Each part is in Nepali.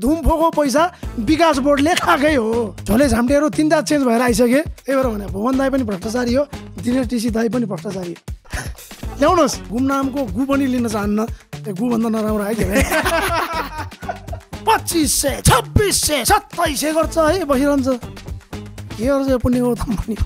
धुम्फोको पैसा विकास बोर्डले खाएकै हो झोले झाम्टेहरू तिनवटा चेन्ज भएर आइसके त्यही भएर भने भुवन दाई पनि भ्रष्टाचारी हो दिनेश टिसी दाई पनि भ्रष्टाचारी हो ल्याउनुहोस् गुमनामको गु पनि लिन चाहन्न त्यो गुभन्दा नराम्रो आइदियो पच्चिस सय छब्बिस सय सत्ताइस सय गर्छ है बसिरहन्छ के गर्छ पुण्य गौतम पनि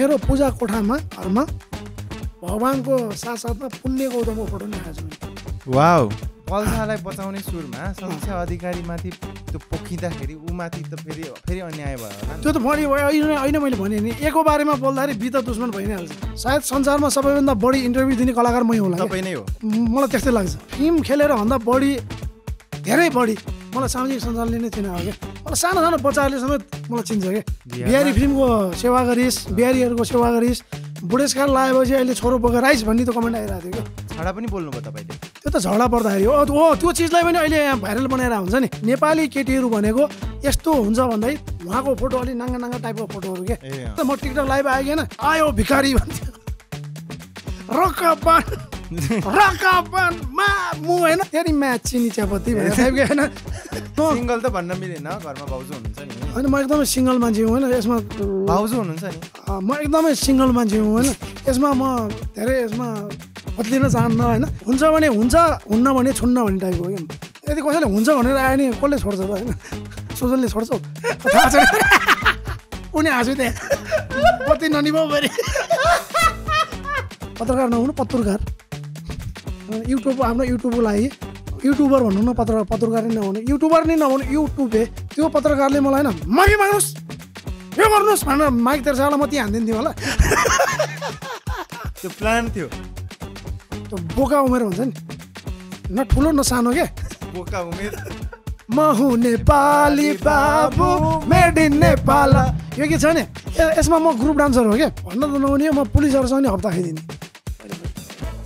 मेरो पूजा कोठामा घरमा भगवान्को साथसाथमा पुण्य गौतमको फोटो ल्याएको छु वाउ पल्सालाई बचाउने सुरमा संस्था अधिकारीमाथि त्यो पोखिँदाखेरि ऊ माथि त फेरि फेरि अन्याय भयो होला त्यो त बढी भयो होइन होइन मैले भने नि एकको बारेमा बोल्दाखेरि बित दुश्मन भइ नै हाल्छ सायद संसारमा सबैभन्दा बढी इन्टरभ्यू दिने कलाकार मै होला तपाईँ नै हो मलाई त्यस्तै लाग्छ फिल्म खेलेर भन्दा बढी धेरै बढी मलाई सामाजिक सञ्जालले नै हो क्या मलाई सानो सानो बच्चाहरूले समेत मलाई चिन्छ क्या बिहारी फिल्मको सेवा गरिस् बिहारीहरूको सेवा गरिस् बुढेसकाल लगाएपछि अहिले छोरो बोकेर राइस भन्ने त कमेन्ट आइरहेको थियो क्या छाडा पनि बोल्नुभयो तपाईँले त्यो त झगडा पर्दाखेरि हो ओ त्यो चिजलाई पनि अहिले यहाँ भाइरल बनाएर हुन्छ नि नेपाली केटीहरू भनेको यस्तो हुन्छ भन्दै उहाँको फोटो अलिक नाङ्गा नाङ्गा टाइपको फोटोहरू क्या म टिकटक लाइभ आयो किन आयो भिखारी भन्थ्यो रकपान रकपान मा मु होइन फेरि म्याच चिनी चियापत्ती भनेर टाइपको होइन सिङ्गल त भन्न मिलेन घरमा भाउजू हुनुहुन्छ नि होइन म एकदमै सिङ्गल मान्छे हुँ होइन यसमा भाउजू हुनुहुन्छ नि म एकदमै सिङ्गल मान्छे हुँ होइन यसमा म धेरै यसमा शपथ लिन चाहन्न होइन हुन्छ भने हुन्छ हुन्न भने छुन्न भन्ने टाइपको हो क्या यदि कसैले हुन्छ भनेर आयो नि कसले छोड्छ त होइन सोजलले छोड्छ थाहा उनी हाँसु त्यहाँ कति ननिभाउ भने पत्रकार नहुनु पत्रकार युट्युब आफ्नो युट्युबको लागि युट्युबर भन्नु न पत्र पत्रकार नै नहुने युट्युबर नै नहुने हे त्यो पत्रकारले मलाई होइन माघी माग्नुहोस् यो गर्नुहोस् भनेर माइक तेर्सालाई म त्यहीँ हानिदिन्थेँ होला त्यो प्लान थियो बोका उमेर हुन्छ नि न ठुलो न सानो क्या बोका उमेर म हुँ नेपाली बाबु मेड इन नेपाल यो के छ नि यसमा म ग्रुप डान्सर हो क्या भन्न त नहुने म पुलिसहरूसँग नि हप्ता खाइदिने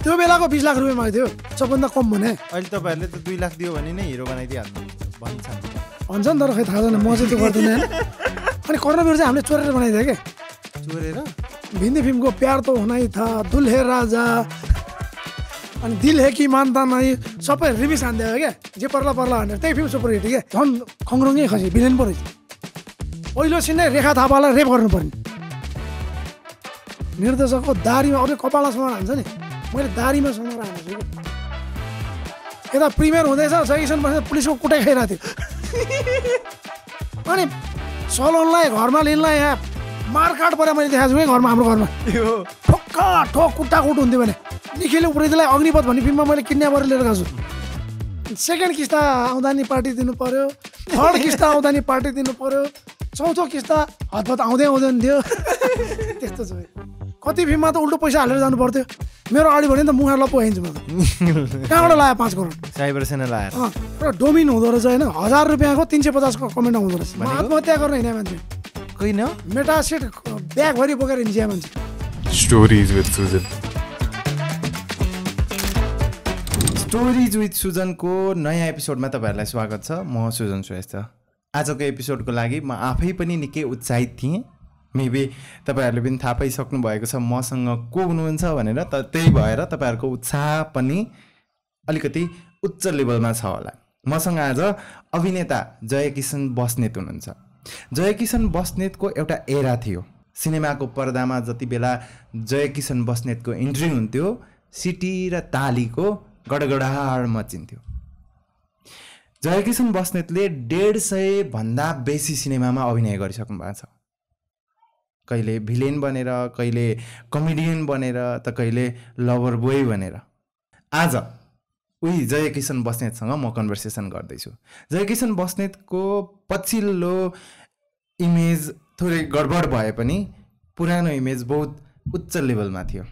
त्यो बेलाको बिस लाख रुपियाँ माग्थ्यो सबभन्दा कम भने अहिले तपाईँहरूले त दुई लाख दियो भने नै हिरो बनाइदिइहाल्नु भन्छ भन्छ नि तर खै थाहा छैन म चाहिँ त्यो गर्दिनँ अनि कर्णवीर चाहिँ हामीले चोरेर बनाइदियो क्या चोरेर भिन्दी फिल्मको प्यार त हुनै था दुल्हे राजा अनि दिल है कि मान्दा नै सबै रिमिस हो क्या जे पर्ला पर्ला भनेर त्यही फिल्म सुपर हिट क्या झन् खङरङै खसी बिलिन पऱ्यो पहिलो सिन नै रेखा थापालाई रेप गर्नुपर्ने निर्देशकको दारीमा अरू कपाललाई समाएर हान्छ नि मैले दारीमा समाएर हान्छु यता प्रिमियर हुँदैछ सकिसन बसेर पुलिसको कुटाइ खाइरहेको थियो अनि सलोनलाई घरमा लिनलाई यहाँ मारकाट पऱ्यो मैले देखाएको छु कि घरमा हाम्रो घरमा काठो कुट्टाकुट हुन्थ्यो भने निखिल उप्रेतीलाई अग्निपथ भन्ने फिल्ममा मैले किन्या लिएर गएको छु सेकेन्ड किस्ता आउँदा नि पार्टी दिनु पर्यो थर्ड किस्ता आउँदा नि पार्टी दिनु पर्यो चौथो किस्ता हतपत आउँदै आउँदैन थियो त्यस्तो छ कति फिल्ममा त उल्टो पैसा हालेर जानु पर्थ्यो मेरो अगाडि भने त मुखा लप्पो हिँड्छु म त कहाँबाट लगायो पाँच करोड साइबर सेना लगाएर र डोमिन हुँदो रहेछ होइन हजार रुपियाँको तिन सय पचासको कमेन्ट आउँदो रहेछ आत्महत्या गर्नु हिँड्या मान्छे किन मेटासेट ब्यागभरि बोकेर हिँड्छ मान्छे stories with Sujan stories with सुजनको नयाँ एपिसोडमा तपाईँहरूलाई स्वागत छ म सुजन श्रेष्ठ आजको एपिसोडको लागि म आफै पनि निकै उत्साहित थिएँ मेबी तपाईँहरूले पनि थाहा पाइसक्नु भएको छ मसँग को हुनुहुन्छ भनेर त त्यही भएर तपाईँहरूको उत्साह पनि अलिकति उच्च लेभलमा छ होला मसँग आज अभिनेता जयकिसन बस्नेत हुनुहुन्छ जयकिसन बस्नेतको एउटा एरा थियो सिनेमाको पर्दामा जति बेला जयकिसन बस्नेतको इन्ट्री हुन्थ्यो सिटी र तालीको गडगडाड मचिन्थ्यो जयकिसन बस्नेतले डेढ सयभन्दा बेसी सिनेमामा अभिनय गरिसक्नु भएको छ कहिले भिलेन बनेर कहिले कमेडियन बनेर त कहिले लभर बोय बनेर आज उही जयकिसन बस्नेतसँग म कन्भर्सेसन गर्दैछु जयकिसन बस्नेतको पछिल्लो इमेज थोरै गडबड भए पनि पुरानो इमेज बहुत उच्च लेभलमा थियो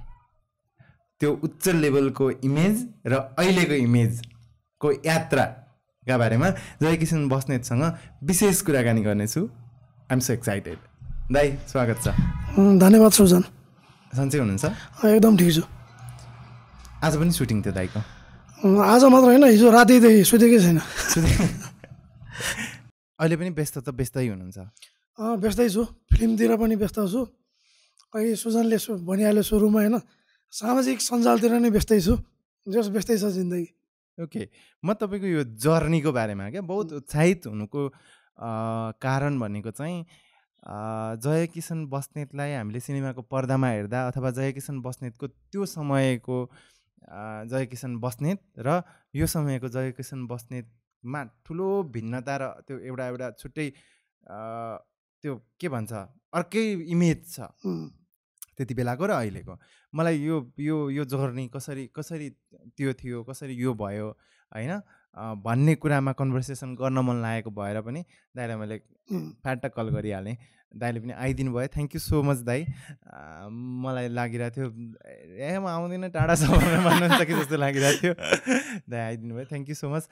त्यो उच्च लेभलको इमेज र अहिलेको इमेजको यात्राका बारेमा जयकिसन बस्नेतसँग विशेष कुराकानी गर्नेछु आइएम सो एक्साइटेड दाई स्वागत छ धन्यवाद सुजन सन्चै हुनुहुन्छ एकदम ठिक छु आज पनि सुटिङ थियो दाईको आज मात्र होइन हिजो रातिदेखि सुतेकै छैन अहिले पनि व्यस्त त व्यस्तै हुनुहुन्छ व्यस्तै छु फिल्मतिर पनि व्यस्त छु अहिले सुजनले सु भनिहाल्यो सुरुमा होइन सामाजिक सञ्जालतिर नै व्यस्तै छु जस व्यस्तै छ जिन्दगी ओके म तपाईँको यो जर्नीको बारेमा क्या बहुत उत्साहित हुनुको कारण भनेको चाहिँ जय किसन बस्नेतलाई हामीले सिनेमाको पर्दामा हेर्दा अथवा जय किसन बस्नेतको त्यो समयको जय किसन बस्नेत र यो समयको जय किसन बस्नेतमा ठुलो भिन्नता र त्यो एउटा एउटा छुट्टै त्यो के भन्छ अर्कै इमेज छ त्यति बेलाको र अहिलेको मलाई यो यो यो जर्नी कसरी कसरी त्यो थियो कसरी यो भयो होइन भन्ने कुरामा कन्भर्सेसन गर्न मन लागेको भएर पनि दाइलाई मैले फ्याटक कल गरिहालेँ दाइले पनि आइदिनु भयो थ्याङ्क यू सो मच दाई मलाई लागिरहेको थियो ए म आउँदिनँ टाढा भनेर मान्नुहुन्छ कि जस्तो लागिरहेको थियो दाइ आइदिनु भयो थ्याङ्क यू सो मच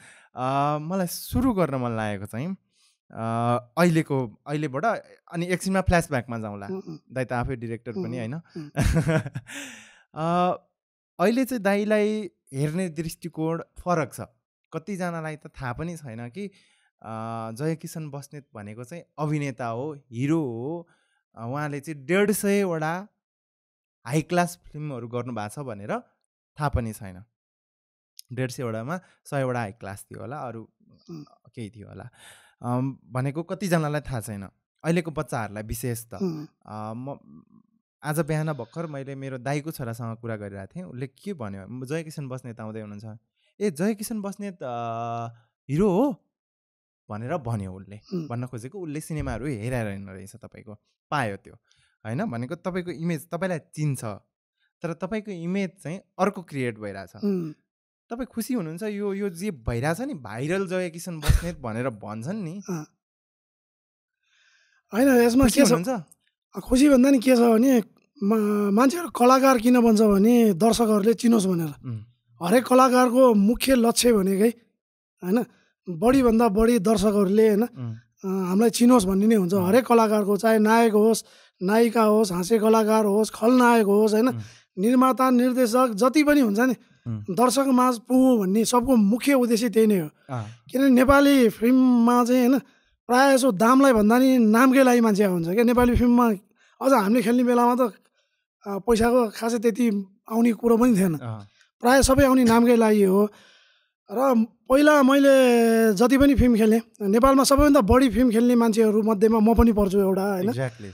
मलाई सुरु गर्न मन लागेको चाहिँ अहिलेको अहिलेबाट अनि एकछिनमा फ्ल्यासब्याकमा जाउँला दाइ त आफै डिरेक्टर पनि होइन अहिले चाहिँ दाईलाई हेर्ने दृष्टिकोण फरक छ कतिजनालाई त थाहा पनि छैन कि जयकिसन बस्नेत भनेको चाहिँ अभिनेता हो हिरो हो उहाँले चाहिँ डेढ सयवटा हाई क्लास फिल्महरू गर्नुभएको छ भनेर थाहा पनि छैन डेढ सयवटामा सयवटा हाई क्लास थियो होला अरू केही थियो होला भनेको कतिजनालाई थाहा छैन अहिलेको बच्चाहरूलाई विशेष त म आज बिहान भर्खर मैले मेरो दाईको छोरासँग कुरा गरिरहेको थिएँ उसले के भन्यो जयकिसन बस्नेत आउँदै हुनुहुन्छ ए जयकिसन बस्नेत हिरो हो भनेर भन्यो उसले भन्न खोजेको उसले सिनेमाहरू हेराइरहेन रहेछ तपाईँको पायो त्यो होइन भनेको तपाईँको इमेज तपाईँलाई चिन्छ तर तपाईँको इमेज चाहिँ अर्को क्रिएट भइरहेछ तपाईँ खुसी हुनुहुन्छ यो यो जे भइरहेछ नि भाइरल जय किसन बस्नेत भनेर भन्छन् नि होइन यसमा के हुन्छ खुसी भन्दा नि के छ भने मान्छेहरू कलाकार किन भन्छ भने दर्शकहरूले चिनोस् भनेर हरेक कलाकारको मुख्य लक्ष्य भनेकै होइन बढीभन्दा बढी दर्शकहरूले होइन हामीलाई चिनोस् भन्ने नै हुन्छ हरेक कलाकारको चाहे नायक होस् नायिका होस् हाँसे कलाकार होस् खलनायक होस् होइन निर्माता निर्देशक जति पनि हुन्छ नि दर्शक माझ पुगौँ भन्ने सबको मुख्य उद्देश्य त्यही नै हो किनभने नेपाली फिल्ममा चाहिँ होइन प्रायः यसो दामलाई भन्दा नि नामकै लागि मान्छे आउँछ क्या नेपाली फिल्ममा अझ हामीले खेल्ने बेलामा त पैसाको खासै त्यति आउने कुरो पनि थिएन प्रायः सबै आउने नामकै लागि हो र पहिला मैले जति पनि फिल्म खेलेँ नेपालमा सबैभन्दा बढी फिल्म खेल्ने मान्छेहरू मध्येमा म पनि पर्छु एउटा होइन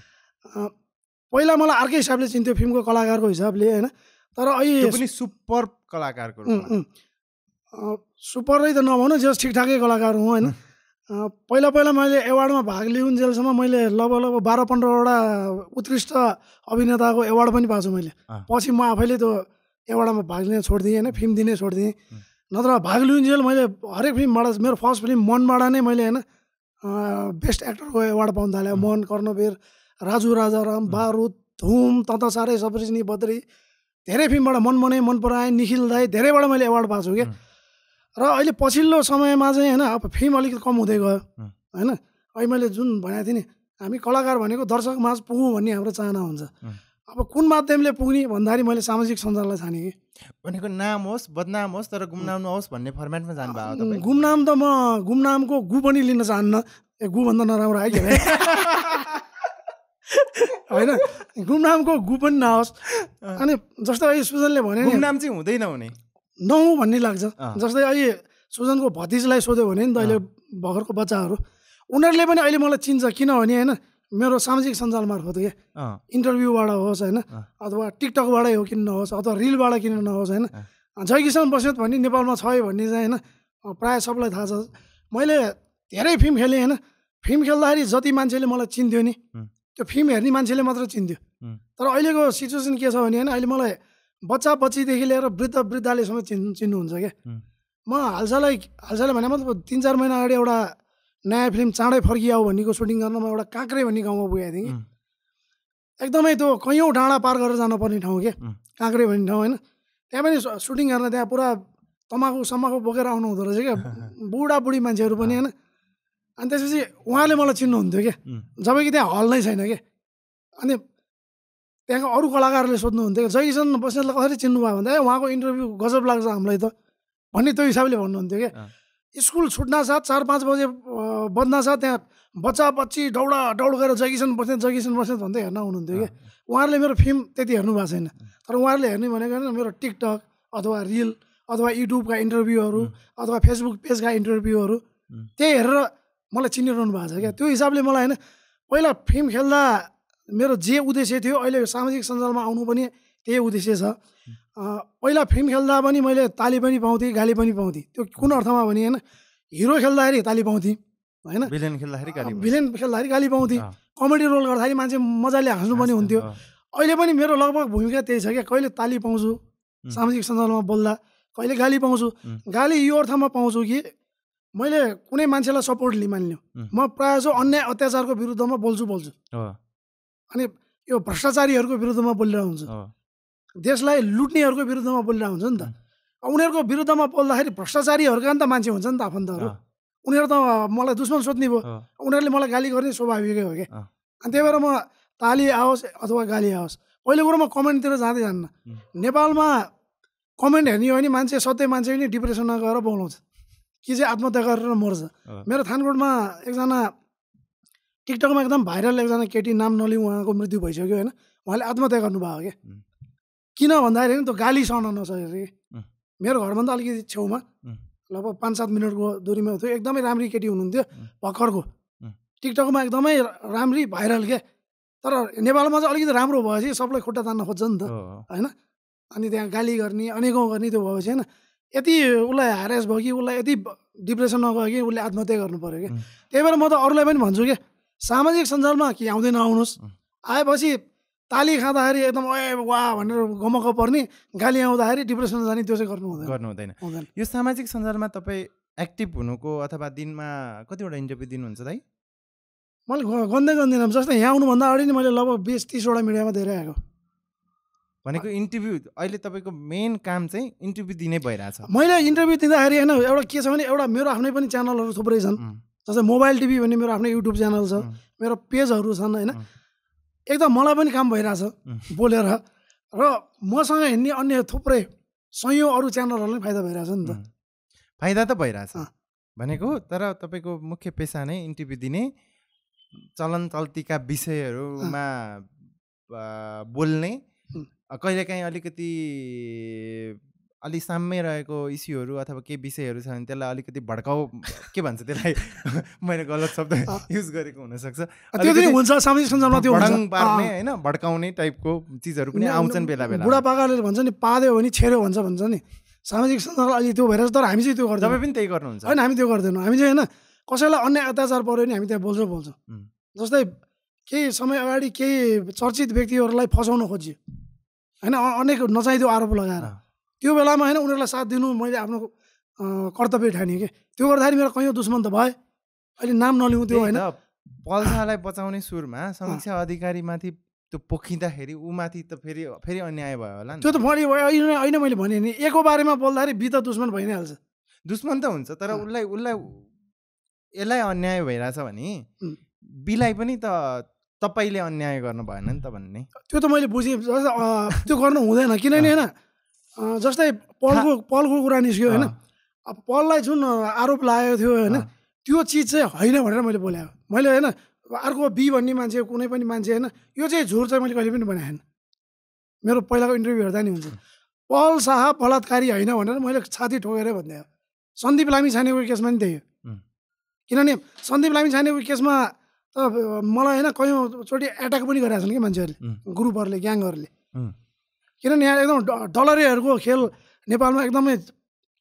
पहिला मलाई अर्कै हिसाबले चिन्थ्यो फिल्मको कलाकारको हिसाबले होइन तर अहिले पनि सुपर कलाकारको सुपरै त नभनौँ जस ठिकठाकै कलाकार हुँ होइन पहिला पहिला मैले एवार्डमा भाग लिउन्जेलसम्म मैले लगभग लगभग बाह्र पन्ध्रवटा उत्कृष्ट अभिनेताको एवार्ड पनि पाएको छु मैले पछि म आफैले त्यो एवार्डमा भाग लिन छोडिदिएँ होइन फिल्म दिने छोडिदिएँ नत्र भाग लिउन्जेल मैले हरेक फिल्मबाट मेरो फर्स्ट फिल्म मनबाट नै मैले होइन बेस्ट एक्टरको एवार्ड पाउनु थालेँ मन कर्णवीर राजु राजाराम बारुद धुम सारे सबरिजनी बद्री धेरै फिल्मबाट मन मनाएँ मन पराएँ निखिल दाई धेरैबाट मैले एवार्ड पाएको छु क्या र अहिले पछिल्लो समयमा चाहिँ होइन अब फिल्म अलिकति कम हुँदै गयो होइन अहिले मैले जुन भनेको थिएँ नि हामी कलाकार भनेको दर्शक माझ पुगौँ भन्ने हाम्रो चाहना हुन्छ अब कुन माध्यमले पुग्ने भन्दाखेरि मैले सामाजिक सञ्जाललाई छाने कि भनेको नाम होस् बदनाम होस् तर गुमनाम नहोस् भन्ने फर्मेटमा भएको गुमनाम त म गुमनामको गु पनि लिन चाहन्न ए गुभन्दा नराम्रो है होइन गुमनामको गु पनि नहोस् अनि जस्तै अहिले सुजनले भने गुमनाम चाहिँ हुँदैन हुने नहुँ भन्ने लाग्छ जस्तै अहिले सुजनको भतिजलाई सोध्यो भने नि त अहिले भर्खरको बच्चाहरू उनीहरूले पनि अहिले मलाई चिन्छ किनभने होइन मेरो सामाजिक सञ्जाल मार्फत क्या इन्टरभ्यूबाट होस् होइन अथवा टिकटकबाटै हो किन नहोस् अथवा रिलबाट किन नहोस् होइन जयकिसन बस्यो भन्ने नेपालमा छ भन्ने चाहिँ होइन प्रायः सबलाई थाहा छ मैले धेरै फिल्म खेलेँ होइन फिल्म खेल्दाखेरि जति मान्छेले मलाई चिन्थ्यो नि त्यो फिल्म हेर्ने मान्छेले मात्र चिन्थ्यो तर अहिलेको सिचुएसन के छ भने होइन अहिले मलाई बच्चा बच्चीदेखि लिएर वृद्ध वृद्धालेसम्म चिन् चिन्नुहुन्छ क्या म हालसालै हालसालै भने मतलब तिन चार महिना अगाडि एउटा नयाँ फिल्म चाँडै फर्किआऊ भन्नेको सुटिङ गर्न म एउटा काँक्रे भन्ने गाउँमा पुगेको थिएँ कि एकदमै त्यो कैयौँ डाँडा पार गरेर जानुपर्ने ठाउँ क्या काँक्रे भन्ने ठाउँ होइन त्यहाँ पनि सुटिङ गर्न त्यहाँ पुरा तमाखु समाखु बोकेर आउनु हुँदो रहेछ क्या बुढाबुढी मान्छेहरू पनि होइन अनि त्यसपछि उहाँले मलाई चिन्नुहुन्थ्यो क्या जब कि त्यहाँ हल नै छैन कि अनि त्यहाँको अरू कलाकारले सोध्नुहुन्थ्यो कि जयकिसन बस्नेतलाई कसरी चिन्नुभयो भन्दा है उहाँको इन्टरभ्यू गजब लाग्छ हामीलाई त भन्ने त्यो हिसाबले भन्नुहुन्थ्यो क्या स्कुल छुट्न साथ चार पाँच बजे बज्न साथ त्यहाँ बच्चा बच्ची दौडा दौड गरेर जयकिसन बस्ने जयकिसन बस्ने भन्दै हेर्न हुनुहुन्थ्यो कि उहाँहरूले मेरो फिल्म त्यति हेर्नु भएको छैन तर उहाँहरूले हेर्ने भनेको मेरो टिकटक अथवा रिल अथवा युट्युबका इन्टरभ्यूहरू अथवा फेसबुक पेजका इन्टरभ्यूहरू त्यही हेरेर मलाई चिनिरहनु भएको छ क्या त्यो हिसाबले मलाई होइन पहिला फिल्म खेल्दा मेरो जे उद्देश्य थियो अहिले सामाजिक सञ्जालमा आउनु पनि त्यही उद्देश्य छ पहिला फिल्म खेल्दा पनि मैले ताली पनि पाउँथेँ गाली पनि पाउँथेँ त्यो कुन अर्थमा भने होइन हिरो खेल्दाखेरि ताली पाउँथेँ होइन भिलेन खेल्दाखेरि भिलेन खेल्दाखेरि गाली पाउँथेँ कमेडी रोल गर्दाखेरि मान्छे मजाले हाँस्नु पनि हुन्थ्यो अहिले पनि मेरो लगभग भूमिका त्यही छ क्या कहिले ताली पाउँछु सामाजिक सञ्जालमा बोल्दा कहिले गाली पाउँछु गाली यो अर्थमा पाउँछु कि मैले कुनै मान्छेलाई सपोर्ट लिमान्यो म प्रायः जो अन्याय अत्याचारको विरुद्धमा बोल्छु बोल्छु अनि यो भ्रष्टाचारीहरूको विरुद्धमा बोलिरहेको हुन्छ देशलाई लुट्नेहरूको विरुद्धमा बोलिरहेको हुन्छ नि त उनीहरूको विरुद्धमा बोल्दाखेरि भ्रष्टाचारीहरूका नि त मान्छे हुन्छ नि त आफन्तहरू उनीहरू त मलाई दुश्मन सोध्ने भयो उनीहरूले मलाई गाली गर्ने स्वाभाविकै हो क्या अनि त्यही भएर म ताली आओस् अथवा गाली आओस् पहिलो कुरो म कमेन्टतिर जाँदै जान्न नेपालमा कमेन्ट हेर्ने हो भने मान्छे सत्य मान्छे पनि डिप्रेसनमा गएर बोलाउँछ कि चाहिँ आत्महत्या गरेर मर्छ मेरो थानकोटमा एकजना टिकटकमा एकदम भाइरल एकजना केटी नाम नलिउँ उहाँको मृत्यु भइसक्यो होइन उहाँले आत्महत्या गर्नुभयो क्या किन भन्दाखेरि त्यो गाली सहन नसकेर कि मेरो घरभन्दा अलिकति छेउमा लगभग पाँच सात मिनटको दुरीमा थियो एकदमै राम्री केटी हुनुहुन्थ्यो भर्खरको टिकटकमा एकदमै राम्री भाइरल के तर नेपालमा चाहिँ अलिकति राम्रो भएपछि सबलाई खुट्टा तान्न खोज्छ नि त होइन अनि त्यहाँ गाली गर्ने अनेकौँ गर्ने त्यो भएपछि होइन यति उसलाई हेरेस भयो कि उसलाई यति डिप्रेसन नगयो कि उसले आत्महत्या गर्नु पऱ्यो कि त्यही भएर म त अरूलाई पनि भन्छु क्या सामाजिक सञ्जालमा कि आउँदैन नआउनुहोस् आएपछि ताली खाँदाखेरि एकदम ए वा भनेर गमक पर्ने गाली आउँदाखेरि डिप्रेसन जाने त्यो चाहिँ गर्नु हुँदैन गर्नु हुँदैन यो सामाजिक सञ्जालमा तपाईँ एक्टिभ हुनुको अथवा दिनमा कतिवटा इन्टरभ्यू दिनुहुन्छ दाइ मैले गन्दै गन्दिनँ जस्तै यहाँ आउनुभन्दा अगाडि नै मैले लगभग बिस तिसवटा मिडियामा धेरै आएको भनेको इन्टरभ्यू अहिले तपाईँको मेन काम चाहिँ इन्टरभ्यू दिने भइरहेछ मैले इन्टरभ्यू दिँदाखेरि होइन एउटा के छ भने एउटा मेरो आफ्नै पनि च्यानलहरू थुप्रै छन् जस्तै मोबाइल टिभी भन्ने मेरो आफ्नै युट्युब च्यानल छ मेरो पेजहरू छन् होइन एकदम मलाई पनि काम भइरहेछ बोलेर र मसँग हिँड्ने अन्य थुप्रै सयौँ अरू च्यानलहरूलाई फाइदा भइरहेछ नि त फाइदा त भइरहेछ भनेको तर तपाईँको मुख्य पेसा नै इन्टरभ्यू दिने चलन चल्तीका विषयहरूमा बोल्ने कहिलेकाहीँ अलिकति अलि सामै रहेको इस्युहरू अथवा केही विषयहरू छ भने त्यसलाई अलिकति भड्काउ के भन्छ त्यसलाई मैले गलत शब्द युज गरेको हुनसक्छ पार्ने होइन भड्काउने टाइपको चिजहरू पनि आउँछन् बेला बेला बुढापाकाले भन्छ नि पाद्यो भने छेर्यो भन्छ भन्छ नि सामाजिक सञ्जाल अहिले त्यो भइरहेछ तर हामी चाहिँ त्यो गर्छौँ तपाईँ पनि त्यही गर्नुहुन्छ होइन हामी त्यो गर्दैनौँ हामी चाहिँ होइन कसैलाई अन्य अत्याचार पऱ्यो भने हामी त्यहाँ बोल्छौँ बोल्छौँ जस्तै केही समय अगाडि केही चर्चित व्यक्तिहरूलाई फसाउन खोजियो होइन अनेक नचाहिँदो आरोप लगाएर त्यो बेलामा होइन उनीहरूलाई साथ दिनु मैले आफ्नो कर्तव्य ठानेँ कि त्यो गर्दाखेरि मेरो कयौँ दुश्मन त भए अहिले नाम नलिउँ त्यो होइन पल्सालाई बचाउने सुरमा समीक्षा अधिकारीमाथि त्यो पोखिँदाखेरि ऊमाथि त फेरि फेरि अन्याय भयो होला नि त्यो त मैले होइन मैले भने नि एको बारेमा बोल्दाखेरि बी त दुश्मन भइ नै हाल्छ दुश्मन त हुन्छ तर उसलाई उसलाई यसलाई अन्याय भइरहेछ भने बिलाई पनि त तपाईँले अन्याय गर्नु भएन नि त भन्ने त्यो त मैले बुझेँ त्यो गर्नु हुँदैन किनभने होइन जस्तै पलको पलको कुरा निस्क्यो होइन पललाई जुन आरोप लागेको थियो होइन त्यो चिज चाहिँ होइन भनेर मैले बोलाएको मैले होइन अर्को बी भन्ने मान्छे कुनै पनि मान्छे होइन यो चाहिँ झुर चाहिँ मैले कहिले पनि बनाएन मेरो पहिलाको इन्टरभ्यू हेर्दा नि हुन्छ पल शाह बलात्कारी होइन भनेर मैले छाती ठोकेर भनिदिएँ सन्दीप लामी छानेको केसमा नि त्यही हो किनभने सन्दीप लामी छानेको केसमा मलाई होइन कयौँचोटि एट्याक पनि गरेका छन् कि मान्छेहरूले ग्रुपहरूले ग्याङहरूले किनभने यहाँ एकदम डलरेहरूको खेल नेपालमा एकदमै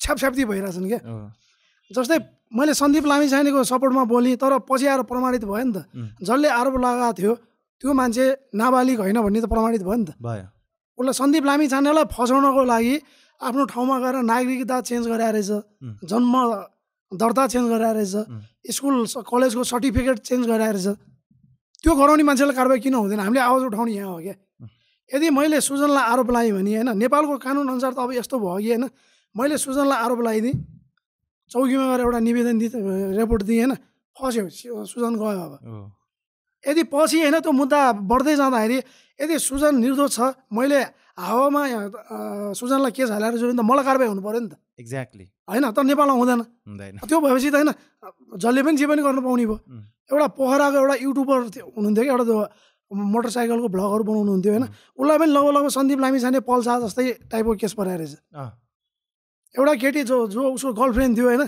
छ्यापछ्याप्ती भइरहेछन् क्या जस्तै मैले सन्दीप लामी छानेको सपोर्टमा बोलेँ तर पछि आएर प्रमाणित भयो नि त जसले आरोप लगाएको थियो त्यो मान्छे नाबालिग होइन भन्ने त प्रमाणित भयो नि त भयो उसलाई सन्दीप लामी छानेलाई फसाउनको लागि आफ्नो ठाउँमा गएर नागरिकता चेन्ज गराएर रहेछ जन्म दर्ता चेन्ज गराएर रहेछ स्कुल कलेजको सर्टिफिकेट चेन्ज गराएर रहेछ त्यो गराउने मान्छेलाई कारवाही किन हुँदैन हामीले आवाज उठाउने यहाँ हो क्या यदि मैले सुजनलाई आरोप लगाएँ भने होइन नेपालको कानुनअनुसार त अब यस्तो भयो कि होइन मैले सुजनलाई आरोप लगाइदिएँ चौकीमा गएर एउटा निवेदन दिएँ रिपोर्ट दिएँ होइन फस्यो सुजन गयो अब यदि पछि होइन त्यो मुद्दा बढ्दै जाँदाखेरि यदि सुजन निर्दोष छ मैले हावामा सुजनलाई केस हालेर त मलाई कारवाही हुनु पऱ्यो नि त एक्ज्याक्टली होइन तर नेपालमा हुँदैन त्यो भएपछि त होइन जसले पनि जे पनि गर्नु पाउने भयो एउटा पोखराको एउटा युट्युबर हुनुहुन्थ्यो कि एउटा मोटरसाइकलको भ्लगहरू बनाउनु हुन्थ्यो होइन उसलाई पनि लगभग लगभग सन्दीप लामी छाने पल्सा जस्तै टाइपको केस पराएर रहेछ एउटा केटी जो जो उसको गर्लफ्रेन्ड थियो होइन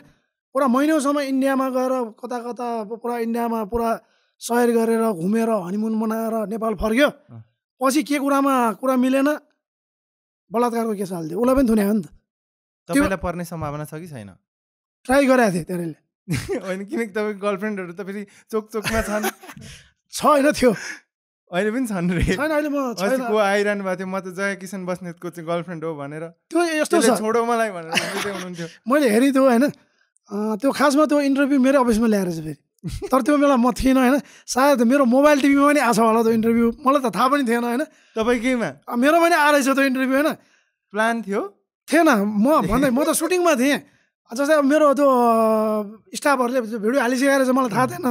पुरा महिनौसम्म इन्डियामा गएर कता कता पुरा इन्डियामा पुरा सयर गरेर घुमेर हनिमुन मनाएर नेपाल फर्क्यो पछि के कुरामा कुरा मिलेन बलात्कारको केस हालिदियो उसलाई पनि थुने हो नि त तपाईँलाई पर्ने सम्भावना छ कि छैन ट्राई गराएको थिएँ त्यहाँनिर होइन किनकि तपाईँको गर्लफ्रेन्डहरू त फेरि चोक चोकमा छन् छ होइन थियो अहिले पनि छन् रे छैन अहिले म को आइरहनु भएको थियो म त जया किसन बस्नेतको चाहिँ गर्लफ्रेन्ड हो भनेर त्यो यस्तो छ छोडो मलाई भनेर हुनुहुन्थ्यो मैले हेरेँ त्यो होइन त्यो खासमा त्यो इन्टरभ्यू मेरो अफिसमा ल्याएर चाहिँ फेरि तर त्यो बेला म थिइनँ होइन सायद मेरो मोबाइल टिभीमा पनि आएको छ होला त्यो इन्टरभ्यू मलाई त थाहा पनि थिएन होइन केमा मेरो पनि आएर त्यो इन्टरभ्यू होइन प्लान थियो थिएन म भन्दै म त सुटिङमा थिएँ जस्तै मेरो त्यो स्टाफहरूले भिडियो हालिसकेको रहेछ मलाई थाहा थिएन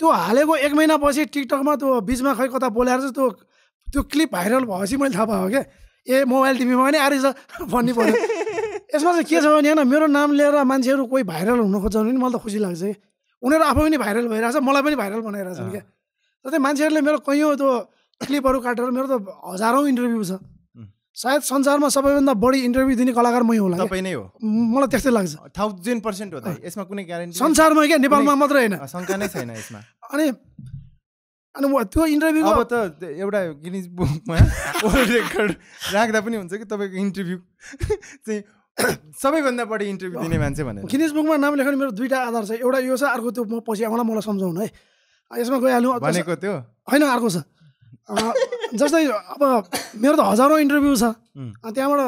त्यो हालेको एक महिनापछि टिकटकमा त्यो बिचमा खै कता बोलाएर चाहिँ त्यो त्यो क्लिप भाइरल भएपछि मैले थाहा पाएको क्या ए मोबाइल टिभीमा पनि आएछ भन्ने पऱ्यो यसमा चाहिँ के छ भने होइन मेरो नाम लिएर मान्छेहरू कोही भाइरल हुन खोज्छ भने पनि मलाई त खुसी लाग्छ कि उनीहरू आफै पनि भाइरल भइरहेछ मलाई पनि भाइरल बनाइरहेछन् क्या जस्तै मान्छेहरूले मेरो कैयौँ त्यो क्लिपहरू काटेर मेरो त हजारौँ इन्टरभ्यू छ सायद संसारमा सबैभन्दा बढी इन्टरभ्यू दिने कलाकार मै होला तपाईँ नै हो मलाई त्यस्तै लाग्छ थाउजन्ड पर्सेन्ट हो यसमा कुनै ग्यारेन्टी संसारमा क्या नेपालमा मात्रै होइन शङ्का नै छैन यसमा अनि अनि त्यो इन्टरभ्यू अब त एउटा गिनिज बुकमा रेकर्ड राख्दा पनि हुन्छ कि तपाईँको इन्टरभ्यू चाहिँ सबैभन्दा बढी इन्टरभ्यू दिने मान्छे भनेर गिनेस बुकमा नाम लेख्ने मेरो दुईवटा आधार छ एउटा यो छ अर्को त्यो म पछि आउँला मलाई सम्झाउनु है यसमा गइहाल्नु भनेको त्यो होइन अर्को छ जस्तै अब मेरो त हजारौँ इन्टरभ्यू छ त्यहाँबाट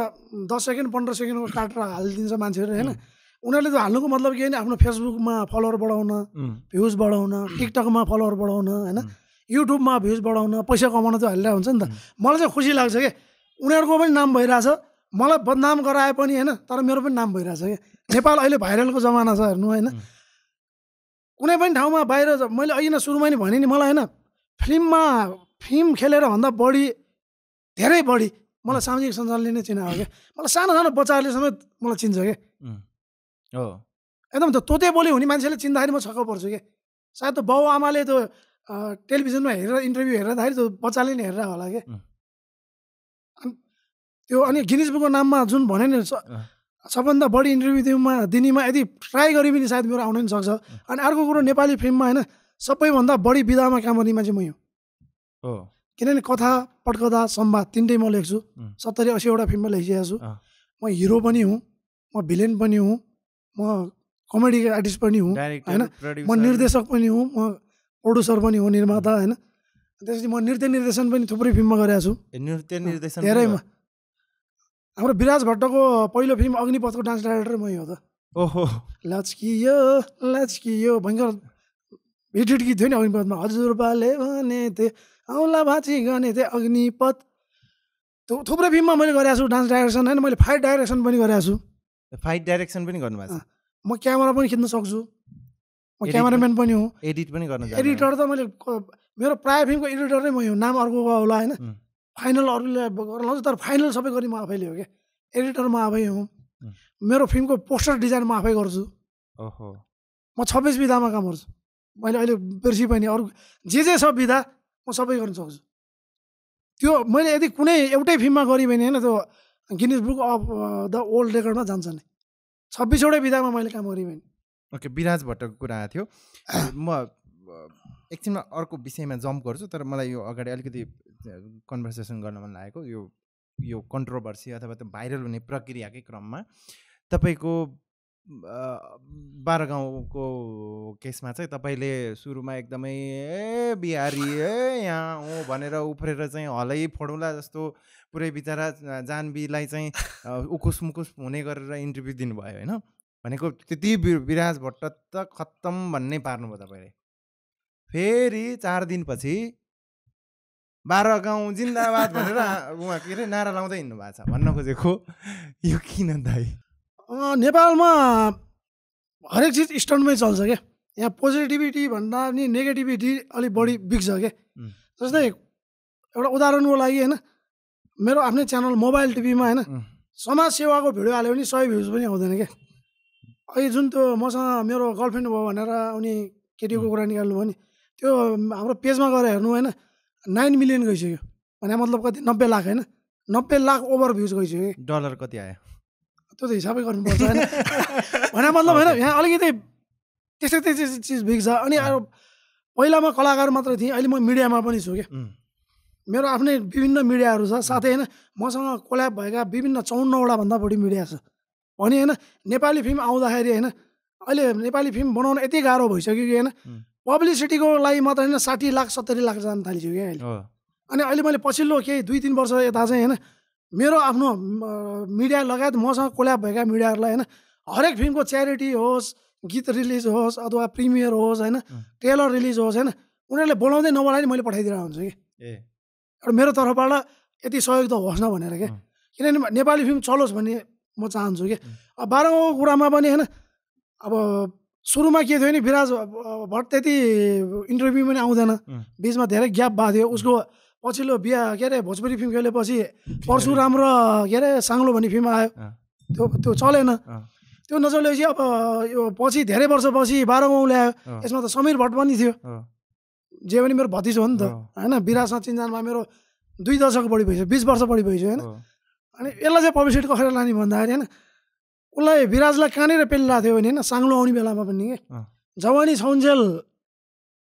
दस सेकेन्ड पन्ध्र सेकेन्डको काटेर हालिदिन्छ मान्छेहरू होइन उनीहरूले त हाल्नुको मतलब के होइन आफ्नो फेसबुकमा फलोवर बढाउन भ्युज बढाउन टिकटकमा फलोवर बढाउन होइन युट्युबमा भ्युज बढाउन पैसा कमाउन त हालिरहेको हुन्छ नि त मलाई चाहिँ खुसी लाग्छ कि उनीहरूको पनि नाम भइरहेछ मलाई बदनाम गराए पनि होइन तर मेरो पनि नाम भइरहेछ क्या नेपाल अहिले भाइरलको जमाना छ हेर्नु होइन कुनै पनि ठाउँमा बाहिर मैले अहिले सुरुमा नि भने नि मलाई होइन फिल्ममा फिल्म खेलेर भन्दा बढी धेरै बढी मलाई सामाजिक सञ्जालले नै हो क्या मलाई सानो सानो बच्चाहरूले समेत मलाई चिन्छ क्या हो एकदम त्यो तोते बोली हुने मान्छेले चिन्दाखेरि म छक्क पर्छु क्या सायद त्यो बाउ आमाले त्यो टेलिभिजनमा हेरेर इन्टरभ्यू हेर्दाखेरि त्यो बच्चाले नै हेरेर होला क्या त्यो अनि गिनिज बुकको नाममा जुन भने नि सबभन्दा बढी इन्टरभ्यू दिउँमा दिनेमा यदि ट्राई गरे पनि सायद मेरो आउनै सक्छ अनि अर्को कुरो नेपाली फिल्ममा होइन सबैभन्दा बढी विधामा काम गर्ने मान्छे म हो किनभने कथा पटकथा सम्वाद तिनटै म लेख्छु सत्तरी असीवटा फिल्ममा लेखिरहेको छु म हिरो पनि हुँ म भिलेन पनि हुँ म कमेडी आर्टिस्ट पनि हुँ होइन म निर्देशक पनि हुँ म प्रड्युसर पनि हुँ निर्माता होइन त्यसपछि म नृत्य निर्देशन पनि थुप्रै फिल्ममा गरेको छु नृत्य निर्देशन धेरैमा हाम्रो विराज भट्टको पहिलो फिल्म अग्निपथको डान्स डाइरेक्टर म हो त ओहो लचकियो लचकियो भयङ्कर हिट हिट गीत थियो नि अग्निपथमा हजुरबाले भने थिएँ औँला भाँची गर्ने थिएँ अग्निपथ थु थुप्रै फिल्ममा मैले गरेको छु डान्स डाइरेक्सन होइन मैले फाइट डाइरेक्सन पनि गरेको छु फाइट डाइरेक्सन पनि गर्नुभएको म क्यामेरा पनि खिच्न सक्छु म क्यामराम्यान पनि हुँ एडिट पनि गर्न एडिटर त मैले मेरो प्रायः फिल्मको एडिटर नै म नाम अर्को होला होइन फाइनल अरूले गराउँछ तर फाइनल सबै गर्ने म आफैले हो क्या एडिटर म आफै हुँ मेरो फिल्मको पोस्टर डिजाइन म आफै गर्छु म छब्बिस विधामा काम गर्छु मैले अहिले बिर्सी पनि अरू जे जे छ विधा म सबै गर्न सक्छु त्यो मैले यदि कुनै एउटै फिल्ममा गरेँ भने होइन त्यो Guinness book of the old रेकर्डमा जान्छ नि छब्बिसवटै विधामा मैले काम गरेँ भने ओके विराज भट्टको कुरा आएको थियो म एकछिनमा अर्को विषयमा जम्प गर्छु तर मलाई यो अगाडि अलिकति कन्भर्सेसन गर्न मन लागेको यो यो कन्ट्रोभर्सी अथवा त्यो भाइरल हुने प्रक्रियाकै क्रममा तपाईँको बाह्र गाउँको केसमा चाहिँ तपाईँले सुरुमा एकदमै ए बिहारी ए यहाँ हो भनेर उफ्रेर चाहिँ हलै फोडौँला जस्तो पुरै बिचरा जानबीलाई चाहिँ उकुस मुकुस हुने गरेर इन्टरभ्यू दिनुभयो होइन भनेको त्यति विराज भट्ट त खत्तम भन्ने पार्नुभयो तपाईँले फेरि चार दिनपछि बाह्र गाउँ जिन्दाबाद भनेर उहाँ के अरे नारा लाउँदै हिँड्नु भएको छ भन्न खोजेको यो किन दाइ नेपालमा हरेक चिज स्टन्टमै चल्छ क्या यहाँ पोजिटिभिटी भन्दा पनि नेगेटिभिटी अलिक बढी बिग्छ क्या जस्तै एउटा उदाहरणको लागि होइन मेरो आफ्नै च्यानल मोबाइल टिभीमा होइन सेवाको भिडियो हाल्यो भने सय भ्युज पनि आउँदैन क्या अहिले जुन त्यो मसँग मेरो गर्लफ्रेन्ड भयो भनेर उनी केटीको कुरा निकाल्नु भयो नि त्यो हाम्रो पेजमा गएर हेर्नु होइन नाइन मिलियन गइसक्यो भने मतलब कति नब्बे लाख होइन नब्बे लाख ओभर भ्युज गइसक्यो डलर कति आयो त्यो त हिसाबै गर्नुपर्छ होइन भने मतलब होइन यहाँ अलिकति त्यस्तै त्यस्तै चिज बिग्छ अनि अब पहिला म कलाकार मात्र थिएँ अहिले म मिडियामा पनि छु क्या मेरो आफ्नै विभिन्न मिडियाहरू छ साथै होइन मसँग कोल्याब भएका विभिन्न चौन्नवटाभन्दा बढी मिडिया छ भने होइन नेपाली फिल्म आउँदाखेरि होइन अहिले नेपाली फिल्म बनाउन यति गाह्रो भइसक्यो कि होइन पब्लिसिटीको लागि मात्र होइन साठी लाख सत्तरी लाख जान थालिसक्यो क्या अहिले अनि अहिले मैले पछिल्लो केही दुई तिन वर्ष यता चाहिँ होइन मेरो आफ्नो मिडिया लगायत मसँग कोल्याप भएका मिडियाहरूलाई होइन हरेक फिल्मको च्यारिटी होस् गीत रिलिज होस् अथवा प्रिमियर होस् होइन ट्रेलर रिलिज होस् होइन उनीहरूले बोलाउँदै नबोलाइ मैले पठाइदिरहेको हुन्छु कि एउटा मेरो तर्फबाट यति सहयोग त होस् न भनेर क्या किनभने नेपाली फिल्म चलोस् भन्ने म चाहन्छु कि अब बाह्रौँको कुरामा पनि होइन अब सुरुमा के थियो नि विराज भट्ट त्यति इन्टरभ्यू पनि आउँदैन बिचमा धेरै ग्याप भएको थियो उसको पछिल्लो बिहा के अरे भोजपुरी फिल्म खेलेपछि परशुराम र के अरे साङ्लो भन्ने फिल्म आयो त्यो त्यो चलेन त्यो नचलेपछि अब यो पछि धेरै वर्षपछि बाह्रौँ ल्यायो यसमा त समीर भट्ट पनि थियो जे पनि मेरो भतिजो हो नि त होइन विराजसँग चिन्जानमा मेरो दुई दशक बढी भइसक्यो बिस वर्ष बढी भइसक्यो होइन अनि यसलाई चाहिँ पब्लिसिटी कसरी लाने भन्दाखेरि होइन उसलाई विराजलाई कहाँनिर पेलिरहेको थियो भने होइन साङ्लो आउने बेलामा पनि के जवानी छौन्जेल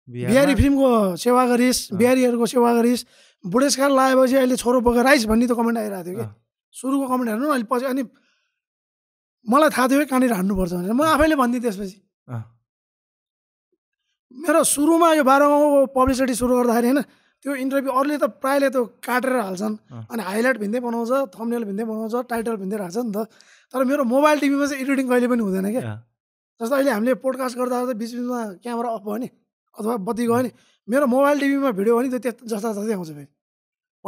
बिहारी फिल्मको सेवा गरिस् बिहारीहरूको सेवा गरिस् बुढेसकाल लगाएपछि अहिले छोरो पकाएर राइस भन्ने त कमेन्ट आइरहेको थियो कि सुरुको कमेन्ट हेर्नु अहिले पछि अनि मलाई थाहा थियो कि कहाँनिर हान्नुपर्छ भनेर म आफैले भनिदिएँ त्यसपछि मेरो सुरुमा यो बाह्र गाउँको पब्लिसिटी सुरु गर्दाखेरि होइन त्यो इन्टरभ्यू अरूले त प्रायःले त्यो काटेर हाल्छन् अनि हाइलाइट भिन्दै बनाउँछ थम्नेल भिन्दै बनाउँछ टाइटल भिन्दै राख्छ नि त तर मेरो मोबाइल टिभीमा चाहिँ एडिटिङ कहिले पनि हुँदैन क्या जस्तो अहिले हामीले पोडकास्ट गर्दा बिच बिचमा क्यामेरा अफ भयो नि अथवा बत्ती गयो नि मेरो मोबाइल टिभीमा भिडियो हो नि त्यो त्यस्तो जस्ता जस्तै आउँछ फेरि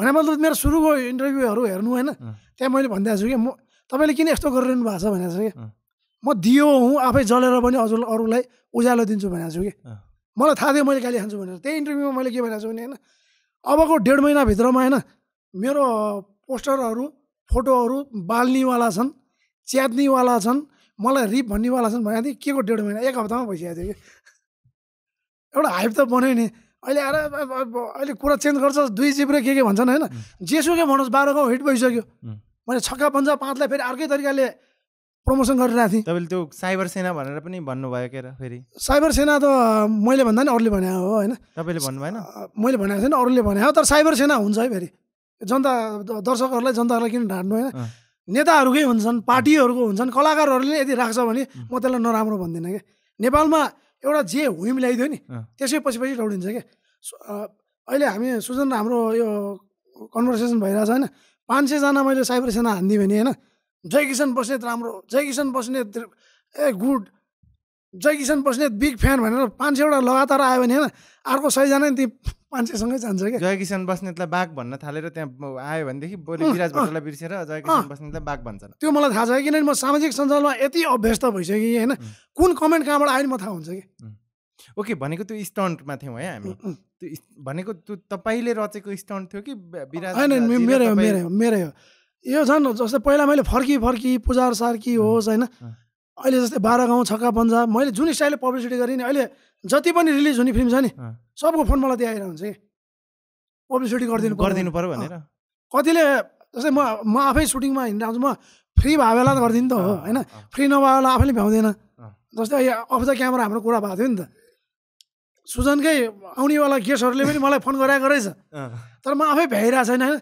भने मतलब मेरो सुरुको इन्टरभ्यूहरू हेर्नु होइन त्यहाँ मैले भनिदिएको छु कि म तपाईँले किन यस्तो गरिरहनु भएको छ भनेको छु कि म दियो हुँ आफै जलेर पनि अझ अरूलाई उज्यालो दिन्छु भनेको छु कि मलाई थाहा थियो मैले गाली खान्छु भनेर त्यही इन्टरभ्यूमा मैले के भनेको छु भने होइन अबको डेढ महिनाभित्रमा होइन मेरो पोस्टरहरू फोटोहरू बाल्नेवाला छन् च्यात्नेवाला छन् मलाई रिप भन्नेवाला छन् भनेको थिएँ के को डेढ महिना एक हप्तामा भइसकेको थियो कि एउटा हाइप त बन्यो नि अहिले आएर अहिले कुरा चेन्ज गर्छ दुई जिब्रे के के भन्छन् होइन जेसुकै भन्नुहोस् बाह्र गाउँ हिट भइसक्यो मैले छक्का पन्जा पाँचलाई फेरि अर्कै तरिकाले प्रमोसन गरिरहेको थिएँ तपाईँले त्यो साइबर सेना भनेर पनि भन्नुभयो के र फेरि साइबर सेना त मैले भन्दा नि अरूले भने हो होइन तपाईँले भन्नु भएन मैले भनेको छैन अरूले भने हो तर साइबर सेना हुन्छ है फेरि जनता दर्शकहरूलाई जनताहरूलाई किन ढाँट्नु होइन नेताहरूकै हुन्छन् पार्टीहरूको हुन्छन् कलाकारहरूले यदि राख्छ भने म त्यसलाई नराम्रो भन्दिनँ क्या नेपालमा एउटा जे हुइम ल्याइदियो नि त्यसै पछि पछि दौडिन्छ क्या अहिले हामी सुजन हाम्रो यो कन्भर्सेसन भइरहेछ होइन पाँच सयजना मैले साइबर सेना हान्दिएँ भने होइन जय किसन बस्नेत राम्रो Jay Kisan Basnet a good Jay Kisan Basnet big fan भनेर पाँच सयवटा लगातार आयो भने होइन अर्को सयजना नि ती मान्छेसँगै जान्छ क्या जय किसान बस्नेतलाई बाघ भन्न थालेर त्यहाँ आयो भनेदेखि बोले विराज भट्टलाई बिर्सेर जय किसान बस्नेतलाई बाघ भन्छन् त्यो मलाई थाहा छ किनभने म सामाजिक सञ्जालमा यति अभ्यस्त भइसकेँ होइन कुन कमेन्ट कहाँबाट आयो नि म थाहा हुन्छ कि ओके भनेको त्यो स्टन्टमा थियौँ है हामी त्यो भनेको त्यो तपाईँले रचेको स्टन्ट थियो कि विराज होइन मेरै हो मेरै हो मेरै हो यो झन् जस्तै पहिला मैले फर्की फर्की पुजार सार्की होस् होइन अहिले जस्तै बाह्र गाउँ छक्का पन्जा मैले जुन स्टाइलले पब्लिसिटी गरेँ नि अहिले जति पनि रिलिज हुने फिल्म छ नि सबको फोन मलाई त्यहाँ आइरहन्छ हुन्छ कि पब्लिसिटी गरिदिनु गरिदिनु पऱ्यो भनेर कतिले जस्तै म म आफै सुटिङमा हिँडिरहन्छु म फ्री भए बेला त गरिदिनु त हो होइन फ्री नभए बेला आफैले भ्याउँदैन जस्तै अफ द क्यामरा हाम्रो कुरा भएको थियो नि त सुजनकै आउनेवाला गेस्टहरूले पनि मलाई फोन गराएको रहेछ तर म आफै भ्याइरहेको छैन होइन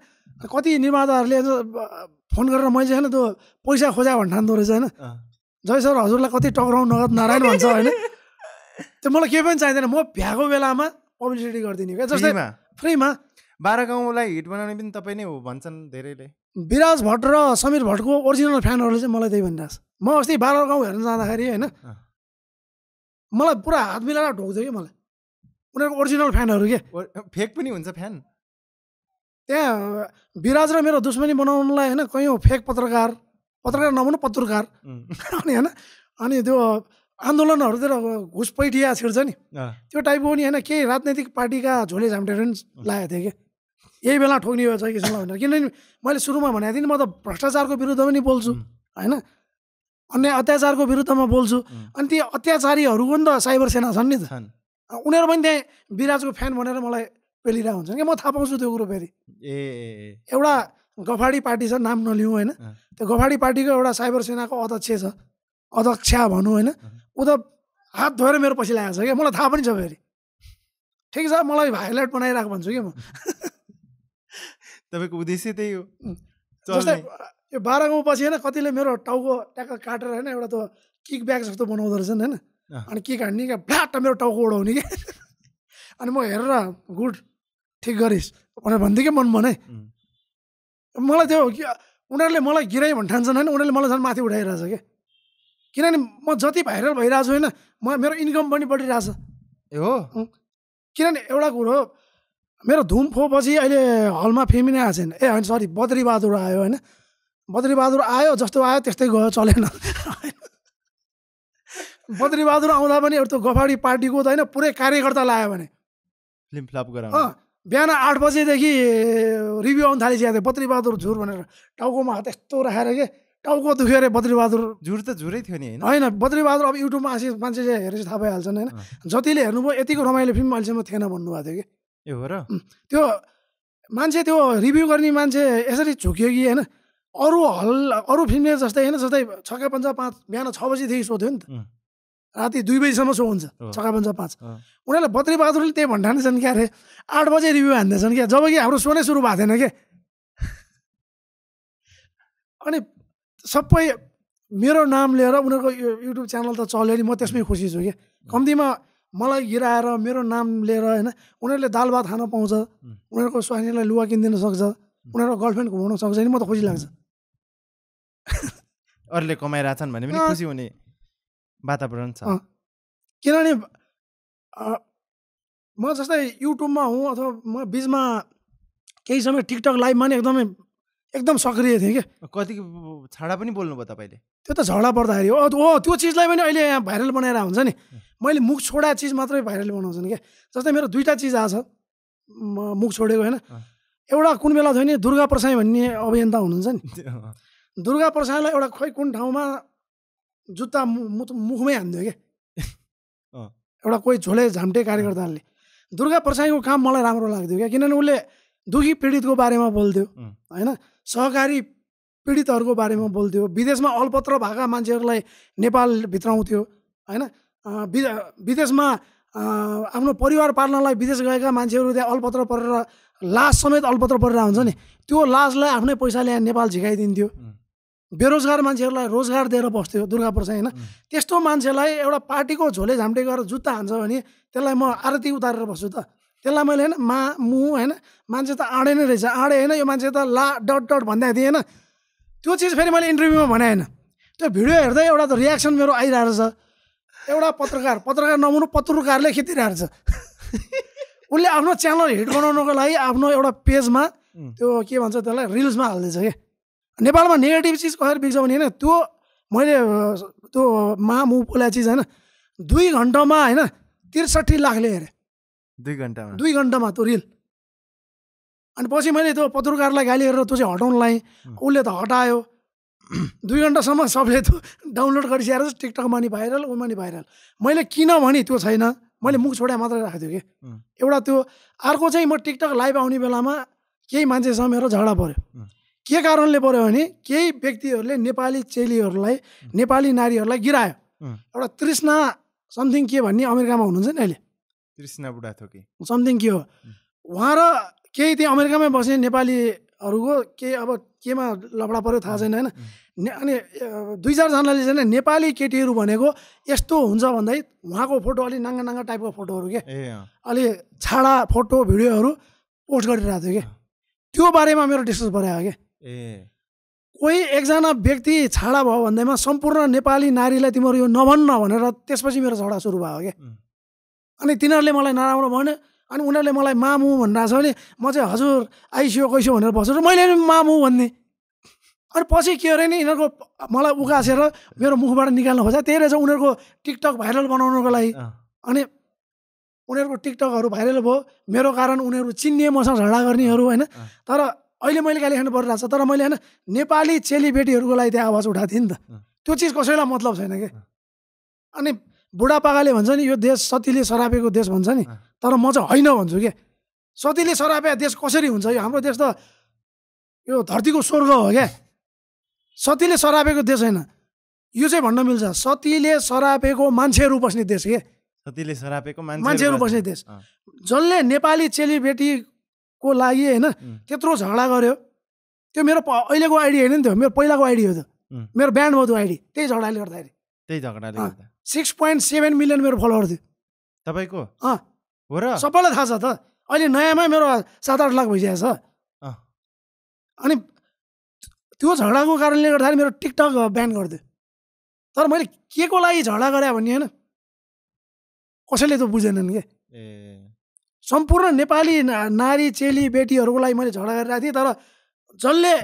कति निर्माताहरूले फोन गरेर मैले होइन त्यो पैसा खोजा भन्ठान्दो रहेछ होइन जय सर हजुरलाई कति टक्राउनु नगद नारायण भन्छ होइन त्यो मलाई केही पनि चाहिँदैन म भ्याएको बेलामा पब्लिसिटी गरिदिने क्या जस्तै फ्रीमा बाह्र गाउँलाई हिट बनाउने पनि तपाईँ नै हो भन्छन् धेरैले विराज भट्ट र समीर भट्टको ओरिजिनल फ्यानहरूले चाहिँ मलाई त्यही भनिरहेको छ म अस्ति बाह्र गाउँ हेर्न जाँदाखेरि होइन मलाई पुरा हात मिलाएर ढोक्थ्यो कि मलाई उनीहरूको ओरिजिनल फ्यानहरू के फेक पनि हुन्छ फ्यान त्यहाँ विराज र मेरो दुश्मनी बनाउनुलाई होइन कयौँ फेक पत्रकार पत्रकार नभनु पत्रकार अनि होइन अनि त्यो आन्दोलनहरूतिर घुस पैठिया छिर्छ नि त्यो टाइपको नि होइन केही राजनैतिक पार्टीका झोले झाम्टेर पनि लागेको थिएँ कि यही बेला ठोक्ने भएछ छ कि भनेर किनभने मैले सुरुमा भनेको थिएँ नि म त भ्रष्टाचारको विरुद्धमा नि बोल्छु होइन अन्य अत्याचारको विरुद्धमा बोल्छु अनि ती अत्याचारीहरू पनि त साइबर सेना छन् नि त उनीहरू पनि त्यहाँ विराजको फ्यान भनेर मलाई पेलिरहेको हुन्छ कि म थाहा पाउँछु त्यो कुरो फेरि ए एउटा गफाडी पार्टी छ नाम नलिउँ होइन त्यो गफाडी पार्टीको एउटा साइबर सेनाको अध्यक्ष छ अध्यक्ष भनौँ होइन ऊ त हात धोएर मेरो पछि लागेको छ क्या मलाई थाहा पनि छ फेरि ठिक छ मलाई हाइलाइट बनाइरहेको भन्छु कि म तपाईँको उद्देश्य त्यही हो जस्तै यो बाह्र गाउँ पछि होइन कतिले मेरो टाउको ट्याक्क काटेर होइन एउटा त्यो किक ब्याग जस्तो बनाउँदो रहेछन् होइन अनि किक हान्ने क्या फ्ल्याट मेरो टाउको उडाउने क्या अनि म हेरेर गुड ठिक गरिस् भनेर भन्थेँ क्या मन मनै मलाई त्यो उनीहरूले मलाई गिराइ भन्ठान्छन् होइन उनीहरूले मलाई झन् माथि उठाइरहेछ क्या किनभने म जति भाइरल भइरहेको छु होइन म मेरो इन्कम पनि बढिरहेछ ए हो किनभने एउटा कुरो मेरो धुमफोपछि अहिले हलमा फेमि नै आएको छैन ए होइन सरी बद्रीबहादुर आयो होइन बद्रीबहादुर आयो जस्तो आयो त्यस्तै गयो चलेन बद्रीबहादुर आउँदा पनि एउटा गफाडी पार्टीको त होइन पुरै कार्यकर्ता लगायो भने फिल्म बिहान आठ बजेदेखि रिभ्यू आउनु थालिसकेको थियो बद्रीबहादुर झुर भनेर टाउकोमा हात यस्तो राखेर के टाउको दुख्यो अरे बद्रीबहादुर झुर त झुरै थियो नि होइन बद्रीबहादुर अब युट्युबमा आसी मान्छेले हेरेपछि थाहा पाइहाल्छन् होइन जतिले हेर्नुभयो यतिको रमाइलो फिल्म अहिलेसम्म थिएन भन्नुभएको थियो कि ए हो र त्यो मान्छे त्यो रिभ्यू गर्ने मान्छे यसरी झुक्यो कि होइन अरू हल अरू फिल्मले जस्तै होइन जस्तै छक्का पन्जा पाँच बिहान छ बजीदेखि सो थियो नि त राति दुई बजीसम्म सो हुन्छ छक्का पन्जा पाँच उनीहरूले बद्रीबहादुरले त्यही छन् क्या अरे आठ बजे रिभ्यू हान्दैछन् क्या जब कि हाम्रो सो नै सुरु भएको थिएन क्या अनि सबै मेरो नाम लिएर उनीहरूको युट्युब च्यानल त चल्यो नि म त्यसमै खुसी छु कि कम्तीमा मलाई गिराएर मेरो नाम लिएर होइन उनीहरूले दाल भात खान पाउँछ उनीहरूको स्वानीलाई लुवा किनिदिन सक्छ उनीहरूको गर्लफ्रेन्ड घुमाउन सक्छ नि म त खुसी लाग्छ अरूले छन् भने पनि खुसी हुने वातावरण छ किनभने म जस्तै युट्युबमा हुँ अथवा म बिचमा केही समय टिकटक लाइभमा नि एकदमै एकदम सक्रिय थिएँ क्या कति छाडा पनि बोल्नुभयो तपाईँले त्यो त झगडा पर्दाखेरि हो ओ त्यो चिजलाई पनि अहिले यहाँ भाइरल बनाएर हुन्छ नि मैले मुख छोडा चिज मात्रै भाइरल नि क्या जस्तै मेरो दुइटा चिज आएको छ मुख छोडेको होइन एउटा कुन बेला थियो नि दुर्गा प्रसाई भन्ने अभियन्ता हुनुहुन्छ नि दुर्गा प्रसाईलाई एउटा खोइ कुन ठाउँमा जुत्ता मु मुखमै हान्दियो क्या एउटा कोही झोले झाम्टे कार्यकर्ताहरूले दुर्गा प्रसाईको काम मलाई राम्रो लाग्थ्यो क्या किनभने उसले दुखी पीडितको बारेमा बोल्थ्यो होइन सहकारी पीडितहरूको बारेमा बोल्थ्यो विदेशमा अल्पत्र भएका मान्छेहरूलाई नेपाल भित्राउँथ्यो होइन विदेशमा आफ्नो परिवार पाल्नलाई विदेश गएका मान्छेहरू त्यहाँ अल्पत्र परेर लाज समेत अल्पत्र परेर हुन्छ नि त्यो लाजलाई आफ्नै पैसाले यहाँ नेपाल झिकाइदिन्थ्यो बेरोजगार मान्छेहरूलाई रोजगार दिएर बस्थ्यो दुर्गा प्रसाद होइन त्यस्तो मान्छेलाई एउटा पार्टीको झोले झाम्टे गरेर जुत्ता हान्छ भने त्यसलाई म आरती उतारेर बस्छु त त्यसलाई मैले होइन मा मु होइन मान्छे त आँडे नै रहेछ आँडे होइन यो मान्छे त ला डट डट भन्दा थिएँ होइन त्यो चिज फेरि मैले इन्टरभ्यूमा भने होइन त्यो भिडियो हेर्दै एउटा त रियाक्सन मेरो आइरहेको छ एउटा पत्रकार पत्रकार नबुनु पत्रकारले खिचिरहेको छ उसले आफ्नो च्यानल हिट बनाउनको लागि आफ्नो एउटा पेजमा त्यो के भन्छ त्यसलाई रिल्समा हालिदिन्छ कि नेपालमा नेगेटिभ चिज कसरी बिग्छ भने होइन त्यो मैले त्यो मा मु पोला चिज होइन दुई घन्टामा होइन त्रिसठी लाखले हेरेँ दुई घन्टामा दुई घन्टामा त्यो रिल अनि पछि मैले त्यो पत्रकारलाई गाली गरेर त्यो चाहिँ हटाउनु लाएँ उसले त हटायो दुई घन्टासम्म सबले त्यो डाउनलोड गरिसकेर चाहिँ टिकटकमा नि भाइरल उमा नि भाइरल मैले किन भने त्यो छैन मैले मुख छोड्या मात्रै राखेको थिएँ कि एउटा त्यो अर्को चाहिँ म टिकटक लाइभ आउने बेलामा केही मान्छेसँग मेरो झगडा पऱ्यो के कारणले पऱ्यो भने केही व्यक्तिहरूले नेपाली चेलीहरूलाई नेपाली नारीहरूलाई गिरायो एउटा तृष्णा समथिङ के भन्ने अमेरिकामा हुनुहुन्छ नि अहिले कृष्ण थोकी समथिङ के हो उहाँ र केही त्यहाँ अमेरिकामै बस्ने नेपालीहरूको केही अब केमा लपडा पऱ्यो थाहा छैन होइन अनि दुई चारजनाले चाहिँ नेपाली केटीहरू भनेको यस्तो हुन्छ भन्दै उहाँको फोटो अलि नाङ्गा नाङ्गा टाइपको फोटोहरू के अलि छाडा फोटो भिडियोहरू पोस्ट गरिरहेको थियो कि त्यो बारेमा मेरो डिस्कस परेको कि ए कोही एकजना व्यक्ति छाडा भयो भन्दैमा सम्पूर्ण नेपाली नारीलाई तिमीहरू यो नभन्न भनेर त्यसपछि मेरो झगडा सुरु भयो क्या अनि तिनीहरूले मलाई नराम्रो भएन अनि उनीहरूले मलाई मामु भनिरहेको छ भने म चाहिँ हजुर आइसियो कैसियो भनेर बस्छु र मैले पनि मामु भन्ने अनि पछि के अरे नि यिनीहरूको मलाई उकासेर मेरो मुखबाट निकाल्नु खोज्छ त्यही रहेछ उनीहरूको टिकटक भाइरल बनाउनुको लागि अनि उनीहरूको टिकटकहरू भाइरल भयो मेरो कारण उनीहरू चिन्ने मसँग झगडा गर्नेहरू होइन तर अहिले मैले गाली खानु परिरहेको छ तर मैले होइन नेपाली चेलीबेटीहरूको लागि त्यो आवाज उठाएको थिएँ नि त त्यो चिज कसैलाई मतलब छैन कि अनि बुढापाकाले भन्छ नि यो देश सतीले सरापेको देश भन्छ नि तर म चाहिँ होइन भन्छु क्या सतीले सरापे देश कसरी हुन्छ यो हाम्रो देश त यो धरतीको स्वर्ग हो क्या सतीले सरापेको देश होइन यो चाहिँ भन्न मिल्छ सतीले सरापेको मान्छेहरू बस्ने देश के सतीले सरापेको मान्छेहरू बस्ने देश जसले नेपाली चेलीबेटीको लागि होइन त्यत्रो झगडा गर्यो त्यो मेरो अहिलेको आइडी होइन नि त्यो मेरो पहिलाको आइडी हो त मेरो ब्यान्ड भयो त्यो आइडी त्यही झगडाले गर्दाखेरि त्यही झगडाले गर्दा सिक्स पोइन्ट सेभेन मिलियन मेरो फलोवर थियो तपाईँको अँ हो र सबैलाई थाहा छ त अहिले नयाँमै मेरो सात आठ लाख भइसकेको छ अनि त्यो झगडाको कारणले गर्दाखेरि मेरो टिकटक ब्यान गरिदियो तर मैले के को लागि झगडा गरेँ भन्ने होइन कसैले त बुझेनन् क्या सम्पूर्ण नेपाली नारी चेली बेटीहरूको लागि मैले झगडा गरिरहेको थिएँ तर जसले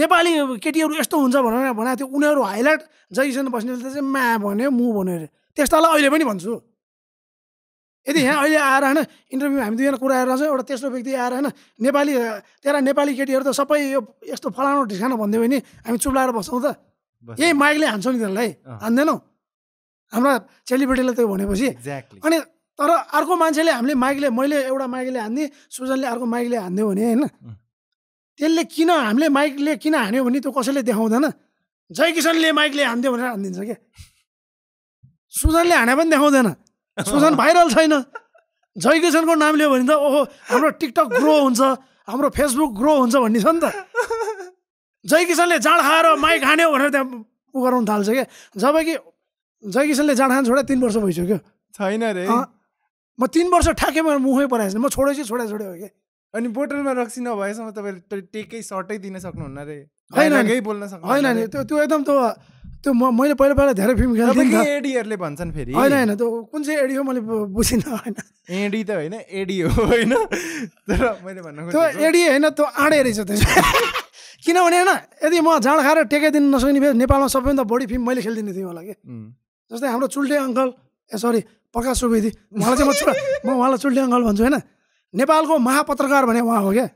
नेपाली केटीहरू यस्तो हुन्छ भनेर भने त्यो उनीहरू हाइलाइट जयकिसन बस्नेले चाहिँ मा भन्यो मु भन्यो अरे त्यस्तालाई अहिले पनि भन्छु यदि यहाँ अहिले आएर होइन इन्टरभ्यूमा हामी दुईजना कुरा आएर एउटा तेस्रो व्यक्ति आएर होइन नेपाली त्यहाँ नेपाली केटीहरू त सबै यो यस्तो फलानु ढिसानो भनिदियो भने हामी चुप्लाएर बस्छौँ त यही माइकले हान्छौँ नि त्यसलाई हान्दैनौँ हाम्रा सेलिब्रेटीलाई त्यो भनेपछि अनि तर अर्को मान्छेले हामीले माइकले मैले एउटा माइकले हान्दिएँ सुजनले अर्को माइकले हान्दियो भने होइन त्यसले किन हामीले माइकले किन हान्यो भने त्यो कसैले देखाउँदैन जय किसनले माइकले हानिदियो भनेर हानिदिन्छ क्या सुजनले हाने पनि देखाउँदैन सुजन भाइरल छैन जय किसनको नाम लियो भने त ओहो हाम्रो टिकटक ग्रो हुन्छ हाम्रो फेसबुक ग्रो हुन्छ भन्ने छ नि त जय किसनले जाँड खाएर माइक हान्यो भनेर त्यहाँ ऊ गराउनु थाल्छ क्या जब कि जय किसनले जाँड खान छोडा तिन वर्ष भइसक्यो छैन रे म तिन वर्ष ठ्याकेँ मेरो मुखै पराएछ म छोडेछु छोडा छोड्यो क्या अनि बोटलमा रक्सी नभएसम्म तपाईँले टेकै सर्टै दिन सक्नुहुन्न रे होइन बोल्न सक्नु होइन नि त्यो त्यो एकदम त्यो त्यो म मैले पहिला पहिला धेरै फिल्म खेल्थेँ एडीहरूले भन्छन् फेरि होइन होइन त्यो कुन चाहिँ एडी हो मैले बुझिनँ होइन एडी त होइन एडी हो होइन तर मैले भन्नु त्यो एडी होइन त्यो आँडे रहेछ त्यो किनभने होइन यदि म जाँड खाएर दिनु नसक्ने फेरि नेपालमा सबैभन्दा बढी फिल्म मैले खेलिदिने थिएँ होला कि जस्तै हाम्रो चुल्टे अङ्कल ए सरी प्रकाश सुवेदी उहाँलाई चाहिँ म म उहाँलाई चुल्टे अङ्कल भन्छु होइन नेपालको महापत्रकार भने उहाँ हो क्या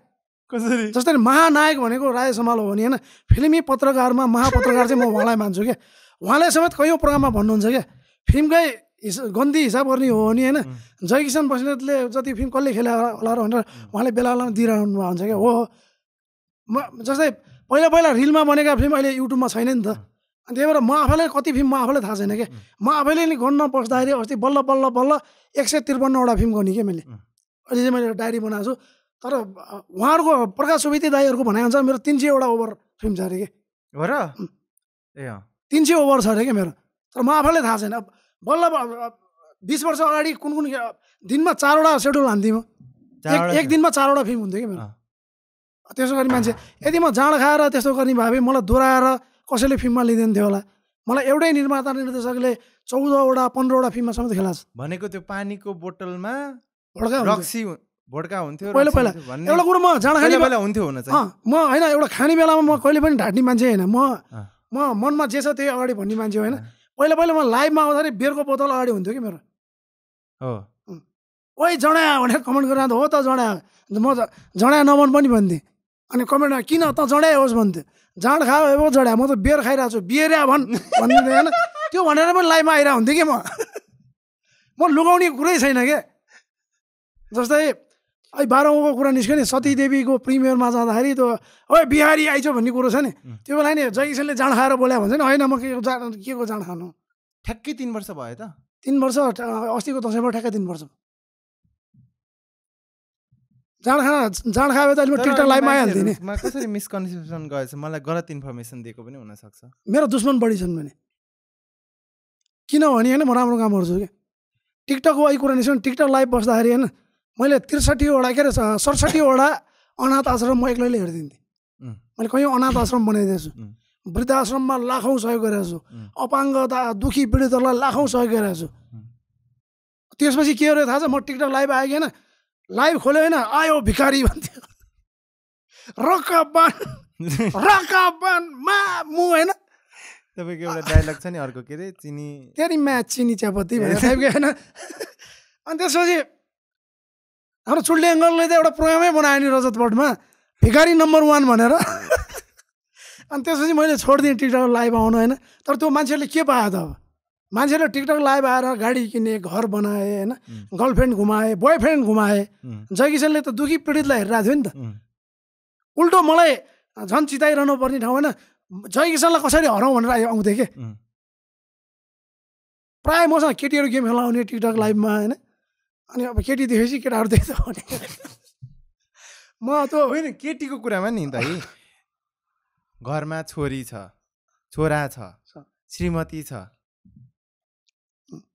कसरी जस्तै महानायक भनेको राय समाल हो भने होइन फिल्मी पत्रकारमा महापत्रकार चाहिँ म उहाँलाई मान्छु क्या उहाँले समेत कैयौँ प्रोग्राममा भन्नुहुन्छ क्या फिल्मकै हिस गन्दी हिसाब गर्ने हो भने होइन जयकिसन बस्नेतले जति फिल्म कसले खेला होला भनेर उहाँले बेला बेलामा दिइरहनु हुन्छ क्या हो म जस्तै पहिला पहिला रिलमा बनेका फिल्म अहिले युट्युबमा छैन नि त अनि त्यही भएर म आफैलाई कति फिल्म म आफैलाई थाहा छैन क्या म आफैले नि गर्न पस्दाखेरि अस्ति बल्ल बल्ल बल्ल एक सय त्रिपन्नवटा फिल्म गर्ने क्या मैले अहिले चाहिँ मैले डायरी बनाएको छु तर उहाँहरूको प्रकाश सोभिती दाईहरूको भनाइअनुसार मेरो तिन सयवटा ओभर फिल्म छ अरे कि हो र ए तिन सय ओभर छ अरे क्या मेरो तर म आफैले थाहा छैन अब बल्ल बिस वर्ष अगाडि कुन कुन दिनमा चारवटा सेड्युल हान्थेँ म एक दिनमा चारवटा फिल्म हुन्थ्यो कि मेरो त्यसो गरी मान्छे यदि म जाँड खाएर त्यस्तो गर्ने भए मलाई दोहोऱ्याएर कसैले फिल्ममा लिँदैन थियो होला मलाई एउटै निर्माता निर्देशकले चौधवटा पन्ध्रवटा फिल्ममा समेत खेलाएको भनेको त्यो पानीको बोतलमा म होइन एउटा खाने बेलामा म कहिले पनि ढाँट्ने मान्छे होइन म म मनमा जे छ त्यही अगाडि भन्ने मान्छे होइन पहिला पहिला म लाइभमा आउँदाखेरि बेरको बोतल अगाडि हुन्थ्यो कि मेरो हो ओइ जडा भनेर कमेन्ट गरेर हो त जडा म जडा नमन पनि भन्थेँ अनि कमेन्टमा किन त जडै होस् भन्थ्यो जाँड खायो हो जडा म त बेर खाइरहेको छु बिहे भन् भन्थ्यो होइन त्यो भनेर पनि लाइभमा आइरहेको हुन्थ्यो कि म म लुगाउने कुरै छैन क्या जस्तै अहिले बाह्रौँको कुरा निस्क्यो नि सतीदेवीको प्रिमियरमा जाँदाखेरि त्यो ओ बिहारी आइज भन्ने कुरो छ नि त्यो बेला नि जयकिसनले जाँड खाएर बोल्या भन्छ नि होइन म के के को जाँड खानु ठ्याक्कै तिन वर्ष भयो त तिन वर्ष अस्तिको दसैँबाट ठ्याक्कै तिन वर्ष जाँड खान जाँड खायो त अहिले टिकटक लाइभमा आइहाल्थेँ नि कसरी मिसकन्सेप्सन गएछ मलाई गलत इन्फर्मेसन दिएको पनि हुनसक्छ मेरो दुश्मन बढी छन् भने किनभने होइन म राम्रो काम गर्छु क्या टिकटकको अहिले कुरा निस्क्यो टिकटक लाइभ बस्दाखेरि होइन मैले त्रिसठीवटा के रहेछ सडसठीवटा अनाथ आश्रम म एक्लैले हेरिदिन्थेँ मैले कहीँ अनाथ आश्रम बनाइदिएछु वृद्धाश्रममा लाखौँ सहयोग गरिरहेको छु अपाङ्गता दुखी पीडितहरूलाई लाखौँ सहयोग गरिरहेको छु त्यसपछि के अरे थाहा छ म टिकटक लाइभ आयो कि होइन लाइभ खोल्यो होइन आयो भिखारी भन्थ्यो रकबान रकबान मा मु होइन तपाईँको एउटा डाइलग छ नि अर्को के अरे चिनी त्यहाँनिर म्या चिनी चियापत्ती भनेर टाइपको होइन अनि त्यसपछि हाम्रो चुल्डे एङ्गलले त एउटा प्रोग्रामै बनायो नि रजत भट्टमा भिखारी नम्बर वान भनेर अनि त्यसपछि मैले छोडिदिएँ टिकटक लाइभ आउनु होइन तर त्यो मान्छेहरूले के पायो त अब मान्छेले टिकटक लाइभ आएर गाडी किने घर बनाए होइन गर्लफ्रेन्ड घुमाए बोयफ्रेन्ड घुमाए जयकिसनले त दुखी पीडितलाई हेरिरहेको थियो नि त उल्टो मलाई झन् चिताइरहनु पर्ने ठाउँ होइन जयकिसनलाई कसरी हराउँ भनेर आयो आउँथेँ कि प्रायः मसँग केटीहरू गेम खेलाउने टिकटक लाइभमा होइन अनि अब केटी देखेपछि केटाहरू देख्छ भने म त होइन केटीको कुरामा नि त घरमा छोरी छ छोरा छ श्रीमती छ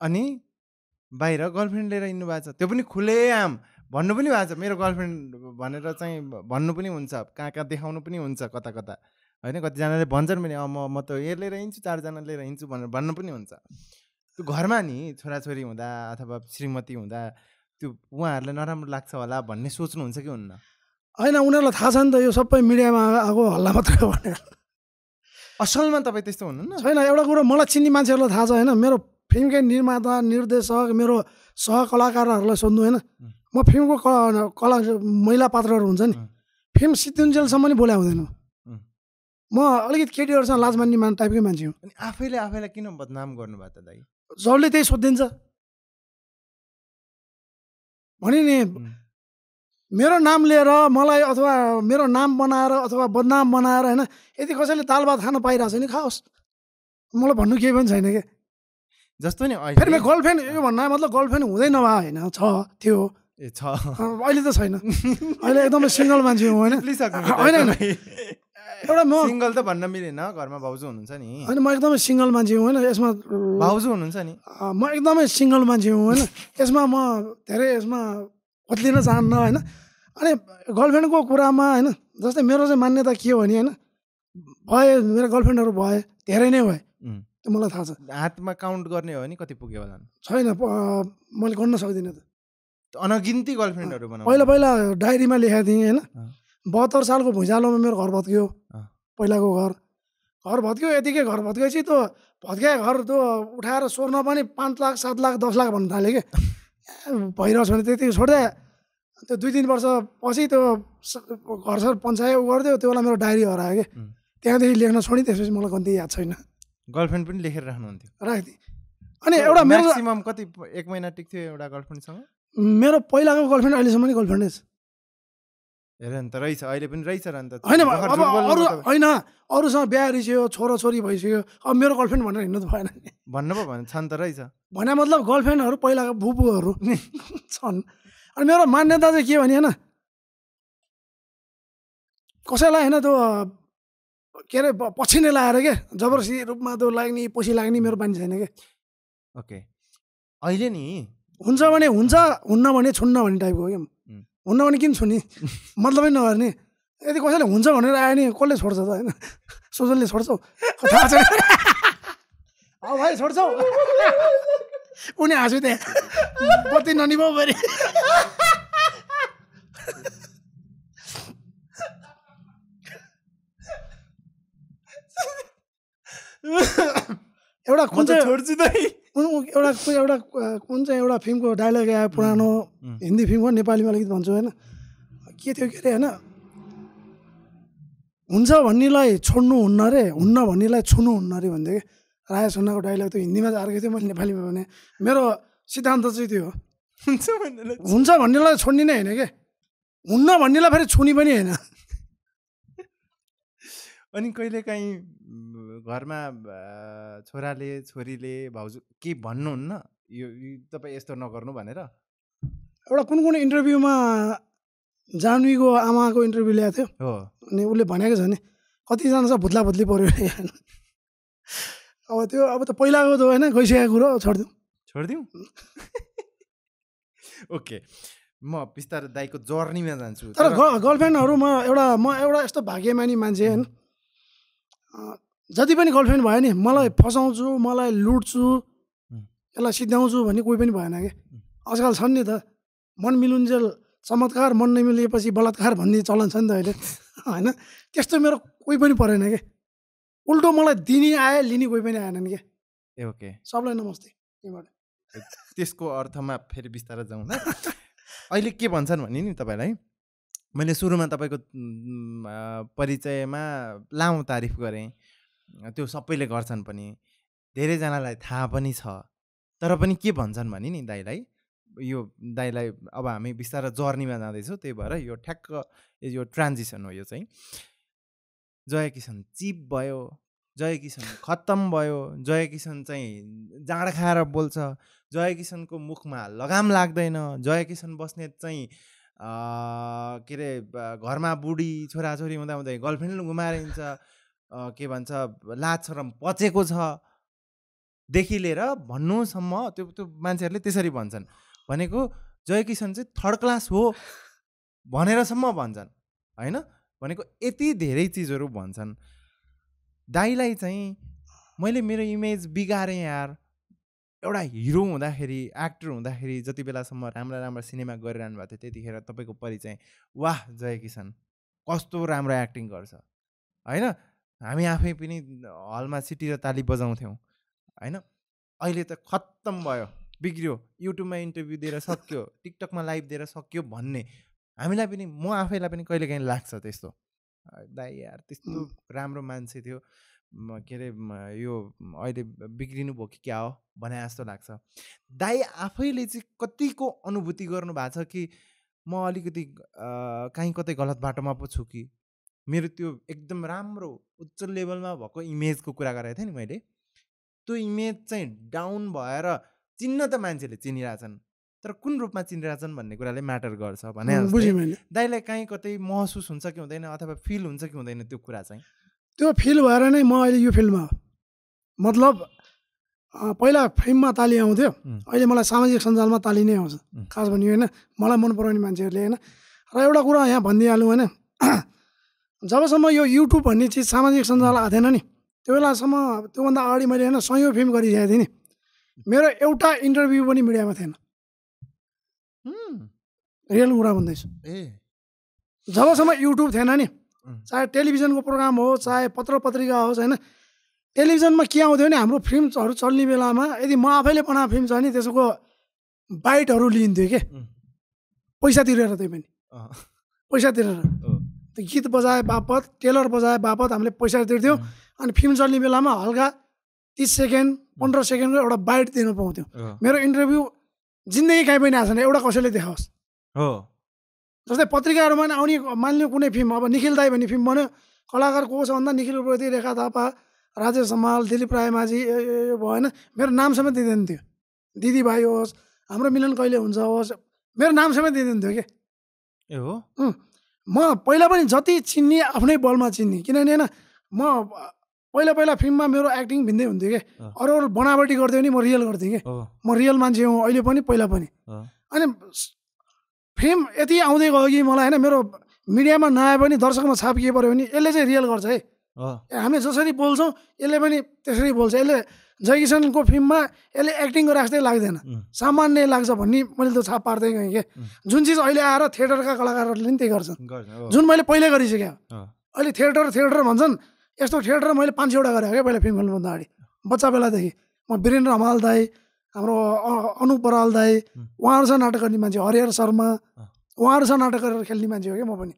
अनि बाहिर गर्लफ्रेन्ड लिएर हिँड्नु भएको छ त्यो पनि खुलेआम भन्नु पनि भएको छ मेरो गर्लफ्रेन्ड भनेर चाहिँ भन्नु पनि हुन्छ कहाँ कहाँ देखाउनु पनि हुन्छ कता कता होइन कतिजनाले भन्छन् पनि अँ म म त यो लिएर हिँड्छु चारजना लिएर हिँड्छु भनेर भन्नु पनि हुन्छ त्यो घरमा नि छोराछोरी हुँदा अथवा श्रीमती हुँदा त्यो उहाँहरूलाई नराम्रो लाग्छ होला भन्ने सोच्नुहुन्छ कि हुन्न होइन उनीहरूलाई थाहा छ नि त यो सबै मिडियामा आएको हल्ला मात्रै हो भनेर असलमा तपाईँ त्यस्तो हुनुहुन्न छैन एउटा कुरो मलाई चिन्ने मान्छेहरूलाई थाहा छ होइन मेरो फिल्मकै निर्माता निर्देशक मेरो सहकलाकारहरूलाई सोध्नु होइन म फिल्मको कला कला महिला पात्रहरू हुन्छ नि फिल्म सिद्धुन्जेलसम्म नि बोल्या हुँदैन म अलिकति केटीहरूसँग लाज मान्ने मान टाइपकै मान्छे हो अनि आफैले आफैलाई किन बदनाम गर्नुभयो त दाइ जसले त्यही सोधिदिन्छ भने नि मेरो नाम लिएर मलाई अथवा मेरो नाम बनाएर अथवा बदनाम बनाएर होइन यदि कसैले दाल भात खान पाइरहेको छ नि खाओस् मलाई भन्नु केही पनि छैन क्या जस्तो नि फेरि मेरो गर्लफ्रेन्ड यो भन्ना मतलब गर्लफ्रेन्ड हुँदै नभए होइन छ त्यो ए छ अहिले त छैन अहिले एकदमै सिङ्गल मान्छे हो होइन होइन एउटा म सिङ्गल त भन्न मिलेन घरमा भाउजू हुनुहुन्छ नि होइन म एकदमै सिङ्गल मान्छे हुँ होइन यसमा भाउजू हुनुहुन्छ नि म एकदमै सिङ्गल मान्छे हुँ होइन यसमा म धेरै यसमा ओत्लिन चाहन्न होइन अनि गर्लफ्रेन्डको कुरामा होइन जस्तै मेरो चाहिँ मान्यता के हो भने होइन भए मेरो गर्लफ्रेन्डहरू भए धेरै नै भए त्यो मलाई थाहा छ हातमा काउन्ट गर्ने हो भने कति पुग्यो होला छैन मैले गर्न सक्दिनँ त अनगिन्ती गर्लफ्रेन्डहरू पहिला पहिला डायरीमा लेखाएको थिएँ होइन बहत्तर सालको भुइँचालोमा मेरो घर भत्कियो पहिलाको घर घर भत्कियो यतिकै घर भत्किएपछि त्यो भत्किया घर त्यो उठाएर सोर्न पनि पाँच लाख सात लाख दस लाख भन्नु थाल्यो कि भइरहेछ भने त्यति छोड्दा त्यो दुई तिन वर्षपछि त्यो घर सर पञ्चायत ऊ गरिदियो त्यो बेला मेरो डायरी हरायो कि त्यहाँदेखि लेख्न छोडेँ त्यसपछि मलाई कति याद छैन गर्लफ्रेन्ड पनि लेखेर राख्नुहुन्थ्यो राखिदिएँ अनि एउटा मेरो कति एक महिना टिक्थ्यो एउटा गर्लफ्रेन्डसँग मेरो पहिलाको गर्लफ्रेन्ड अहिलेसम्म गर्लफ्रेन्डै छ हेर त रहेछ अहिले पनि रहेछ त होइन अरू होइन अरूसँग बिहा छोरा छोरी भइसक्यो अब मेरो गर्लफ्रेन्ड भनेर हिँड्नु त भएन नि भन्नु पो भने छन् त रहेछ भने मतलब गर्लफ्रेन्डहरू पहिलाको भुपुहरू छन् अनि मेरो मान्यता चाहिँ के भने होइन कसैलाई होइन त्यो के अरे पछि नै लाएर के जबरजस्ती रूपमा त्यो लाग्ने पछि लाग्ने मेरो बानी छैन क्या ओके अहिले नि हुन्छ भने हुन्छ हुन्न भने छुन्न भन्ने टाइपको क्या हुन्न भने किन छुने मतलबै नगर्ने यदि कसैले हुन्छ भनेर आयो नि कसले छोड्छ त होइन सोजनले छोड्छौ थाहा भाइ छोड्छौ उनी हाँसु त्यहाँ कति ननिभाउ गरे एउटा खोज्छ छोड्छु त एउटा कोही एउटा कुन चाहिँ एउटा फिल्मको डायलग आयो पुरानो हिन्दी फिल्म हो नेपालीमा अलिकति भन्छु होइन के थियो के अरे होइन हुन्छ भन्नेलाई छोड्नु हुन्न रे हुन्न भन्नेलाई छुनु हुन्न रे भन्थ्यो कि राय सुन्नाको डाइलग त्यो हिन्दीमा चाहिँ अर्कै थियो मैले नेपालीमा भने मेरो सिद्धान्त चाहिँ त्यो हो हुन्छ भन्नेलाई छोड्ने नै होइन कि हुन्न भन्नेलाई फेरि छुनी पनि होइन अनि कहिलेकाहीँ घरमा छोराले छोरीले भाउजू के भन्नुहुन्न यो तपाईँ यस्तो नगर्नु भनेर एउटा कुन कुन इन्टरभ्यूमा जानुको आमाको इन्टरभ्यू ल्याएको थियो हो अनि उसले भनेको छ नि कतिजना छ भुत्ला भुत्ली पऱ्यो अब त्यो अब त पहिलाको त होइन गइसकेको कुरो छोडिदिउँ छोडिदिउँ ओके म बिस्तारै दाईको जर्नीमा जान्छु तर गर्लफ्रेन्डहरू म एउटा म एउटा यस्तो भाग्यमानी मान्छे होइन जति पनि गर्लफ्रेन्ड भयो नि मलाई फसाउँछु मलाई लुट्छु यसलाई सिद्ध्याउँछु भन्ने कोही पनि भएन कि आजकल छन् नि त मन मिलुन्जेल चमत्कार मन नमिलिएपछि बलात्कार भन्ने चलन छ नि त अहिले होइन त्यस्तो मेरो कोही पनि परेन कि उल्टो मलाई दिने आयो लिने कोही पनि आएनन् कि ए ओके सबलाई नमस्ते त्यसको अर्थमा फेरि बिस्तारै जाउँ अहिले के भन्छन् भने नि तपाईँलाई मैले सुरुमा तपाईँको परिचयमा लामो तारिफ गरेँ त्यो सबैले गर्छन् पनि धेरैजनालाई थाहा पनि छ तर पनि के भन्छन् भने नि दाईलाई यो दाईलाई अब हामी बिस्तारै जर्नीमा जाँदैछौँ त्यही भएर यो ठ्याक्क यो ट्रान्जिसन हो यो चाहिँ जय किसन चिप भयो जय किसन खत्तम भयो जय किसन चाहिँ जाँड खाएर बोल्छ जय किसनको मुखमा लगाम लाग्दैन जय किसन बस्नेत चाहिँ के अरे घरमा बुढी छोराछोरी हुँदा हुँदै गर्लफ्रेन्ड गुमारिन्छ के भन्छ लाछरम पचेको छ देखि लिएर भन्नुसम्म त्यो त्यो मान्छेहरूले त्यसरी भन्छन् भनेको जयकिसन चाहिँ थर्ड क्लास हो भनेरसम्म भन्छन् होइन भनेको यति धेरै चिजहरू भन्छन् दाईलाई चाहिँ मैले मेरो इमेज बिगारेँ यार एउटा हिरो हुँदाखेरि एक्टर हुँदाखेरि जति बेलासम्म राम्रा राम्रा सिनेमा गरिरहनु भएको थियो त्यतिखेर तपाईँको परिचय वाह जय किसान कस्तो राम्रो एक्टिङ गर्छ होइन हामी आफै पनि हलमा सिटी र ताली बजाउँथ्यौँ होइन अहिले त खत्तम भयो बिग्रियो युट्युबमा इन्टरभ्यू दिएर सक्यो टिकटकमा लाइभ दिएर सक्यो भन्ने हामीलाई पनि म आफैलाई पनि कहिलेकाहीँ लाग्छ त्यस्तो दाइ यार त्यस्तो राम्रो मान्छे थियो के अरे यो अहिले बिग्रिनु भयो कि क्या हो भने जस्तो लाग्छ दाई आफैले चाहिँ कतिको अनुभूति गर्नु भएको छ कि म अलिकति काहीँ कतै गलत बाटोमा पो छु कि मेरो त्यो एकदम राम्रो उच्च लेभलमा भएको इमेजको कुरा गरेको थिएँ नि मैले त्यो इमेज चाहिँ डाउन भएर चिन्न त मान्छेले चिनिरहेछन् तर कुन रूपमा चिनिरहेछन् भन्ने कुराले म्याटर गर्छ भने दाइलाई काहीँ कतै महसुस हुन्छ कि हुँदैन अथवा फिल हुन्छ कि हुँदैन त्यो कुरा चाहिँ त्यो फिल भएर नै म अहिले यो फिल्डमा मतलब पहिला फिल्ममा ताली आउँथ्यो अहिले मलाई सामाजिक सञ्जालमा ताली नै आउँछ खास भन्यो होइन मलाई मन पराउने मान्छेहरूले होइन र एउटा कुरा यहाँ भनिदिइहालौँ होइन जबसम्म यो युट्युब भन्ने चिज सामाजिक सञ्जाल आएको थिएन नि त्यो बेलासम्म त्योभन्दा अगाडि मैले होइन सयौँ फिल्म गरिरहेको थिएँ नि मेरो एउटा इन्टरभ्यू पनि मिडियामा थिएन रियल कुरा भन्दैछु जबसम्म युट्युब थिएन नि चाहे टेलिभिजनको प्रोग्राम हो चाहे पत्र पत्रिका होस् होइन टेलिभिजनमा के आउँथ्यो भने हाम्रो फिल्महरू चल्ने बेलामा यदि म आफैले बनाएको फिल्म छ भने त्यसको बाइटहरू लिइन्थ्यो कि पैसा तिरेर त्यही पनि पैसा तिरेर त्यो गीत बजाए बापत टेलर बजाए बापत हामीले पैसा तिर्थ्यौँ अनि फिल्म चल्ने बेलामा हल्का तिस सेकेन्ड पन्ध्र सेकेन्डको एउटा बाइट दिनु पाउँथ्यौँ मेरो इन्टरभ्यू जिन्दगी काहीँ पनि आएको छैन एउटा कसैले देखाओस् हो जस्तै पत्रिकाहरूमा आउने मान्ने कुनै फिल्म अब निखिल दाई भन्ने फिल्म भन्यो कलाकार को छ भन्दा निखिल उपति रेखा थापा राजेश समाल दिलीप रायमाझी यो भएन मेरो नाम समेत दिँदैन थियो दिदीभाइ होस् हाम्रो मिलन कहिले हुन्छ होस् मेरो नाम समेत दिँदैन थियो कि ए हो म पहिला पनि जति चिन्ने आफ्नै बलमा चिन्ने किनभने होइन म पहिला पहिला फिल्ममा मेरो एक्टिङ भिन्दै हुन्थ्यो कि अरू अरू बनावटी गर्थ्यो भने म रियल गर्थेँ कि म रियल मान्छे हुँ अहिले पनि पहिला पनि अनि फिल्म यति आउँदै गयो कि मलाई होइन मेरो मिडियामा नआए पनि दर्शकमा छापिए पऱ्यो भने यसले चाहिँ रियल गर्छ है हामी जसरी बोल्छौँ यसले पनि त्यसरी बोल्छ यसले जय फिल्ममा यसले एक्टिङ गरेर जस्तै लाग्दैन सामान्य लाग्छ भन्ने मैले त छाप पार्दै गएँ क्या जुन चिज अहिले आएर थिएटरका कलाकारहरूले पनि त्यही गर्छन् जुन मैले पहिल्यै गरिसकेँ अहिले थिएटर थिएटर भन्छन् यस्तो थिएटर मैले पाँच छवटा गरेँ क्या पहिला फिल्म खेल्नुभन्दा अगाडि बच्चा बेलादेखि म वीरेन्द्र हमाल दाई हाम्रो अनु पराल दाई उहाँहरूसँग नाटक गर्ने मान्छे हरिहर शर्मा उहाँहरूसँग नाटक गरेर खेल्ने मान्छे हो कि म पनि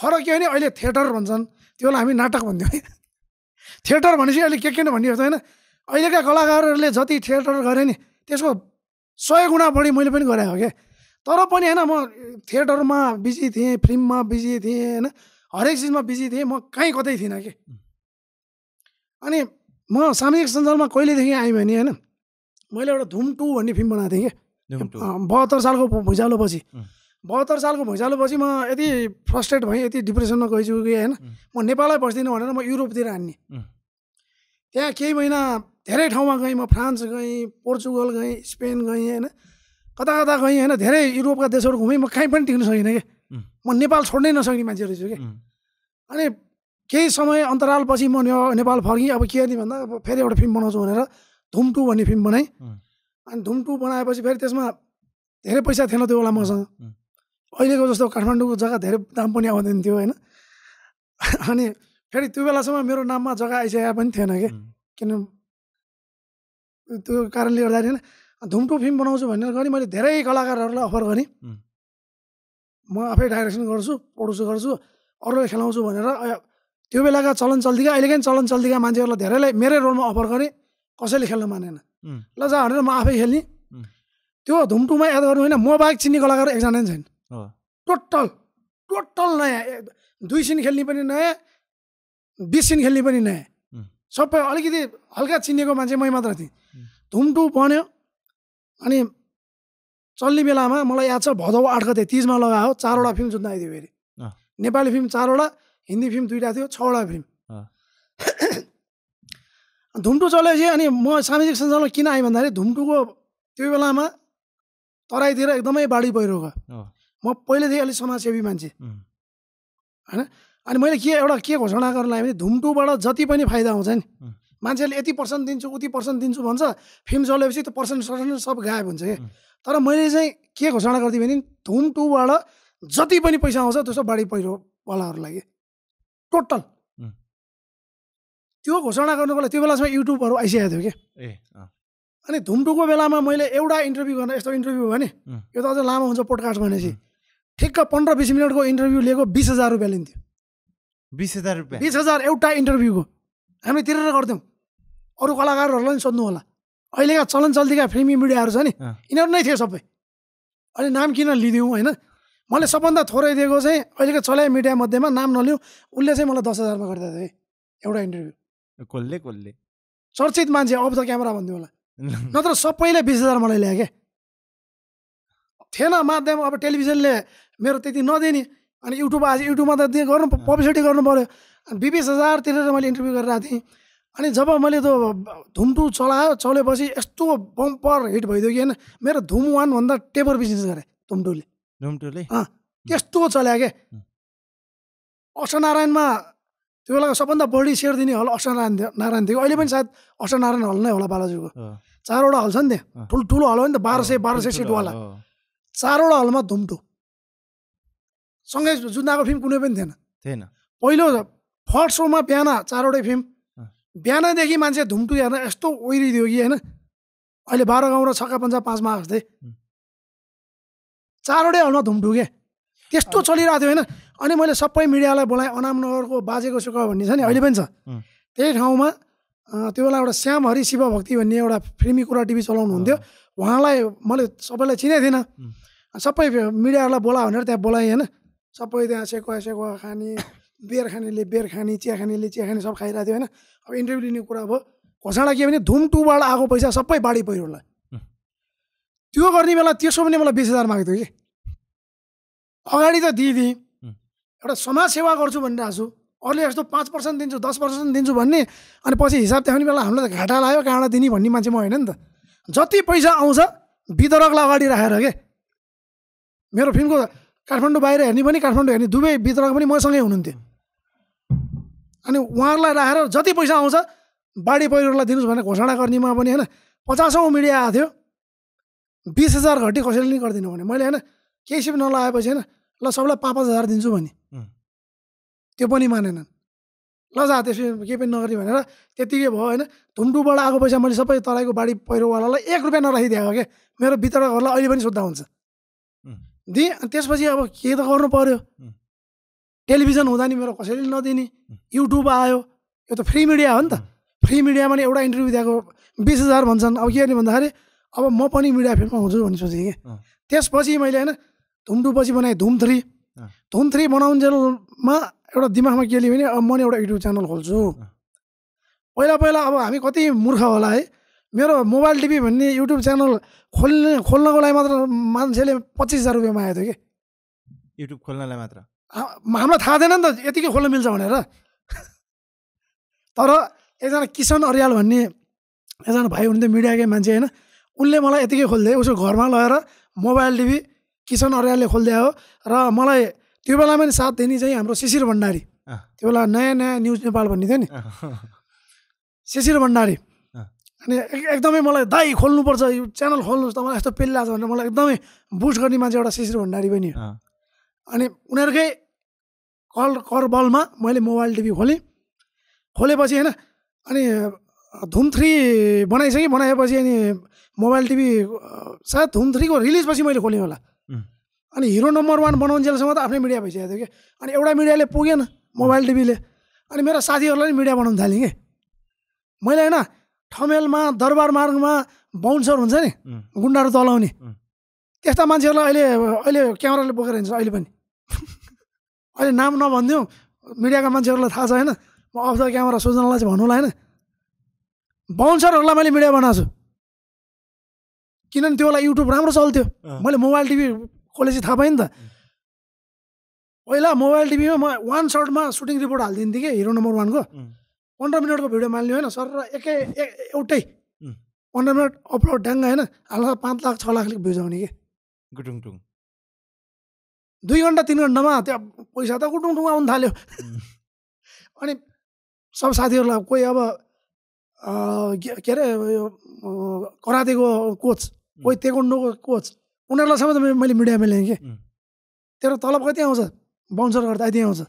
फरक के हो नि अहिले थिएटर भन्छन् त्योलाई हामी नाटक भन्थ्यौँ है थिएटर भनेपछि अहिले के के भनिएको छ होइन अहिलेका कलाकारहरूले जति थिएटर गरेँ नि त्यसको सय गुणा बढी मैले पनि गरेँ हो क्या तर पनि होइन म थिएटरमा बिजी थिएँ फिल्ममा बिजी थिएँ होइन हरेक चिजमा बिजी थिएँ म कहीँ कतै थिइनँ कि अनि म सामाजिक सञ्जालमा कहिलेदेखि आएँ भने होइन मैले एउटा धुम टू भन्ने फिल्म बनाएको थिएँ कि बहत्तर सालको भुइँचालोपछि बहत्तर सालको भुइँचालोपछि म यति फ्रस्ट्रेट भएँ यति डिप्रेसनमा कि होइन म नेपालै बस्दिनँ भनेर म युरोपतिर हान्ने त्यहाँ केही महिना धेरै ठाउँमा गएँ म फ्रान्स गएँ पोर्चुगल गएँ स्पेन गएँ होइन कता कता गएँ होइन धेरै युरोपका देशहरू घुमेँ म कहीँ पनि टिक्न सकिनँ कि म नेपाल छोड्नै नसक्ने मान्छे रहेछु कि अनि केही समय अन्तरालपछि म नेपाल फर्केँ अब के गर्ने भन्दा अब फेरि एउटा फिल्म बनाउँछु भनेर धुम टू भन्ने फिल्म बनाएँ अनि धुम टू बनाएपछि फेरि त्यसमा धेरै पैसा थिएन त्यो बेला मसँग अहिलेको जस्तो काठमाडौँको जग्गा धेरै दाम पनि आउँदैन थियो होइन अनि फेरि त्यो बेलासम्म मेरो नाममा जग्गा आइसकेको पनि थिएन कि किन त्यो कारणले गर्दाखेरि होइन धुम्टो फिल्म बनाउँछु भनेर गरेँ मैले धेरै कलाकारहरूलाई अफर गरेँ म आफै डाइरेक्सन गर्छु प्रड्युस गर्छु अरूलाई खेलाउँछु भनेर त्यो बेलाका चलन चल्तीका अहिलेकै चलन चल्तीका मान्छेहरूलाई धेरैलाई मेरै रोलमा अफर गरेँ कसैले खेल्न मानेन ल जा भनेर म आफै खेल्ने त्यो धुमटुमा याद गर्नु होइन म बाहेक चिन्ने कलाकार एकजना नै छैन टोटल टोटल नयाँ दुई सिन खेल्ने पनि नयाँ बिस सिन खेल्ने पनि नयाँ सबै अलिकति हल्का चिनिएको मान्छे मै मात्र थिएँ धुमटु बन्यो अनि चल्ने बेलामा मलाई याद छ भदौ आठ गते तिजमा लगायो चारवटा फिल्म जुत्न आइदियो फेरि नेपाली फिल्म चारवटा हिन्दी फिल्म दुइटा थियो छवटा फिल्म धुम्टु चलेपछि अनि म सामाजिक सञ्जालमा किन आएँ भन्दाखेरि धुम्टुको त्यो बेलामा तराईतिर एकदमै बाढी पहिरो गयो म पहिलेदेखि अलिक समाजसेवी मान्छे होइन अनि मैले के एउटा के घोषणा गर्न लाग्यो भने धुम्टुबाट जति पनि फाइदा आउँछ नि मान्छेले यति पर्सेन्ट दिन्छु उति पर्सेन्ट दिन्छु भन्छ फिल्म चलेपछि त्यो पर्सेन्ट सर्सेन्ट सब गायब हुन्छ कि तर मैले चाहिँ के घोषणा गरिदिएँ भने धुम टूबाट जति पनि पैसा आउँछ त्यो बाढी पहिरोवालाहरूलाई कि टोटल त्यो घोषणा गर्नुको लागि त्यो बेलासम्म युट्युबहरू आइसकेको थियो कि अनि धुमटुको बेलामा मैले एउटा इन्टरभ्यू गर्न यस्तो इन्टरभ्यू भने यो त अझ लामो हुन्छ पोडकास्ट भनेपछि ठिक्क पन्ध्र बिस मिनटको इन्टरभ्यू लिएको बिस हजार रुपियाँ लिन्थ्यो बिस हजार रुपियाँ बिस हजार एउटा इन्टरभ्यूको हामी तिरेर गर्थ्यौँ अरू कलाकारहरूलाई पनि सोध्नु होला अहिलेका चलन चल्तीका फिल्मी मिडियाहरू छ नि यिनीहरू नै थियो सबै अहिले नाम किन लिदिउँ होइन मैले सबभन्दा थोरै दिएको चाहिँ अहिलेको चलाइ मिडिया मध्येमा नाम नलिउँ उसले चाहिँ मलाई दस हजारमा गरिदिएको थिएँ एउटा इन्टरभ्यू कसले कसले चर्चित मान्छे अब त क्यामेरा भनिदियो होला नत्र सबैले बिस हजार मलाई ल्यायो क्या थिएन माध्यम अब टेलिभिजनले मेरो त्यति नदिने अनि युट्युब आज युट्युबमा त दिए गर्नु पब्लिसिटी गर्नु पऱ्यो अनि बिबिस हजार तिरेर मैले इन्टरभ्यू गरेर आएको थिएँ अनि जब मैले त्यो धुमटु चलायो चलेपछि यस्तो बम्पर हिट भइदियो कि होइन मेरो धुम वानभन्दा टेबर बिजनेस गरेँ धुमटुले धुमटुले अँ त्यस्तो चलायो क्या अष्टनारायणमा त्यो बेलाको सबभन्दा बढी सेयर दिने हल अष्टनारायण नारायण थियो अहिले पनि सायद अष्टनारायण हल नै होला बालाजुको चारवटा हल छ नि त्यहाँ ठुल्ठुलो हल हो नि त बाह्र सय बाह्र सय सिटवाला चारवटा हलमा धुम्टो सँगै जुन्दाको फिल्म कुनै पनि थिएन थिएन पहिलो फर्स्ट सोमा बिहान चारवटै फिल्म बिहानदेखि मान्छे धुम्टु हेर्न यस्तो ओहिरिदियो कि होइन अहिले बाह्र गाउँ र छक्का पन्जा पाँचमा आएको थिएँ चारवटै हलमा धुम्टु के त्यस्तो चलिरहेको थियो होइन अनि मैले सबै मिडियालाई बोलाएँ अनामनगरको नगरको बाजेको सुख भन्ने छ नि अहिले पनि छ त्यही ठाउँमा त्यो बेला एउटा श्याम हरि शिव भक्ति भन्ने एउटा फिल्मी कुरा टिभी चलाउनु हुन्थ्यो उहाँलाई मैले सबैलाई चिनेको थिइनँ सबै मिडियाहरूलाई बोला भनेर त्यहाँ बोलाएँ होइन सबै त्यहाँ सेकुवा सेकुवा खाने बेर खानेले बेर खाने चिया खानेले चिया खाने सब खाइरहेको थियो होइन अब इन्टरभ्यू लिने कुरा भयो घोषणा के भने धुम टूबाट आएको पैसा सबै बाढी पहिरोलाई त्यो गर्ने बेला त्यसो पनि मलाई बिस हजार मागेको थियो कि अगाडि त दिदी एउटा समाज सेवा गर्छु भनिरहेको छु अरूले यस्तो पाँच पर्सेन्ट दिन्छु दस पर्सेन्ट दिन्छु भन्ने अनि पछि हिसाब पनि बेला हामीलाई त घाटा लाग्यो कहाँबाट दिने भन्ने मान्छे म होइन नि त जति पैसा आउँछ वितरकलाई अगाडि राखेर के मेरो फिल्मको काठमाडौँ बाहिर हेर्ने पनि काठमाडौँ हेर्ने दुवै वितरक पनि मसँगै हुनुहुन्थ्यो अनि उहाँहरूलाई राखेर जति पैसा आउँछ बाढी परिवारलाई दिनुहोस् भनेर घोषणा गर्नेमा पनि होइन पचासौँ मिडिया आएको थियो बिस हजार घटी कसैले नि गरिदिनु भने मैले होइन केही सिप नलाएपछि होइन ल सबलाई पाँच पाँच हजार दिन्छु भने त्यो पनि मानेनन् ल जा त्यसपछि केही पनि नगरी भनेर त्यतिकै भयो होइन धुम्टुबाट आएको पैसा मैले सबै तराईको बाढी पहिरोवालालाई एक रुपियाँ नराखिदिएको क्या मेरो वितरकहरूलाई अहिले पनि सुद्धा हुन्छ दिएँ त्यसपछि अब के त गर्नु पऱ्यो टेलिभिजन हुँदा नि मेरो कसैले नदिने युट्युब आयो यो त फ्री मिडिया हो नि त फ्री मिडियामा नि एउटा इन्टरभ्यू दिएको बिस हजार भन्छन् अब के गर्ने भन्दाखेरि अब म पनि मिडिया फिल्डमा हुन्छु भन्ने सोचेँ कि त्यसपछि मैले होइन धुम बनाएँ धुम थ्री धुम थ्री बनाउन्जेलमा एउटा दिमागमा के लियो भने अब म एउटा युट्युब च्यानल खोल्छु पहिला पहिला अब हामी कति मूर्ख होला है मेरो मोबाइल टिभी भन्ने युट्युब च्यानल खोल्ने खोल्नको लागि मात्र मान्छेले पच्चिस हजार रुपियाँ मागेको थियो कि युट्युब खोल्नलाई मात्र हामीलाई थाहा थिएन नि त यतिकै खोल्न मिल्छ भनेर तर एकजना किसन अर्याल भन्ने एकजना भाइ हुनुहुन्थ्यो मिडियाकै मान्छे होइन उनले मलाई यतिकै खोलिदियो उसको घरमा लगेर मोबाइल टिभी किसन अर्यालले खोलिदियो र मलाई त्यो बेलामा नि साथ दिने चाहिँ हाम्रो शिशिर भण्डारी त्यो बेला नयाँ नयाँ न्युज नेपाल भन्ने थियो नि शिशिर भण्डारी अनि एकदमै मलाई दाई खोल्नुपर्छ यो च्यानल खोल्नुहोस् मलाई यस्तो पेल लाग्छ भनेर मलाई एकदमै बुस्ट गर्ने मान्छे एउटा शिशिर भण्डारी पनि अनि उनीहरूकै कल कर बलमा मैले मोबाइल टिभी खोलेँ खोलेपछि होइन अनि धुम थ्री बनाइसकेँ बनाएपछि अनि मोबाइल टिभी सायद धुम थ्रीको रिलिजपछि मैले खोलेँ होला अनि हिरो नम्बर वान बनाउन्जेलसम्म त आफ्नै मिडिया भइसकेको थियो कि अनि एउटा मिडियाले पुगेन मोबाइल टिभीले अनि मेरा साथीहरूलाई पनि मिडिया बनाउनु थालेँ कि मैले होइन ठमेलमा दरबार मार्गमा बाउन्सर हुन्छ नि गुन्डाहरू चलाउने त्यस्ता मान्छेहरूलाई अहिले अहिले क्यामेराले बोकेर हिँड्छ अहिले पनि अहिले नाम नभनिदिउँ मिडियाका मान्छेहरूलाई थाहा छ होइन म अफ द क्यामेरा सोच्नलाई चाहिँ भन्नुलाई होइन बााउन्सरहरूलाई मैले मिडिया बनाएको छु किनभने त्योलाई युट्युब राम्रो चल्थ्यो मैले मोबाइल टिभी कसले चाहिँ थाहा पायो नि त पहिला मोबाइल टिभीमा म वान सर्टमा सुटिङ रिपोर्ट हालिदिन्थेँ कि हिरो नम्बर वानको पन्ध्र मिनटको भिडियो मान्ने होइन सर र एकै एउटै पन्ध्र मिनट अपलोड ड्याङ्ग होइन हाल्दा पाँच लाख छ लाख भ्युज आउने कि गुटुङटुङ दुई घन्टा तिन घन्टामा त्यहाँ पैसा त गुटुङटुङ आउनु थाल्यो अनि सब साथीहरूलाई कोही अब के अरे यो कोच कोही तेगोन्डोको कोच उनीहरूलाई समेत मैले मिडियामा ल्याएँ कि तेरो तलब कति आउँछ बाउन्सर गर्दा यति आउँछ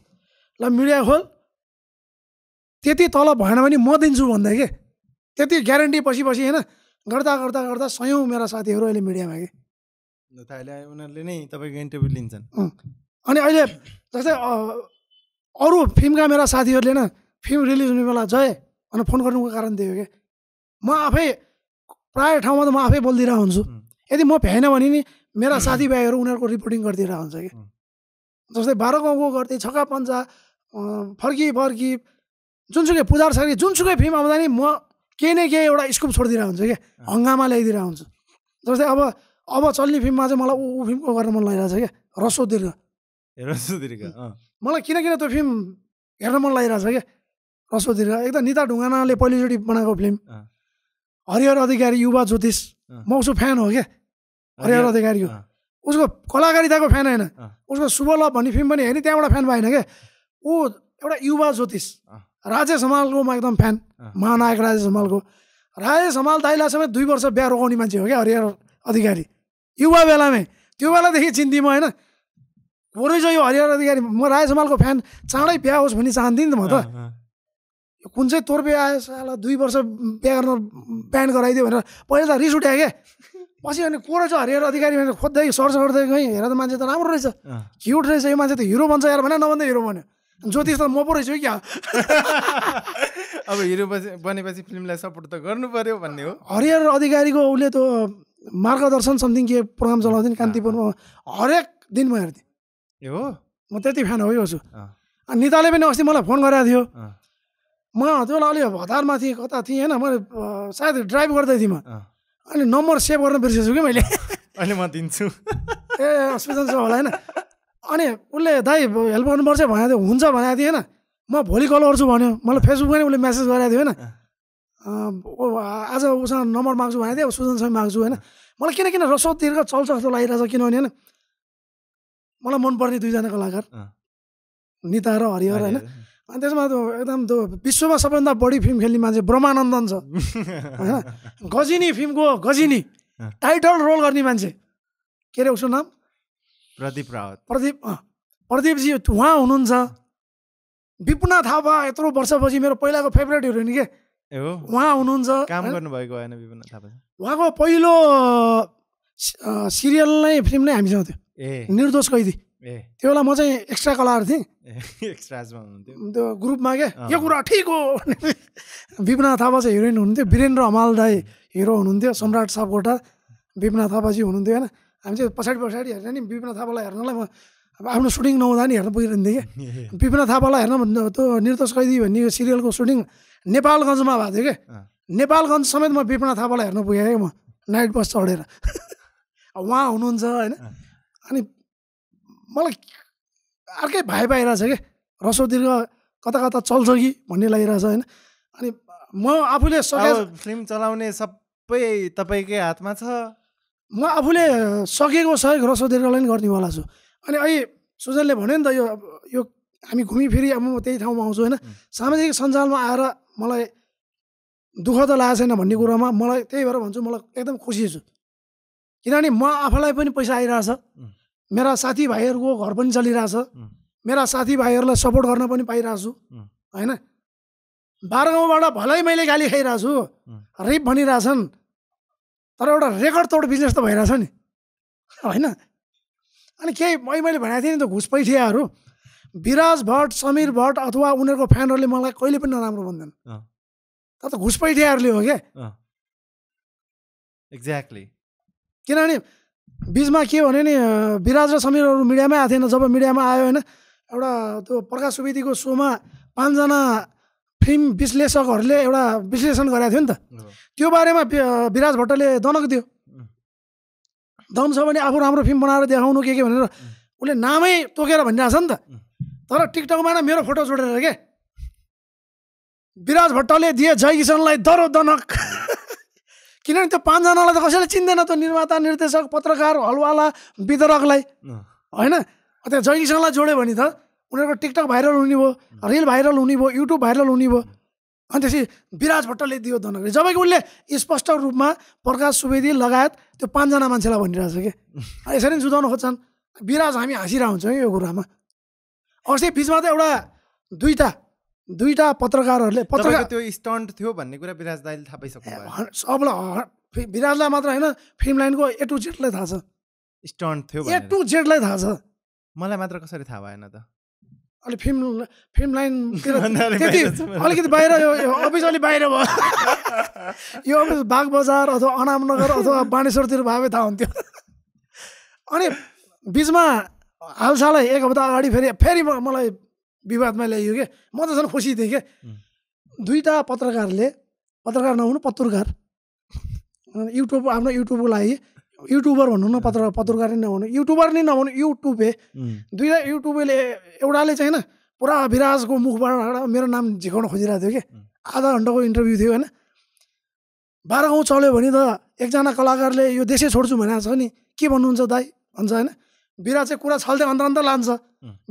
ल मिडिया खोल त्यति तलब भएन भने म दिन्छु भन्दा कि त्यति ग्यारेन्टी पछि पछि होइन गर्दा गर्दा गर्दा सयौँ मेरा साथीहरू अहिले मिडियामा कि उनीहरूले नै तपाईँको इन्टरभ्यू लिन्छन् अनि अहिले जस्तै अरू फिल्मका मेरा साथीहरूले होइन फिल्म रिलिज हुने बेला जय अनि फोन गर्नुको कारण त्यही हो कि म आफै प्रायः ठाउँमा त म आफै बोलिदिरहेको हुन्छु यदि म भ्याएन भने नि मेरा साथीभाइहरू उनीहरूको रिपोर्टिङ गरिदिएर हुन्छ कि जस्तै बाह्र गाउँको गर्थेँ छक्का पन्जा फर्की फर्की जुनसुकै पुजार सारी जुनसुकै फिल्म आउँदा नि म केही न केही एउटा स्कोप छोडिदिएर हुन्छ क्या हङ्गामा ल्याइदिएर हुन्छु जस्तै अब अब चल्ने फिल्ममा चाहिँ मलाई ऊ फिल्मको गर्न मन लागिरहेको छ क्या रसो दीर्घ रसो दीर्घ मलाई किन किन त्यो फिल्म हेर्न मन लागिरहेको छ क्या रसो दीर्घ एकदम निता ढुङ्गानाले पहिलोचोटि बनाएको फिल्म हरिहर अधिकारी युवा ज्योतिष म उसको फ्यान हो क्या हरिहर अधिकारीको उसको कलाकारिताको फ्यान होइन उसको सुबलभ भन्ने फिल्म पनि हेर्ने त्यहाँबाट फ्यान भएन क्या ऊ एउटा युवा ज्योतिष राजेश हमालको म एकदम फ्यान महानायक राजेश हमालको राजेश हमाल दाइला समेत दुई वर्ष बिहा रोकाउने मान्छे हो क्या हरिहर अधिकारी युवा बेलामै त्यो बेलादेखि चिन्थेँ म होइन रहेछ यो हरिहर अधिकारी म राजेश हमालको फ्यान चाँडै बिहा होस् भन्ने चाहन्थेँ नि त म त कुन चाहिँ तोर्पे आएछ दुई वर्ष बिहा गर्न ब्यान गराइदियो भनेर पहिला त रिस उठ्यो क्या पछि अनि कोरो चाहिँ हरिहर अधिकारी भनेर खोज्दै सर्च गर्दै गएँ हेर त मान्छे त राम्रो रहेछ क्युट रहेछ यो मान्छे त हिरो बन्छ यार भने नभन्दा हिरो बन्यो ज्योतिष त म पो रहेछु क्या अब हिरो बनेपछि फिल्मलाई सपोर्ट त गर्नु पऱ्यो भन्ने हो हरिहर अधिकारीको उसले त मार्गदर्शन समथिङ के प्रोग्राम चलाउँथ्यो नि कान्तिपुरमा हरेक दिन म हेर्थेँ ए हो म त्यति फ्यान हो यो छु अनि निताले पनि अस्ति मलाई फोन गरेको थियो म त्यो अलि हतारमा थिएँ कता थिएँ होइन मैले सायद ड्राइभ गर्दै थिएँ म अनि नम्बर सेभ गर्न बिर्सेछु कि मैले अहिले म दिन्छु ए हस्पिटल छ होला होइन अनि उसले दाइ हेल्प गर्नुपर्छ भनेको थियो हुन्छ भनेको थिएँ होइन म भोलि कल गर्छु भन्यो मलाई फेसबुकमा पनि उसले म्यासेज गरेको थियो होइन आज उसँग नम्बर माग्छु भनेको थिएँ सुजनसँग माग्छु होइन मलाई किन किन दीर्घ चल्छ जस्तो लागिरहेको छ किनभने होइन मलाई मनपर्ने दुईजना कलाकार निता र हरिहर होइन अनि त्यसमा एकदम विश्वमा सबैभन्दा बढी फिल्म खेल्ने मान्छे ब्रह्मानन्दन छ होइन गजिनी फिल्मको गजिनी टाइटल रोल गर्ने मान्छे के अरे उसको नाम प्रदीप रावत प्रदीप प्रदीपजी उहाँ हुनुहुन्छ विपुना थापा यत्रो वर्षपछि मेरो पहिलाको फेभरेट हिरोइन के उहाँ हुनुहुन्छ काम गर्नुभएको होइन विपुना थापा उहाँको पहिलो सिरियल नै फिल्म नै हामीसँग थियो ए निर्दोष कैदी त्यो बेला म चाहिँ एक्स्ट्रा कलाहरू थिएँ त्यो ग्रुपमा क्या यो कुरा ठिक हो विपना थापा चाहिँ हिरोइन हुनुहुन्थ्यो वीरेन्द्र हमाल दाई हिरो हुनुहुन्थ्यो सम्राट सापकोटा विपना थापाजी हुनुहुन्थ्यो होइन हामी चाहिँ पछाडि पछाडि हेर्ने नि विपना थापालाई हेर्नलाई म अब आफ्नो सुटिङ नहुँदा नि हेर्न पुगिरहन्थेँ क्या विपना थापालाई हेर्न त्यो निर्दोष कैदी भन्ने यो सिरियलको सुटिङ नेपालगञ्जमा भएको थियो क्या नेपालगञ्ज समेत म विपना थापालाई हेर्न पुगेँ क्या म नाइट बस चढेर उहाँ हुनुहुन्छ होइन अनि मलाई अर्कै भाइ पाइरहेछ कि रसो दीर्घ कता कता चल्छ कि भन्ने लागिरहेछ होइन अनि म आफूले सके फिल्म चलाउने सबै तपाईँकै हातमा छ म आफूले सकेको सहयोग रसो दीर्घलाई पनि गर्नेवाला छु अनि अहिले सुजनले भन्यो नि त यो यो हामी घुमिफिरी अब म त्यही ठाउँमा आउँछु होइन सामाजिक सञ्जालमा आएर मलाई दुःख त लागेको छैन भन्ने कुरोमा मलाई त्यही भएर भन्छु मलाई एकदम खुसी छु किनभने म आफूलाई पनि पैसा आइरहेछ मेरा साथीभाइहरूको घर पनि चलिरहेछ मेरा साथीभाइहरूलाई सपोर्ट गर्न पनि पाइरहेको छु होइन बाह्र गाउँबाट भलै मैले गाली खाइरहेको छु रेप भनिरहेछन् तर एउटा रेकर्ड तोड बिजनेस त भइरहेछ नि होइन अनि केही मैले भनेको थिएँ नि त घुसपैठियाहरू विराज भट्ट समीर भट्ट अथवा उनीहरूको फ्यानहरूले मलाई कहिले पनि नराम्रो भन्दैन तर त घुसपैठियाहरूले हो क्या एक्ज्याक्टली किनभने बिचमा के भने नि विराज र समीरहरू मिडियामै आएको थिएन जब मिडियामा आयो होइन एउटा त्यो प्रकाश सुवेदीको सोमा पाँचजना फिल्म विश्लेषकहरूले एउटा विश्लेषण गरेको थियो नि त त्यो बारेमा विराज भट्टले दनक दियो दम छ भने आफू राम्रो फिल्म बनाएर देखाउनु के के भनेर उसले नामै तोकेर भनिरहेछ नि त तर टिकटकमा न मेरो फोटो जोडेर के विराज भट्टले दिए जय किसनलाई दरो दनक किनभने त्यो पाँचजनालाई त कसैले चिन्दैन त्यो निर्माता निर्देशक पत्रकार हलवाला वितरकलाई होइन त्यहाँ जैनिसँगलाई जोड्यो भने त उनीहरूको टिकटक भाइरल हुने भयो रिल भाइरल हुने भयो युट्युब भाइरल हुने भयो अनि त्यसपछि विराज भट्टले दियो धनगढी जबकि उसले स्पष्ट रूपमा प्रकाश सुवेदी लगायत त्यो पाँचजना मान्छेलाई भनिरहेछ कि यसरी नै जुझाउन खोज्छन् विराज हामी हाँसिरहन्छौँ यो कुरामा अस्ति बिचमा त एउटा दुईवटा दुईवटा पत्रकारहरूले पत्रकार त्यो स्टन्ट थियो भन्ने कुरा विराज दाईले थाहा पाइसक्यो सबलाई विराजलाई मात्र होइन फिल्म लाइनको ए टु जेडलाई थाहा छ स्टन्ट थियो ए टु जेडलाई थाहा छ मलाई मात्र कसरी थाहा भएन त अलिक फिल्म फिल्म लाइन अलिकति बाहिर यो अफिस अलिक बाहिर भयो यो अफिस बाग बजार अथवा अनामनगर अथवा बानेश्वरतिर भए भए थाहा हुन्थ्यो अनि बिचमा हालसालै एक हप्ता अगाडि फेरि फेरि मलाई विवादमा ल्याइयो क्या म त झन् खुसी थिएँ क्या दुईवटा पत्रकारले पत्रकार नहुनु पत्रकार युट्युब आफ्नो युट्युबको लागि युट्युबर भन्नु न पत्र पत्रकार नै नहुनु युट्युबर नै नहुनु युट्युबे दुईवटा युट्युबले एउटाले चाहिँ होइन पुरा विराजको मुखबाट मेरो नाम झिकाउन खोजिरहेको थियो कि आधा घन्टाको इन्टरभ्यू थियो होइन बाह्र गाउँ चल्यो भने त एकजना कलाकारले यो देशै छोड्छु भनेको छ नि के भन्नुहुन्छ दाई भन्छ होइन विराट चाहिँ कुरा छल्दै अन्त अन्त लान्छ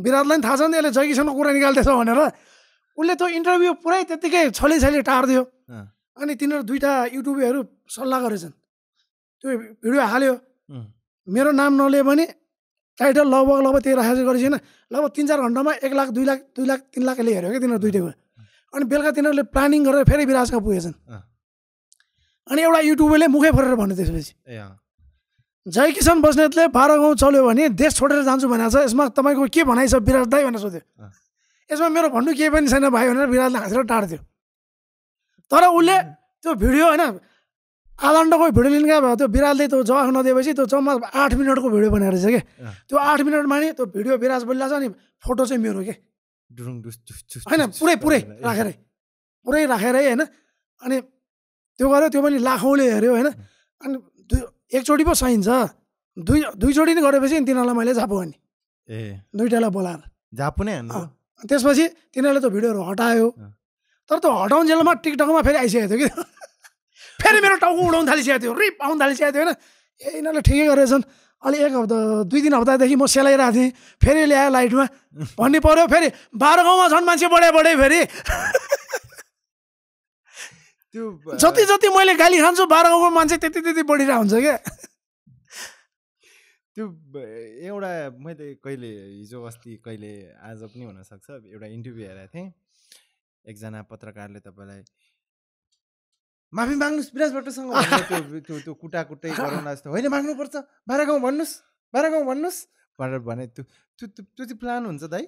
विराजलाई पनि थाहा छ नि यसले जयकिसनको कुरा निकाल्दैछ भनेर उसले त्यो इन्टरभ्यू पुरै त्यत्तिकै छली छली टारिदियो अनि तिनीहरू दुइटा युट्युबहरू सल्लाह गरेछन् त्यो भिडियो हाल्यो मेरो नाम नलिए भने टाइटल लगभग लगभग त्यही राखेको गरेको छैन लगभग तिन चार घन्टामा एक लाख दुई लाख दुई लाख तिन लाखले हेऱ्यो क्या तिनीहरू दुइटैको अनि बेलुका तिनीहरूले प्लानिङ गरेर फेरि विराजका पुगेछन् अनि एउटा युट्युबले मुखै फरेर भन्यो त्यसपछि जय किसान बस्नेतले बाह्र गाउँ चल्यो भने देश छोडेर जान्छु भनेको छ यसमा तपाईँको के भनाइ छ विराज दाई भनेर सोध्यो यसमा मेरो भन्नु केही पनि छैन भाइ भनेर विराजले हाँसेर टाढ्थ्यो तर उसले त्यो भिडियो होइन आलान्डको भिडियो लिन गएको त्यो विराजले त्यो जवाफ नदिएपछि त्यो जम्मा आठ मिनटको भिडियो बनाएर रहेछ कि त्यो आठ मिनटमा नि त्यो भिडियो विराज बोलिरहेको छ अनि फोटो चाहिँ मेरो के होइन पुरै पुरै राखेरै पुरै राखेरै होइन अनि त्यो गऱ्यो त्यो पनि लाखौँले हेऱ्यो होइन अनि एकचोटि पो सहिन्छ दुई दुईचोटि नै गरेपछि तिनीहरूलाई मैले झापु अनि ए दुइटालाई बोलाएर झापु नै त्यसपछि तिनीहरूले त भिडियोहरू हटायो तर त्यो जेलमा टिकटकमा फेरि आइसकेको थियो कि फेरि मेरो टाउको उडाउनु थालिसकेको थियो रिप आउनु थालिसकेको थियो होइन ए यिनीहरूले ठिकै गरेछन् अलि एक हप्ता दुई तिन हप्तादेखि म सेलाइरहेको थिएँ फेरि ल्यायो लाइटमा भन्ने पऱ्यो फेरि बाह्र गाउँमा झन् मान्छे बढे बढे फेरि त्यो जति जति मैले गाली खान्छु बाह्र गाउँको मान्छे त्यति त्यति बढिरहेको हुन्छ क्या त्यो एउटा मैले कहिले हिजो अस्ति कहिले आज पनि हुनसक्छ एउटा इन्टरभ्यू हेरेको थिएँ एकजना पत्रकारले तपाईँलाई माफी माग्नुहोस् विराज भट्टसँग त्यो त्यो कुटाकुटै गराउन जस्तो होइन माग्नुपर्छ बाह्र गाउँ भन्नुहोस् बाह्र गाउँ भन्नुहोस् भनेर भने त्यो त्यो त्यो चाहिँ प्लान हुन्छ दाइ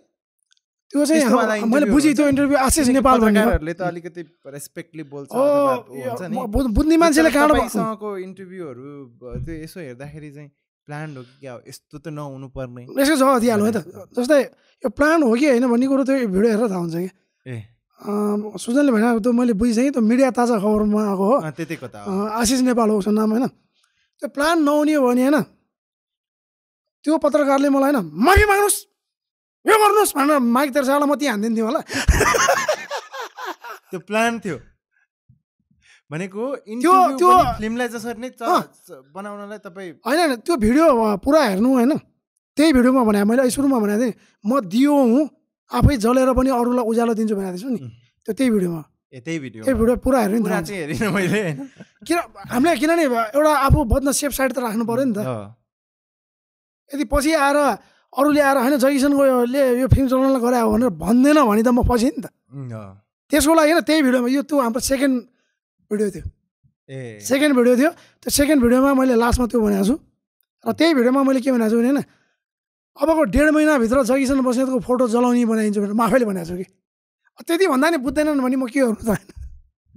त्यो चाहिँ मैले बुझेँ त्यो इन्टरभ्यू आशिष नेपाल भन्नेहरूले त अलिकति रेस्पेक्टली बोल्छ बुझ्ने मान्छेले कहाँसँगको इन्टरभ्यूहरू त्यो यसो हेर्दाखेरि चाहिँ प्लान हो कि क्या हो यस्तो त नहुनु पर्ने यसो जवाब दिइहाल्नु है त जस्तै यो प्लान हो कि होइन भन्ने कुरो त्यो भिडियो हेरेर थाहा हुन्छ कि ए सुजनले भने त मैले बुझिसकेँ त्यो मिडिया ताजा खबरमा आएको हो त्यतिको त आशिष नेपाल हो उसको नाम होइन त्यो प्लान नहुने हो भने होइन त्यो पत्रकारले मलाई होइन माफी माग्नुहोस् यो गर्नुहोस् भनेर माइक तेर्सालाई म त्यहाँ हानिदिन्थेँ होला त्यो प्लान थियो भनेको फिल्मलाई जसरी नै बनाउनलाई तपाईँ होइन होइन त्यो भिडियो पुरा हेर्नु होइन त्यही भिडियोमा भने मैले सुरुमा भनेको थिएँ म दियो हुँ आफै जलेर पनि अरूलाई उज्यालो दिन्छु भनेको थिएँ नि त्यो त्यही भिडियोमा त्यही भिडियो पुरा हेर्नु नि मैले किन हामीले किनभने एउटा आफू बद्न सेफ साइड त राख्नु पऱ्यो नि त यदि पछि आएर अरूले आएर होइन जगिसन यो फिल्म चलाउनलाई गरायो भनेर भन्दैन भने त म पछि नि त त्यसको लागि होइन त्यही भिडियोमा यो त्यो हाम्रो सेकेन्ड भिडियो थियो ए सेकेन्ड भिडियो थियो त्यो सेकेन्ड भिडियोमा मैले लास्टमा त्यो भनेको छु र त्यही भिडियोमा मैले के भनेको छु भने होइन अबको डेढ महिनाभित्र जगिसन बस्नेतको फोटो जलाउने बनाइदिन्छु भनेर म आफैले भनेको छु कि त्यति भन्दा नि बुझ्दैनन् भने म के गर्नु त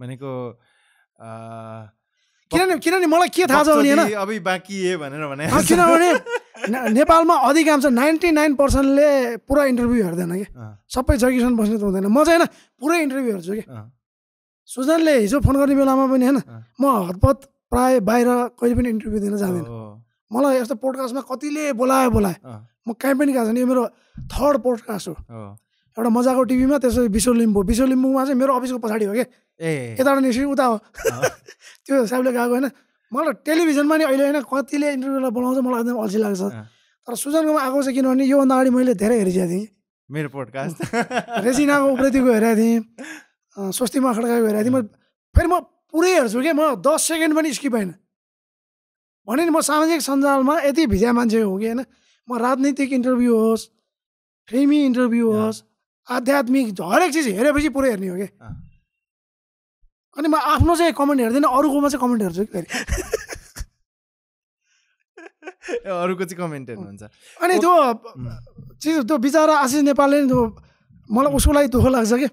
भनेको किनभने किनभने मलाई के थाहा छ भने होइन किनभने नेपालमा अधिकांश नाइन्टी नाइन पर्सेन्टले पुरा इन्टरभ्यू हेर्दैन कि सबै जगिसन बस्ने त हुँदैन म चाहिँ होइन पुरै इन्टरभ्यू हेर्छु कि सुजनले हिजो फोन गर्ने बेलामा पनि होइन म हतपत प्राय बाहिर कहिले पनि इन्टरभ्यू दिन जाँदैन मलाई यस्तो पोडकास्टमा कतिले बोलायो बोलायो म कहीँ पनि गएको छैन यो मेरो थर्ड पोडकास्ट हो एउटा मजाको टिभीमा त्यसपछि विश्व लिम्बू विश्व लिम्बूमा चाहिँ मेरो अफिसको पछाडि हो क्या यताबाट निस्क्यो उता हो त्यो हिसाबले गएको होइन मलाई टेलिभिजनमा नि अहिले होइन कतिले इन्टरभ्यूलाई बोलाउँछ मलाई एकदम अल्छी लाग्छ तर सुजनकोमा आएको चाहिँ किनभने योभन्दा अगाडि मैले धेरै हेरिसकेको थिएँ मेरो पोडकास्ट रेसिनाको उप्रेतिको हेरेको थिएँ स्वस्तिमा खड्काको हेरेको थिएँ म फेरि म पुरै हेर्छु कि म दस सेकेन्ड पनि स्किप होइन भने नि म सामाजिक सञ्जालमा यति भिजा मान्छे हो कि होइन म राजनीतिक इन्टरभ्यू होस् फिल्मी इन्टरभ्यू होस् आध्यात्मिक हरेक चिज हेरेपछि पुरै हेर्ने हो कि अनि म आफ्नो चाहिँ कमेन्ट हेर्दिनँ अरूकोमा चाहिँ कमेन्ट हेर्छु कि अरूको चाहिँ कमेन्ट हेर्नुहुन्छ अनि त्यो चिज त्यो बिचरा आशिष नेपालले नि मलाई उसको लागि दुःख लाग्छ कि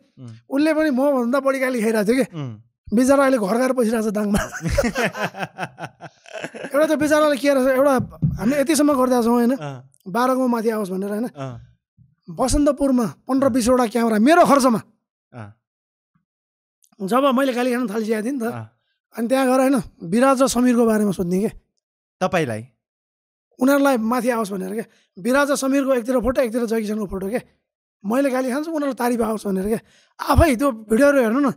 उसले पनि मभन्दा बढी गाली खाइरहेको थियो कि बिचरा अहिले घर गएर बसिरहेको छ दाङमा एउटा त बिचाराले के रहेछ एउटा हामीले यतिसम्म गरिदिएको छौँ होइन बाह्र गाउँ माथि आओस् भनेर होइन बसन्तपुरमा पन्ध्र बिसवटा क्यामेरा मेरो खर्चमा जब मैले गाली खान थालिसकेको थिएँ नि त अनि त्यहाँ गएर होइन विराज र समीरको बारेमा सोध्ने के तपाईँलाई उनीहरूलाई माथि आओस् भनेर क्या विराज र समीरको एकतिर फोटो एकतिर जगिसनको फोटो के मैले गाली खान्छु उनीहरूलाई तारिफ आओस् भनेर क्या आफै त्यो भिडियोहरू हेर्नु न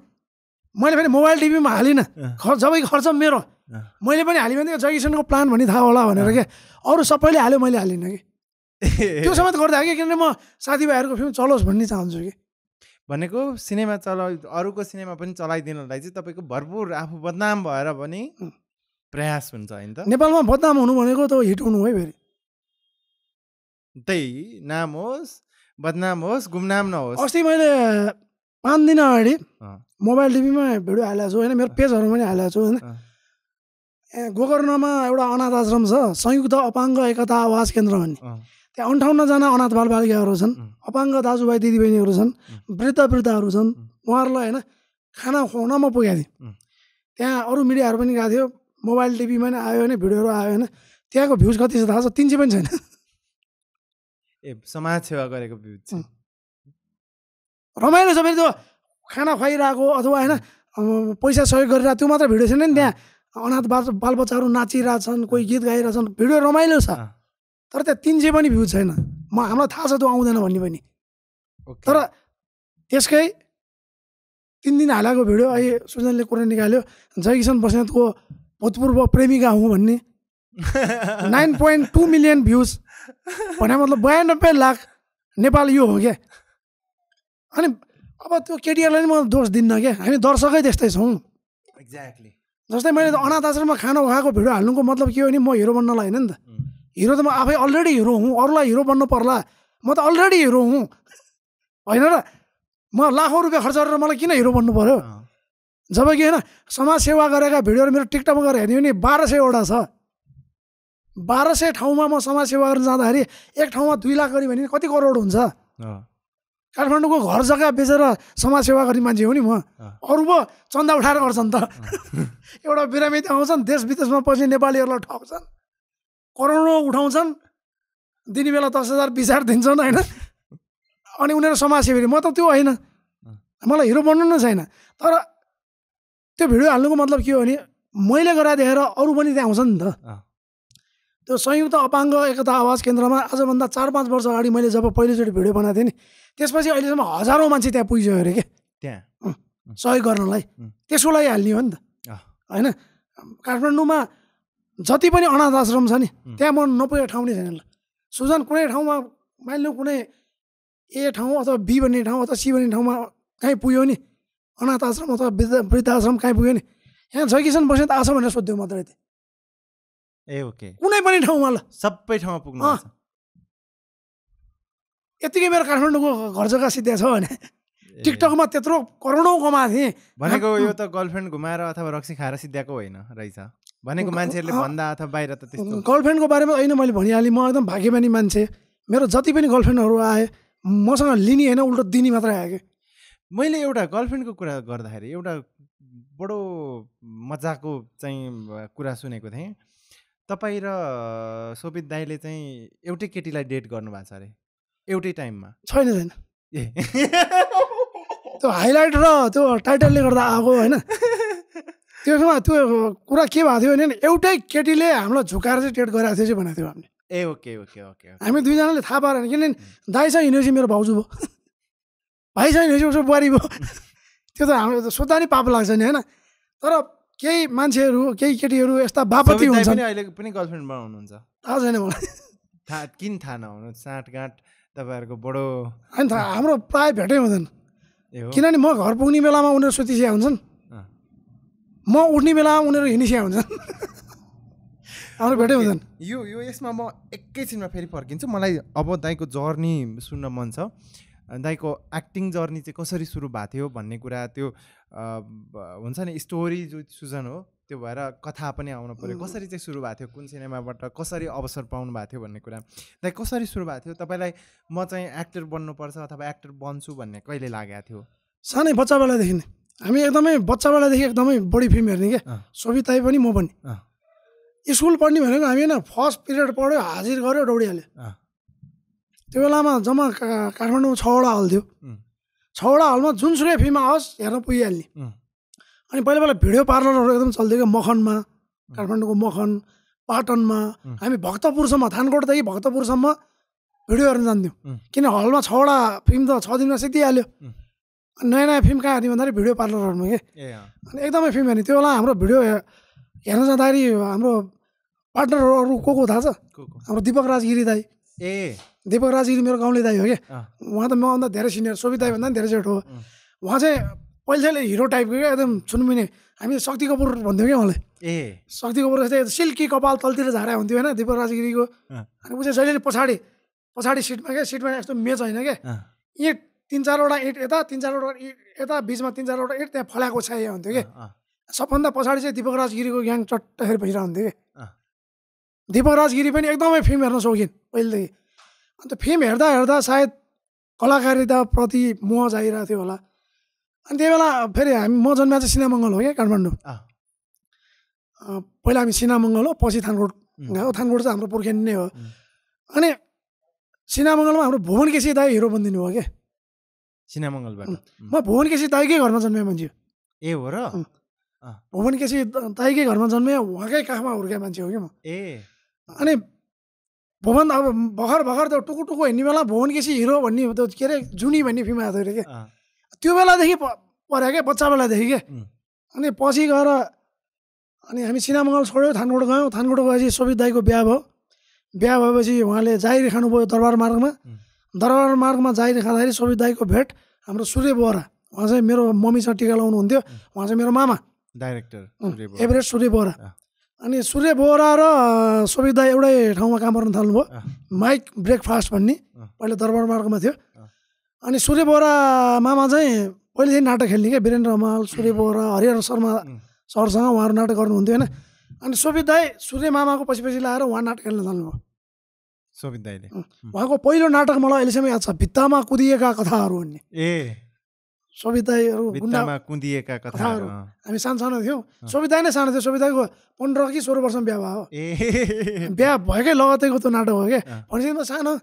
मैले फेरि मोबाइल टिभीमा हालिनँ जब खर्च मेरो मैले पनि हालेँ भने प्लान भनी थाहा होला भनेर क्या अरू सबैले हाल्यो मैले हालिनँ कि त्यो समेत गर्दा कि किनभने म साथीभाइहरूको फिल्म चलोस् भन्ने चाहन्छु कि भनेको सिनेमा चला अरूको सिनेमा पनि चलाइदिनलाई चाहिँ तपाईँको भरपुर आफू बदनाम भएर पनि प्रयास हुन्छ होइन त नेपालमा बदनाम हुनु भनेको त हिट हुनु है फेरि त्यही नाम होस् बदनाम होस् गुमनाम नहोस् अस्ति मैले पाँच दिन अगाडि मोबाइल टिभीमा भिडियो हालेको छु होइन मेरो पेजहरूमा पनि हालेको छु होइन गोकर्णमा एउटा अनाथ आश्रम छ संयुक्त अपाङ्ग एकता आवाज केन्द्र भन्ने त्यहाँ अन्ठाउन्नजना अनाथ बालबालिकाहरू छन् अपाङ्ग दाजुभाइ दिदीबहिनीहरू छन् वृद्ध वृद्धहरू छन् उहाँहरूलाई होइन खाना खुवाउन म पुगेको थिएँ त्यहाँ अरू मिडियाहरू पनि गएको थियो मोबाइल टिभीमा पनि आयो होइन भिडियोहरू आयो होइन त्यहाँको भ्युज कति छ थाहा छ तिन चाहिँ पनि छैन ए समाज सेवा गरेको भ्युज रमाइलो छ फेरि त्यो खाना खुवाइरहेको अथवा होइन पैसा सहयोग गरिरहेको त्यो मात्र भिडियो छैन नि त्यहाँ अनाथ बाल बालबच्चाहरू नाचिरहेछन् कोही गीत गाइरहेछन् भिडियो रमाइलो छ तर त्यहाँ तिन सय पनि भ्यू छैन म हामीलाई थाहा छ त्यो आउँदैन भन्ने पनि तर त्यसकै तिन दिन हालेको भिडियो अहिले सुजनले कुरा निकाल्यो जयकिसन बस्नेतको भूतपूर्व प्रेमिका हुँ भन्ने nine point two million views भने मतलब बयानब्बे लाख नेपाल यो हो क्या अनि अब त्यो केटीहरूलाई नि म दोष दिन्न क्या हामी दर्शकै त्यस्तै छौँ एक्ज्याक्टली जस्तै मैले अनाथ आश्रममा खाना खाएको भिडियो हाल्नुको मतलब के हो भने म हिरो बन्नलाई होइन नि त हिरो त म आफै अलरेडी हिरो हुँ अरूलाई हिरो बन्नु पर्ला म त अलरेडी हिरो हुँ होइन र म लाखौँ रुपियाँ खर्च गरेर मलाई किन हिरो बन्नु पऱ्यो जब कि होइन समाजसेवा गरेका भिडियोहरू मेरो टिकटकमा गएर हेर्ने भने बाह्र सयवटा छ बाह्र सय ठाउँमा म समाजसेवा गर्न जाँदाखेरि एक ठाउँमा दुई लाख गऱ्यो भने कति करोड हुन्छ काठमाडौँको घर जग्गा बेचेर समाजसेवा गर्ने मान्छे हो नि म अरू पो चन्दा उठाएर गर्छन् त एउटा बिरामी आउँछन् देश विदेशमा पछि नेपालीहरूलाई ठग्छन् करोडौँ उठाउँछन् दिने बेला दस हजार बिस हजार दिन्छन् होइन अनि उनीहरू समाजसेवी म त त्यो होइन मलाई हिरो बन्नु नै छैन तर त्यो भिडियो हाल्नुको मतलब के हो भने मैले गरा देखेर अरू पनि त्यहाँ आउँछ नि त त्यो संयुक्त अपाङ्ग एकता आवाज केन्द्रमा आजभन्दा चार पाँच वर्ष अगाडि मैले जब पहिलोचोटि भिडियो बनाएको थिएँ नि त्यसपछि अहिलेसम्म हजारौँ मान्छे त्यहाँ पुगिसक्यो अरे क्या त्यहाँ सहयोग गर्नलाई त्यसको लागि हाल्ने हो नि त होइन काठमाडौँमा जति पनि अनाथ आश्रम छ नि त्यहाँ म नपुगेको ठाउँ नै छैन सुजन कुनै ठाउँमा मानिलिउँ कुनै ए ठाउँ अथवा बी भन्ने ठाउँ अथवा सी भन्ने ठाउँमा कहीँ पुग्यो नि अनाथ आश्रम अथवा वृद्ध वृद्ध आश्रम कहीँ पुग्यो नि यहाँ बस्यो त आछ भनेर सोध्यो मात्रै त्यो ए ओके कुनै पनि ठाउँमा ल सबै ठाउँमा पुग्नु यत्तिकै मेरो काठमाडौँको घर जग्गा सिद्धि छ भने टिकटकमा त्यत्रो करोडौँ कमाएको थिएँ भनेको यो त गर्लफ्रेन्ड घुमाएर अथवा रक्सी खाएर सिद्ध्याएको होइन रहेछ भनेको मान्छेहरूले भन्दा अथवा बाहिर त त्यस्तो गर्लफ्रेन्डको बारेमा होइन मैले भनिहालेँ म एकदम भाग्यमानी मान्छे मेरो जति पनि गर्लफ्रेन्डहरू आए मसँग लिने होइन उल्टो दिने मात्रै आयो कि मैले एउटा गर्लफ्रेन्डको कुरा गर्दाखेरि एउटा बडो मजाको चाहिँ कुरा सुनेको थिएँ तपाईँ र सोभित दाईले चाहिँ एउटै केटीलाई डेट गर्नुभएको छ अरे एउटै टाइममा छैन छैन ए त्यो हाइलाइट र त्यो टाइटलले गर्दा आएको होइन त्यसमा त्यो कुरा के भएको थियो भने एउटै केटीले हामीलाई झुकाएर चाहिँ टेट गराएको थियो चाहिँ भनेको थियो हामीले ए ओके ओके ओके हामी दुईजनाले थाहा पाएर किनभने छ हिँडेपछि मेरो भाउजू भयो छ हिँडेपछि उसको बुहारी भयो त्यो त हाम्रो सोद्धा नै पाप लाग्छ नि होइन तर केही मान्छेहरू केही केटीहरू यस्ता बापती हुन्छ अहिले पनि गर्लफ्रेन्ड बनाउनुहुन्छ थाहा छैन मलाई थाहा किन थाहा नहुनु साँठगाँठ तपाईँहरूको बडो होइन हाम्रो प्रायः भेटै हुँदैन किनभने म घर पुग्ने बेलामा उनीहरू सुतिसिया हुन्छन् म उठ्ने बेलामा उनीहरू हिँडिसिया हुन्छन् हाम्रो भेटै हुन्छन् यो यो यसमा म एकैछिनमा फेरि फर्किन्छु मलाई अब दाईको जर्नी सुन्न मन छ दाईको एक्टिङ जर्नी चाहिँ कसरी सुरु भएको थियो भन्ने कुरा त्यो हुन्छ नि स्टोरी जो सुजन हो त्यो भएर कथा पनि आउनु पऱ्यो कसरी चाहिँ सुरु भएको थियो कुन सिनेमाबाट कसरी अवसर पाउनु भएको थियो भन्ने कुरा दाइ कसरी सुरु भएको थियो तपाईँलाई म चाहिँ एक्टर बन्नुपर्छ अथवा एक्टर बन्छु भन्ने कहिले लागेको थियो सानै बच्चा बेलादेखि हामी एकदमै बच्चाबाटदेखि एकदमै बढी फिल्म हेर्ने क्या सोभिताई पनि म पनि स्कुल पढ्ने भनेको हामी होइन फर्स्ट पिरियड पढ्यो हाजिर गऱ्यो डौडिहाल्यो त्यो बेलामा जम्मा काठमाडौँ छवटा हल थियो छवटा हलमा जुनसुकै फिल्म आओस् हेर्न पुगिहाल्ने अनि पहिला पहिला भिडियो पार्लरहरू एकदम चल्थ्यो क्या मखनमा काठमाडौँको मखन पाटनमा हामी भक्तपुरसम्म थानकोटदेखि भक्तपुरसम्म भिडियो हेर्न जान्थ्यौँ किन हलमा छवटा फिल्म त छ दिनमा सिकिहाल्यो नयाँ नयाँ फिल्म कहाँ हेर्ने भन्दाखेरि भिडियो पार्लरहरूमा के अनि एकदमै फिल्म हेर्ने त्यो होला हाम्रो भिडियो हेर्न जाँदाखेरि हाम्रो पार्टनरहरू अरू को को थाहा छ हाम्रो दिपक राजगिरी दाई ए दिपक राजगिरी मेरो गाउँले दाई हो कि उहाँ त म अन्त धेरै सिनियर सोभित भन्दा पनि धेरै सेट हो उहाँ चाहिँ पहिलेले हिरो टाइपको क्या एकदम सुनमिने हामी शक्ति कपुर भन्थ्यौँ क्या उहाँलाई ए शक्ति कपुर जस्तै सिल्की कपाल तलतिर झारा हुन्थ्यो होइन दिपक राजगिरीको अनि ऊ चाहिँ जहिले पछाडि पछाडि सिटमा क्या सिटमा यस्तो मेच होइन क्या यहाँ तिन चारवटा इँट यता तिन चारवटा इट यता बिचमा तिन चारवटा इट त्यहाँ फलाएको छाया हुन्थ्यो कि सबभन्दा पछाडि चाहिँ दिपक राजगिरीको ग्याङ चट्टखेरि भइरहन्थ्यो कि दिपक राजगिरी पनि एकदमै फिल्म हेर्न सौखिन् पहिलेदेखि अन्त फिल्म हेर्दा हेर्दा सायद कलाकारिताप्रति मोह जाइरहेको थियो होला अनि त्यही बेला फेरि हामी म जन्मा चाहिँ सिनामङ्गल हो क्या काठमाडौँ पहिला हामी सिनामङ्गल हो पछि थानकोट गयो थानकोट चाहिँ हाम्रो पुर्ख्यानी नै हो अनि सिनामङ्गलमा हाम्रो भुवन केसी दाई हिरो बनिदिनु भयो क्या सिनामङ्गलबाट म भुवन केसी ताइकै घरमा जन्मेँ मान्छे ए हो र भुवन केसी ताइकै घरमा जन्मेँ उहाँकै काखमा हुर्केँ मान्छे हो कि म ए अनि भुवन अब भर्खर भर्खर त्यो टुकु टुकु हिँड्ने बेला भुवन केसी हिरो भन्ने त्यो के अरे जुनी भन्ने फिल्म आएको थियो अरे क्या त्यो बेलादेखि पऱ्यो क्या बच्चा बेलादेखि क्या अनि पछि गएर अनि हामी सिनामङ्गल छोड्यौँ थानकोट गयौँ थानकोट गएपछि सोभित दाईको बिहा भयो बिहा भएपछि उहाँले जाहिर खानुभयो दरबार मार्गमा दरबार मार्गमा खाँदाखेरि सोभि दाईको भेट हाम्रो सूर्य बोहरा उहाँ चाहिँ मेरो मम्मीसँग टिका लाउनुहुन्थ्यो उहाँ चाहिँ मेरो मामा डाइरेक्टर एभरेज सूर्य बोहरा अनि सूर्य बोहरा र सोभि दाई एउटै ठाउँमा काम गर्न थाल्नुभयो माइक ब्रेकफास्ट भन्ने पहिले दरबार मार्गमा थियो अनि सूर्य बोहरा मामा चाहिँ पहिले चाहिँ नाटक खेल्ने क्या वीरेन्द्र रमाल सूर्य बोहरा हरिहर शर्मा सरसँग उहाँहरू नाटक गर्नुहुन्थ्यो होइन अनि सोभि दाई सूर्य मामाको पछि पछि लगाएर उहाँ नाटक खेल्न थाल्नुभयो दाईले उहाँको पहिलो नाटक मलाई अहिलेसम्म याद छ भित्तामा कुदिएका कथाहरू भन्ने ए सोभिताईहरू कुदिएका कथाहरू हामी सानो थियौँ सोभिताई नै सानो थियो सोभिताको पन्ध्र कि सोह्र वर्षमा बिहा भयो ए बिहा भएकै लगतैको त्यो नाटक हो क्या भनेपछि म सानो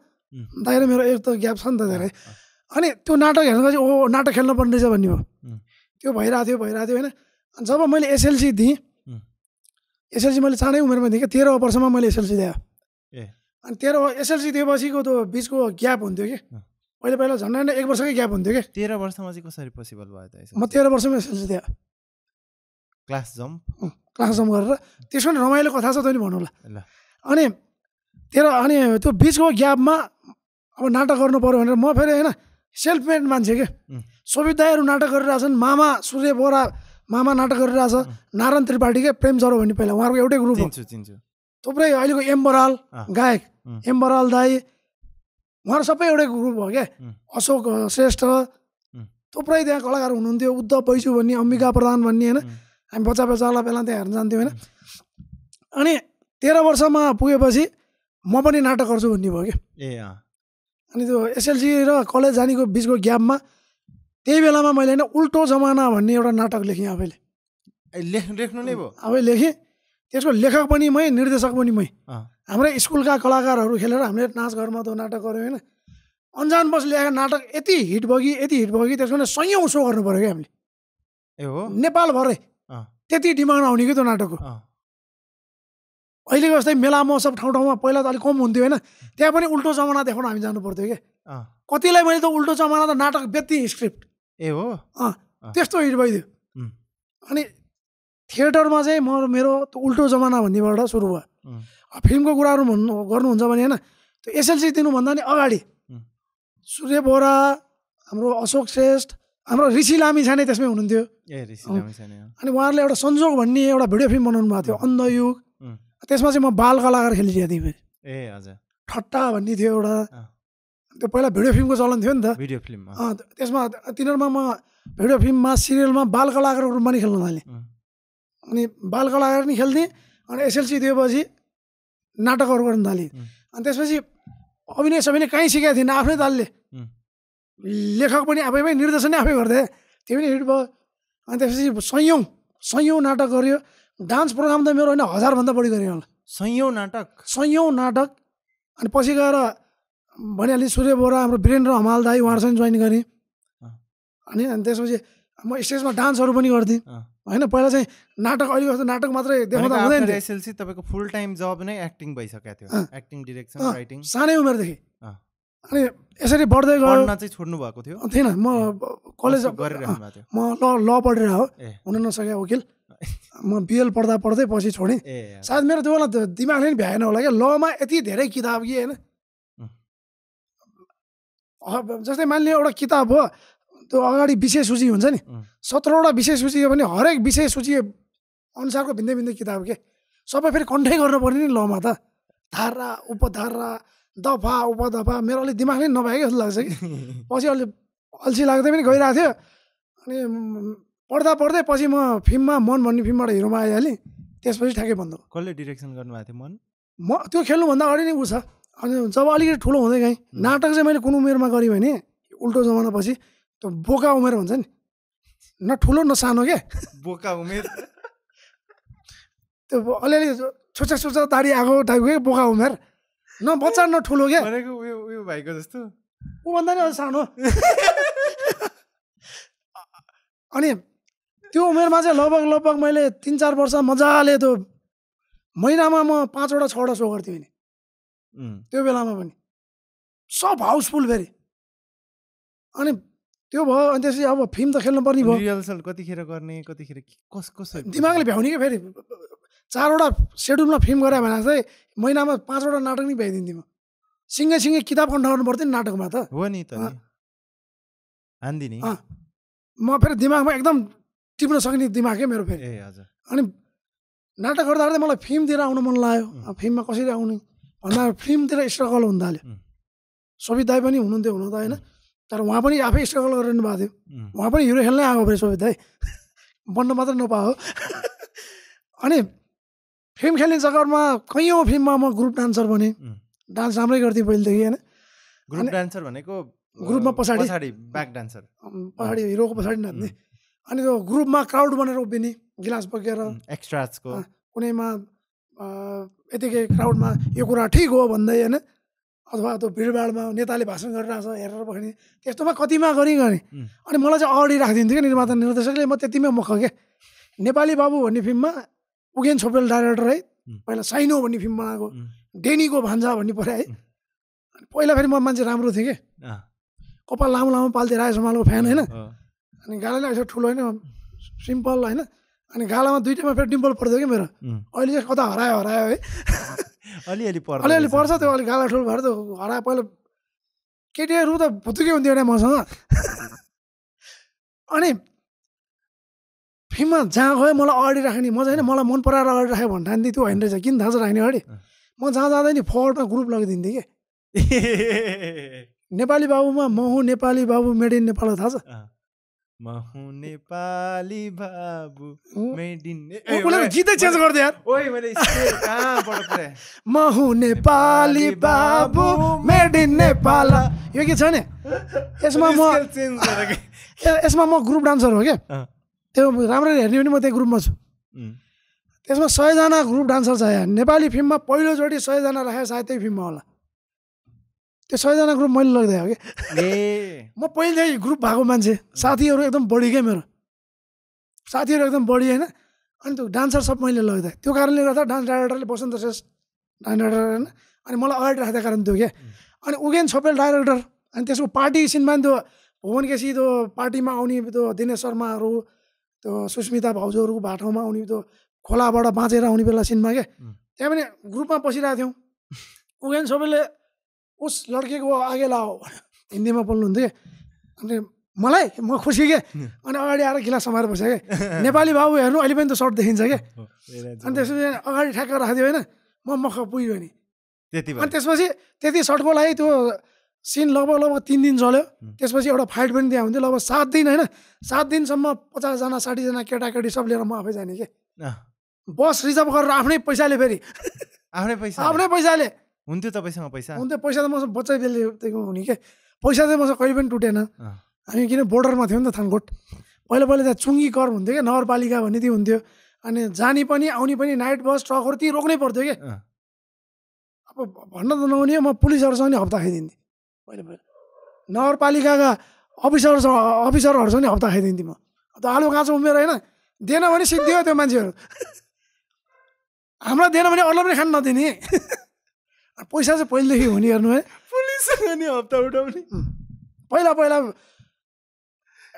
दाइ मेरो एक त ग्याप छ नि त धेरै अनि त्यो नाटक चाहिँ ओ नाटक खेल्न पर्ने रहेछ भन्ने हो त्यो भइरहेको थियो भइरहेको थियो होइन जब मैले एसएलसी दिएँ एसएलसी मैले सानै उमेरमा दिएँ क्या तेह्र वर्षमा मैले एसएलसी दिएँ अनि तेह्र एसएलसी दिएपछिको त्यो बिचको ग्याप हुन्थ्यो कि पहिला पहिला झन्डै एक वर्षकै ग्याप हुन्थ्यो कि तेह्र वर्षमा चाहिँ कसरी पोसिबल भयो त म तेह्र वर्षमा एसएलसी दिएँ क्लास जम्प क्लास जम्प गरेर त्यसको पनि रमाइलो कथा छ त नि भनौँ अनि तेह्र अनि त्यो बिचको ग्यापमा अब नाटक गर्नु पऱ्यो भनेर म फेरि होइन सेल्फ मेड मान्छे के सोभित दाईहरू नाटक गरिरहेछन् मामा सूर्य बोरा मामा नाटक गरिरहेछ नारायण त्रिपाठी के प्रेम जरो भन्ने पहिला उहाँहरूको एउटै ग्रुप हो थुप्रै अहिलेको एम बराल गायक बराल दाई उहाँहरू सबै एउटै ग्रुप हो क्या अशोक श्रेष्ठ थुप्रै त्यहाँ कलाकार हुनुहुन्थ्यो उद्धव बैसु भन्ने अम्बिका प्रधान भन्ने होइन हामी बच्चा बच्चालाई बेला त्यहाँ हेर्न जान्थ्यौँ होइन अनि तेह्र वर्षमा पुगेपछि म पनि नाटक गर्छु भन्ने भयो क्या अनि त्यो एसएलसी र कलेज जानेको बिचको ग्यापमा त्यही बेलामा मैले होइन उल्टो जमाना भन्ने एउटा नाटक लेखेँ आफैले लेख्नु लेख्नु नै भयो आफै लेखेँ त्यसको लेखक पनि मै निर्देशक पनि मै हाम्रै स्कुलका कलाकारहरू खेलेर हामीले नाच घरमा त नाटक गऱ्यौँ होइन अन्जान बस ल्याएको नाटक यति हिट भयो कि यति हिट भयो कि त्यसको नै सयौँ सो गर्नु पऱ्यो क्या हामीले ए हो नेपालभरै त्यति डिमान्ड आउने कि त्यो नाटकको अहिलेको जस्तै मेला महोत्सव ठाउँ ठाउँमा पहिला त अलिक कम हुन्थ्यो होइन त्यहाँ पनि उल्टो जमाना देखाउन हामी जानु पर्थ्यो क्या कतिलाई मैले त उल्टो जमाना त नाटक व्यक्ति स्क्रिप्ट ए हो अँ त्यस्तो हिट भइदियो अनि थिएटरमा चाहिँ म मेरो उल्टो जमाना भन्नेबाट सुरु भयो फिल्मको कुराहरू भन्नु गर्नुहुन्छ भने होइन त्यो एसएलसी दिनुभन्दा नि अगाडि सूर्य बोरा हाम्रो अशोक श्रेष्ठ हाम्रो ऋषि लामी छाने त्यसमै हुनुहुन्थ्यो अनि उहाँहरूले एउटा संजोग भन्ने एउटा भिडियो फिल्म बनाउनु भएको थियो अन्धयुग त्यसमा चाहिँ म बाल कलाकार खेलिरहेको थिएँ फेरि ए ठट्टा भन्ने थियो एउटा त्यो पहिला भिडियो फिल्मको चलन थियो नि त भिडियो फिल्म त्यसमा तिनीहरूमा म भिडियो फिल्ममा सिरियलमा बाल कलाकारको रूपमा नि खेल्नु थालेँ अनि बालकलाकार पनि खेल्थेँ अनि एसएलसी दिएपछि नाटकहरू गर्न थालेँ अनि त्यसपछि अभिनय सबै कहीँ सिकाएको थिएन आफ्नै दालले लेखक पनि आफैमै निर्देशन आफै गर्थे त्यो पनि हिट भयो अनि त्यसपछि संयौँ सयौँ नाटक गऱ्यो डान्स प्रोग्राम त मेरो होइन हजारभन्दा बढी गऱ्यो होला संयौँ नाटक संयौँ नाटक अनि पछि गएर भनिहालेँ सूर्य बोरा हाम्रो वीरेन्द्र हमाल दाई उहाँहरूसँग जोइन गरेँ अनि अनि त्यसपछि म स्टेजमा डान्सहरू पनि गर्थेँ होइन पहिला चाहिँ नाटक अहिले जस्तो नाटक मात्रै देखाउँदा हुँदैन एसएलसी तपाईँको फुल टाइम जब नै एक्टिङ भइसकेको थियो एक्टिङ डिरेक्सन राइटिङ सानै उमेरदेखि अनि यसरी बढ्दै गयो चाहिँ छोड्नु भएको थियो थिएन म कलेज म ल ल पढेर हो हुन नसकेँ वकिल म बिएल पढ्दा पढ्दै पछि छोडेँ सायद मेरो त्यो बेला दिमागले पनि भ्याएन होला क्या लमा यति धेरै किताब कि होइन जस्तै मानिलियो एउटा किताब हो त्यो अगाडि विषय सूची हुन्छ नि सत्रवटा विषय सूची भने हरेक विषय सूची अनुसारको भिन्दै भिन्दै किताब के सबै फेरि कन्ठै गर्नुपर्ने नि लमा त धारा उपधारा दफा उपदफा मेरो अलिक दिमाग नै नभएको जस्तो लाग्छ कि पछि अलि अल्छी लाग्दै पनि गइरहेको थियो अनि पढ्दा पढ्दै पछि म फिल्ममा मन भन्ने फिल्मबाट हिरोमा आइहालेँ त्यसपछि ठ्याक्कै बन्द कसले डिरेक्सन गर्नुभएको थियो मन म त्यो खेल्नुभन्दा अगाडि नै ऊ छ अनि जब अलिकति ठुलो हुँदै गएँ नाटक चाहिँ मैले कुन उमेरमा गरेँ भने उल्टो जमानापछि बोका उमेर हुन्छ नि न ठुलो न सानो क्या बोका उमेर त्यो अलिअलि छोचा छोचा दाडी आएको टाइपको क्या बोका उमेर न बच्चा न ठुलो क्या भनेको उयो उयो भाइको जस्तो भन्दा नि अझ सानो अनि त्यो उमेरमा चाहिँ लगभग लगभग मैले तिन चार वर्ष मजाले त्यो महिनामा म पाँचवटा छवटा सो गर्थेँ नि त्यो बेलामा पनि सब हाउसफुल फेरि अनि त्यो भयो अनि त्यसपछि अब फिल्म त खेल्नु पर्ने भयो रिहर्सल कतिखेर गर्ने कतिखेर कस कसरी दिमागले भ्याउने क्या फेरि चारवटा सेड्युलमा फिल्म गरायो भने चाहिँ महिनामा पाँचवटा नाटक नै भ्याइदिन्थ्यो म सिँगै सिँगै किताब कन्ठ गर्नु पर्थ्यो नि नाटकमा त हो नि त हान्दिने म फेरि दिमागमा एकदम टिप्न सक्ने दिमाग क्या मेरो फेरि ए हजुर अनि नाटक गर्दा गर्दै मलाई फिल्मतिर आउनु मन लाग्यो फिल्ममा कसरी आउने भन्दा फिल्मतिर स्ट्रगल हुन थाल्यो सबै दाई पनि हुनुहुन्थ्यो हुनु त होइन तर उहाँ पनि आफै स्ट्रगल गरिरहनु भएको थियो उहाँ पनि हिरो खेल्नै आएको पऱ्यो सोभित है बन्न मात्र नपाओ अनि फिल्म खेल्ने जग्गामा कैयौँ फिल्ममा म ग्रुप डान्सर बने डान्स राम्रै गर्थेँ पहिलेदेखि होइन ग्रुप डान्सर भनेको ग्रुपमा पछाडि ब्याक डान्सर पछाडि हिरोको पछाडि नाच्ने अनि त्यो ग्रुपमा क्राउड बनेर उभिने गिलास बोकेर एक्स्ट्राजको कुनैमा यतिकै क्राउडमा यो कुरा ठिक हो भन्दै होइन अथवा त्यो भिडभाडमा नेताले भाषण गरिरहेको छ हेरेर बस्ने त्यस्तोमा कतिमा गरी गर्ने अनि मलाई चाहिँ अगाडि राखिदिन्थ्यो क्या निर्माता निर्देशकले म त्यतिमै मुख क्या नेपाली बाबु भन्ने फिल्ममा उगेन छोपेल डाइरेक्टर है पहिला साइनो भन्ने फिल्म बनाएको डेनीको भान्जा भन्ने पऱ्यो है अनि पहिला फेरि म मान्छे राम्रो थिएँ कि कपाल लामो लामो पाल्थेँ राय समालको फ्यान होइन अनि गालाले यसो ठुलो होइन सिम्पल होइन अनि गालामा दुइटैमा फेरि डिम्पल पर्थ्यो कि मेरो अहिले चाहिँ कता हरायो हरायो है अलिअलि पर्छ अलिअलि पर्छ त्यो अलिक गाला ठुलो भएर त हरा पहिला केटीहरू त भुतुकै हुन्थ्यो अरे मसँग अनि फिल्ममा जहाँ गयो मलाई अगाडि राख्ने म चाहिँ मलाई मन पराएर अगाडि राख्यो नि त्यो होइन रहेछ किन थाहा छ राख्ने अगाडि म जहाँ जाँदै नि फरवर्डमा ग्रुप लगिदिन्थेँ कि नेपाली बाबुमा म हुँ नेपाली बाबु मेड इन नेपाल थाहा छ म नेपाली बाबु मेड इन उसलाई गीतै चेन्ज गर्दै यार ओइ मैले कहाँबाट पुऱ्याएँ म हुँ नेपाली बाबु मेडिन नेपाल यो के छ नि यसमा म यसमा म ग्रुप डान्सर हो क्या त्यो राम्ररी हेर्ने भने म त्यही ग्रुपमा छु त्यसमा सयजना ग्रुप डान्सर छ यहाँ नेपाली फिल्ममा पहिलोचोटि सयजना राखेको सायद त्यही फिल्ममा होला त्यो सयजना ग्रुप मैले लगिदिएँ कि ए म पहिलेदेखि ग्रुप भएको मान्छे साथीहरू एकदम बढी क्या मेरो साथीहरू एकदम बढी होइन अनि त्यो डान्सर सब मैले लगिदिएँ त्यो कारणले गर्दा डान्स डाइरेक्टरले बसन्त श्रेष्ठ डान्स डाइरेक्टर होइन अनि मलाई अगाडि राखेको कारण त्यो क्या अनि उगेन छोपेल डाइरेक्टर अनि त्यसको पार्टी सिनमा त्यो भुवन केसी त्यो पार्टीमा आउने त्यो दिनेश शर्माहरू त्यो सुस्मिता भाउजूहरूको बाटोमा आउने त्यो खोलाबाट बाँचेर आउने बेला सिनमा क्या त्यहाँ पनि ग्रुपमा बसिरहेको थियौँ उगेन सबैले उस लड्केको आगे लाओ हिन्दीमा बोल्नुहुन्थ्यो अनि मलाई म खुसी के अनि अगाडि आएर गिलास समाएर बसेँ कि नेपाली बाबु हेर्नु अहिले पनि त सर्ट देखिन्छ क्या अनि त्यसपछि अगाडि ठ्याक्क राखिदियो होइन म मख पुग्यो नि त्यति अनि त्यसपछि त्यति सर्टको लागि त्यो सिन लगभग लगभग तिन दिन चल्यो त्यसपछि एउटा फाइट पनि दिएको हुन्थ्यो लगभग सात दिन होइन सात दिनसम्म पचासजना साठीजना केटाकेटी सब लिएर म आफै जाने कि बस रिजर्भ गरेर आफ्नै पैसाले फेरि आफ्नै पैसा आफ्नै पैसाले हुन्थ्यो तपाईँसँग पैसा हुन्थ्यो पैसा त मसँग बच्चा बेलुदेखि हुने क्या पैसा चाहिँ मसँग कहिले पनि टुटेन हामी किन बोर्डरमा थियौँ नि त थानकोट पहिला पहिला त्यहाँ चुङ्गी कर हुन्थ्यो क्या नगरपालिका भन्ने त्यो हुन्थ्यो अनि जाने पनि आउने पनि नाइट बस ट्रकहरू ती रोक्नै पर्थ्यो कि अब भन्न त नहुने म पुलिसहरूसँग नि हप्ता खाइदिन्थेँ पहिले पहिला नगरपालिकाका अफिसरसँग अफिसरहरूसँग नि हप्ता खाइदिन्थेँ म त आलु काँचो उमेर होइन दिएन भने हो त्यो मान्छेहरू हाम्रो दिएन भने अरूलाई पनि खानु नदिने पैसा चाहिँ पहिलेदेखि हुने हेर्नु है पुलिससँग नि हप्ता उठाउने पहिला पहिला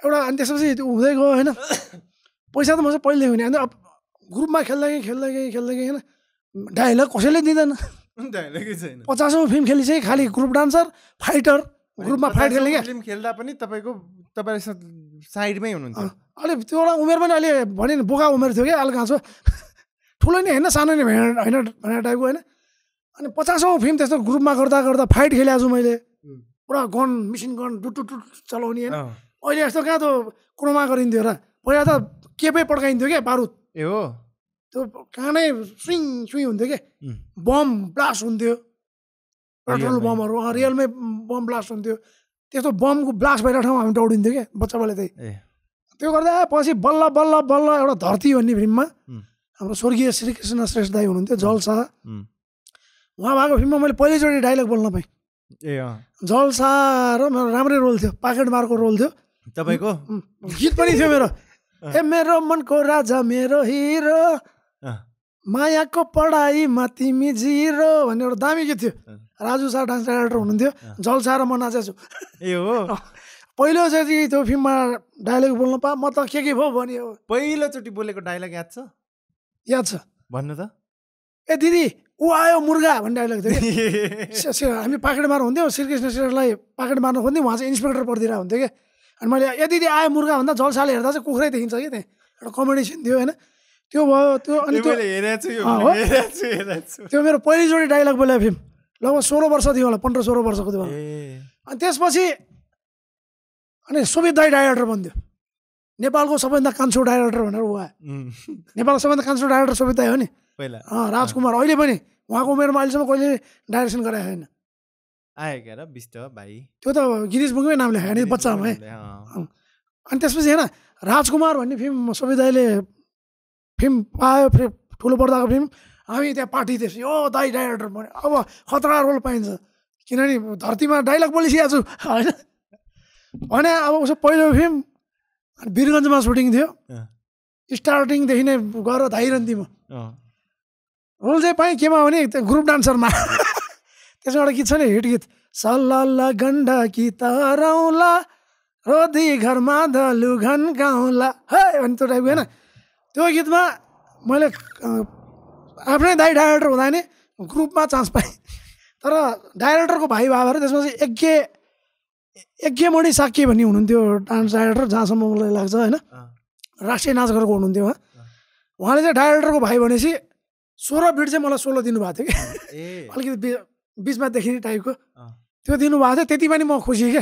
एउटा अनि त्यसपछि त्यो हुँदै गयो होइन पैसा त म चाहिँ पहिल्यै हुने अन्त अब ग्रुपमा खेल्दाखेरि खेल्दै खेल्दाखेरि होइन डाइलग कसैले दिँदैन पचासौँ फिल्म खेलिसके खालि ग्रुप डान्सर फाइटर ग्रुपमा फाइट खेल्ने क्या फिल्म खेल्दा पनि तपाईँको तपाईँ साइडमै हुनुहुन्छ अलिक त्यो एउटा उमेर पनि अलि भने बोका उमेर थियो क्या अलिक गाँचो ठुलो नै होइन सानो नै होइन भनेर टाइपको होइन अनि पचासौँ फिल्म त्यस्तो ग्रुपमा गर्दा गर्दा फाइट खेलेको छु मैले पुरा गन मिसिन गन टुट चलाउने होइन अहिले यस्तो कहाँ त क्रोमा गरिन्थ्यो र पहिला त केपै पड्काइन्थ्यो क्या बारुद ए हो त्यो कानै सुइङ सुइङ हुन्थ्यो क्या बम ब्लास्ट हुन्थ्यो पेट्रोल बमहरू रियलमै बम ब्लास्ट हुन्थ्यो त्यस्तो बमको ब्लास्ट भएर ठाउँमा हामी दौडिन्थ्यो क्या बच्चा बल्ल त्यही त्यो गर्दा पछि बल्ल बल्ल बल्ल एउटा धरती भन्ने फिल्ममा हाम्रो स्वर्गीय श्रीकृष्ण श्रेष्ठ दाई हुनुहुन्थ्यो जलसा उहाँ भएको फिल्ममा मैले पहिलोचोटि डाइलग बोल्न पाएँ ए जलसा र मेरो राम्रै रोल थियो पाकेट मारको रोल थियो तपाईँको गीत पनि थियो मेरो ए मेरो मनको राजा मेरो हिरो मायाको पढाइमा तिमी जिरो भन्ने एउटा दामी गीत थियो राजु सर डान्स डाइरेक्टर हुनुहुन्थ्यो जलसा र म नाचेछु ए हो पहिलोचोटि त्यो फिल्ममा डाइलग बोल्नु पा म त के के भयो भने पहिलोचोटि बोलेको डाइलग याद छ याद छ भन्नु त ए दिदी ऊ आयो मुर्गा भन्ने डाइलग थियो हामी पाकेट मार्नु हुन्थ्यो श्रीकृष्ण श्रेष्ठलाई पाकेट मार्नु खोज्थ्यो उहाँ चाहिँ इन्सपेक्टर परिदिरहेको हुन्थ्यो कि अनि मैले यदि आयो मुर्गा भन्दा जलसाले हेर्दा चाहिँ कुखुरै देखिन्छ कि त्यहाँ एउटा कमेडी थियो होइन त्यो भयो त्यो अनि त्यो मेरो पहिलोचोटि डाइलग बोले फिल्म लगभग सोह्र वर्ष थियो होला पन्ध्र सोह्र वर्षको थियो होला अनि त्यसपछि अनि सुमित दाई डाइरेक्टर भन्थ्यो नेपालको सबैभन्दा कान्छो डाइरेक्टर भनेर ऊ नेपालको सबैभन्दा कान्छो डाइरेक्टर सुमित दाई हो नि पहिला राजकुमार अहिले पनि उहाँको उमेरमा अहिलेसम्म कहिले डाइरेक्सन गराएको छैन आयो क्या र विष्ट भाइ त्यो त गिरिश बुङकै नाम लेखायो नि बच्चामा है अनि त्यसपछि होइन राजकुमार भन्ने फिल्म दाईले फिल्म पायो फेरि ठुलो पर्दाको फिल्म हामी त्यहाँ पार्टी त्यसपछि ओ दाई डाइरेक्टर भन्यो अब खतरा रोल पाइन्छ किनभने धरतीमा डाइलग बोलिसकेको छु होइन भने अब उसो पहिलो फिल्म बिरगन्जमा सुटिङ थियो स्टार्टिङदेखि नै गएर म रोल चाहिँ पाएँ केमा भने ग्रुप डान्सरमा त्यसमा एउटा गीत छ नि हिट गीत सल्ल गण्डा कि तरौला रोधी घरमा धलु घन गाउँला है भन्ने त्यो टाइपको होइन त्यो गीतमा मैले आफ्नै दाइ डाइरेक्टर हुँदा नि ग्रुपमा चान्स पाएँ तर डाइरेक्टरको भाइ बाबाहरू त्यसमा चाहिँ एके के मणि साके भन्ने हुनुहुन्थ्यो डान्स डाइरेक्टर जहाँसम्म मलाई लाग्छ होइन राष्ट्रिय नाच गरेको हुनुहुन्थ्यो उहाँ उहाँले चाहिँ डाइरेक्टरको भाइ भनेपछि सोह्र बिट चाहिँ मलाई सोह्र दिनुभएको थियो कि अलिकति बिचमा देखिने टाइपको त्यो दिनुभएको थियो त्यति पनि म खुसी क्या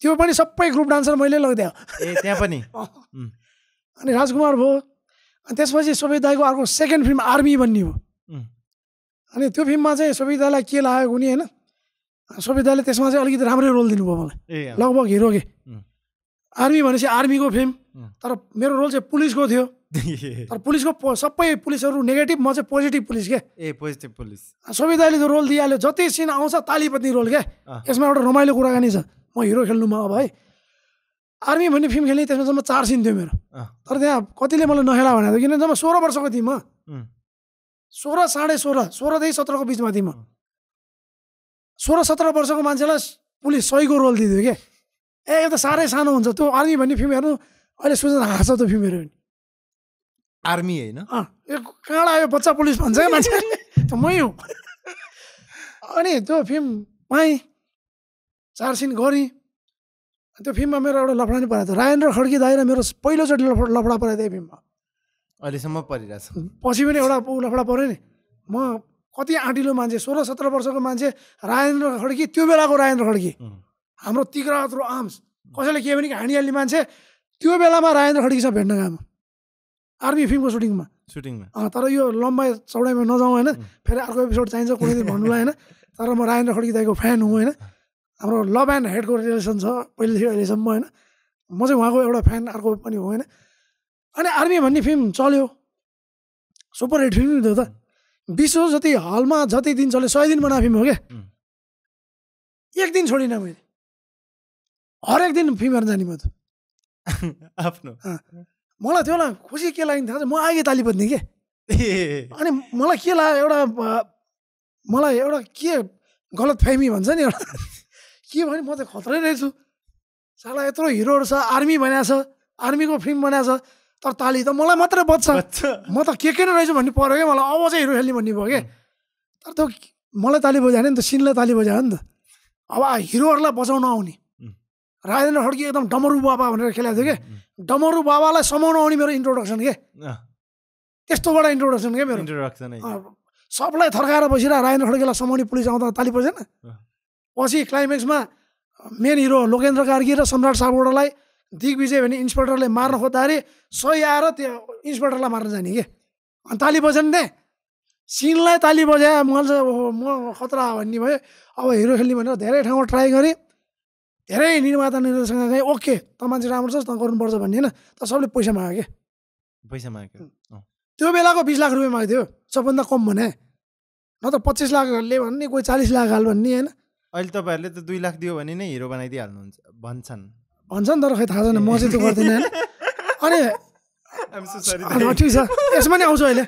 त्यो पनि सबै ग्रुप डान्सर मैले लगिदिएँ त्यहाँ पनि अनि राजकुमार भयो अनि त्यसपछि सोभित दाईको अर्को सेकेन्ड फिल्म आर्मी भन्ने हो अनि त्यो फिल्ममा चाहिँ सोभित दाईलाई के लाग्यो हुने होइन सोभित दाईले त्यसमा चाहिँ अलिकति राम्रै रोल दिनुभयो मलाई लगभग हिरो के आर्मी भनेपछि आर्मीको फिल्म तर मेरो रोल चाहिँ पुलिसको थियो तर पुलिसको सबै पुलिसहरू नेगेटिभ म चाहिँ पोजिटिभ पुलिस के ए पोजिटिभ पुलिस सुविधाले रोल दिइहाल्यो जति सिन आउँछ तालिपत्नी रोल क्या यसमा एउटा रमाइलो कुराकानी छ म हिरो खेल्नुमा अब है आर्मी भन्ने फिल्म खेल्ने त्यसमा जम्मा चार सिन थियो मेरो तर त्यहाँ कतिले मलाई नखेला भनेको थियो किन जम्मा सोह्र वर्षको थिएँ म सोह्र साढे सोह्र सोह्रदेखि सत्रको बिचमा थिएँ म सोह्र सत्र वर्षको मान्छेलाई पुलिस सहीको रोल दिइदियो क्या ए यो त साह्रै सानो हुन्छ त्यो आर्मी भन्ने फिल्म हेर्नु अहिले सोचेर हाँस त फिमेरो पनि आर्मी होइन कहाँ आयो बच्चा पुलिस भन्छ क्या मान्छे मै हो अनि त्यो फिल्म पाएँ चार सिन गरेँ त्यो फिल्ममा मेरो एउटा लफडा नि परेको थियो राजेन्द्र खड्की र मेरो पहिलोचोटि लफडा लफडा परेको थियो फिल्ममा अहिलेसम्म परिरहेको छ पछि पनि एउटा लफडा पऱ्यो नि म कति आँटिलो मान्छे सोह्र सत्र वर्षको मान्छे राजेन्द्र खड्की त्यो बेलाको राजेन्द्र खड्की हाम्रो तिग्रात्रो आर्म्स कसैले के भने हानिहाल्ने मान्छे त्यो बेलामा राजेन्द्र खड्कीसँग भेट्न गएको आर्मी फिल्मको सुटिङमा सुटिङमा तर यो लम्बाइ चौडाइमा नजाउँ होइन फेरि अर्को एपिसोड चाहिन्छ कुनै दिन भन्नुलाई होइन तर म राजेन्द्र खड्की दाईको फ्यान हुँ होइन हाम्रो लभ एन्ड हेडको रिलेसन छ पहिलेदेखि अहिलेसम्म होइन म चाहिँ उहाँको एउटा फ्यान अर्को पनि हो होइन अनि आर्मी भन्ने फिल्म चल्यो सुपर हिट फिल्म थियो त विश्व जति हलमा जति दिन चल्यो सय दिन बनाएको फिल्म हो क्या एक दिन छोडिनँ मैले हरेक दिन फिल्म हेर्न जाने म त आफ्नो मलाई त्यो खुसी के लाग्ने थाहा छ म आगे ताली बज्ने के अनि मलाई के लाग्यो एउटा मलाई एउटा के गलत फेमी भन्छ नि एउटा के भने म त खत्रै रहेछु साला यत्रो हिरोहरू छ आर्मी बनाएको छ आर्मीको फिल्म बनाएको छ तर ताली त मलाई मात्रै बज्छ म त के के नै रहेछु भन्ने पऱ्यो क्या मलाई अब चाहिँ हिरो खेल्ने भन्ने भयो क्या तर त्यो मलाई ताली बजाएन नि त सिनलाई ताली बजायो नि त अब हिरोहरूलाई बचाउन आउने राजेन्द्र खड्की एकदम डमरु बाबा भनेर खेलेको थियो कि डमरु बाबालाई समाउनु आउने मेरो इन्ट्रोडक्सन के त्यस्तोबाट इन्ट्रोडक्सन के मेरो इन्ट्रोडक्सन सबलाई थर्काएर बसिरहेको राजेन्द्र खड्कीलाई समाउने पुलिस आउँदा ताली बजेन पछि क्लाइमेक्समा मेन हिरो लोकेन्द्र कार्की र सम्राट सापकोटालाई दिग्विजय भने इन्सपेक्टरले मार्न खोज्दाखेरि सही आएर त्यो इन्सपेक्टरलाई मार्न जाने कि अनि ताली बजेन त्यहाँ सिनलाई ताली बजाए मैले ओहो म खतरा भन्ने भयो अब हिरो खेल्ने भनेर धेरै ठाउँमा ट्राई गरेँ धेरै निर्माता निर्देशकसँग गएँ ओके त मान्छे राम्रो छ त गर्नुपर्छ भन्ने होइन त सबले पैसा माग्यो क्या पैसा माग्यो त्यो बेलाको बिस लाख रुपियाँ माग्थ्यो सबभन्दा कम भने न त पच्चिस लाखहरूले भन्ने कोही चालिस लाख हाल भन्ने होइन अहिले तपाईँहरूले त दुई लाख दियो भने नै हिरो बनाइदिइहाल्नुहुन्छ भन्छन् भन्छन् तर खै थाहा छैन म चाहिँ त्यो गर्दिनँ अनि ठिक छ यसमा नि आउँछु अहिले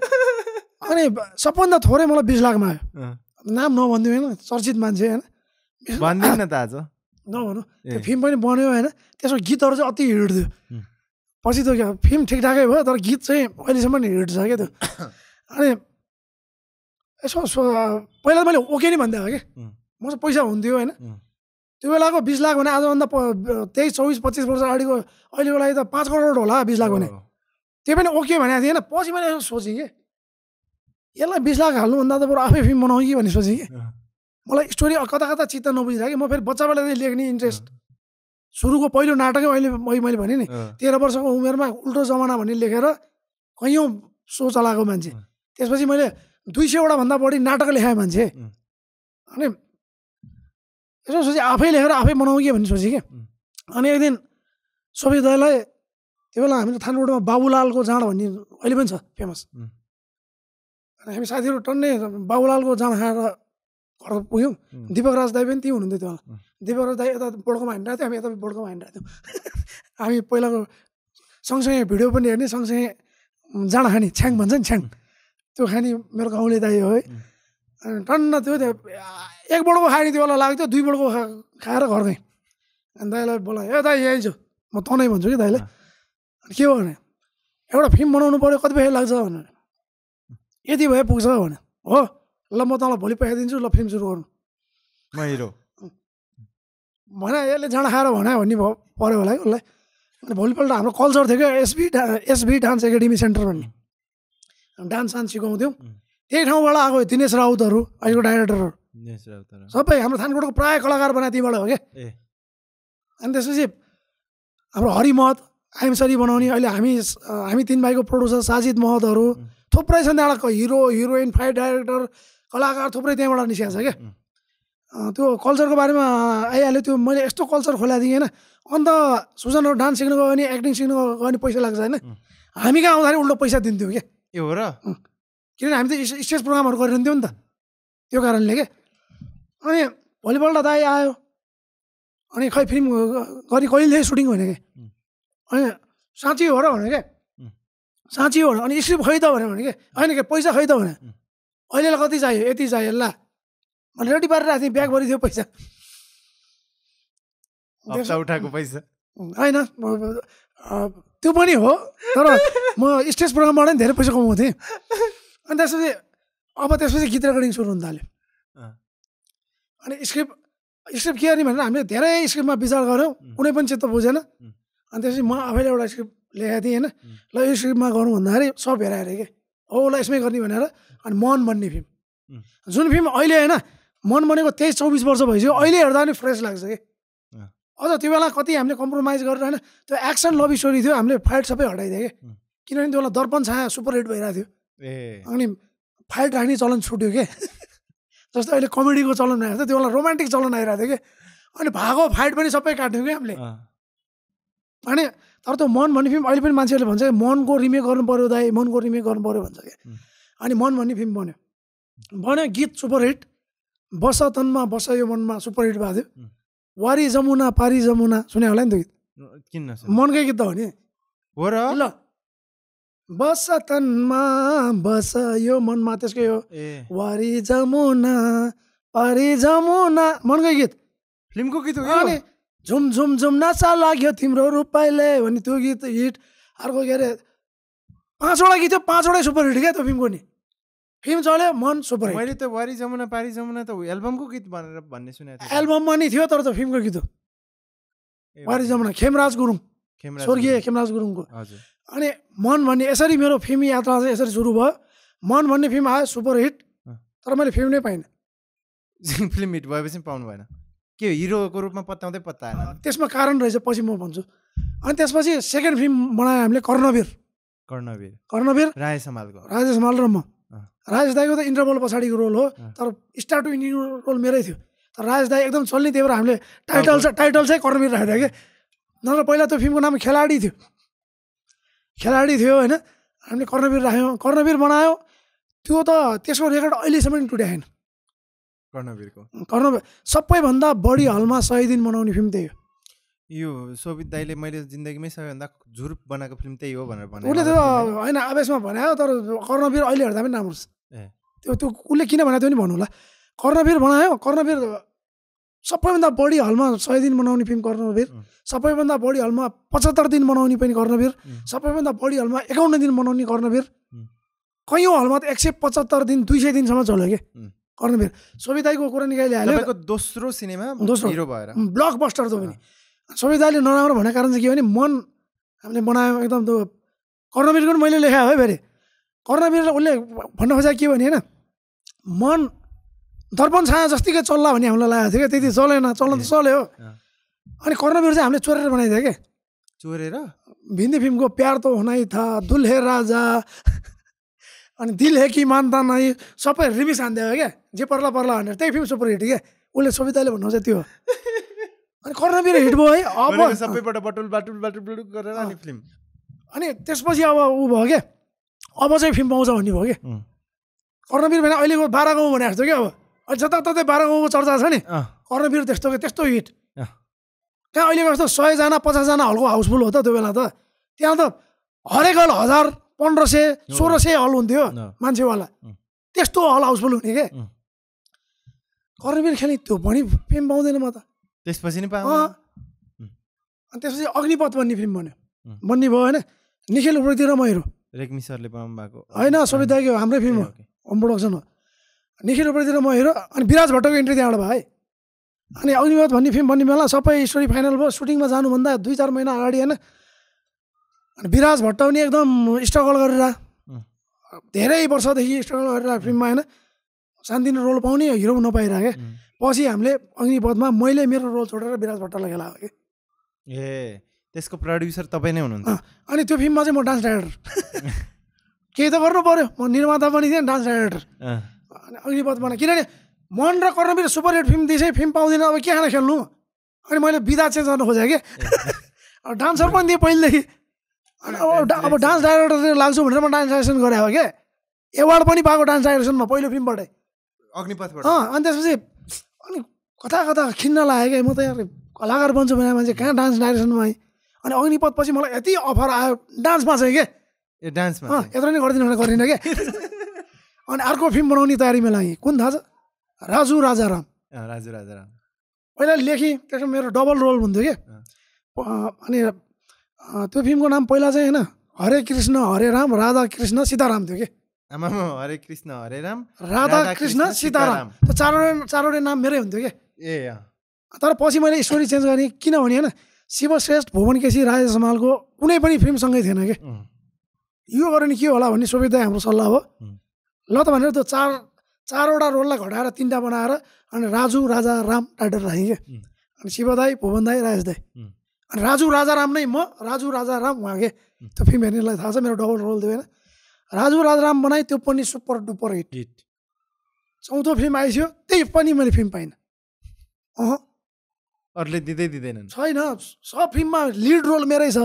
अनि सबभन्दा थोरै मलाई बिस लाख माग्यो नाम नभनिदिउँ होइन चर्चित मान्छे होइन नभनौँ त्यो फिल्म पनि बन्यो होइन त्यसको गीतहरू चाहिँ अति हिट थियो पछि त फिल्म फिल्म ठिकठाकै भयो तर गीत चाहिँ अहिलेसम्म हिट छ क्या त्यो अनि यसो सो पहिला मैले ओके नै भन्दै कि म चाहिँ पैसा हुन्थ्यो होइन त्यो बेलाको बिस लाख भने आजभन्दा तेइस चौबिस पच्चिस वर्ष अगाडिको अहिलेको लागि त पाँच करोड होला बिस लाख भने त्यो पनि ओके भनेको थिएँ होइन पछि मैले यसो सोचेँ कि यसलाई बिस लाख हाल्नुभन्दा त बरु आफै फिल्म बनाउँ कि भन्ने सोचेँ कि मलाई स्टोरी कता कता चित्त नबुझिरहेको म फेरि बच्चाबाट लेख्ने इन्ट्रेस्ट सुरुको पहिलो नाटकै अहिले मैले भने नि तेह्र वर्षको उमेरमा उल्टो जमाना भन्ने लेखेर कैयौँ सो चलाएको मान्छे त्यसपछि मैले दुई सयवटा भन्दा बढी नाटक लेखाएँ मान्छे अनि यसो सोचेँ आफै लेखेर आफै बनाउँ कि भन्ने सोचेँ कि अनि एक दिन दाईलाई त्यो बेला हामी त थानकोटमा बाबुलालको जाँड भन्ने अहिले पनि छ फेमस अनि हामी साथीहरू टन्ने बाबुलालको जाँड खाएर घरमा पुग्यौँ दिपक राज दाई पनि त्यही हुनुहुन्थ्यो त्यो बेला दिपक राज दाई यता बोडकोमा हिँडिरहेको थियो हामी यता बोडकोमा हिँडिरहेको थियौँ हामी पहिलाको सँगसँगै भिडियो पनि हेर्ने सँगसँगै जाँडा खाने छ्याङ भन्छ नि छ्याङ त्यो खाने मेरो गाउँले दाई हो है टन्न त्यो त्यो एक बोडको खाने त्यो बेला लाग्थ्यो दुई बोडको खा खाएर घर गएँ अनि दाईलाई बोला ए दाई यहीँ छु म तनै भन्छु कि दाईले अनि के हो भने एउटा फिल्म बनाउनु पऱ्यो कति पैसा लाग्छ भनेर यति भए पुग्छ भने हो ल म तँलाई भोलि पठाइदिन्छु ल फिल्म सुरु गर्नु म हिरो भन यसले जाँड खाएर भन भन्ने भयो पऱ्यो होला है उसलाई अनि भोलिपल्ट हाम्रो कल्चर थियो क्या SB SB dance academy center भन्ने डान्स सान्स सिकाउँथ्यौँ त्यही ठाउँबाट आएको दिनेश राउतहरू अहिलेको डाइरेक्टरहरू सबै हाम्रो थानकोटको प्राय कलाकार बनाए त्यहीँबाट हो क्या अनि त्यसपछि हाम्रो हरिमहत आइमसरी बनाउने अहिले हामी हामी तिन भाइको प्रड्युसर साजिद महतहरू थुप्रै छन् त्यहाँबाट हिरो हिरोइन फाइट डाइरेक्टर कलाकार थुप्रै त्यहाँबाट निस्किएको छ क्या त्यो कल्चरको बारेमा आइहाल्यो त्यो मैले यस्तो कल्चर खोला दिएँ होइन अन्त सुजनहरू डान्स सिक्नु गयो भने एक्टिङ सिक्नु गयो भने पैसा लाग्छ होइन हामी कहाँ आउँदाखेरि उल्टो पैसा दिन्थ्यौँ क्या ए हो र किनभने हामी त स्टेज प्रोग्रामहरू गरिरहन्थ्यौँ नि त त्यो कारणले के अनि भोलिपल्ट दाइ आयो अनि खै फिल्म गरी कहिले सुटिङ होइन क्या अनि साँच्ची हो र भने क्या साँच्ची हो अनि स्क्रिप्ट खै त भने क्या होइन क्या पैसा खै त भने अहिलेलाई कति चाहियो यति चाहियो ल मैले रेडी पारेर राखेको थिएँ ब्यागभरि थियो पैसा उठाएको पैसा होइन त्यो पनि हो तर म स्टेज प्रोग्रामबाट पनि धेरै पैसा कमाउँथेँ अनि त्यसपछि अब त्यसपछि गीत रेकर्डिङ सुरु हुन थाल्यो अनि स्क्रिप्ट स्क्रिप्ट के गर्ने भनेर हामीले धेरै स्क्रिप्टमा विचार गऱ्यौँ कुनै पनि चित्त बुझेन अनि त्यसपछि म आफैले एउटा स्क्रिप्ट लेखाएको थिएँ होइन ल यो स्क्रिप्टमा गरौँ भन्दाखेरि सब हेराएर के औलाई यसमै गर्ने भनेर अनि मन भन्ने फिल्म जुन फिल्म अहिले होइन मन बनेको तेइस चौबिस वर्ष भइसक्यो अहिले हेर्दा पनि फ्रेस लाग्छ कि अझ त्यो बेला कति हामीले कम्प्रोमाइज गरेर होइन त्यो एक्सन लभ स्टोरी थियो हामीले फाइट सबै हटाइदियो कि किनभने त्यो बेला दर्पण छाया सुपर हिट भइरहेको थियो अनि फाइट राख्ने चलन छुट्यो के जस्तो अहिले कमेडीको चलन आएको थियो त्यो बेला रोमान्टिक चलन आइरहेको थियो कि अनि भागो फाइट पनि सबै काट्यौँ कि हामीले अनि तर त्यो मन भन्ने फिल्म अहिले पनि मान्छेहरूले भन्छ कि मनको रिमेक गर्नु पऱ्यो दाइ मनको रिमेक गर्नु पऱ्यो भन्छ क्या अनि मन भन्ने फिल्म बन्यो बन्यो गीत सुपरहिट बस तनमा बस यो मनमा सुपरहिट भएको थियो वारी जमुना पारी जमुना सुने होला नि त गीत मनकै गीत त हो नि हो र ल बस तनमा बस यो मनमा त्यसको यो वारी जमुना पारी जमुना मनकै गीत फिल्मको गीत हो झुम झुम झुम नसा लाग्यो तिम्रो रूपाइले भने त्यो गीत हिट अर्को के अरे पाँचवटा गीत थियो पाँचवटै सुपर हिट क्या त्यो फिल्मको नि फिल्म चल्यो मन सुपर मैले त वारी जमुना पारी जमुना त एल्बमको गीत भनेर भन्ने सुने एल्बममा नि थियो तर त फिल्मको गीत हो वारी जमुना खेमराज गुरुङ स्वर्गीय खेमराज गुरुङको अनि मन भन्ने यसरी मेरो फिल्म यात्रा चाहिँ यसरी सुरु भयो मन भन्ने फिल्म आयो सुपर हिट तर मैले फिल्म नै पाइनँ फिल्म हिट भएपछि पाउनु भएन के हिरोको रूपमा पत्याउँदै पत्ताएन त्यसमा कारण रहेछ पछि म भन्छु अनि त्यसपछि सेकेन्ड फिल्म बनायो हामीले कर्णवीर कर्णवीर कर्णवीर राजेश हमालको राजेश हमाल र म राजेश दाईको त इन्टरभल पछाडिको रोल हो तर स्टार टु इन्डियन रोल मेरै थियो तर राजेश दाई एकदम चल्ने त्यही भएर हामीले टाइटल चाहिँ टाइटल चाहिँ कर्णवीर राखेको थियो कि नत्र पहिला त्यो फिल्मको नाम खेलाडी थियो खेलाडी थियो होइन हामीले कर्णवीर राख्यौँ कर्णवीर बनायो त्यो त त्यसको रेकर्ड अहिलेसम्म टुट्याएन कर्णवीरको कर्णवीर सबैभन्दा बढी हलमा सय दिन मनाउने फिल्म त्यही हो यो सोभित दाईले मैले जिन्दगीमै सबैभन्दा झुरुप बनाएको फिल्म त्यही हो भनेर भने उसले त होइन आवेशमा भने तर कर्णवीर अहिले हेर्दा पनि राम्रो छ त्यो त्यो उसले किन भने त्यो नि भन्नु होला कर्णवीर बनायो कर्णवीर सबैभन्दा बढी हलमा सय दिन मनाउने फिल्म कर्णवीर सबैभन्दा बढी हलमा पचहत्तर दिन मनाउने पनि कर्णवीर सबैभन्दा बढी हलमा एकाउन्न दिन मनाउने कर्णवीर कैयौँ हलमा त एक सय पचहत्तर दिन दुई सय दिनसम्म चल्यो कि कर्णवीर सोभिताईको कुरा निकाले हाल्यो दोस्रो सिनेमा दोस्रो हिरो भएर ब्लक बस्टर पनि भने सोभिताईले नराम्रो भन्ने कारण चाहिँ के भने मन हामीले बनायो एकदम त्यो कर्णवीरको पनि मैले लेखा है फेरि कर्णवीरलाई उसले भन्न खोजेको के भने होइन मन दर्पण छाया जस्तिकै चल्ला भन्ने हामीलाई लागेको थियो क्या त्यति चलेन चल्न त चल्यो अनि कर्णवीर चाहिँ हामीले चोरेर बनाइदियो क्या चोरेर भिन्दी फिल्मको प्यार त हुनै था दुल्हे राजा अनि दिल हे कि मान्दा नै सबै रिमिक्स हो क्या जे पर्ला पर्ला भनेर त्यही फिल्म सुपर हिट क्या उसले सविताले चाहिँ त्यो अनि कर्णवीर हिट भयो है अब सबैबाट बटुल बाटुल बाटुल गरेर अनि फिल्म अनि त्यसपछि अब ऊ भयो क्या अब चाहिँ फिल्म पाउँछ भन्ने भयो क्या कर्णवीर भने अहिलेको बाह्र गाउँ भने जस्तो क्या अब अहिले जताततै बाह्र गाउँको चर्चा छ नि कर्णवीर त्यस्तो क्या त्यस्तो हिट त्यहाँ अहिलेको जस्तो सयजना पचासजना हलको हाउसफुल हो त त्यो बेला त त्यहाँ त हरेक हल हजार पन्ध्र सय सोह्र सय हल हुन्थ्यो मान्छेवाला त्यस्तो हल हाउसफुल हुने क्या कर्मीर खेल्ने त्यो पनि फिल्म पाउँदैन म त त्यसपछि नि अनि त्यसपछि अग्निपथ भन्ने फिल्म भन्यो भन्ने भयो होइन निखिल उप्रेतिर म रेग्मी सरले बनाउनु भएको होइन सोभिताको हाम्रै फिल्म होम प्रोडक्सन हो निखिल उप्रेतिर म हिरो अनि विराज भट्टको इन्ट्री त्यहाँबाट भयो है अनि अग्निपथ भन्ने फिल्म बन्ने बेला सबै स्टोरी फाइनल भयो सुटिङमा जानुभन्दा दुई चार महिना अगाडि होइन अनि विराज भट्ट पनि एकदम स्ट्रगल गरेर धेरै वर्षदेखि स्ट्रगल गरेर फिल्ममा होइन शान्ति रोल पाउने हिरो नपाएर क्या पछि हामीले अग्निपथमा मैले मेरो रोल छोडेर विराज भट्टलाई खेला कि ए त्यसको प्रड्युसर तपाईँ नै हुनुहुन्छ अनि त्यो फिल्ममा चाहिँ म डान्स डाइरेक्टर केही त गर्नु पऱ्यो म निर्माता पनि थिएँ डान्स डाइरेक्टर अनि अग्निपथमा किनभने मन र कर्णवीर सुपर हिट फिल्म दिएँ फिल्म पाउँदिनँ अब के खाना खेल्नु अनि मैले विदा चेन्ज गर्नु खोजेँ कि अब डान्सर पनि थिएँ पहिलेदेखि अब अब डान्स डाइरेक्टर लान्छु भनेर म डान्स डाइरेक्सन गरेँ हो क्या एवार्ड पनि पाएको डान्स डाइरेक्सनमा पहिलो फिल्मबाटै अग्निपथबाट अँ अनि त्यसपछि अनि कता कता खिन्न लाग्यो क्या म त यहाँ कलाकार बन्छु भने मान्छे कहाँ डान्स डाइरेक्सनमा आएँ अनि अग्निपथ पछि मलाई यति अफर आयो डान्समा चाहिँ के ए डान्समा यत्रो नै गरिदिनु भनेर गरिनँ क्या अनि अर्को फिल्म बनाउने तयारीमा लागेँ कुन थाहा छ राजु राजाराम राजु राजाराम पहिला लेखेँ त्यसमा मेरो डबल रोल हुन्थ्यो क्या अनि त्यो फिल्मको नाम पहिला चाहिँ होइन हरे कृष्ण हरे राम राधा कृष्ण सीताराम थियो कि आमा हरे कृष्ण हरे राम राधा कृष्ण सीताराम त्यो चारवटा चारवटा नाम मेरै हुन्थ्यो कि ए तर पछि मैले स्टोरी चेन्ज गरेँ किनभने होइन शिवश्रेष्ठ भुवन केसी राजेश मालको कुनै पनि फिल्मसँगै थिएन कि यो गर्यो भने के होला भन्ने सोभिदा हाम्रो सल्लाह हो ल त भनेर त्यो चार चारवटा रोललाई घटाएर तिनवटा बनाएर अनि राजु राजा राम टाइटर राखेँ क्या अनि शिवदाई भुवन दाई राजेश दाई राजु राजाराम नै म राजु राजाराम के त्यो फिल्म हेर्नेलाई थाहा छ मेरो डबल रोल थियो होइन राजु राजाराम बनाएँ त्यो पनि सुपर डुपर हिट हिट चौथो फिल्म आइसक्यो त्यही पनि मैले फिल्म पाइनँ अह अरूले दिँदै दिँदैन छैन सब फिल्ममा लिड रोल मेरै छ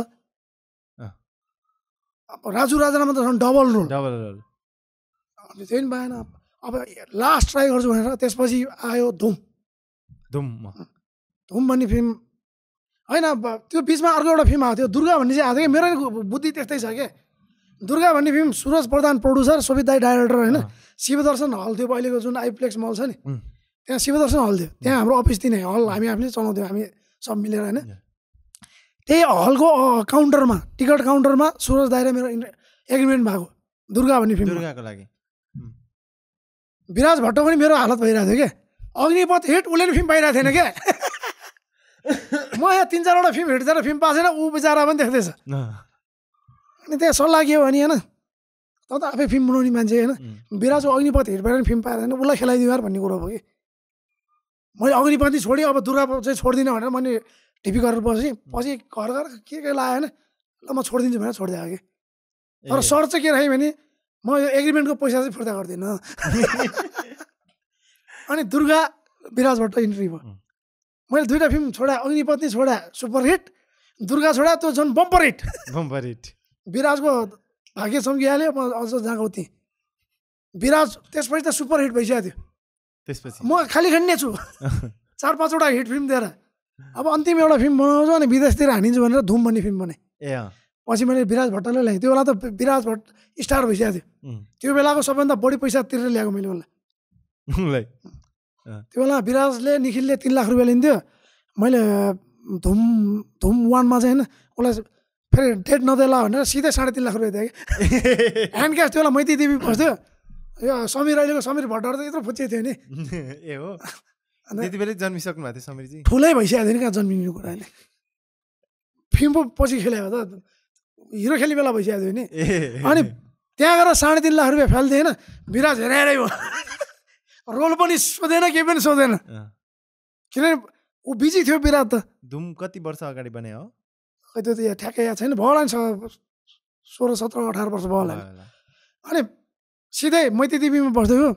अब राजु राजाराम त झन् डबल रोल डबल रोल त्यही पनि भएन अब लास्ट ट्राई गर्छु भनेर त्यसपछि आयो धुम धुम धुम भन्ने फिल्म होइन त्यो बिचमा अर्को एउटा फिल्म आएको थियो दुर्गा भन्ने चाहिँ आएको थियो कि मेरो बुद्धि त्यस्तै छ क्या दुर्गा भन्ने फिल्म सुरज प्रधान प्रड्युसर सोभित दाई डाइरेक्टर होइन शिवदर्शन हल थियो अहिलेको जुन आइप्लेक्स मल छ नि त्यहाँ शिवदर्शन हल थियो त्यहाँ हाम्रो अफिस दिने हल हामी आफूले चलाउँथ्यौँ हामी सब मिलेर होइन त्यही हलको काउन्टरमा टिकट काउन्टरमा सुरज दाई र मेरो एग्रिमेन्ट भएको दुर्गा भन्ने फिल्म दुर्गाको लागि विराज भट्ट पनि मेरो हालत भइरहेको थियो क्या अग्निपथ हिट उसले पनि फिल्म पाइरहेको थिएन क्या म यहाँ तिन चारवटा फिल्म हेर्दा फिल्म पाएको छैन ऊ बिचरा पनि देख्दैछ अनि त्यहाँ सल्लाह के हो भने होइन त त आफै फिल्म बनाउने मान्छे होइन बिराजु अग्निपथ हिट पनि फिल्म पाएर होइन उसलाई यार भन्ने कुरो हो कि मैले अग्निपथ छोडेँ अब दुर्गा चाहिँ छोडिदिनँ भनेर मैले टिभी गरेर बसेँ पछि घर घर के के लाएँ होइन ल म छोडिदिन्छु भनेर छोडिदिएको कि तर सर्ट चाहिँ के राखेँ भने म यो एग्रिमेन्टको पैसा चाहिँ फिर्ता गर्दिनँ अनि दुर्गा बिराजबाट इन्ट्री भयो मैले दुइटा फिल्म छोडा अग्निपत्नी छोडा सुपर हिट दुर्गा छोडा त्यो झन् बम्पर हिट बम्पर हिट विराजको भाग्य चम्किहाल्यो म अझ थिएँ विराज त्यसपछि त सुपर हिट भइसकेको थियो त्यसपछि म खालि खेल्ने छु चार पाँचवटा हिट फिल्म दिएर अब अन्तिम एउटा फिल्म बनाउँछु अनि विदेशतिर हानिन्छु भनेर धुम भन्ने फिल्म बने ए पछि मैले विराज भट्टलाई ल्याएँ त्यो बेला त विराज भट्ट स्टार भइसकेको थियो त्यो बेलाको सबैभन्दा बढी पैसा तिरेर ल्याएको मैले उसलाई त्यो बेला विराजले निखिलले तिन लाख रुपियाँ लिन्थ्यो मैले धुम धुम वानमा चाहिँ होइन उसलाई फेरि डेट नदेला भनेर सिधै साढे तिन लाख रुपियाँ दिएँ कि ह्यान्ड क्यास त्यो बेला मैती देवी पर्थ्यो यो समीर अहिलेको समीर भट्टहरू त यत्रो फुच्चे थियो नि ए हो त्यति बेलै जन्मिसक्नु भएको थियो समीरजी ठुलै भइसकेको थियो नि कहाँ जन्मिनु कुरा अहिले फिल्म पो पछि खेलेको त हिरो खेल्ने बेला भइसकेको थियो नि अनि त्यहाँ गएर साढे तिन लाख रुपियाँ फाल्थेँ होइन विराज हेराएरै भयो रोल पनि सोधेन केही पनि सोधेन किनभने ऊ बिजी थियो विराट त धुम कति वर्ष अगाडि बने हो खै त्यो त यहाँ ठ्याक्कै याद छैन भयो होला नि सोह्र सत्र अठार वर्ष भयो होला अनि सिधै मैती देवीमा बस्दै हो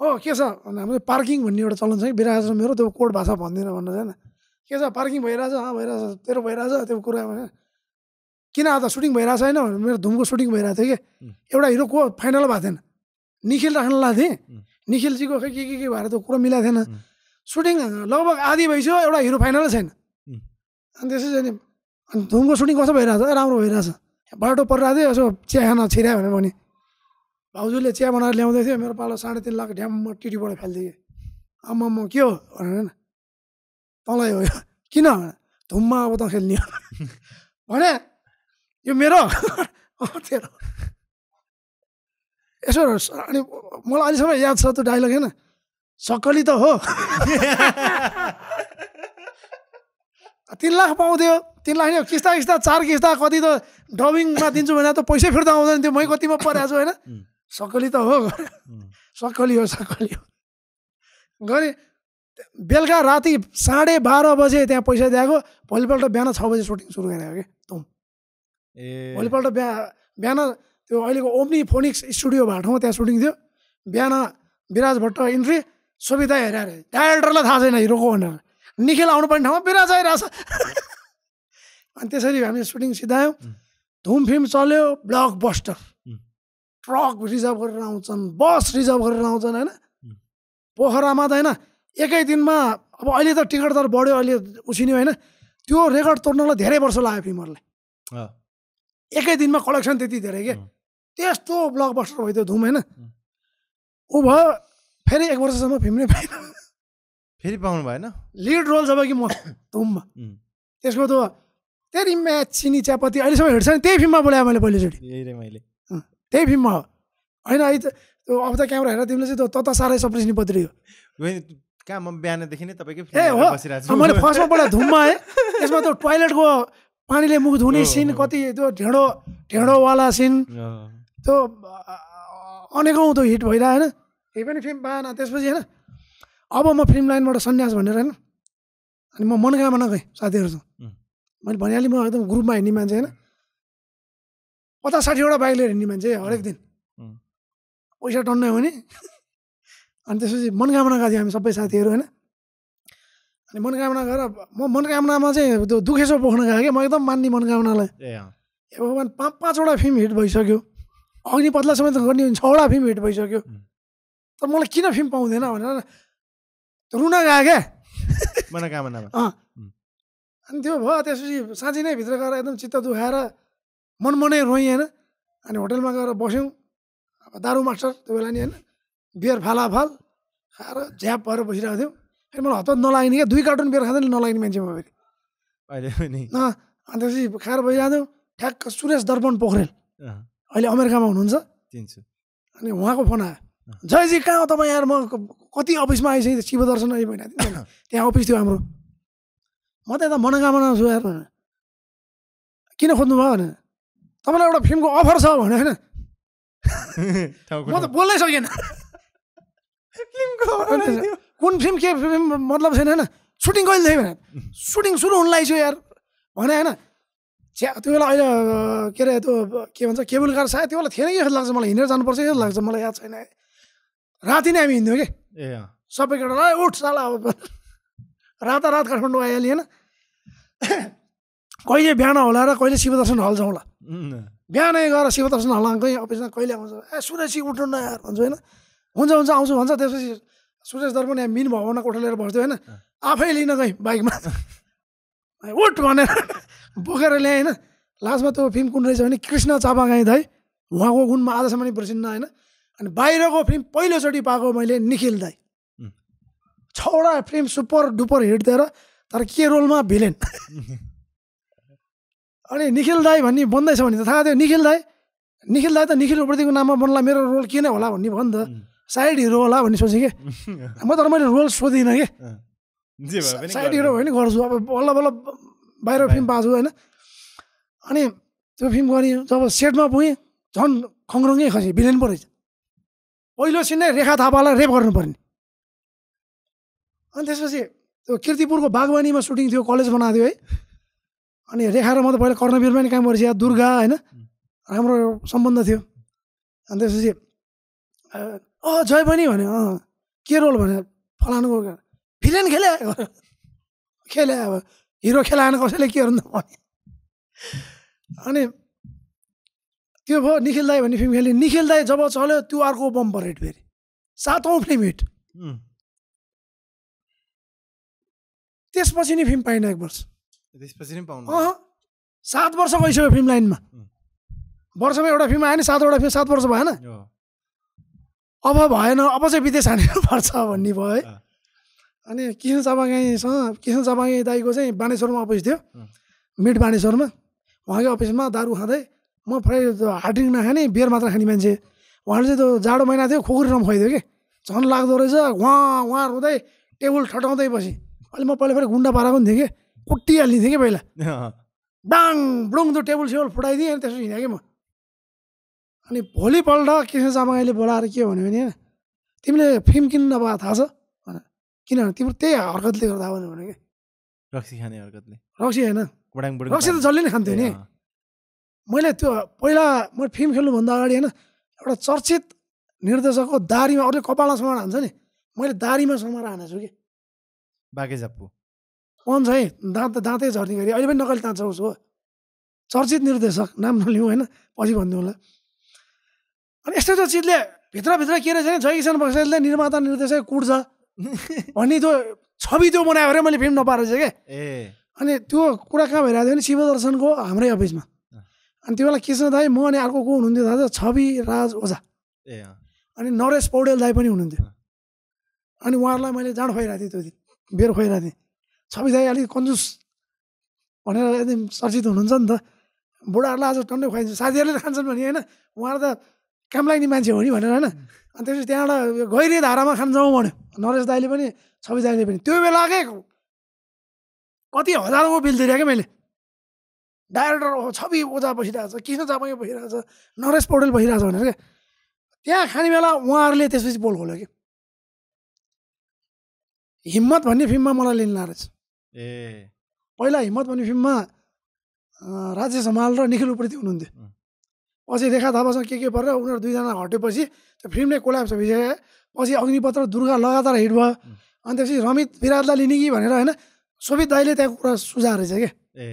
ओ के छ हाम्रो पार्किङ भन्ने एउटा चलन छ कि बिराज मेरो त्यो कोड भाषा भन्दिनँ भन्नु छैन के छ पार्किङ भइरहेछ भइरहेछ तेरो भइरहेछ त्यो कुरा किन आज सुटिङ भइरहेको छैन मेरो धुमको सुटिङ भइरहेको थियो कि एउटा हिरो को फाइनल भएको थिएन निखिल राख्न लाथेँ निखिलजीको खै के के के भएर त कुरो मिलाएको थिएन सुटिङ लगभग आधी भइसक्यो एउटा हिरो फाइनलै छैन अनि त्यसै नि अनि धुमको सुटिङ भइरहेको भइरहेछ राम्रो भइरहेछ बाटो परिरहेको थियो यसो चिया खान छिरायो भने पनि भाउजूले चिया बनाएर ल्याउँदै थियो मेरो पालो साढे तिन लाख ढ्याम्म टिटीबाट फालिदिएँ आम्मा म के हो भनेर तँलाई हो किन धुममा अब त खेल्ने भने यो मेरो तेरो यसो अनि मलाई अहिलेसम्म याद छ त्यो डाइलग होइन सक्कली त हो तिन लाख पाउँथ्यो तिन लाख किस्ता किस्ता चार किस्ता कति त डबिङमा दिन्छु भने त पैसै फिर्ता आउँदैन त्यो मै कतिमा परेको छु होइन सक्कली त हो सक्कली हो सक्कली हो गरेँ बेलुका राति साढे बाह्र बजे त्यहाँ पैसा दिएको भोलिपल्ट बिहान छ बजे सुटिङ सुरु गरेको कि तुम भोलिपल्ट बिहान बिहान त्यो अहिलेको ओम्नी फोनिक्स स्टुडियो भएको त्यहाँ सुटिङ थियो बिहान विराज भट्ट इन्ट्री सुविधा हेरेर अरे डाइरेक्टरलाई थाहा छैन हिरोको भनेर निखेल आउनुपर्ने ठाउँमा विराज आइरहेछ अनि त्यसरी हामीले सुटिङ सिधायौँ धुमफिम चल्यो ब्लक बस्टर ट्रक रिजर्भ गरेर आउँछन् बस रिजर्भ गरेर आउँछन् होइन पोखरामा त होइन एकै दिनमा अब अहिले त टिकट दर बढ्यो अहिले उछिन्यो होइन त्यो रेकर्ड तोड्नलाई धेरै वर्ष लाग्यो फिल्महरूलाई एकै दिनमा कलेक्सन त्यति धेरै क्या त्यस्तो ब्लक बस्टर भयो त्यो धुम होइन ऊ भयो फेरि एक वर्षसम्म फिल्मै पाएन फेरि पाउनु भएन लिड रोल जब कि म धुममा त्यसको त त्यही म्याच चिनी चियापत्ती अहिलेसम्म हेर्छ नि त्यही फिल्ममा बोलाएँ मैले पहिलोचोटि मैले त्यही फिल्ममा हो होइन अहिले त त्यो अब त क्यामेरा हेरेर तिमीले चाहिँ त त साह्रै सप्रिसिनी पत्री हो कहाँ म बिहानदेखि नै तपाईँकै ए हो मैले फर्स्टमा पहिला धुममा आएँ त्यसमा त टोइलेटको पानीले मुख धुने सिन कति त्यो ढेँडो ढेँडोवाला सिन त्यो अनेकौँ त्यो हिट भइरह होइन केही पनि फिल्म पाएन त्यसपछि होइन अब म फिल्म लाइनबाट सन्यास भनेर होइन अनि म मनकामना गएँ साथीहरूसँग मैले भनिहालेँ म एकदम ग्रुपमा हिँड्ने मान्छे होइन पचास साठीवटा बाइक लिएर हिँड्ने मान्छे हरेक दिन पैसा टन्नै हो नि अनि त्यसपछि मनकामना गएको थियो हामी सबै साथीहरू होइन अनि मनकामना गएर म मनकामनामा चाहिँ त्यो दुखेसो पोख्न गएको क्या म एकदम मान्ने मनकामनालाई ए भगवान् पाँच पाँचवटा फिल्म हिट भइसक्यो अग्नि समय त गर्ने हो भने छवटा फिल्म हिट भइसक्यो तर मलाई किन फिल्म पाउँदैन भनेर रुन गयो क्या मनोकामनामा अनि त्यो भयो त्यसपछि साँच्ची नै भित्र गएर एकदम चित्त दुखाएर मनमनै रोएँ होइन अनि होटेलमा गएर बस्यौँ अब दारू मास्टर त्यो बेला नि होइन बियर फालाफाल खाएर झ्याप भएर बसिरहेको थियौँ फेरि मलाई हतार नलाग्ने क्या दुई कार्टुन बियर खाँदैन नलाग्ने मान्छे म फेरि अहिले पनि अनि त्यसपछि खाएर बसिरहेको थियौँ ठ्याक्क सुरेश दर्पण पोखरेल अहिले अमेरिकामा हुनुहुन्छ अनि उहाँको फोन आयो जयजी कहाँ हो तपाईँ यहाँ म कति अफिसमा आइसकेँ शिवदर्शन अहिले महिना त्यहाँ अफिस थियो हाम्रो म त यता मनोकामना छु यार किन खोज्नु भयो भने तपाईँलाई एउटा फिल्मको अफर छ भने होइन म त बोल्नै सकिनँ कुन फिल्म के फिल्म मतलब छैन होइन सुटिङ कहिले थियो भने सुटिङ सुरु हुन लागेको छु यार भने होइन च्या त्यो बेला अहिले के अरे त्यो के भन्छ केबुल कार सायद त्यो बेला थिएन कि जस्तो लाग्छ मलाई हिँडेर जानुपर्छ जस्तो लाग्छ मलाई याद छैन राति नै हामी हिँड्यौँ कि ए सबै केटा उठ साला अब रात रात काठमाडौँ आइहाल्यो होइन कहिले बिहान होला र कहिले शिवदर्शन हल जाउँला बिहानै गएर शिवदर्शन हल गएँ अफिसमा कहिले आउँछ ए सुरेशी उठ्नु न यार भन्छु होइन हुन्छ हुन्छ आउँछु भन्छ त्यसपछि सुरेश दर पनि मिन भवनको कोठा लिएर बस्थ्यो होइन आफै लिन गएँ बाइकमा उठ भनेर बोकेर ल्याएँ होइन लास्टमा त्यो फिल्म कुन रहेछ भने कृष्ण चापागाई दाई उहाँको गुणमा आजसम्म पनि प्रसिन्न होइन अनि बाहिरको फिल्म पहिलोचोटि पाएको मैले निखिल दाई छवटा फिल्म सुपर डुपर हिट दिएर तर के रोलमा भिलेन अनि निखिल दाई भन्ने बन्दैछ भने त थाहा थियो निखिल दाई निखिल दाई त निखिल उप्रतिको नाममा बन्ला मेरो रोल किन होला भन्ने भयो नि त साइड हिरो होला भन्ने सोचेँ कि म तर मैले रोल सोधिनँ कि साइड हिरो भयो नि गर्छु अब बल्ल बल्ल बाहिर फिल्म बाजु होइन अनि त्यो फिल्म गरेँ जब सेटमा पुगेँ झन् खङ्ग्रङ्गै खसेँ भिलेन पो रहेछ पहिलो नै रेखा थापालाई रेप गर्नुपर्ने अनि त्यसपछि त्यो किर्तिपुरको बागवानीमा सुटिङ थियो कलेज बनाएको थियो है अनि रेखा र म त पहिला कर्णवीरमा नि काम या दुर्गा होइन राम्रो सम्बन्ध थियो अनि त्यसपछि अ जय पनि भन्यो अँ के रोल भन्यो फलानुको भिलेन खेले खेले अब हिरो खेलाएन कसैले के गर्नु भने अनि त्यो भयो निखिल दाई भन्ने फिल्म खेल्ने निखिल दाई जब चल्यो त्यो अर्को बम हिट फेरि सातौँ फिल्म हिट त्यसपछि नि फिल्म पाइन एक वर्ष त्यसपछि अँ सात वर्ष भइसक्यो फिल्म लाइनमा वर्षमा एउटा फिल्म आयो नि सातवटा फिल्म सात वर्ष भएन अब भएन अब चाहिँ विदेश हानेर पर्छ भन्ने भयो है अनि किसन चापागाईसँग किसन चापागाई दाईको चाहिँ बानेश्वरमा अफिस थियो मिट बानेश्वरमा उहाँकै अफिसमा दारु खाँदै म फ्राइ हार्ड ड्रिङ्क नखाने बियर मात्र खाने मान्छे उहाँले चाहिँ त्यो जाडो महिना थियो खुकुरी रम खुवाइदियो कि झन् लाग्दो रहेछ उहाँ उहाँ रुँदै टेबल ठटाउँदै बसेँ अहिले म पहिला फेरि गुन्डा पाराको पनि थिएँ कि कुटिहाल्ने थिएँ कि पहिला डाङ ब्लुङ त्यो टेबल सेबल फुटाइदिएँ अनि त्यसो हिँडेँ कि म अनि भोलिपल्ट कृष्ण चामागाईले बोलाएर के भन्यो भने तिमीले फिल्म किन्न नभए थाहा छ किनभने तिम्रो त्यही हरकतले गर्दा हो भने क्या रक्सी खाने हरकतले रक्सी होइन रक्सी त जसले नै खान्थ्यो नि मैले त्यो पहिला मैले फिल्म खेल्नुभन्दा अगाडि होइन एउटा चर्चित निर्देशकको दारीमा अरू कपालमा समाएर हान्छ नि मैले दारीमा समाएर हानेको छु कि बाँके जाप्पु पन्छ है दाँत दाँतै झर्ने गरी अहिले पनि नकली दाँत उसको चर्चित निर्देशक नाम नलिउँ होइन पछि भनिदिउँ होला अनि यस्तो यस्तो चिजले भित्रभित्र के रहेछ नि जय किसान बस्नेतले निर्माता निर्देशक कुट्छ भन्ने त्यो छवि त्यो बनायो अरे मैले फिल्म नपाएर चाहिँ क्या अनि त्यो कुरा कहाँ भइरहेको थियो भने शिवदर्शनको हाम्रै अफिसमा अनि त्यो बेला कृष्ण दाई म अनि अर्को को हुनुहुन्थ्यो दाजु छवि राज ओझा ए अनि नरेश पौडेल दाई पनि हुनुहुन्थ्यो अनि उहाँहरूलाई मैले जाँड खुवाइरहेको थिएँ त्यो दिन बेर खुवाइरहेको थिएँ छवि दाई अलिक कन्जुस भनेर एकदम चर्चित हुनुहुन्छ नि त बुढाहरूलाई आज टन्डै खुवाइदिन्छ साथीहरूले खान्छन् भने होइन उहाँहरू त काम लाग्ने मान्छे हो नि भनेर होइन अनि त्यसपछि त्यहाँबाट गहिरे धारामा खान जाउँ भन्यो नरेश दाईले पनि छवि दाईले पनि त्यो बेलाकै कति हजारौँ बिल तिरेँ क्या मैले डाइरेक्टर छवि ओजा बसिरहेको छ कृष्ण चापाई बसिरहेको छ नरेश पौडेल बसिरहेको छ भनेर क्या त्यहाँ खाने बेला उहाँहरूले त्यसपछि बोल खोल्यो कि हिम्मत भन्ने फिल्ममा मलाई लिन लाएर ए पहिला हिम्मत भन्ने फिल्ममा राजेश हमाल र निखिल उप्रेती हुनुहुन्थ्यो पछि रेखा थापासँग के के परेर उनीहरू दुईजना हटेपछि त्यो फिल्म नै कोलाप्स भइसक्यो पछि अग्निपत्र दुर्गा लगातार हिट भयो अनि त्यसपछि रमित विराटलाई लिने कि भनेर होइन सोभित दाईले त्यहाँ कुरा सुझाव रहेछ क्या ए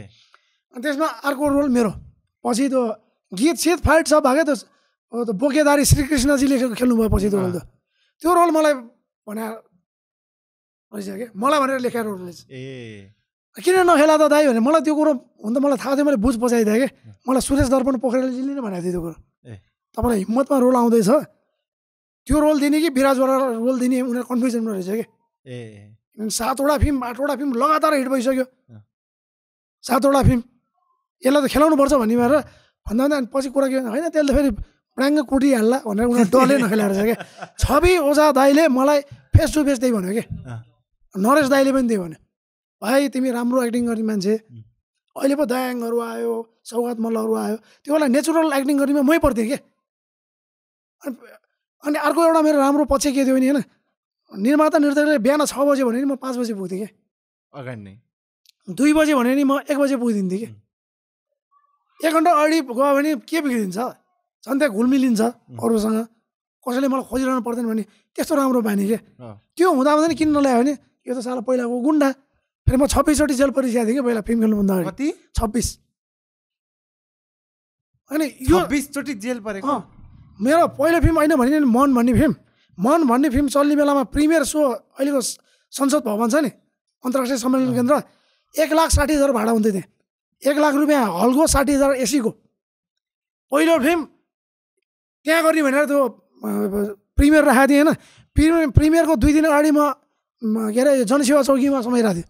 अनि त्यसमा अर्को रोल मेरो पछि त्यो गीत सेत फाइट सब भएको त्यो त्यो बोकेदारी लेखेको खेल्नुभयो पछि त्यो रोल त त्यो रोल मलाई भनेर रहेछ क्या मलाई भनेर लेखेर रोल रहेछ ए किन नखेला त दाई भने मलाई त्यो कुरो हुन त मलाई थाहा थियो मैले बुझ बजाइदिएँ कि मलाई सुरेश दर्पण पोखरेलजीले नै भनेको थियो त्यो कुरो तपाईँलाई हिम्मतमा रोल आउँदैछ त्यो रोल दिने कि विराजवाला रोल दिने उनीहरू कन्फ्युजनमा रहेछ कि ए सातवटा फिल्म आठवटा फिल्म लगातार हिट भइसक्यो सातवटा फिल्म यसलाई त खेलाउनु पर्छ भन्ने भएर भन्दा भन्दा पछि कुरा के भन्दा होइन त्यसले फेरि फेरि प्राङ्ग कुटिहाल्ला भनेर उनीहरू डरले नखेलाएर छ क्या छवि ओझा दाईले मलाई फेस टु फेस त्यही भन्यो कि नरेश दाईले पनि त्यही भन्यो भाइ तिमी राम्रो एक्टिङ गर्ने मान्छे अहिले पो दयाङहरू आयो सौगात मल्लहरू आयो त्यो बेला नेचुरल एक्टिङ गर्नेमा मै पर्थेँ के अनि अर्को एउटा मेरो राम्रो पक्ष के थियो भने होइन निर्माता निर्देशकले बिहान छ बजे भने नि म पाँच बजे पुग्थेँ क्या अगाडि नै दुई बजे भने नि म एक बजे पुगिदिन्थेँ कि एक घन्टा अगाडि गयो भने के बिग्रिदिन्छ झन् त्यहाँ घुलमिलिन्छ अरूसँग कसैले मलाई खोजिरहनु पर्दैन भने त्यस्तो राम्रो बानी क्या त्यो हुँदा हुँदैन किन्न ल्यायो भने यो त साला पहिलाको गुन्डा फेरि म छब्बिसचोटि जेल परिसकेको थिएँ कि पहिला फिल्म खेल्नुभन्दा अगाडि छब्बिस अनि यो बिसचोटि जेल परेको मेरो पहिलो फिल्म होइन भने मन भन्ने फिल्म मन भन्ने फिल्म चल्ने बेलामा प्रिमियर सो अहिलेको संसद भवन छ नि अन्तर्राष्ट्रिय सम्मेलन केन्द्र एक लाख साठी हजार भाडा हुन्थ्यो त्यहाँ एक लाख रुपियाँ हलको साठी हजार एसीको पहिलो फिल्म त्यहाँ गर्ने भनेर त्यो प्रिमियर राखेको थिएँ होइन प्रिमियर प्रिमियरको दुई दिन अगाडि म के अरे जनसेवा चौकीमा समय राखेको थिएँ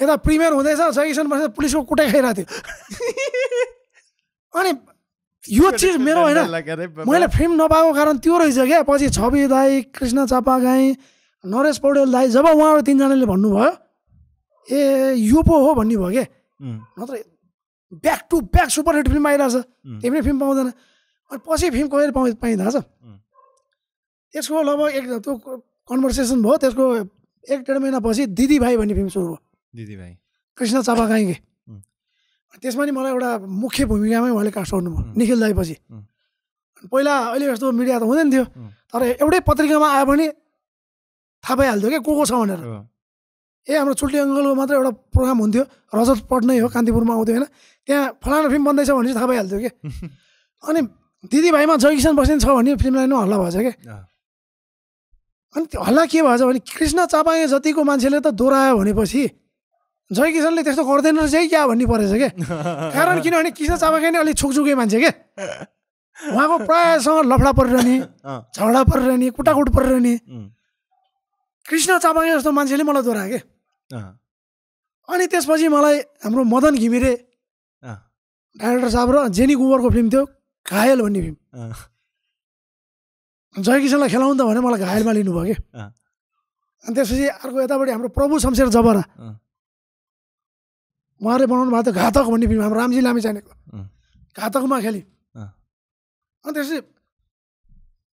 यता प्रिमियर हुँदैछ जगिसन बसेर पुलिसको कुटाइ खाइरहेको थियो अनि यो चिज मेरो होइन मैले फिल्म नपाएको कारण त्यो रहेछ क्या पछि छवि दाई कृष्ण चापा गाई नरेश पौडेल दाई जब उहाँहरू तिनजनाले भन्नुभयो ए यो पो हो भन्ने भयो क्या नत्र back to back super hit film आइरहेछ त्यही पनि फिल्म पाउँदैन अनि पछि फिल्म कहिले पाउँ पाइँदा छ त्यसको लगभग एक त्यो कन्भर्सेसन भयो त्यसको एक डेढ महिनापछि दिदी भाइ भन्ने फिल्म सुरु भयो दिदी भाइ कृष्ण गाइके त्यसमा नि मलाई एउटा मुख्य भूमिकामै उहाँले कास्ट गर्नुभयो निखिल दाईपछि पहिला अहिले जस्तो मिडिया त हुँदैन थियो तर एउटै पत्रिकामा आयो भने थाहा पाइहाल्थ्यो क्या को को छ भनेर ए हाम्रो छुट्टी अङ्गलको मात्रै एउटा प्रोग्राम हुन्थ्यो रजत पटनै हो कान्तिपुरमा आउँथ्यो होइन त्यहाँ फलाना फिल्म बन्दैछ भने चाहिँ थाहा पाइहाल्थ्यो कि अनि दिदीभाइमा जयकिसन बस्ने छ भने फिल्मलाई नै हल्ला भएछ क्या अनि हल्ला के भएछ भने कृष्ण चापाङ जतिको मान्छेले त दोहोऱ्यायो भनेपछि जय किसनले त्यस्तो गर्दैन रहेछ है क्या भन्ने परेछ क्या कारण किनभने किसन चापाकै नै अलिक छुकछुके मान्छे क्या उहाँको प्रायःसँग लफडा परिरहने झगडा परिरहने कुटाकुट परिरहने कृष्ण चापाके जस्तो मान्छेले मलाई दोहोऱ्यायो क्या अनि त्यसपछि मलाई हाम्रो मदन घिमिरे डाइरेक्टर साहब र जेनी गुवरको फिल्म थियो घायल भन्ने फिल्म जय किसनलाई खेलाउनु त भने मलाई घायलमा लिनुभयो कि अनि त्यसपछि अर्को यतापट्टि हाम्रो प्रभु शमशेर जबरा उहाँले बनाउनु भएको थियो घातक भन्ने फिल्म हाम्रो रामजी लामी जानेको घातकमा खेलि अनि त्यसपछि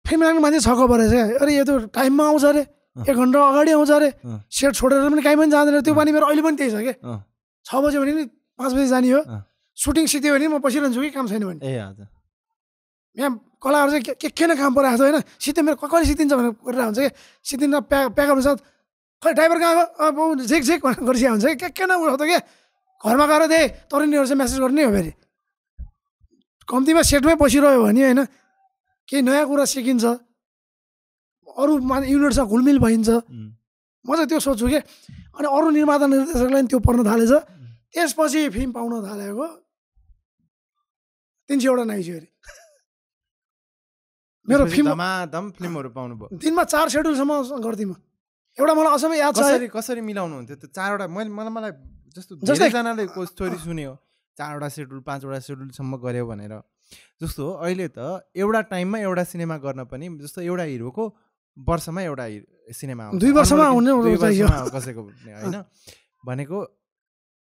फिल्म लाग्ने मान्छे छको परेछ अरे यो त टाइममा आउँछ अरे एक घन्टा अगाडि आउँछ अरे सेट छोडेर पनि काहीँ पनि जाँदैन त्यो पानी मेरो अहिले पनि त्यही छ कि छ बजे भने नि पाँच बजी जाने हो सुटिङ सिद्धि भने म बसिरहन्छु कि काम छैन भने ए हजुर यहाँ कलाहरू चाहिँ के के नै काम परेको छ होइन सिधै मेरो कसले सिद्धिन्छ भनेर गरिरहेको हुन्छ कि सिद्धिन प्याक प्याकअप साथ खै ड्राइभर कहाँ गयो अब झिक झिक भनेर गरिसकेको हुन्छ कि के के नै उठाउँछ क्या घरमा गएर दे तर यिनीहरू चाहिँ म्यासेज गर्ने हो फेरि कम्तीमा सेटमै बसिरह्यो भने होइन केही नयाँ कुरा सिकिन्छ अरू मा युनिटसँग घुलमिल भइन्छ म चाहिँ त्यो सोध्छु कि अनि अरू निर्माता निर्देशकलाई पनि त्यो पर्न थालेछ त्यसपछि फिल्म पाउन थालेको तिन सयवटा नाइज्यो अरे मेरो फिल्महरू भयो दिनमा चार सेड्युलसम्म गर्थेँ म एउटा मलाई असमै याद छ कसरी मिलाउनु हुन्थ्यो त्यो चारवटा मैले मलाई मलाई जस्तो धेरैजनाले स्टोरी सुन्यो चारवटा सेड्युल पाँचवटा सेड्युलसम्म गऱ्यो भनेर जस्तो अहिले त एउटा टाइममा एउटा सिनेमा गर्न पनि जस्तो एउटा हिरोको वर्षमा एउटा सिनेमा दुई वर्षमा आउने कसैको होइन भनेको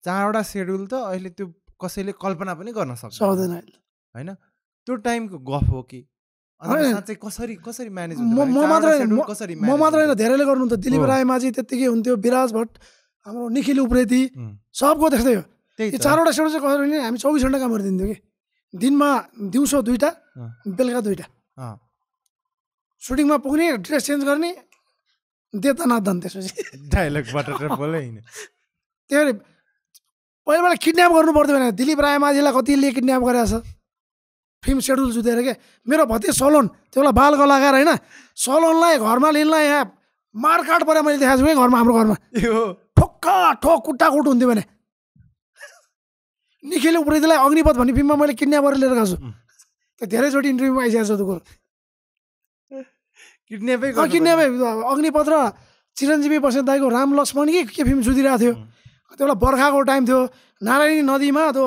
चारवटा सेड्युल त अहिले त्यो कसैले कल्पना पनि गर्न सक्छ होइन त्यो टाइमको गफ हो कि कसरी कसरी म मात्र होइन धेरैले गर्नु दिलीप राय माझी त्यत्तिकै हुन्थ्यो विराज भट्ट हाम्रो निखिल उप्रेती सबको त्यस्तै हो त्यही चारवटा सेड्युल चाहिँ कसरी हामी चौबिस घन्टा काम गरिदिन्थ्यौँ कि दिनमा दिउँसो दुइटा बेलुका दुइटा सुटिङमा पुग्ने ड्रेस चेन्ज गर्ने देता नाच्दा त्यसपछि डाइलगबाट बोलै त्यही भएर पहिला बेला किडन्याप गर्नु पर्थ्यो भने दिलीप राय माझीलाई कतिले किडन्याप गरेको छ फिल्म सेड्युल जुतेर के मेरो भत्ते सलोन त्यो बेला बाल कलाकार होइन सलोनलाई घरमा लिनलाई यहाँ मारकाट परेर मैले देखाएको छु कि घरमा हाम्रो घरमा काठो ठोक कुट हुन्थ्यो भने निखिल उप्रेतीलाई अग्निपथ भन्ने फिल्ममा मैले किडन्याप गरेर लिएर गएको छु त्यो धेरैचोटि इन्टरभ्यूमा आइसकेको छ त्यो किडन्यापै अग्निपथ र चिरञ्जीवी बसेन्त दाईको राम लक्ष्मण कि के फिल्म जुधिरहेको थियो त्यो बेला बर्खाको टाइम थियो नारायणी नदीमा त्यो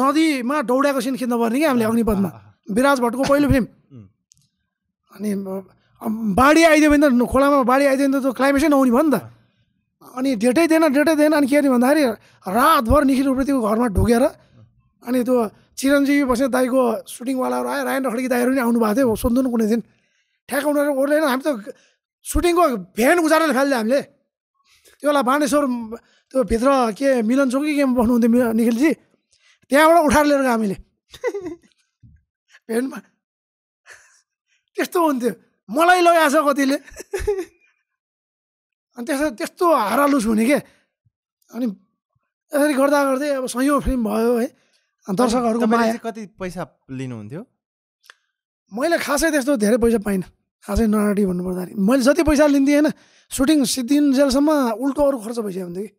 नदीमा दौडाएको सिन खिच्नु पर्ने कि हामीले अग्निपथमा विराज भट्टको पहिलो फिल्म अनि बाढी आइदियो भने त खोलामा बाढी आइदियो भने त त्यो क्लाइमेक्सै नहुने भयो नि त अनि डेटै दिएन डेटै दिएन अनि के अरे भन्दाखेरि रातभर निखिल उप्रेतीको घरमा ढुकेर अनि त्यो चिरञ्जीवी बस्ने दाईको सुटिङवालाहरू आयो रायन खड्की दाईहरू पनि आउनु भएको थियो सोध्नु कुनै दिन ठ्याक उनीहरू ओर्दैन हामी त सुटिङको भ्यान उजारेर फालिदियो हामीले त्यो बेला बाणेश्वर त्यो भित्र के मिलन चौकी केमा बस्नुहुन्थ्यो निखिलजी त्यहाँबाट उठाएर लिएर गयो हामीले भ्यानमा त्यस्तो हुन्थ्यो मलाई लगाएको छ कतिले अनि त्यस त्यस्तो हारालुस हुने के अनि यसरी गर्दा गर्दै अब सयौँ फिल्म भयो है दर्शकहरूको माया कति पैसा लिनुहुन्थ्यो मैले खासै त्यस्तो धेरै पैसा पाइनँ खासै नराटी भन्नुपर्दाखेरि मैले जति पैसा लिन्थेँ होइन सुटिङ सिद्धिन्जेलसम्म उल्टो अरू खर्च भइसकेको हुन्थ्यो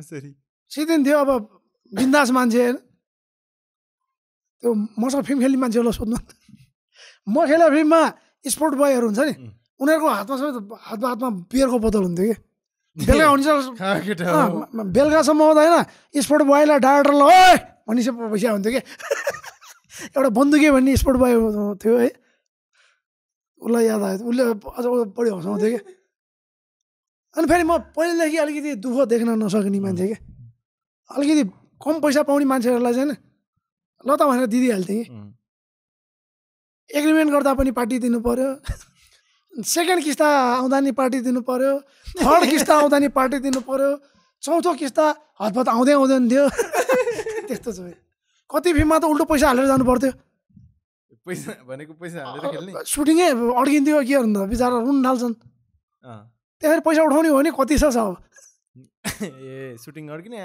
कि सिद्धिन्थ्यो अब बिन्दास मान्छे होइन त्यो मसँग फिल्म खेल्ने मान्छे होला सोध्नु म खेल्ने फिल्ममा स्पोर्ट बोयहरू हुन्छ नि उनीहरूको हातमा सबै हातमा हातमा बियरको बोतल हुन्थ्यो कि बेलुका हुनेछ बेलुकासम्म आउँदा होइन स्पोर्ट बोयलाई डाइरेक्टरलाई ओए भनिसक पैसा हुन्थ्यो कि एउटा बन्दुके भन्ने स्पोर्ट बोय थियो है उसलाई याद आयो उसले अझ बढी हँसाउँथ्यो कि अनि फेरि म पहिलेदेखि अलिकति दुःख देख्न नसक्ने मान्छे कि अलिकति कम पैसा पाउने मान्छेहरूलाई चाहिँ ल त भनेर दिदिहाल्थेँ कि एग्रिमेन्ट गर्दा पनि पार्टी दिनु पऱ्यो सेकेन्ड किस्ता आउँदा नि पार्टी दिनु पर्यो थर्ड किस्ता आउँदा नि पार्टी दिनु पर्यो चौथो किस्ता हतपत आउँदै आउँदैन थियो त्यस्तो छ कति फिल्ममा त उल्टो पैसा हालेर जानु पर्थ्यो पैसा भनेको पैसा हालेर सुटिङै अड्किन्थ्यो के गर्नु त बिचरा रुन ढाल्छन् त्यहाँखेरि पैसा उठाउने हो नि कति छ अब ए सुटिङ अड्किने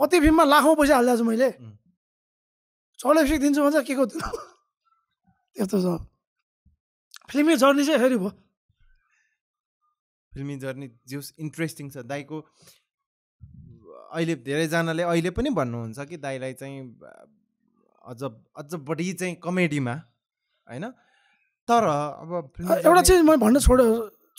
कति फिल्ममा लाखौँ पैसा हालिदिएको छु मैले चौलेफिक दिन्छु भन्छ के को त्यस्तो छ फिल्मी जर्नी चाहिँ फेरि भयो फिल्मी जर्नी जोस् इन्ट्रेस्टिङ छ दाईको अहिले धेरैजनाले अहिले पनि भन्नुहुन्छ कि दाईलाई चाहिँ अझ अझ बढी चाहिँ कमेडीमा होइन तर अब एउटा चाहिँ मैले भन्न छोड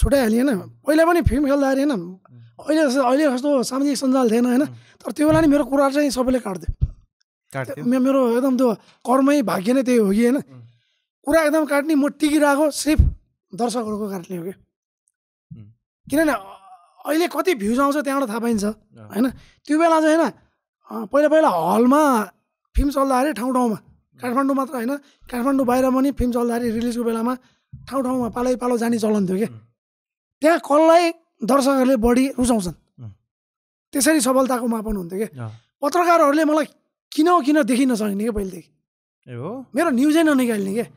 छुट्याइहालेँ होइन पहिला पनि फिल्म खेल्दाखेरि होइन अहिले जस्तो अहिले जस्तो सामाजिक सञ्जाल थिएन होइन तर त्यो बेला नि मेरो कुरा चाहिँ सबैले काट्थ्यो काट्थ्यो मेरो एकदम त्यो कर्मै भाग्य नै त्यही हो कि होइन पुरा एकदम काट्ने म टिकिरहेको सिर्फ दर्शकहरूको कारणले हो कि किनभने अहिले कति भ्युज आउँछ त्यहाँबाट थाहा पाइन्छ होइन त्यो बेला चाहिँ होइन पहिला पहिला हलमा फिल्म चल्दाखेरि ठाउँ ठाउँमा काठमाडौँ मात्र होइन काठमाडौँ बाहिर पनि फिल्म चल्दाखेरि रिलिजको बेलामा ठाउँ ठाउँमा पालै पालो जाने चलन थियो क्या त्यहाँ कसलाई दर्शकहरूले बढी रुचाउँछन् त्यसरी सफलताको मापन हुन्थ्यो क्या पत्रकारहरूले मलाई किन किन देखिन सकिने क्या पहिलेदेखि मेरो न्युजै ननिकाल्ने क्या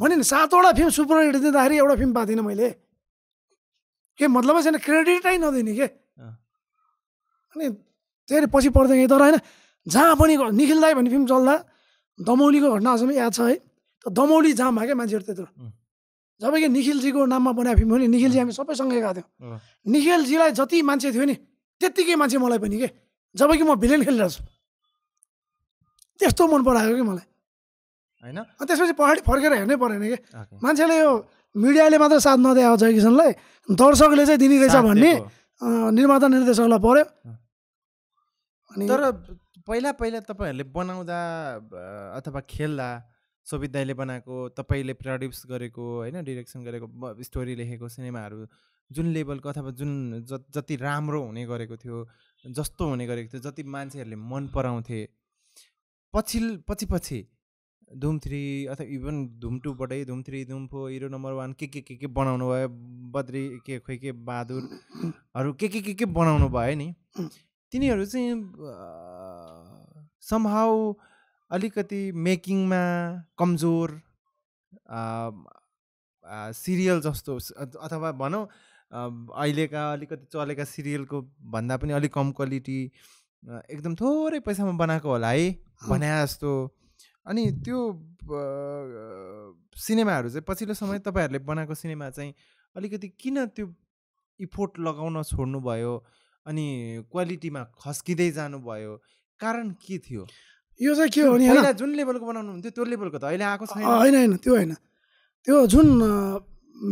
भने नि सातवटा फिल्म सुपर हिट दिँदाखेरि एउटा फिल्म थिइनँ मैले के मतलबै छैन क्रेडिटै नदिने के अनि त्यही पछि पर्दैन तर होइन जहाँ पनि निखिल दाई भन्ने फिल्म चल्दा दमौलीको घटना अझै याद छ है त दमौली जाम भयो क्या मान्छेहरू त्यत्रो जब कि निखिलजीको नाममा बनाएको फिल्म हो नि निखिलजी हामी सबैसँगै गएको थियौँ निखिलजीलाई जति मान्छे थियो नि त्यत्तिकै मान्छे मलाई पनि के जब कि म भिलेन खेलिरहेको छु त्यस्तो मन परायो कि मलाई होइन त्यसपछि पछाडि फर्केर हेर्नै परेन कि मान्छेले यो मिडियाले मात्र साथ नदिए जयकिसनलाई दर्शकले चाहिँ दिने रहेछ भन्ने निर्माता निर्देशकलाई पऱ्यो तर पहिला पहिला तपाईँहरूले बनाउँदा अथवा खेल्दा सोभित बनाएको तपाईँले प्रड्युस गरेको होइन डिरेक्सन गरेको स्टोरी लेखेको सिनेमाहरू जुन लेभलको अथवा जुन जति राम्रो हुने गरेको थियो जस्तो हुने गरेको थियो जति मान्छेहरूले मन पराउँथे पछि पछि पछि धुम थ्री अथवा इभन धुम टूबाटै धुम थ्री धुम फोर हिरो नम्बर वान के के के के बनाउनु भयो बद्री के खोइ के बहादुरहरू के के के के बनाउनु भयो नि तिनीहरू चाहिँ समहाउ अलिकति मेकिङमा कमजोर सिरियल जस्तो अथवा भनौँ अहिलेका अलिकति चलेका सिरियलको भन्दा पनि अलिक कम क्वालिटी एकदम थोरै पैसामा बनाएको होला है भने जस्तो अनि त्यो सिनेमाहरू चाहिँ पछिल्लो समय तपाईँहरूले बनाएको सिनेमा चाहिँ अलिकति किन त्यो इफोर्ट लगाउन छोड्नुभयो अनि क्वालिटीमा खस्किँदै जानुभयो कारण के थियो यो चाहिँ के हो नि जुन लेभलको बनाउनु हुन्थ्यो त्यो लेभलको त अहिले आएको छैन होइन होइन त्यो होइन त्यो जुन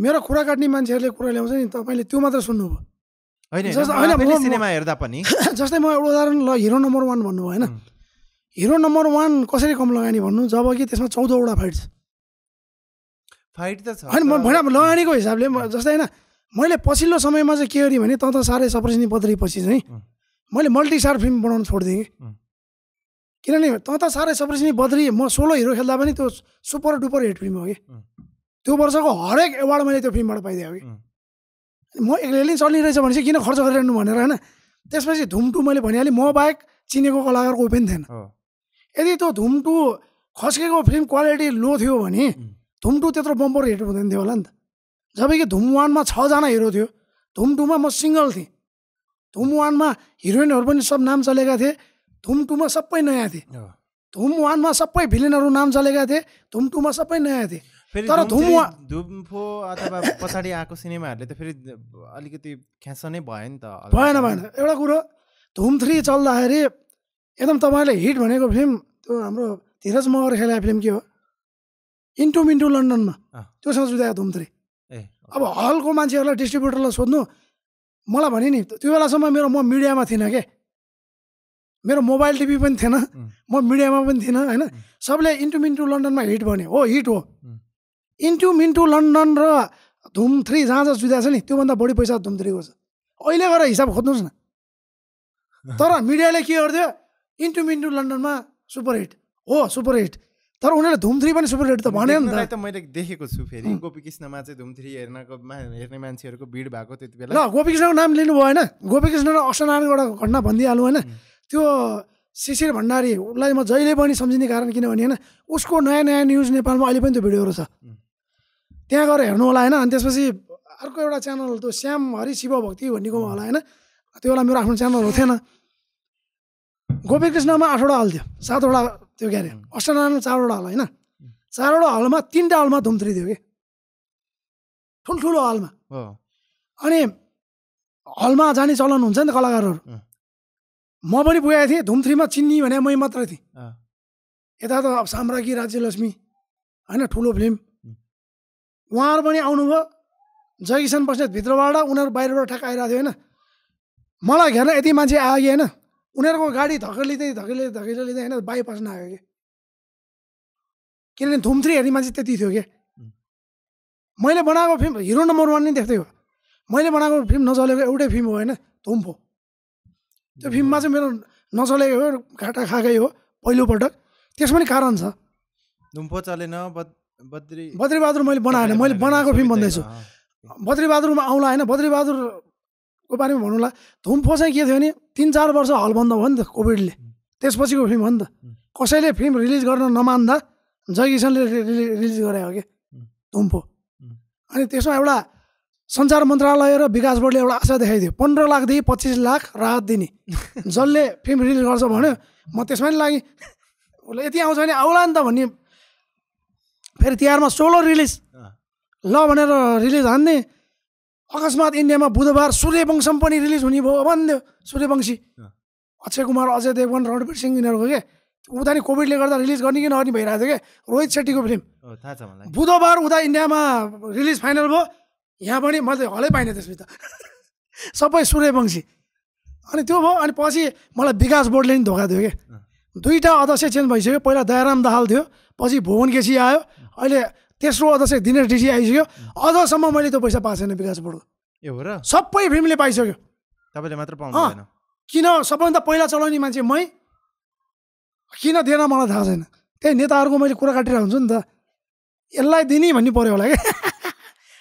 मेरो कुरा काट्ने मान्छेहरूले कुरा ल्याउँछ नि तपाईँले त्यो मात्र सुन्नुभयो होइन सिनेमा हेर्दा पनि जस्तै म एउटा उदाहरण ल हिरो नम्बर वान भन्नुभयो होइन हिरो नम्बर वान कसरी कम लगानी भन्नु जब कि त्यसमा चौधवटा फाइट छ फाइट त छ होइन भएन लगानीको हिसाबले जस्तै होइन मैले पछिल्लो समयमा चाहिँ के गरेँ भने त त साह्रै सप्रेसिनी पछि चाहिँ मैले मल्टिस्टार फिल्म बनाउनु छोडिदिएँ कि किनभने त त साह्रै सप्रेसिनी बद्री म सोलो हिरो खेल्दा पनि त्यो सुपर डुपर हिट फिल्म हो कि त्यो वर्षको हरेक एवार्ड मैले त्यो फिल्मबाट पाइदिएँ कि म एक्लैले चलिरहेछ भने किन खर्च गरिरहनु भनेर होइन त्यसपछि धुमटु मैले भनिहालेँ म बाहेक चिनेको कलाकारको कोही पनि थिएन यदि त्यो धुम्टु खस्केको फिल्म क्वालिटी लो थियो भने धुम्टु त्यत्रो बम्बर हिट हुँदैन थियो होला नि त जब कि धुम वानमा छजना हिरो थियो धुम टूमा म सिङ्गल थिएँ धुम वानमा हिरोइनहरू पनि सब नाम चलेका थिए धुम टूमा सबै नयाँ थिए धुम वानमा सबै भिलिनहरू नाम चलेका थिए धुम टूमा सबै नयाँ थिए तर धुम धुम्फो अथवा पछाडि आएको सिनेमाहरूले त फेरि अलिकति खेस नै भयो नि त भएन भएन एउटा कुरो धुम थ्री चल्दाखेरि एकदम तपाईँले हिट भनेको फिल्म त्यो हाम्रो धीरज मगर खेलाएको फिल्म के हो इन्टु मिन्टु लन्डनमा त्योसँग जुदायो धुम्त्री अब हलको मान्छेहरूलाई डिस्ट्रिब्युटरलाई सोध्नु मलाई भने नि त्यो बेलासम्म मेरो म मिडियामा थिइनँ के मेरो मोबाइल टिभी पनि थिएन म मिडियामा पनि थिइनँ होइन सबले इन्टु मिन्टु लन्डनमा हिट भन्यो हो हिट हो इन्टु मिन्टु लन्डन र धुम थ्री जहाँ जहाँ जुदा छ नि त्योभन्दा बढी पैसा धुम थ्रीको छ अहिले गएर हिसाब खोज्नुहोस् न तर मिडियाले के गरिदियो इन्टु मिन्टु लन्डनमा सुपर हिट हो सुपर हिट तर उनीहरूले थ्री पनि सुपर हिट त भन्यो नि त मैले देखेको छु फेरि गोपीकृष्णमा चाहिँ थ्री हेर्नको हेर्ने मान्छेहरूको भिड भएको त्यति बेला ल गोपीकृष्णको नाम लिनु भयो होइन गोपीकृष्ण र एउटा घटना भनिदिइहालौँ होइन त्यो शिशिर भण्डारी उसलाई म जहिले पनि सम्झिने कारण किनभने होइन उसको नयाँ नयाँ न्युज नेपालमा अहिले पनि त्यो भिडियोहरू छ त्यहाँ गएर हेर्नु होला होइन अनि त्यसपछि अर्को एउटा च्यानल त्यो श्याम हरि शिव भक्ति भन्नेकोमा होला होइन त्यो बेला मेरो आफ्नो च्यानल हो थिएन गोपीकृष्णमा आठवटा हल थियो सातवटा त्यो के अरे अष्टनारायणमा चारवटा हल होइन चारवटा हलमा तिनवटा हलमा धुम्त्री थियो कि ठुल्ठुलो हलमा अनि हलमा जाने चलन हुन्छ नि त कलाकारहरू म पनि पुगेको थिएँ धुम्थ्रीमा चिन्नी भने मै मात्र थिएँ यता त अब साम्राजी राज्यलक्ष्मी होइन ठुलो फिल्म उहाँहरू पनि आउनुभयो जयकिसन बस्नेत भित्रबाट उनीहरू बाहिरबाट ठ्याक्क आइरहेको थियो होइन मलाई घेर्न यति मान्छे आयो कि होइन उनीहरूको गाडी धकेलिँदै धकेलिँदै धकेलिँदै लिँदै होइन बाइपास नआयो कि किनभने थ्री हेर्ने मान्छे त्यति थियो क्या मैले बनाएको फिल्म हिरो नम्बर वान नै देख्दै हो मैले बनाएको फिल्म नचलेको एउटै फिल्म हो होइन धुम हो त्यो फिल्ममा चाहिँ मेरो नचलेको हो घाटा खाएकै हो पहिलोपटक त्यस पनि कारण छ धुम्फो चलेन बद्री बद्रीबहादुर मैले बनाएन मैले बनाएको फिल्म भन्दैछु बद्रीबहादुरमा आउँला होइन बद्रीबहादुर को बारेमा भनौँला धुम्फो चाहिँ के थियो भने तिन चार वर्ष हल बन्द भयो नि त कोभिडले त्यसपछिको फिल्म हो नि त कसैले फिल्म रिलिज गर्न नमान्दा जयकिसनले रिलिज गरे हो कि धुम्फो अनि त्यसमा एउटा सञ्चार मन्त्रालय र विकास बोर्डले एउटा आशा देखाइदियो पन्ध्र लाखदेखि पच्चिस लाख राहत दिने जसले फिल्म रिलिज गर्छ भन्यो म त्यसमा नि लागि उसले यति आउँछ भने आउला नि त भन्ने फेरि तिहारमा सोलो रिलिज ल भनेर रिलिज हान्ने अकस्मात इन्डियामा बुधबार सूर्यवंशम पनि रिलिज हुने भयो भन्थ्यो सूर्यवंशी अक्षय कुमार अजय देवन रणवीर सिंह यिनीहरूको के उता नि कोभिडले गर्दा रिलिज गर्ने कि नगर्ने भइरहेको थियो क्या रोहित सेट्टीको फिल्म बुधबार उता इन्डियामा रिलिज फाइनल भयो यहाँ पनि मैले हलै पाइनँ त्यसपछि सबै सूर्यवंशी अनि त्यो भयो अनि पछि मलाई विकास बोर्डले नि धोका दियो कि दुईवटा अध्यक्ष चेन्ज भइसक्यो पहिला दयाराम दाहाल थियो पछि भुवन केसी आयो अहिले तेस्रो अध्यक्ष दिनेश डिजी आइसक्यो अझसम्म मैले त्यो पैसा पाएको छैन विकास बोर्डको ए हो र सबै फिल्मले पाइसक्यो तपाईँले मात्र पाउनु किन सबैभन्दा पहिला चलाउने मान्छे मै किन दिएन मलाई थाहा छैन त्यही नेताहरूको मैले कुरा काटिरहेको हुन्छु नि त यसलाई दिने भन्ने पऱ्यो होला क्या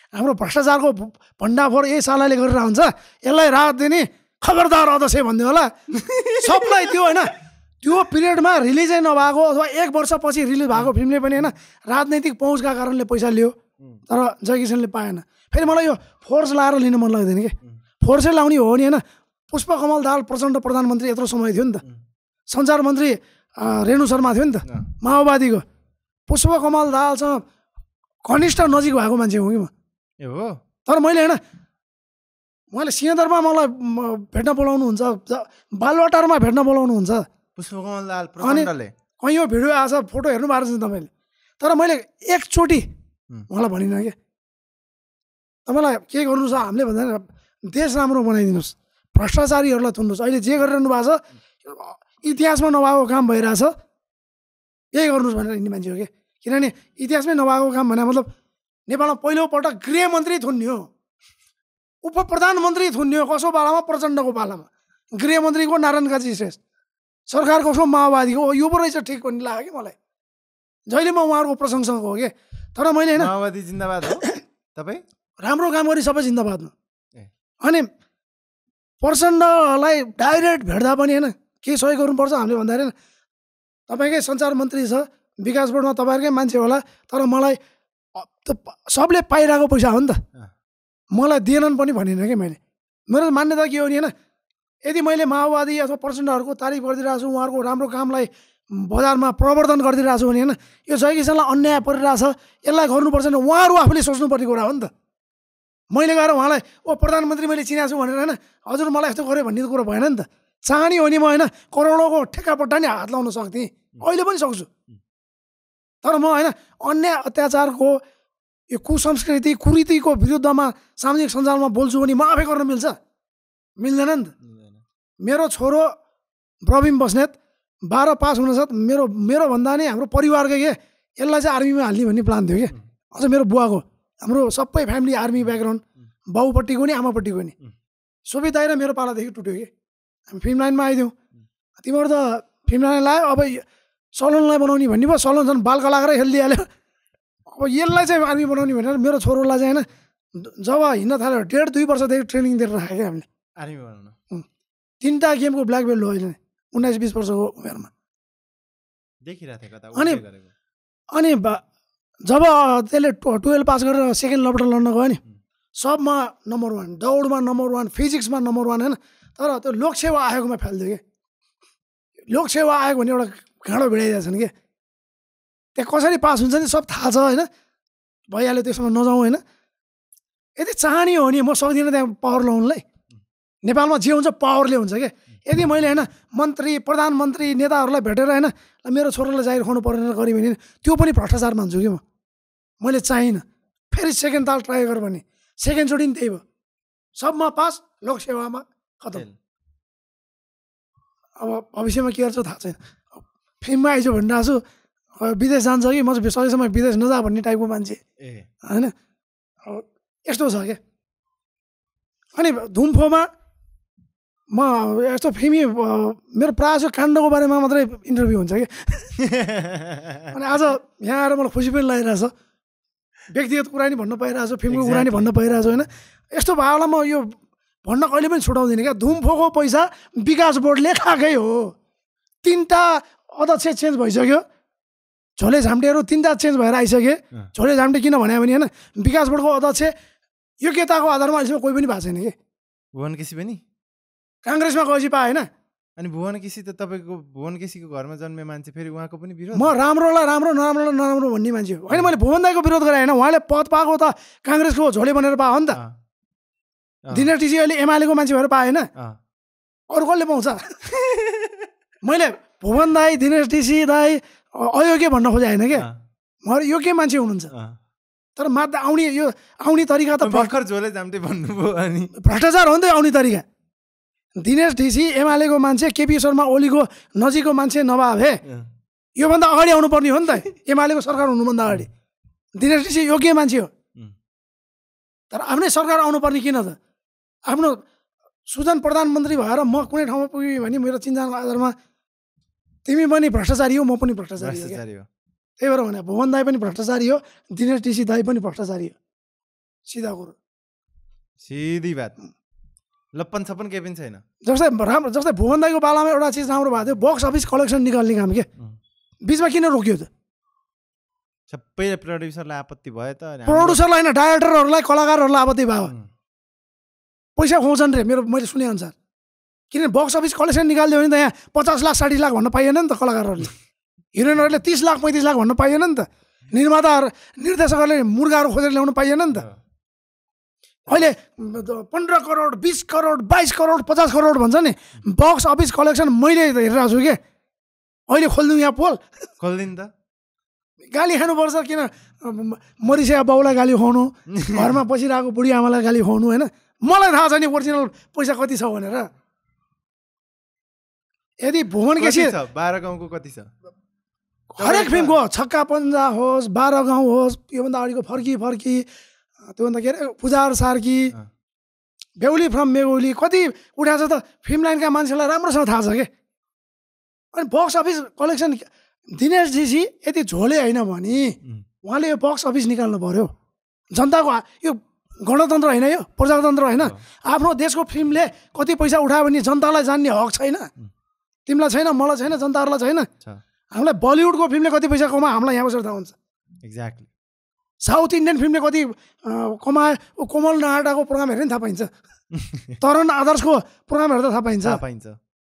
हाम्रो भ्रष्टाचारको भण्डाफोर यही सालाले गरिरहन्छ यसलाई राहत दिने खबरदार अध्यक्ष भनिदियो होला सबलाई त्यो होइन त्यो पिरियडमा रिलिजै नभएको अथवा एक वर्षपछि रिलिज भएको फिल्मले पनि होइन राजनैतिक पहुँचका कारणले पैसा लियो तर जयकिसनले पाएन फेरि मलाई यो फोर्स लाएर लिन मन लाग्दैन कि फोर्सै लाउने हो नि होइन पुष्प कमल दाल प्रचण्ड प्रधानमन्त्री यत्रो समय थियो नि त सञ्चार मन्त्री रेणु शर्मा थियो नि त माओवादीको पुष्प कमल दालसँग घनिष्ठ नजिक भएको मान्छे हो कि म हो तर मैले होइन मैले सिंहदरमा मलाई भेट्न बोलाउनुहुन्छ बालवाटारमा भेट्न बोलाउनुहुन्छ पुष्पकमललाल प्रचण्डले यो भिडियो आएछ फोटो हेर्नु भएको छ तपाईँले तर मैले एकचोटि उहाँलाई भनिनँ क्या तपाईँलाई के गर्नु हामीले भन्दा देश राम्रो बनाइदिनुहोस् भ्रष्टाचारीहरूलाई थुन्नुहोस् अहिले जे गरिरहनु भएको छ इतिहासमा नभएको काम भइरहेछ यही गर्नुहोस् भनेर हिँड्ने मान्छे हो कि किनभने इतिहासमै नभएको काम भने मतलब नेपालमा पहिलोपल्ट गृहमन्त्री थुन्यो उप प्रधानमन्त्री थुन्यो कसो पालामा प्रचण्डको पालामा गृहमन्त्रीको नारायण काजी श्रेष्ठ सरकारको उसमा माओवादीको यो पो रहेछ ठिक भन्ने लाग्यो कि मलाई जहिले म उहाँहरूको प्रशंसक हो कि तर मैले होइन माओवादी जिन्दाबाद हो तपाईँ राम्रो काम गरी सबै जिन्दाबादमा अनि प्रचण्डलाई डाइरेक्ट भेट्दा पनि होइन के सहयोग गर्नुपर्छ हामीले भन्दाखेरि तपाईँकै सञ्चार मन्त्री छ विकास बोर्डमा तपाईँहरूकै मान्छे होला तर मलाई सबले पाइरहेको पैसा हो नि त मलाई दिएनन् पनि भनेन कि मैले मेरो मान्यता के हो नि होइन यदि मैले माओवादी अथवा प्रचण्डहरूको तारिफ गरिदिरहेको छु उहाँहरूको राम्रो कामलाई बजारमा प्रवर्धन गरिदिरहेको छु भने होइन यो जय किसानलाई अन्याय परिरहेछ यसलाई गर्नुपर्छ भने उहाँहरू आफूले सोच्नुपर्ने कुरा हो नि त मैले गएर उहाँलाई ओ प्रधानमन्त्री मैले चिनाएको छु भनेर होइन हजुर मलाई यस्तो गरेँ भन्ने कुरो भएन नि त चाहने हो नि म होइन करोडौँको ठेक्कापट्टा नि हात लाउन सक्थेँ अहिले पनि सक्छु तर म होइन अन्याय अत्याचारको यो कुसंस्कृति कुरीतिको विरुद्धमा सामाजिक सञ्जालमा बोल्छु भने म आफै गर्न मिल्छ मिल्दैन नि त मेरो छोरो प्रवीण बस्नेत बाह्र पास हुनसाथ मेरो मेरो भन्दा नै हाम्रो परिवारकै के यसलाई चाहिँ आर्मीमा हाल्ने भन्ने प्लान थियो कि अझ मेरो बुवाको हाम्रो सबै फ्यामिली आर्मी ब्याकग्राउन्ड बाउपट्टिको नि आमापट्टिको नि सोभि दाइ र मेरो पालादेखि टुट्यो कि हामी फिल्म लाइनमा आइदिउँ तिमीहरू त फिल्म लाइन लायो अब सलोनलाई बनाउने भन्ने भयो सलोन झन् बाल कलाकारै खेलिदिइहाल्यो अब यसलाई चाहिँ आर्मी बनाउने भनेर मेरो छोरोलाई चाहिँ होइन जब हिँड्न थाल्यो डेढ दुई वर्षदेखि ट्रेनिङ दिएर राखेको हामीले आर्मी बनाउन तिनवटा गेमको ब्ल्याक बेल्ट हो अहिले उन्नाइस बिस वर्षको उमेरमा अनि अनि जब त्यसले टुवेल्भ पास गरेर सेकेन्ड लपटर लड्न गयो नि सबमा नम्बर वान दौडमा नम्बर वान फिजिक्समा नम्बर वान होइन तर त्यो लोकसेवा आयोगमा फ्यालिदियो कि लोकसेवा आयोग भने एउटा घाँडो भिडाइदिएछन् कि त्यहाँ कसरी पास हुन्छ नि सब थाहा छ होइन भइहाल्यो त्यसमा नजाउँ होइन यदि चाहने हो नि म सक्दिनँ त्यहाँ पावर लाउनुलाई नेपालमा जे हुन्छ पावरले हुन्छ क्या यदि मैले होइन मन्त्री प्रधानमन्त्री नेताहरूलाई भेटेर होइन मेरो छोरालाई जागिर खुवाउनु परेन गरेँ भने त्यो पनि भ्रष्टाचार मान्छु कि म मैले चाहिनँ फेरि सेकेन्ड ताल ट्राई गरेँ भने सेकेन्डचोटि पनि त्यही भयो सबमा पास लोकसेवामा खतम अब भविष्यमा के गर्छ थाहा छैन फिल्ममा आइज भनिरहेको छु विदेश जान्छ कि म चाहिँ सकेसम्म विदेश नजा भन्ने टाइपको मान्छे होइन अब यस्तो छ क्या अनि धुम्फोमा म यस्तो फिमी मेरो प्रायः काण्डको बारेमा मात्रै इन्टरभ्यू हुन्छ कि अनि आज यहाँ आएर मलाई खुसी पनि लागिरहेछ व्यक्तिगत कुरा नि भन्न पाइरहेको छ फिल्मको कुरा नि भन्न पाइरहेको छ होइन यस्तो भावलाई म यो भन्न कहिले पनि छुटाउँदिनँ क्या धुम्फोको पैसा विकास बोर्डले खाएकै हो तिनवटा अध्यक्ष चेन्ज भइसक्यो झोले झाम्टेहरू तिनवटा चेन्ज भएर आइसके झोले झाम्टे किन भन्यो भने होइन विकास बोर्डको अध्यक्ष योग्यताको आधारमा अहिलेसम्म कोही पनि भएको छैन कि वान केसी पनि काङ्ग्रेसमा गएपछि पाएन अनि भुवन केसी त तपाईँको भुवन केसीको घरमा जन्मे मान्छे फेरि उहाँको पनि विरोध म राम्रोलाई राम्रो नराम्रोलाई नराम्रो भन्ने मान्छे हो होइन मैले भुवन दाईको विरोध गरेँ होइन उहाँले पद पाएको त काङ्ग्रेसको झोले बनेर हो नि त दिनेश टिसी अहिले एमालेको मान्छे भएर पाएन अरू कसले पाउँछ मैले भुवन दाई दिनेश टिसी दाई अयोग्य भन्न खोजे होइन क्या म यो के मान्छे हुनुहुन्छ तर मात्र आउने यो आउने तरिका त भर्खर झोले झाम्टे भन्नुभयो अनि भ्रष्टाचार हो नि त आउने तरिका दिनेश ढिसी एमालेको मान्छे केपी शर्मा ओलीको नजिकको मान्छे नभए योभन्दा अगाडि आउनुपर्ने हो नि त एमालेको सरकार हुनुभन्दा अगाडि दिनेश ढिसी योग्य मान्छे हो तर आफ्नै सरकार आउनुपर्ने किन त आफ्नो सुजन प्रधानमन्त्री भएर म कुनै ठाउँमा पुगेँ भने मेरो चिन्जानको आधारमा तिमी पनि भ्रष्टाचारी हो म पनि भ्रष्टाचारी हो त्यही भएर भने भुवन दाई पनि भ्रष्टाचारी हो दिनेश ऋषि दाई पनि भ्रष्टाचारी हो सिधा कुरो सिधी बात लप्पन छप्पन केही पनि छैन जस्तै राम्रो जस्तै भुवन दाईको बालामा एउटा चिज राम्रो भएको थियो बक्स अफिस कलेक्सन निकाल्ने काम के बिचमा किन रोकियो त सबै प्रड्युसरलाई आपत्ति भयो त प्रड्युसरलाई होइन डाइरेक्टरहरूलाई कलाकारहरूलाई आपत्ति भयो पैसा खुवाउँछन् रे मेरो मैले सुने अनुसार किनभने बक्स अफिस कलेक्सन निकालिदियो भने त यहाँ पचास लाख साठी लाख भन्न पाइएन नि त कलाकारहरूले हिरोइनहरूले तिस लाख पैँतिस लाख भन्न पाइएन नि त निर्माताहरू निर्देशकहरूले मुर्गाहरू खोजेर ल्याउनु पाइएन नि त अहिले पन्ध्र करोड बिस करोड बाइस करोड पचास करोड भन्छ नि बक्स अफिस कलेक्सन मैले हेरिरहेको छु कि अहिले खोलिदिउँ यहाँ पोल खोलिदिउँ त गाली खानुपर्छ किन मरिसिया बाउलाई गाली खुवाउनु घरमा बसिरहेको बुढी आमालाई गाली खुवाउनु होइन मलाई थाहा छ नि ओरिजिनल पैसा कति छ भनेर यदि भुवन केसी बाह्र गाउँको कति छ हरेक फिल्मको छक्का पन्जा होस् बाह्र गाउँ होस् योभन्दा अगाडिको फर्की फर्की त्योभन्दा के अरे पूजाहरू सार्की बेहुली फ्रम मेहुली कति उठाएको छ त फिल्म लाइनका मान्छेलाई राम्रोसँग थाहा छ कि अनि बक्स अफिस कलेक्सन दिनेश जीजी यति झोले होइन भने उहाँले यो बक्स अफिस निकाल्नु पऱ्यो जनताको यो गणतन्त्र होइन यो प्रजातन्त्र होइन आफ्नो देशको फिल्मले कति पैसा उठायो भने जनतालाई जान्ने हक छैन तिमीलाई छैन मलाई छैन जनताहरूलाई छैन हामीलाई बलिउडको फिल्मले कति पैसा कमा हामीलाई यहाँ बसेर थाहा हुन्छ एक्ज्याक्टली साउथ इन्डियन फिल्मले कति कमा कोमल नाटाको प्रोग्राम हेऱ्यो नि थाहा पाइन्छ तरण आदर्शको प्रोग्रामहरू त थाहा पाइन्छ थाहा पाइन्छ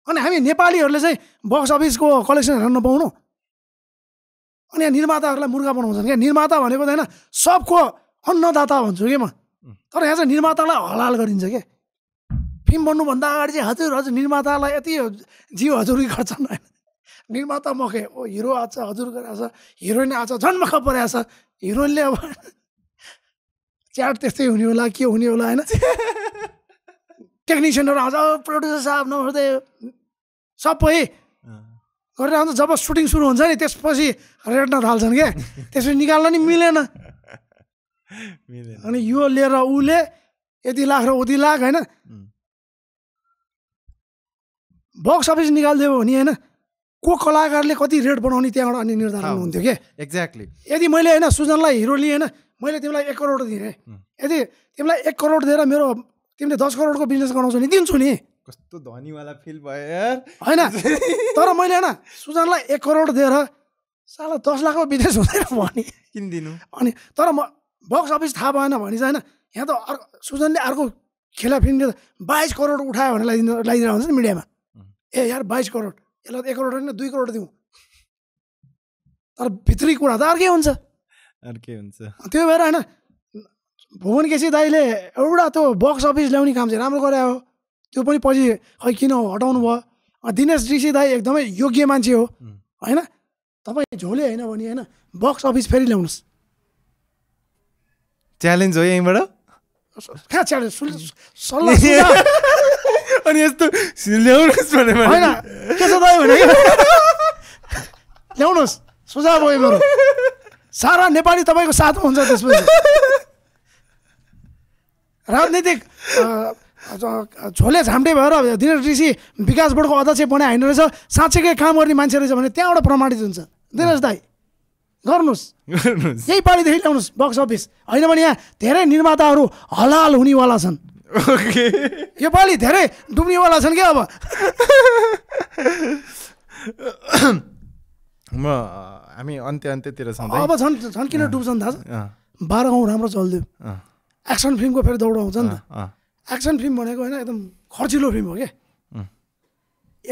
अनि हामी नेपालीहरूले चाहिँ बक्स अफिसको कलेक्सन हेर्न नपाउनु अनि यहाँ निर्माताहरूलाई मुर्गा बनाउँछन् क्या निर्माता भनेको त होइन सबको अन्नदाता भन्छु कि म तर यहाँ चाहिँ निर्मातालाई हलाल गरिन्छ क्या फिल्म बन्नुभन्दा अगाडि चाहिँ हजुर हजुर निर्मातालाई यति जिउ हजुरी गर्छन् होइन निर्माता मखे ओ हिरो आछ हजुर गरेर हिरोइन आछ झन् मख हिरोइनले अब च्याट त्यस्तै हुने होला के हुने होला होइन टेक्निसियनहरू आज प्रड्युसर साहब नमस्ते सबै गरेर आउँछ जब सुटिङ सुरु हुन्छ नि त्यसपछि रेट्न थाल्छन् क्या त्यसपछि निकाल्न नि मिलेन अनि यो लिएर उसले यति लाख र उति लाख होइन बक्स अफिस निकालिदियो भने होइन को कलाकारले कति रेट बनाउने त्यहाँबाट अनि निर्धारण हुन्थ्यो कि एक्ज्याक्टली यदि मैले होइन सुजनलाई हिरो लिएँ होइन मैले तिमीलाई एक करोड दिएँ यदि तिमीलाई एक करोड दिएर मेरो तिमीले दस करोडको बिजनेस गराउँछु नि दिन्छु नि कस्तो धनीवाला फिल भयो यार होइन तर मैले होइन सुजनलाई एक करोड दिएर साला दस लाखको बिजनेस हुँदैन भने किनिदिनु अनि तर म बक्स अफिस थाहा भएन भने चाहिँ होइन यहाँ त अर्को सुजनले अर्को खेला फिल्म बाइस करोड उठायो भनेर लगाइदिनु लगाइदिनु हुन्छ नि मिडियामा ए यार बाइस करोड यसलाई एक करोड होइन दुई करोड दिउँ तर भित्री कुरा त अर्कै हुन्छ अर्कै हुन्छ त्यो भएर होइन भुवन केसी दाईले एउटा त्यो बक्स अफिस ल्याउने काम चाहिँ राम्रो गरायो त्यो पनि पछि खै किन हटाउनु भयो दिनेश ऋषि दाई एकदमै योग्य मान्छे हो होइन तपाईँ झोले होइन भने होइन बक्स अफिस फेरि ल्याउनुहोस् च्यालेन्ज हो यहीँबाट कहाँ च्यालेन्ज सल्लाह अनि यस्तो ल्याउनुहोस् भने होइन त्यसो भयो भने ल्याउनुहोस् सुझाव भयो मेरो सारा नेपाली तपाईँको साथमा हुन्छ त्यसपछि राजनीतिक झोले झाम्टे भएर धीरे ऋषि विकास बोर्डको अध्यक्ष बने होइन रहेछ साँच्चैकै काम गर्ने मान्छे रहेछ भने त्यहाँबाट प्रमाणित हुन्छ दिनेश दाइ गर्नुहोस् यही पालिदेखि ल्याउनुहोस् बक्स अफिस होइन भने यहाँ धेरै निर्माताहरू हलाल हुनेवाला छन् यो पालि धेरै डुब्नेवाला छन् क्या अब म हामी अन्त्य अन्त्यतिर छ अब छन् छन् किन डुब्छन् थाहा छ बाह्र गाउँ राम्रो चल्थ्यो एक्सन फिल्मको फेरि दौड आउँछ नि त एक्सन फिल्म भनेको होइन एकदम खर्चिलो फिल्म हो क्या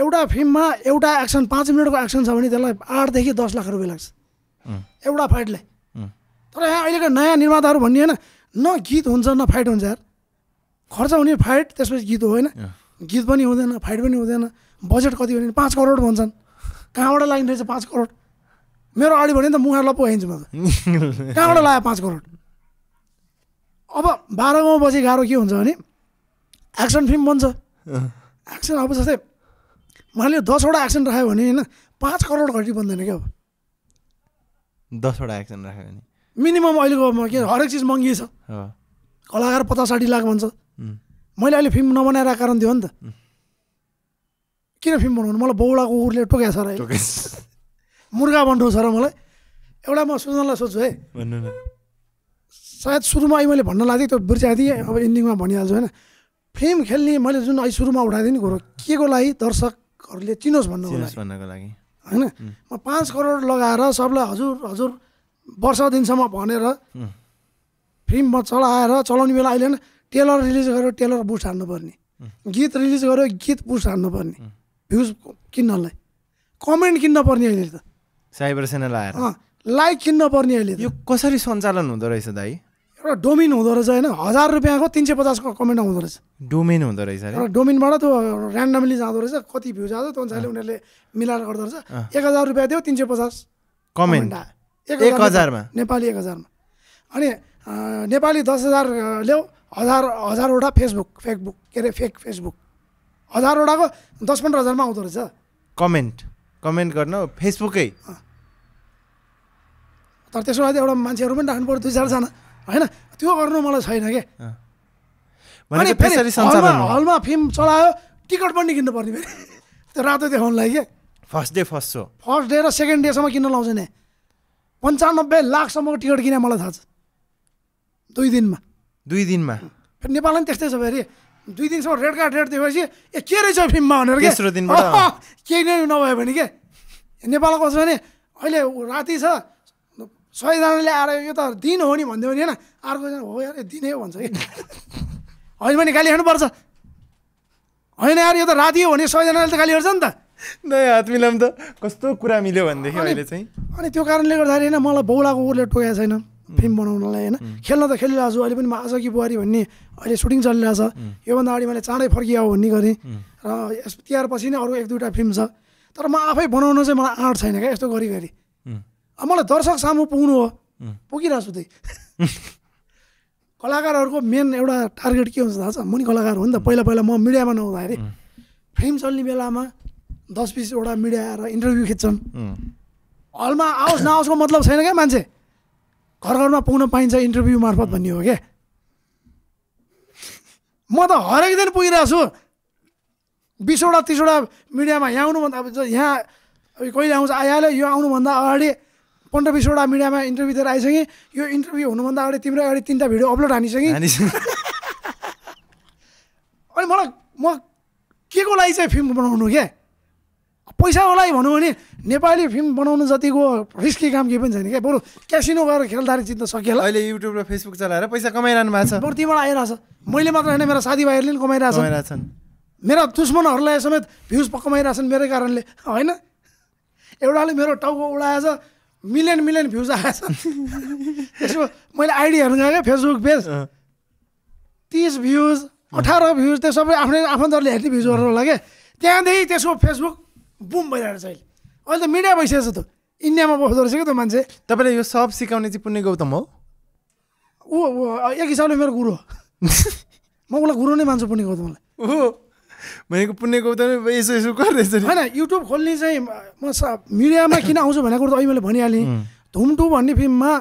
एउटा फिल्ममा एउटा एक्सन पाँच मिनटको एक्सन छ भने त्यसलाई आठदेखि दस लाख रुपियाँ लाग्छ एउटा फाइटलाई तर यहाँ अहिलेको नयाँ निर्माताहरू भन्ने होइन न गीत हुन्छ न फाइट हुन्छ यार खर्च हुने फाइट त्यसपछि गीत हो होइन गीत पनि हुँदैन फाइट पनि हुँदैन बजेट कति भने पाँच करोड भन्छन् कहाँबाट लाग्ने रहेछ पाँच करोड मेरो अगाडि भने त मुखा लप्पो हिँड्छु म त कहाँबाट लाग्यो पाँच करोड अब बाह्र गाउँ बजी गाह्रो के हुन्छ भने एक्सन फिल्म बन्छ एक्सन अब जस्तै मैले दसवटा एक्सन राख्यो भने होइन पाँच करोड घटी बन्दैन क्या अब दसवटा एक्सन राख्यो भने मिनिमम अहिलेको के हरेक चिज महँगी छ कलाकार पचास साठी लाख भन्छ मैले अहिले फिल्म नबनाएर कारण थियो नि त किन फिल्म बनाउनु मलाई बौडा उरले टोक्या छ र मुर्गा बन्ठो छ र मलाई एउटा म सुजनलाई सोध्छु है सायद सुरुमा अहिले मैले भन्न लाग्थेँ त्यो बिर्स्याइदिएँ अब इन्डिङमा भनिहाल्छु होइन फिल्म खेल्ने मैले जुन अहिले सुरुमा उठाइदिएँ नि कुरो के को लागि दर्शकहरूले चिनोस् भन्नुको लागि होइन म पाँच करोड लगाएर सबलाई हजुर हजुर वर्ष दिनसम्म भनेर फिल्म चलाएर चलाउने बेला अहिले होइन टेलर रिलिज गर्यो टेलर बुस्ट हाल्नुपर्ने गीत रिलिज गर्यो गीत बुस्ट हाल्नुपर्ने भ्युज किन्नलाई कमेन्ट किन्न पर्ने अहिले त साइबर सेना लाइक किन्न पर्ने अहिले यो कसरी सञ्चालन हुँदो रहेछ दाइ एउटा डोमिन हुँदो रहेछ होइन हजार रुपियाँको तिन सय पचासको कमेन्ट आउँदो रहेछ डोमिन हुँदो रहेछ एउटा डोमिनबाट त्यो ऱ्यान्डमली जाँदो रहेछ कति भ्युज आउँछ त्यो अनुसारले उनीहरूले मिलाएर गर्दो रहेछ एक हजार रुपियाँ दियो तिन सय पचास कमेन्ट आयो एक हजारमा नेपाली एक हजारमा अनि नेपाली दस हजार ल्याऊ हजार हजारवटा फेसबुक फेकबुक के अरे फेक फेसबुक हजारवटाको दस पन्ध्र हजारमा आउँदो रहेछ कमेन्ट कमेन्ट गर्न फेसबुकै तर त्यसो भए एउटा मान्छेहरू पनि राख्नु पऱ्यो दुई चारजना होइन त्यो गर्नु मलाई छैन क्या हलमा हलमा फिल्म चलायो टिकट पनि किन्नु पर्ने फेरि त्यो रातो देखाउनुलाई के first day first show first day र सेकेन्ड डेसम्म किन्न लाउँछ नि पन्चानब्बे लाखसम्मको टिकट किने मलाई थाहा छ दुई दिनमा दुई दिनमा नेपालमा पनि त्यस्तै छ फेरि दुई दिनसम्म रेड कार्ड रेड दिएपछि ए के रहेछ फिल्ममा भनेर तेस्रो दिन केही नै नभयो भने के नेपालको छ भने अहिले राति छ सयजनाले आएर यो त दिन हो नि भनिदियो भने होइन अर्कोजना हो यार दिनै हो भन्छ कि होइन भने गाली खानुपर्छ होइन यार यो त राति हो भने सयजनाले त गाली गर्छ नि त नयाँ हात मिलाउनु त कस्तो कुरा मिल्यो भनेदेखि अहिले चाहिँ अनि त्यो कारणले गर्दाखेरि होइन मलाई बौलाको उसले टोकेको छैन Mm. फिल्म बनाउनलाई होइन mm. खेल्न त खेलिरहेको छु अहिले पनि म आज कि बुहारी भन्ने अहिले सुटिङ चलिरहेको छ mm. योभन्दा अगाडि मैले चाँडै फर्किया भन्ने गरेँ र यस तिहार पछि नै अरू एक दुईवटा फिल्म छ तर म आफै बनाउन चाहिँ मलाई आँट छैन क्या यस्तो गरी गरी अब मलाई दर्शक सामु पुग्नु हो पुगिरहेको छु त्यही कलाकारहरूको मेन एउटा टार्गेट के हुन्छ थाहा छ म नि कलाकार हो नि त पहिला पहिला म मिडियामा नहुँदाखेरि फिल्म चल्ने बेलामा दस बिसवटा मिडिया आएर इन्टरभ्यू खिच्छन् हलमा आओस् नआओस्को मतलब छैन क्या मान्छे घर घरमा पुग्न पाइन्छ इन्टरभ्यू मार्फत भन्ने हो क्या म त हरेक दिन पुगिरहेको छु बिसवटा तिसवटा मिडियामा यहाँ आउनुभन्दा अब यहाँ कहिले आउँछ आइहाल्यो यो आउनुभन्दा अगाडि पन्ध्र बिसवटा मिडियामा इन्टरभ्यू दिएर आइसकेँ यो इन्टरभ्यू हुनुभन्दा अगाडि तिम्रो अगाडि तिनवटा भिडियो अपलोड हानिसकेँ अनि मलाई म के को लागि चाहिँ फिल्म बनाउनु क्या पैसा है भनौँ भने नेपाली फिल्म बनाउनु जतिको रिस्की काम केही पनि छैन क्या बरु क्यासिनो गएर खेलदारी जित्न सकिएला अहिले युट्युब र फेसबुक चलाएर पैसा कमाइरहनु भएको छ बर्तीबाट आइरहेछ मैले मात्र होइन मेरो साथीभाइहरूले पनि कमाइरहेछन् मेरा दुश्मनहरूलाई समेत भ्युज कमाइरहेछन् मेरै कारणले होइन एउटाले मेरो टाउको उडाएछ मिलियन मिलियन भ्युज आएछ त्यसको मैले आइडी हेर्नु गएँ क्या फेसबुक पेज तिस भ्युज अठार भ्युज त्यो सबै आफ्नै आफन्तहरूले हेर्ने भ्युज गर्नु होला क्या त्यहाँदेखि त्यसको फेसबुक बुम भइरहेको छ अहिले अहिले त मिडिया भइसकेको छ त इन्डियामा बस्दो रहेछ क्या त मान्छे तपाईँले यो सब सिकाउने चाहिँ पुण्य गौतम हो ऊ एक हिसाबले मेरो गुरु हो म उसलाई गुरु नै मान्छु पुण्य गौतमलाई हो भनेको पुण्य गौतम यसो यसो गर्दैछ होइन युट्युब खोल्ने चाहिँ म मिडियामा किन आउँछु भनेको कुरो त अहिले मैले भनिहालेँ धुमटु भन्ने फिल्ममा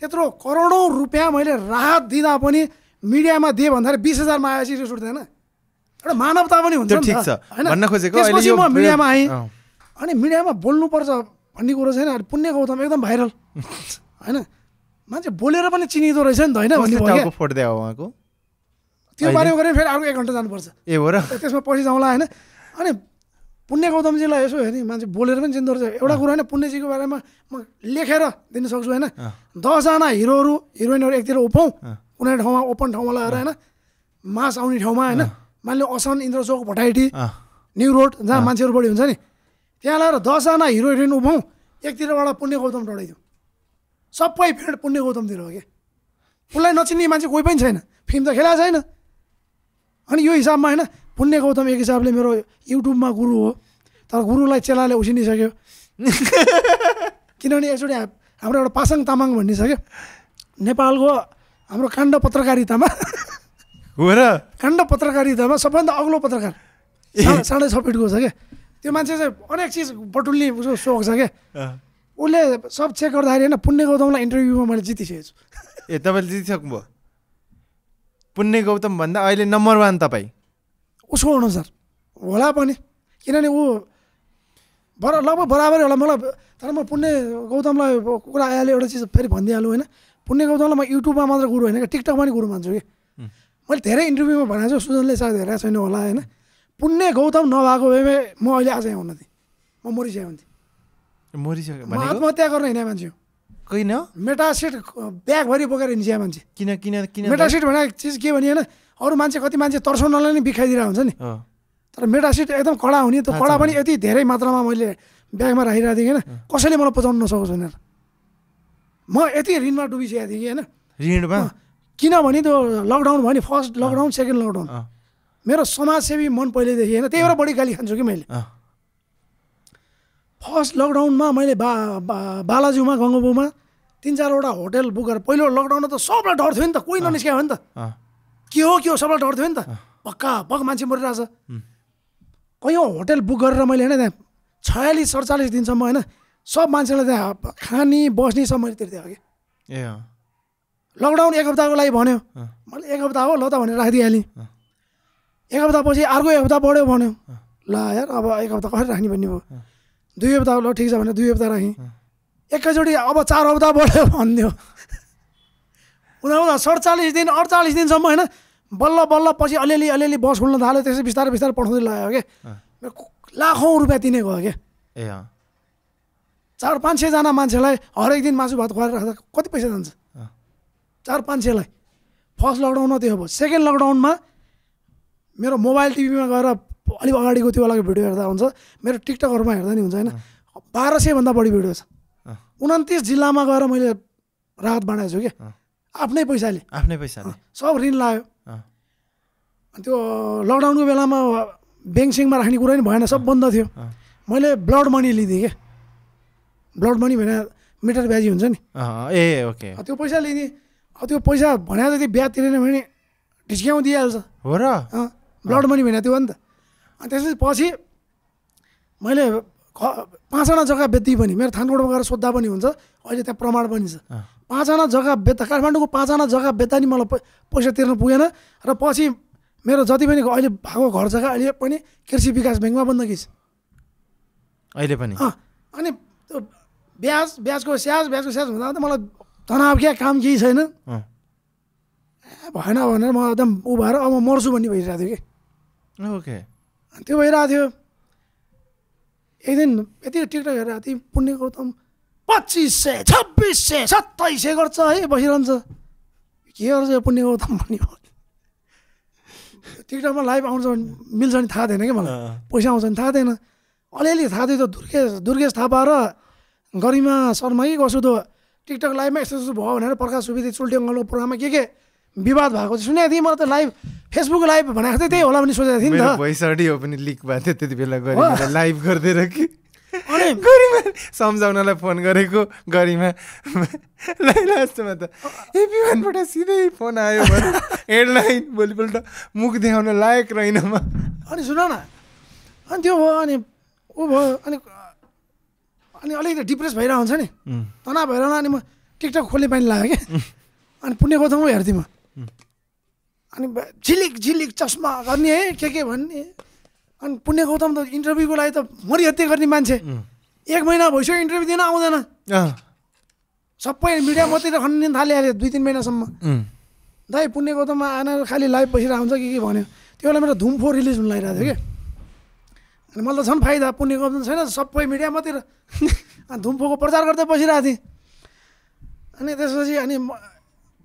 त्यत्रो करोडौँ रुपियाँ मैले राहत दिँदा पनि मिडियामा दिएँ भन्दाखेरि बिस हजारमा आएपछि रिस उठ्दैन एउटा मानवता पनि हुन्छ ठिक छ भन्न खोजेको म मिडियामा आएँ अनि मिडियामा बोल्नुपर्छ भन्ने कुरो छैन अनि पुण्य गौतम एकदम भाइरल होइन मान्छे बोलेर पनि चिनिँदो रहेछ नि त होइन फोट्दै हो उहाँको त्यो बारेमा गऱ्यो फेरि अर्को एक घन्टा जानुपर्छ ए हो र त्यसमा पछि जाउँला होइन अनि पुण्य गौतमजीलाई यसो हेर्ने मान्छे बोलेर पनि चिन्दो रहेछ एउटा कुरो होइन पुण्यजीको बारेमा म लेखेर दिन सक्छु होइन दसजना हिरोहरू हिरोइनहरू एकतिर उफौँ कुनै ठाउँमा ओपन ठाउँमा लगाएर होइन मास आउने ठाउँमा होइन असन इन्द्र चौक भटाइटी न्यु रोड जहाँ मान्छेहरू बढी हुन्छ नि त्यहाँ लगाएर दसजना हिरो हिरोइन उभौँ एकतिरबाट पुण्य गौतम डढाइदिउँ सबै भिड पुण्य गौतमतिर हो कि उसलाई नचिन्ने मान्छे कोही पनि छैन फिल्म त खेला छैन अनि यो हिसाबमा होइन पुण्य गौतम एक हिसाबले मेरो युट्युबमा गुरु हो तर गुरुलाई चेलाले उसिनिसक्यो किनभने एकचोटि हाम्रो एउटा पासाङ तामाङ भनिसक्यो नेपालको हाम्रो काण्ड पत्रकारितामा हो र काण्ड पत्रकारितामा सबभन्दा अग्लो पत्रकार साढे छ फिटको छ क्या त्यो मान्छे चाहिँ अनेक चिज बटुल्ने उसको सोख छ क्या उसले सब चेक गर्दाखेरि होइन पुण्य गौतमलाई इन्टरभ्यूमा मैले जितिसकेको छु ए तपाईँले जितिसक्नुभयो पुण्य गौतम भन्दा अहिले नम्बर वान तपाईँ उसको अनुसार होला पनि किनभने ऊ बर लगभग बराबरै होला मलाई तर म पुण्य गौतमलाई कुरा आइहाल्यो एउटा चिज फेरि भनिदिइहाल्नु होइन पुण्य गौतमलाई म युट्युबमा मात्र गुरु होइन क्या टिकटकमा पनि गुरु मान्छु कि मैले धेरै इन्टरभ्यूमा भनेको छु सुजनले सायद हेरेको छैन होला होइन पुण्य गौतम नभएको भए म अहिले आज यहाँ हुन थिएँ म मरिसकेको हुन्थेँ मरिसक्यो आत्महत्या गर्न हिँडेँ मान्छे किन मेटासेट ब्यागभरि बोकेर हिँड्छ मान्छे किन किन किन मेटासेट भनेको चिज के भने होइन अरू मान्छे कति मान्छे तर्साउनलाई नै बिखाइदिरहेको हुन्छ नि तर मेटासिट एकदम कडा हुने त्यो कडा पनि यति धेरै मात्रामा मैले ब्यागमा राखिरहेको थिएँ होइन कसैले मलाई पचाउनु नसकोस् भनेर म यति ऋणमा डुबिसकेको थिएँ कि होइन ऋणमा किनभने त्यो लकडाउन भयो नि फर्स्ट लकडाउन सेकेन्ड लकडाउन मेरो समाजसेवी मन पहिल्यैदेखि होइन त्यही भएर बढी गाली खान्छु कि मैले फर्स्ट लकडाउनमा मैले बा बालाजुमा गङ्गोबुमा तिन चारवटा होटेल बुक गरेर पहिलो लकडाउनमा त सबलाई डर थियो नि त कोही ननिस्क्यो भने नि त के हो के हो सबलाई डर थियो नि त पक्का पक्क मान्छे मरिरहेछ कयौँ होटेल बुक गरेर मैले होइन त्यहाँ छयालिस सडचालिस दिनसम्म होइन सब मान्छेलाई त्यहाँ खाने बस्ने सब मैले तिर्थेँ कि ए लकडाउन एक हप्ताको लागि भन्यो मैले एक हप्ता हो ल त भनेर राखिदिइहालेँ एक हप्तापछि अर्को एक हप्ता बढ्यो भन्यो ल यार अब एक हप्ता कसरी राख्ने भन्ने भयो दुई हप्ता ल ठिक छ भने दुई हप्ता राखेँ एकैचोटि अब चार हप्ता बढ्यो भनिदियो हुँदा हुँदा सडचालिस दिन अडचालिस दिनसम्म होइन बल्ल बल्ल पछि अलिअलि अलिअलि बस खुल्न थाल्यो त्यसै बिस्तारै बिस्तारै पठाउँदै लगायो क्या लाखौँ रुपियाँ दिने गयो क्या ए चार पाँच सयजना मान्छेलाई हरेक दिन मासु भात खुवाएर राख्दा कति पैसा जान्छ चार पाँच सयलाई फर्स्ट लकडाउनमा त्यो अब सेकेन्ड लकडाउनमा मेरो मोबाइल टिभीमा गएर अलिक अगाडिको त्यो अलग भिडियो हेर्दा हुन्छ मेरो टिकटकहरूमा हेर्दा नि हुन्छ होइन बाह्र सयभन्दा बढी भिडियो छ उन्तिस जिल्लामा गएर मैले राहत बनाएको छु क्या आफ्नै पैसाले आफ्नै पैसाले सब ऋण लायो त्यो लकडाउनको बेलामा ब्याङ्कसिङमा राख्ने कुरै नि भएन सब बन्द थियो मैले ब्लड मनी लिदिएँ क्या ब्लड मनी भनेर मिटर ब्याजी हुन्छ नि ए ओके त्यो पैसा लिदिएँ अब त्यो पैसा भने जति बिहा तिरेन भने ढिस्क्याउँ दिइहाल्छ हो र ब्लड मनी भने त्यो हो नि त अनि त्यसपछि पछि मैले पाँचजना जग्गा बेच्दै पनि मेरो थानकोटमा गएर सोद्धा पनि हुन्छ अहिले त्यहाँ प्रमाण पनि छ पाँचजना जग्गा बेच्दा काठमाडौँको पाँचजना जग्गा बेच्दा नि मलाई पैसा तिर्न पुगेन र पछि मेरो जति पनि अहिले भएको घर जग्गा अहिले पनि कृषि विकास ब्याङ्कमा बन्दकी छ अहिले पनि अनि त्यो ब्याज ब्याजको स्याज ब्याजको स्याज हुँदा त मलाई तनाव क्या काम केही छैन भएन भनेर म एकदम ऊ भएर अब मर्छु भन्ने भइरहेको थियो कि ओके त्यो भइरहेको थियो एक दिन यति टिकटक हेरेर अति पुण्य गौतम पच्चिस सय छब्बिस सय सत्ताइस सय गर्छ है बसिरहन्छ के गर्छ यो पुण्य गौतम भन्ने हो टिकटकमा लाइभ आउँछ भने मिल्छ भने थाहा थिएन कि मलाई पैसा आउँछ भने थाहा थिएन अलिअलि थाहा थियो त दुर्गेश दुर्गेश थापा र गरिमा शर्मा कि कसो त टिकटक लाइभमा यस्तो यस्तो भयो भनेर प्रकाश सुविधा चुल्टे अङ्गलको प्रोग्राममा के के विवाद भएको सुनेको थिएँ मलाई त लाइभ फेसबुक लाइभ भनेको थिएँ त्यही होला भन्ने सोचेको थिएँ नि त भोइस अडियो पनि लिक भएको थियो त्यति बेला गरेर लाइभ गरिदिएर कि गरिमा सम्झाउनलाई फोन गरेको गरिमा लास्टमा त ए सिधै फोन आयो भने हेडलाइन भोलिपल्ट मुख देखाउन लायक रहेन अनि सुन न अनि त्यो भयो अनि ऊ भयो अनि अनि अलिकति डिप्रेस भइरहेको हुन्छ नि तनाव भएर अनि म टिकटक खोले पानी लाग्यो क्या अनि पुण्य ठाउँ हेर्थेँ म अनि झिलिक झिलिक चस्मा गर्ने है के के भन्ने अनि पुण्य गौतम त इन्टरभ्यूको लागि त मरिहत्या गर्ने मान्छे एक महिना भइसक्यो इन्टरभ्यू दिन आउँदैन सबै मिडिया मात्रै खन्न थाल्यो अरे दुई तिन महिनासम्म दाइ पुण्य गौतममा आएर खालि लाइभ बसिरहेको हुन्छ के के भन्यो त्यो बेला मेरो धुमफो रिलिज हुन लागिरहेको थियो कि अनि मलाई त झन् फाइदा पुण्य कम्ती छैन सबै मिडिया मात्रै अनि धुम्फोको प्रचार गर्दै बसिरहेको थिएँ अनि त्यसपछि अनि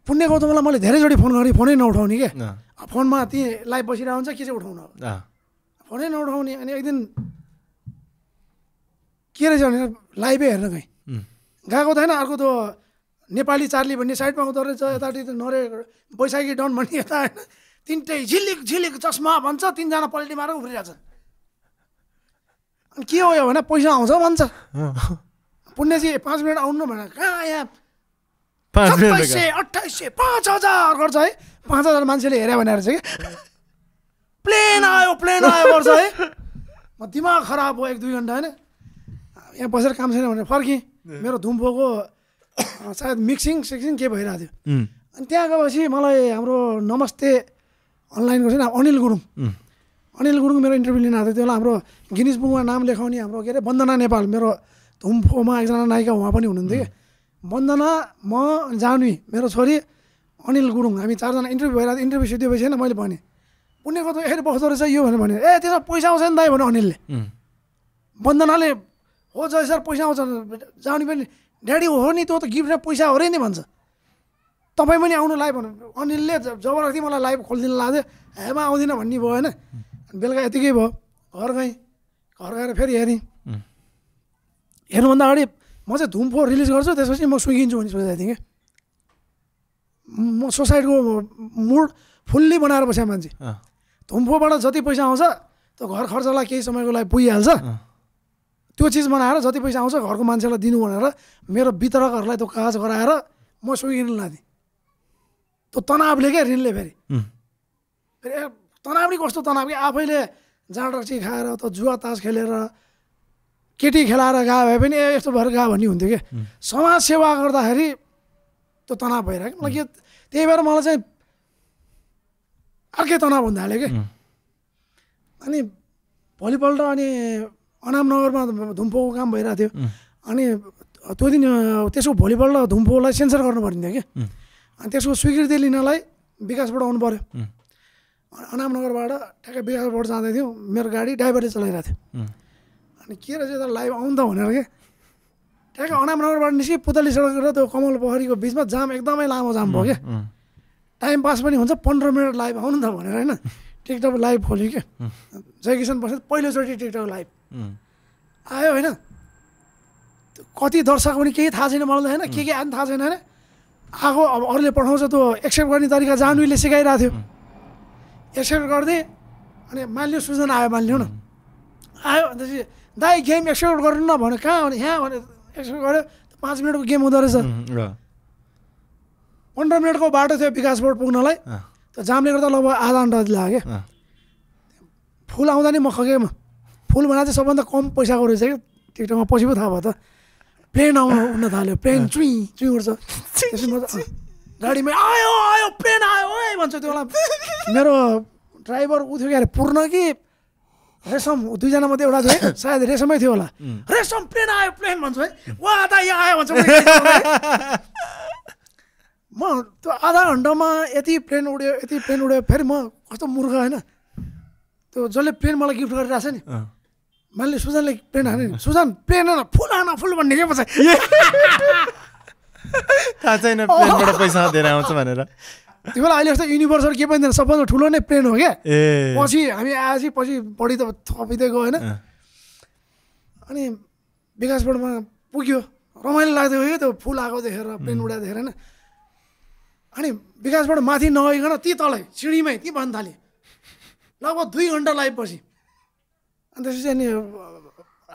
पुण्य गौतमलाई मैले धेरैचोटि फोन गरेँ फोनै नउठाउने क्या फोनमा त्यहीँ लाइभ बसिरहेको हुन्छ के चाहिँ उठाउनु फोनै नउठाउने अनि एकदिन दिन के रहेछ भने लाइभै हेर्न गएँ गएको त होइन अर्को त नेपाली चार्ली भन्ने साइडमा आउँदो रहेछ यतापट्टि नरे बैशाखी डन भन्ने यता होइन तिनटै झिलिक झिलिक चस्मा भन्छ तिनजना पल्टी मारेर उफ्रिरहेछन् अनि के हो यो भने पैसा आउँछ भन्छ पुण्यजी पाँच मिनट आउनु भने कहाँ यहाँ सय अठाइस सय पाँच हजार गर्छ है पाँच हजार मान्छेले हेऱ्यो भनेर चाहिँ कि प्लेन आयो प्लेन आयो गर्छ है म दिमाग खराब भयो एक दुई घन्टा होइन यहाँ बसेर काम छैन भनेर फर्केँ मेरो धुम्पोको सायद मिक्सिङ सिक्सिङ के भइरहेको थियो अनि त्यहाँ गएपछि मलाई हाम्रो नमस्ते अनलाइनको नि अनिल गुरुङ अनिल गुरुङ मेरो इन्टरभ्यू लिन आएको थियो त्यो हाम्रो गिनिज बुकमा नाम लेखाउने हाम्रो के अरे वन्दना नेपाल मेरो धुम्फोमा एकजना नायिका उहाँ पनि हुनुहुन्थ्यो कि वन्दना म जानु मेरो छोरी अनिल गुरुङ हामी चारजना इन्टरभ्यू भइरहेको थियो इन्टरभ्यू सिदिएपछि होइन मैले भनेँ उनीहरूको त यसरी बस्दो रहेछ यो भनेर भने ए त्यसमा पैसा आउँछ नि दाइ भन्यो अनिलले वन्दनाले हो जय सर पैसा आउँछ जानु पनि ड्याडी हो नि त्यो त गिफ्टमा पैसा हो अरे नि भन्छ तपाईँ पनि आउनु लाइभ भन्नु अनिलले जबरजस्ती मलाई लाइभ खोलिदिनु लाँदै हेमा आउँदिन भन्ने भयो होइन बेलुका यतिकै भयो घर गएँ घर गएर फेरि हेरेँ हेर्नुभन्दा अगाडि म चाहिँ धुम्फो रिलिज गर्छु त्यसपछि म सुकिन्छु भन्ने सोचेको थिएँ कि म सोसाइटीको मुड फुल्ली बनाएर बसेँ मान्छे धुम्फोबाट जति पैसा आउँछ त्यो घर खर्चलाई केही समयको लागि पुगिहाल्छ त्यो चिज बनाएर जति पैसा आउँछ घरको मान्छेलाई दिनु भनेर मेरो वितरकहरूलाई त्यो कागज गराएर म सुइकिन लादिएँ त्यो तनावले क्या ऋणले फेरि फेरि तनाव नि कस्तो तनाव कि आफैले जाँड रक्सी खाएर त जुवा तास खेलेर केटी खेलाएर गा भए पनि ए यस्तो भएर गा भन्ने हुन्थ्यो कि समाज सेवा गर्दाखेरि त्यो तनाव भइरहेको मलाई के त्यही भएर मलाई चाहिँ अर्कै तनाव हुन थाल्यो कि अनि भोलिपल्ट अनि अनामनगरमा धुम्पोको काम भइरहेको थियो अनि त्यो दिन त्यसको भोलिपल्ट धुम्पोलाई सेन्सर गर्नु पर्ने थियो कि अनि त्यसको स्वीकृति लिनलाई विकासबाट आउनु पऱ्यो अनामनगरबाट ठ्याक्कै बिहारबाट जाँदै थियौँ मेरो गाडी ड्राइभरले चलाइरहेको थियो अनि के रहेछ त लाइभ त भनेर क्या ठ्याक्कै अनामनगरबाट निस्के पुतली सडक र त्यो कमल पोखरीको बिचमा जाम एकदमै लामो जाम भयो क्या टाइम पास पनि हुन्छ पन्ध्र मिनट लाइभ आउनु त भनेर होइन टिकटक लाइभ खोल्यो क्या जयकिसन बस्नेत पहिलोचोटि टिकटक लाइभ आयो होइन कति दर्शक पनि केही थाहा छैन मलाई होइन के के आयो थाहा छैन होइन आएको अब अरूले पठाउँछ त्यो एक्सेप्ट गर्ने तरिका जानुले सिकाइरहेको थियो एक्सेप्ट गरिदिएँ अनि मान्यो सुजन आयो मान्यो न आयो भनेपछि दाइ गेम एक्सेप्ट गर्नु न भने कहाँ भने यहाँ भने एक्सेप्ट गर्यो पाँच मिनटको गेम हुँदो रहेछ पन्ध्र मिनटको बाटो थियो विकास बोर्ड पुग्नलाई त जामले गर्दा लगभग आधा घन्टा लाग्यो क्या फुल आउँदा नि म खगेँ फुल भन्दा चाहिँ सबभन्दा कम पैसाको रहेछ क्या टिकटकमा पछि पो थाहा भयो त प्लेन आउनु उड्न थाल्यो प्लेन चुइँ चुइँ उड्छ गाडीमा आयो आयो प्लेन आयो है भन्छ त्यो बेला मेरो ड्राइभर उठ्यो थियो क्या पूर्ण कि रेशम दुईजना मात्रै एउटा थियो सायद रेशमै थियो होला रेशम प्लेन आयो प्लेन भन्छ है वा आधा यहाँ आयो भन्छ म त्यो आधा घन्टामा यति प्लेन उड्यो यति प्लेन उड्यो फेरि म कस्तो मूर्ख होइन त्यो जसले प्लेन मलाई गिफ्ट गरिरहेको छ नि मैले सुजनले प्लेन हाने सुजन प्लेन फुल हान फुल भन्ने के पछ थाहा छैन प्लेनबाट पैसा दिएर आउँछ भनेर त्यो अहिले जस्तो युनिभर्सल के पनि सबभन्दा ठुलो नै प्लेन हो क्या ए पछि हामी आएपछि पछि बढी त थपिँदै गयो होइन अनि विकासबाटमा पुग्यो रमाइलो लाग्दै गयो त्यो फुल आएको देखेर प्लेन उडाएको देखेर होइन अनि विकासबाट माथि नगइकन ती तलै सिँढीमै ती भन्न थालेँ लगभग दुई घन्टा लागेपछि अनि त्यसपछि अनि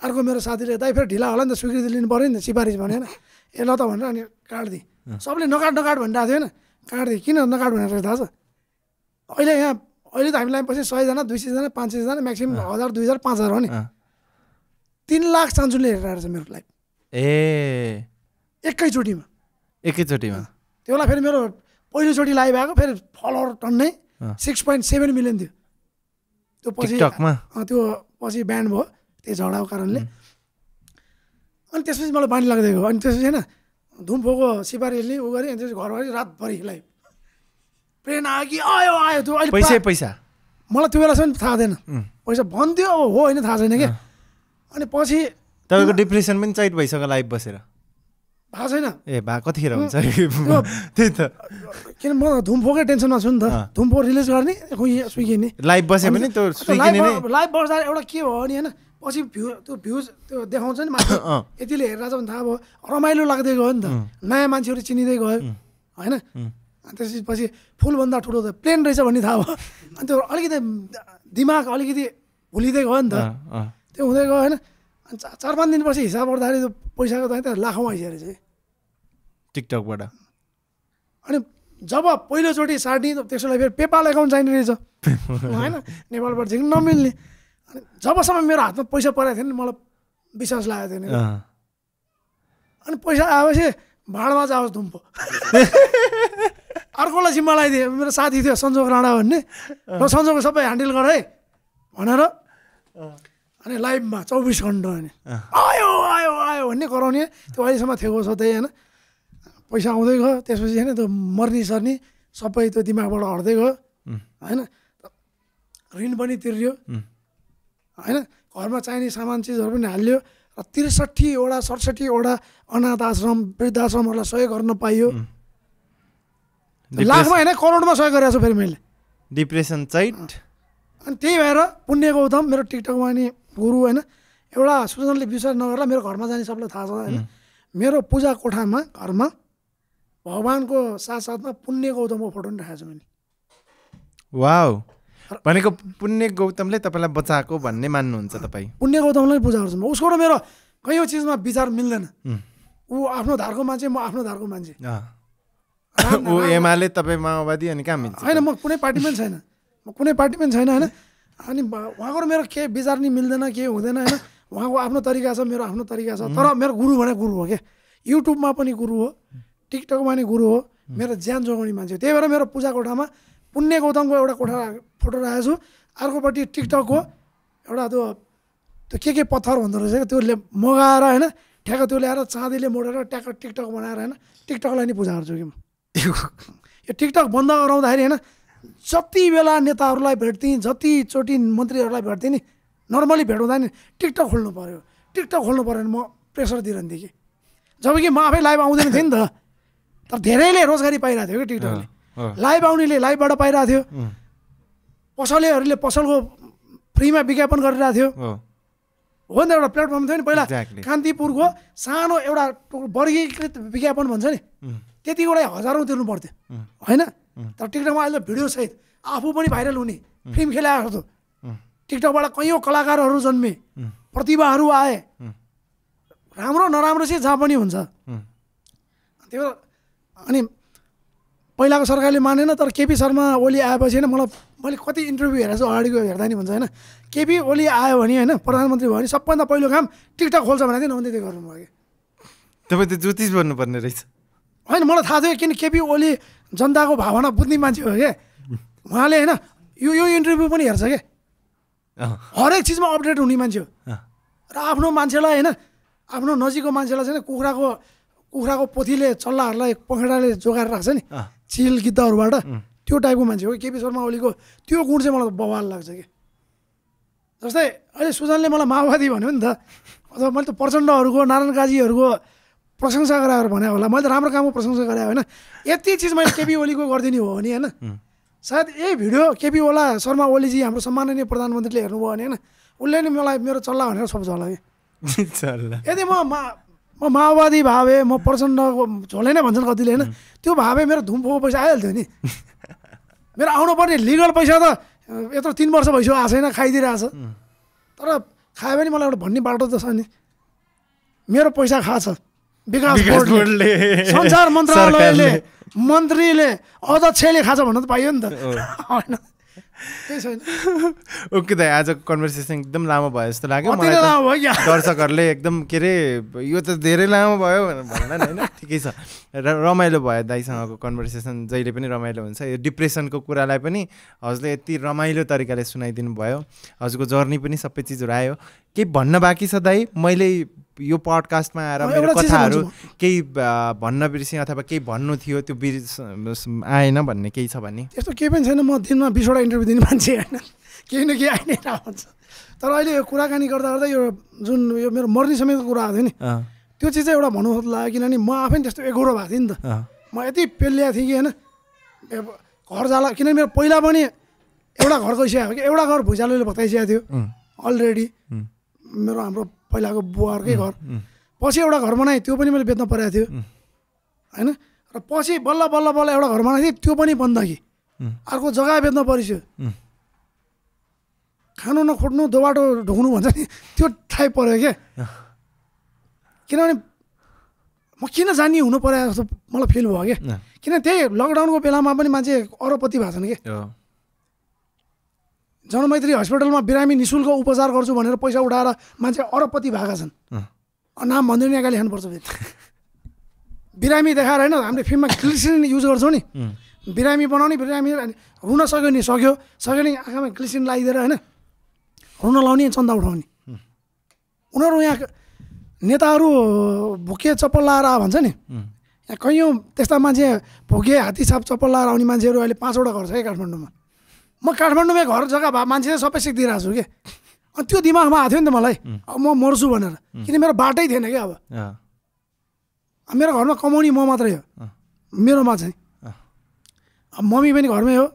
अर्को मेरो साथीले दाइ फेरि ढिला होला नि त स्वीकृति लिनु पऱ्यो नि त सिफारिस भने होइन ए ल त भनेर अनि काटिदिएँ सबले नकाट नकाट भनिरहेको थियो होइन काटिदिएँ किन नकाट भनेर थाहा छ अहिले यहाँ अहिले त हामीलाई पछि सयजना दुई सयजना पाँच सयजना म्याक्सिमम् हजार दुई हजार पाँच हजार हो नि तिन लाख चान्सुले हेरेर छ मेरो लाइफ ए एकैचोटिमा एकैचोटिमा त्यो बेला फेरि मेरो पहिलोचोटि लाइभ आएको फेरि फलोवर टन्नै सिक्स पोइन्ट सेभेन मिलियन थियो त्यो पछि त्यो पछि ब्यान्ड भयो त्यो झगडाको कारणले अनि त्यसपछि मलाई बानी लाग्दै गयो अनि त्यसपछि होइन धुम्फोको सिपारीले उ गरेँ अनि त्यसपछि घरभरि रातभरि लाइभ प्रेरणा आयो कि आयो आयो त्यो अहिले पैसा पैसा मलाई त्यो बेलासम्म थाहा थिएन पैसा भन्थ्यो हो होइन थाहा छैन क्या अनि पछि तपाईँको डिप्रेसन पनि टाइट भइसक्यो लाइफ बसेर थाहा छैन ए भा कतिखेर हुन्छ त्यही त किन म धुम्फोकै टेन्सनमा छु नि त धुम्फो रिलिज गर्ने सुकिने लाइभ बसे पनि त्यो लाइभ बस्दा एउटा के हो भने होइन पछि भ्यू त्यो भ्युज त्यो देखाउँछ नि माथि यतिले हेरेर चाहिँ थाहा भयो रमाइलो लाग्दै गयो नि त नयाँ मान्छेहरू चिनिँदै गयो होइन त्यसपछि फुलभन्दा ठुलो त प्लेन रहेछ भन्ने थाहा भयो अनि त्यो अलिकति दिमाग अलिकति भुलिँदै गयो नि त त्यो हुँदै गयो होइन अनि चार पाँच दिनपछि हिसाब गर्दाखेरि त्यो पैसाको त लाखौँ आइसक्यो रहेछ टिकटकबाट अनि जब पहिलोचोटि सार्ने भए फेरि पेपाल एकाउन्ट चाहिने रहेछ होइन नेपालबाट झिक्न नमिल्ने जबसम्म मेरो हातमा पैसा परेको थियो नि मलाई विश्वास लागेको थिएन अनि पैसा आएपछि भाँडमा जाओस् धुम्पो अर्कोलाई जिम्मा लगाइदिएँ मेरो साथी थियो सञ्जोग राणा भन्ने र सन्जोगको सबै ह्यान्डल गर है भनेर अनि लाइभमा चौबिस घन्टा अनि आयो आयो आयो भन्ने कराउने त्यो अहिलेसम्म थियो छ त्यही होइन पैसा आउँदै गयो त्यसपछि होइन त्यो मर्नी सर्ने सबै त्यो दिमागबाट हट्दै गयो होइन ऋण पनि तिर्यो होइन घरमा चाहिने सामान चिजहरू पनि हालियो र त्रिसठीवटा सडसठीवटा अनाथ आश्रम वृद्धाश्रमहरूलाई सहयोग गर्न पाइयो लाखमा होइन करोडमा सहयोग गरिरहेको छु फेरि मैले डिप्रेसन चैट अनि त्यही भएर पुण्य गौतम मेरो टिकटकमा नि गुरु होइन एउटा सुजनले विश्वास नगर्ला मेरो घरमा जाने सबलाई थाहा छ होइन मेरो पूजा कोठामा घरमा भगवान्को साथसाथमा पुण्य गौतमको फोटो पनि राखेको छु मैले वा भनेको पुण्य गौतमले तपाईँलाई बचाएको भन्ने मान्नुहुन्छ तपाईँ पुण्य गौतमलाई पूजा गर्छु म उसको र मेरो कहिले चिजमा विचार मिल्दैन ऊ आफ्नो धारको मान्छे म आफ्नो धारको मान्छे ऊ एमाले तपाईँ माओवादी अनि कहाँ मिल्छ होइन म कुनै पार्टी पनि छैन म कुनै पार्टी पनि छैन होइन अनि उहाँको र मेरो के विचार नि मिल्दैन के हुँदैन होइन उहाँको आफ्नो तरिका छ मेरो आफ्नो तरिका छ तर मेरो गुरु भने गुरु हो क्या युट्युबमा पनि गुरु हो टिकटकमा पनि गुरु हो मेरो ज्यान जोगाउने मान्छे हो त्यही भएर मेरो पूजा कोठामा पुण्य गौतमको एउटा कोठा फोटो राखेको छु अर्कोपट्टि टिकटकको एउटा त्यो त्यो के के पत्थर हुँदो रहेछ क्या त्यो मगाएर होइन ठ्याक त्यो ल्याएर चाँदीले मोडेर ट्याक टिकटक बनाएर होइन टिकटकलाई नि पूजा गर्छु कि म यो टिकटक बन्द गराउँदाखेरि होइन जति बेला नेताहरूलाई भेट्थेँ जतिचोटि मन्त्रीहरूलाई भेट्थेँ नि नर्मली भेट हुँदा नि टिकटक खोल्नु पऱ्यो टिकटक खोल्नु पऱ्यो भने म प्रेसर दिइरहन्थेँ कि जब कि म आफै लाइभ आउँदैन थिएँ नि त तर धेरैले रोजगारी पाइरहेको थियो कि टिकटकले लाइभ आउनेले लाइभबाट पाइरहेको थियो पसलेहरूले पसलको फ्रीमा विज्ञापन गरिरहेको थियो हो नि त एउटा प्लेटफर्म थियो नि पहिला कान्तिपुरको सानो एउटा वर्गीकृत विज्ञापन भन्छ नि त्यति लागि हजारौँ तिर्नु पर्थ्यो होइन तर टिकटकमा अहिले भिडियो सहित आफू पनि भाइरल हुने फिल्म खेलाएको जस्तो टिकटकबाट कैयौँ कलाकारहरू जन्मे प्रतिभाहरू आए राम्रो नराम्रो चाहिँ जहाँ पनि हुन्छ त्यो अनि पहिलाको सरकारले मानेन तर केपी शर्मा ओली आएपछि होइन मलाई मैले कति इन्टरभ्यू हेरेको अगाडि अगाडिको हेर्दा नि भन्छ होइन केपी ओली आयो भने होइन प्रधानमन्त्री भयो भने सबभन्दा पहिलो काम टिकटक खोल्छ भने चाहिँ नन्दी गर्नुभयो कि तपाईँ त ज्योतिष भन्नुपर्ने रहेछ होइन मलाई थाहा थियो किन केपी ओली जनताको भावना बुझ्ने मान्छे हो क्या उहाँले होइन यो यो इन्टरभ्यू पनि हेर्छ क्या हरेक चिजमा अपडेट हुने मान्छे हो र आफ्नो मान्छेलाई होइन आफ्नो नजिकको मान्छेलाई चाहिँ कुखुराको कुखुराको पोथीले चल्लाहरूलाई पखेडाले जोगाएर राख्छ नि चिल गीतहरूबाट त्यो टाइपको मान्छे हो केपी शर्मा ओलीको त्यो गुण चाहिँ मलाई बवाल लाग्छ कि जस्तै अहिले सुजनले मलाई माओवादी भन्यो नि त अथवा मैले त प्रचण्डहरूको नारायण काजीहरूको प्रशंसा गराएर भने होला मैले त राम्रो कामको प्रशंसा गरे होइन यति चिज मैले केपी ओलीको गरिदिने हो भने होइन सायद यही भिडियो केपी ओला शर्मा ओलीजी हाम्रो सम्माननीय प्रधानमन्त्रीले हेर्नुभयो भने होइन उसले नै मलाई मेरो चल्ला भनेर सोध्छ होला कि यदि म म माओवादी भावे म प्रचण्ड झोले नै भन्छन् कतिले होइन त्यो भावे मेरो धुमफोको पैसा आइहाल्थ्यो नि मेरो आउनुपर्ने लिगल पैसा त यत्रो तिन वर्ष भइसक्यो आएको छैन छ तर खायो भने मलाई एउटा भन्ने बाटो त छ नि मेरो पैसा खा छ विकास बोर्डले संसार मन्त्रालयले मन्त्रीले अध्यक्षले खान्छ भन्न त पाइयो नि त होइन ओके दाइ आजको कन्भर्सेसन एकदम लामो भयो जस्तो लाग्यो दर्शकहरूले एकदम के अरे यो त धेरै लामो भयो भनेर भन्ला नि होइन ठिकै छ र रमाइलो भयो दाइसँगको कन्भर्सेसन जहिले पनि रमाइलो हुन्छ यो डिप्रेसनको कुरालाई पनि हजुरले यति रमाइलो तरिकाले सुनाइदिनु भयो हजुरको जर्नी पनि सबै चिजहरू आयो केही भन्न बाँकी छ दाइ मैले यो पडकास्टमा आएर मेरो कथाहरू केही भन्न बिर्सेँ अथवा केही भन्नु थियो त्यो बिर्स आएन भन्ने केही छ भने त्यस्तो केही पनि छैन म दिनमा बिसवटा इन्टरभ्यू दिने मान्छे होइन केही न केही आइ नै रहेको हुन्छ तर अहिले यो कुराकानी गर्दा गर्दा यो जुन यो मेरो मर्ने समयको कुरा आएको थियो नि त्यो चिज चाहिँ एउटा भन्नु खोज्नु लाग्यो किनभने म आफै त्यस्तो एगोरो भएको थिएँ नि त म यति पेलिया थिएँ कि होइन घर जाला किनभने मेरो पहिला पनि एउटा घर गइसकेको कि एउटा घर भुइँचालोले भत्काइसकेको थियो अलरेडी मेरो हाम्रो पहिलाको बुवा घर पछि एउटा घर बनाएँ त्यो पनि मैले बेच्न परेको थियो होइन र पछि बल्ल बल्ल बल्ल एउटा घर बनाएको थिएँ त्यो पनि बन्द कि अर्को जग्गा बेच्न परिस्यो खानु नखोट्नु दोबाटो ढुक्नु भन्छ नि त्यो ठाइ पऱ्यो क्या किनभने म किन जाने हुनु परे जस्तो मलाई फिल भयो क्या किन त्यही लकडाउनको बेलामा पनि मान्छे अरपति भएको छैन क्या जनमैत्री हस्पिटलमा बिरामी निशुल्क उपचार गर्छु भनेर पैसा उठाएर मान्छे अरबपति भएका छन् नाम भन्दै यहाँ गाली हेर्नुपर्छ फेरि बिरामी देखाएर होइन हामीले फिल्ममा क्लिसिन युज गर्छौँ नि बिरामी बनाउने बिरामी रुन सक्यो नि सक्यो सक्यो नि आँखामा क्लिसिन लगाइदिएर होइन रुन लाउने चन्दा उठाउने उनीहरू यहाँ नेताहरू भुके चप्पल लाएर आ भन्छ नि यहाँ कैयौँ त्यस्ता मान्छे भुके हात्ती छाप चप्पल लाएर आउने मान्छेहरू अहिले पाँचवटा घर छ है काठमाडौँमा म काठमाडौँमै घर जग्गा भए मान्छेले सबै सिकिदिइरहेको छु कि अनि त्यो दिमागमा आएको थियो नि त मलाई अब म मर्छु भनेर किन मेरो बाटै थिएन कि अब मेरो घरमा कमाउने म मात्रै हो मेरोमा चाहिँ अब मम्मी पनि घरमै हो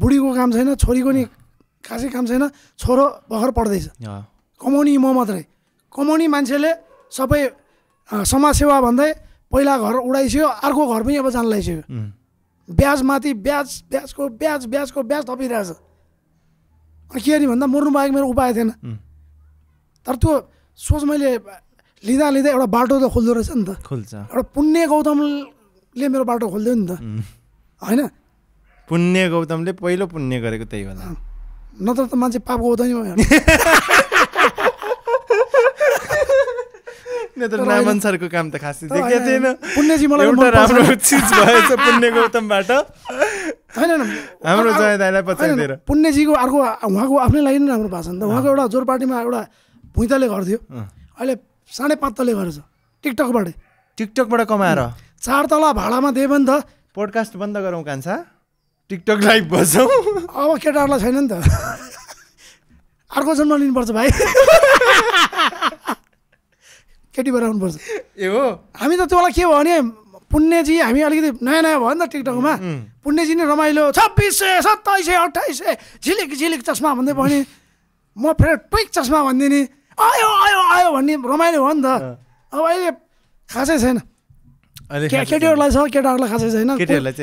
बुढीको काम छैन छोरीको नि खासै काम छैन छोरो भर्खर पढ्दैछ कमाउने म मात्रै कमाउने मान्छेले सबै समाजसेवा भन्दै पहिला घर उडाइसक्यो अर्को घर पनि अब जान जानलाइसक्यो ब्याजमाथि ब्याज ब्याजको ब्याज ब्याजको ब्याज थपिरहेछ अनि के अरे भन्दा मर्नु बाहेक मेरो उपाय थिएन तर त्यो सोच मैले लिँदा लिँदा एउटा बाटो त खोल्दो रहेछ नि त खोल्छ एउटा पुण्य गौतमले मेरो बाटो खोल्दियो नि त होइन पुण्य गौतमले पहिलो पुण्य गरेको त्यही होला नत्र त मान्छे पाप गौतमै काम त खासै थिएन पुण्यजी मलाई एउटा राम्रो चिज गौतमबाट होइन हाम्रो पुण्यजीको अर्को उहाँको आफ्नै लागि नै राम्रो भएको त उहाँको एउटा जोर पार्टीमा एउटा भुइँताले गर्थ्यो अहिले साढे पाँच तले घर छ टिकटकबाटै टिकटकबाट कमाएर चार तला भाडामा दिए पनि त पोडकास्ट बन्द गरौँ कान्छा टिकटक लाइभ बसौँ अब केटाहरूलाई छैन नि त अर्को जन्म लिनुपर्छ भाइ केटी भएर आउनुपर्छ ए हो हामी त तँलाई के भयो भने पुण्यजी हामी अलिकति नयाँ नयाँ भयो नि त टिकटकमा पुण्यजी नै रमाइलो छब्बिस सय सत्ताइस सय अठाइस सय झिलिक झिलिक चस्मा भन्दै पनि म फेरि ट्विक चस्मा भनिदिने आयो आयो आयो भन्ने रमाइलो हो नि त अब अहिले खासै छैन केटीहरूलाई छ केटाहरूलाई खासै छैन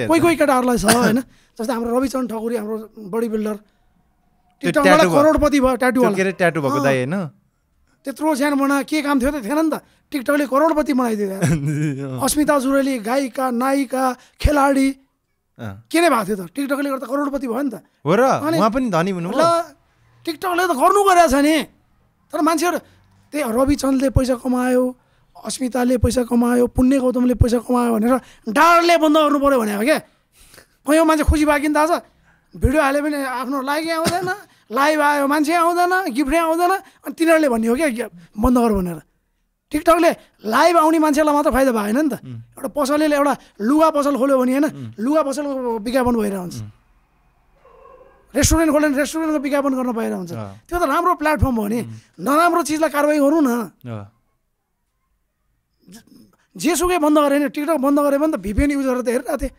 कोही कोही केटाहरूलाई छ होइन जस्तै हाम्रो रविचन्द्र ठकुरी हाम्रो बडी बिल्डर करोडपति भयो ट्याटु ट्याटु भएको दाइ होइन त्यत्रो ज्यान बना के काम थियो त थिएन नि त टिकटकले करोडपति बनाइदियो अस्मिता जुरेली गायिका नायिका खेलाडी के नै भएको थियो त टिकटकले गर्दा करोडपति भयो नि त हो र पनि धनी हुनु टिकटकले त गर्नु गरेको छ नि तर मान्छेहरू त्यही रविचन्दले पैसा कमायो अस्मिताले पैसा कमायो पुण्य गौतमले पैसा कमायो भनेर डाँडले बन्द गर्नु पऱ्यो हो क्या कयौँ मान्छे खुसी बाँकी नि थाहा छ भिडियो हाल्यो भने आफ्नो लागि आउँदैन लाइभ आयो मान्छे आउँदैन गिफ्टै आउँदैन अनि तिनीहरूले भन्ने हो क्या बन्द गर भनेर टिकटकले लाइभ आउने मान्छेलाई मात्र फाइदा भएन नि त एउटा पसले एउटा लुगा पसल खोल्यो भने होइन लुगा पसलको विज्ञापन हुन्छ रेस्टुरेन्ट खोल्यो भने रेस्टुरेन्टको विज्ञापन गर्न पाइरहेको हुन्छ त्यो त राम्रो प्लेटफर्म हो नि नराम्रो चिजलाई कारवाही गरौँ न जेसुकै बन्द गरे नि टिकटक बन्द गरे भने त भिपिएन युज त हेरिरहेको थिएँ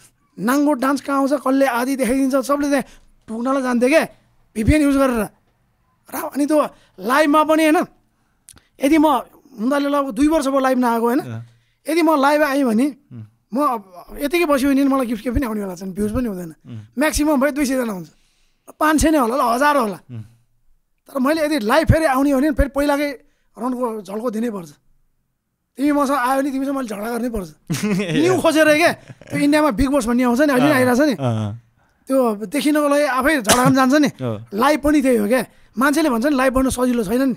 नाङ्गो डान्स कहाँ आउँछ कसले आदि देखाइदिन्छ सबले त्यहाँ ढुक्नलाई जान्थ्यो क्या भिपिएन युज गरेर र अनि त्यो लाइभमा पनि होइन यदि म उनीहरूले अब दुई वर्ष भयो लाइभ नआएको होइन यदि म लाइभ आएँ भने म यतिकै बस्यो भने मलाई गिफ्ट के पनि आउने होला छन् भ्युज पनि हुँदैन म्याक्सिमम् भयो दुई सयजना हुन्छ पाँच सय नै होला ल हजार होला तर मैले यदि लाइभ फेरि आउने हो भने फेरि पहिलाकै रनको झल्को दिनै पर्छ तिमी मसँग आयो भने तिमीसँग मैले झगडा गर्नै पर्छ न्यु खोजेर क्या त्यो इन्डियामा बिग बस भन्ने आउँछ नि अहिले आइरहेको छ नि त्यो देखिनको लागि आफै झडान जान्छ नि लाइभ पनि त्यही हो क्या मान्छेले भन्छ नि लाइभ गर्न सजिलो छैन नि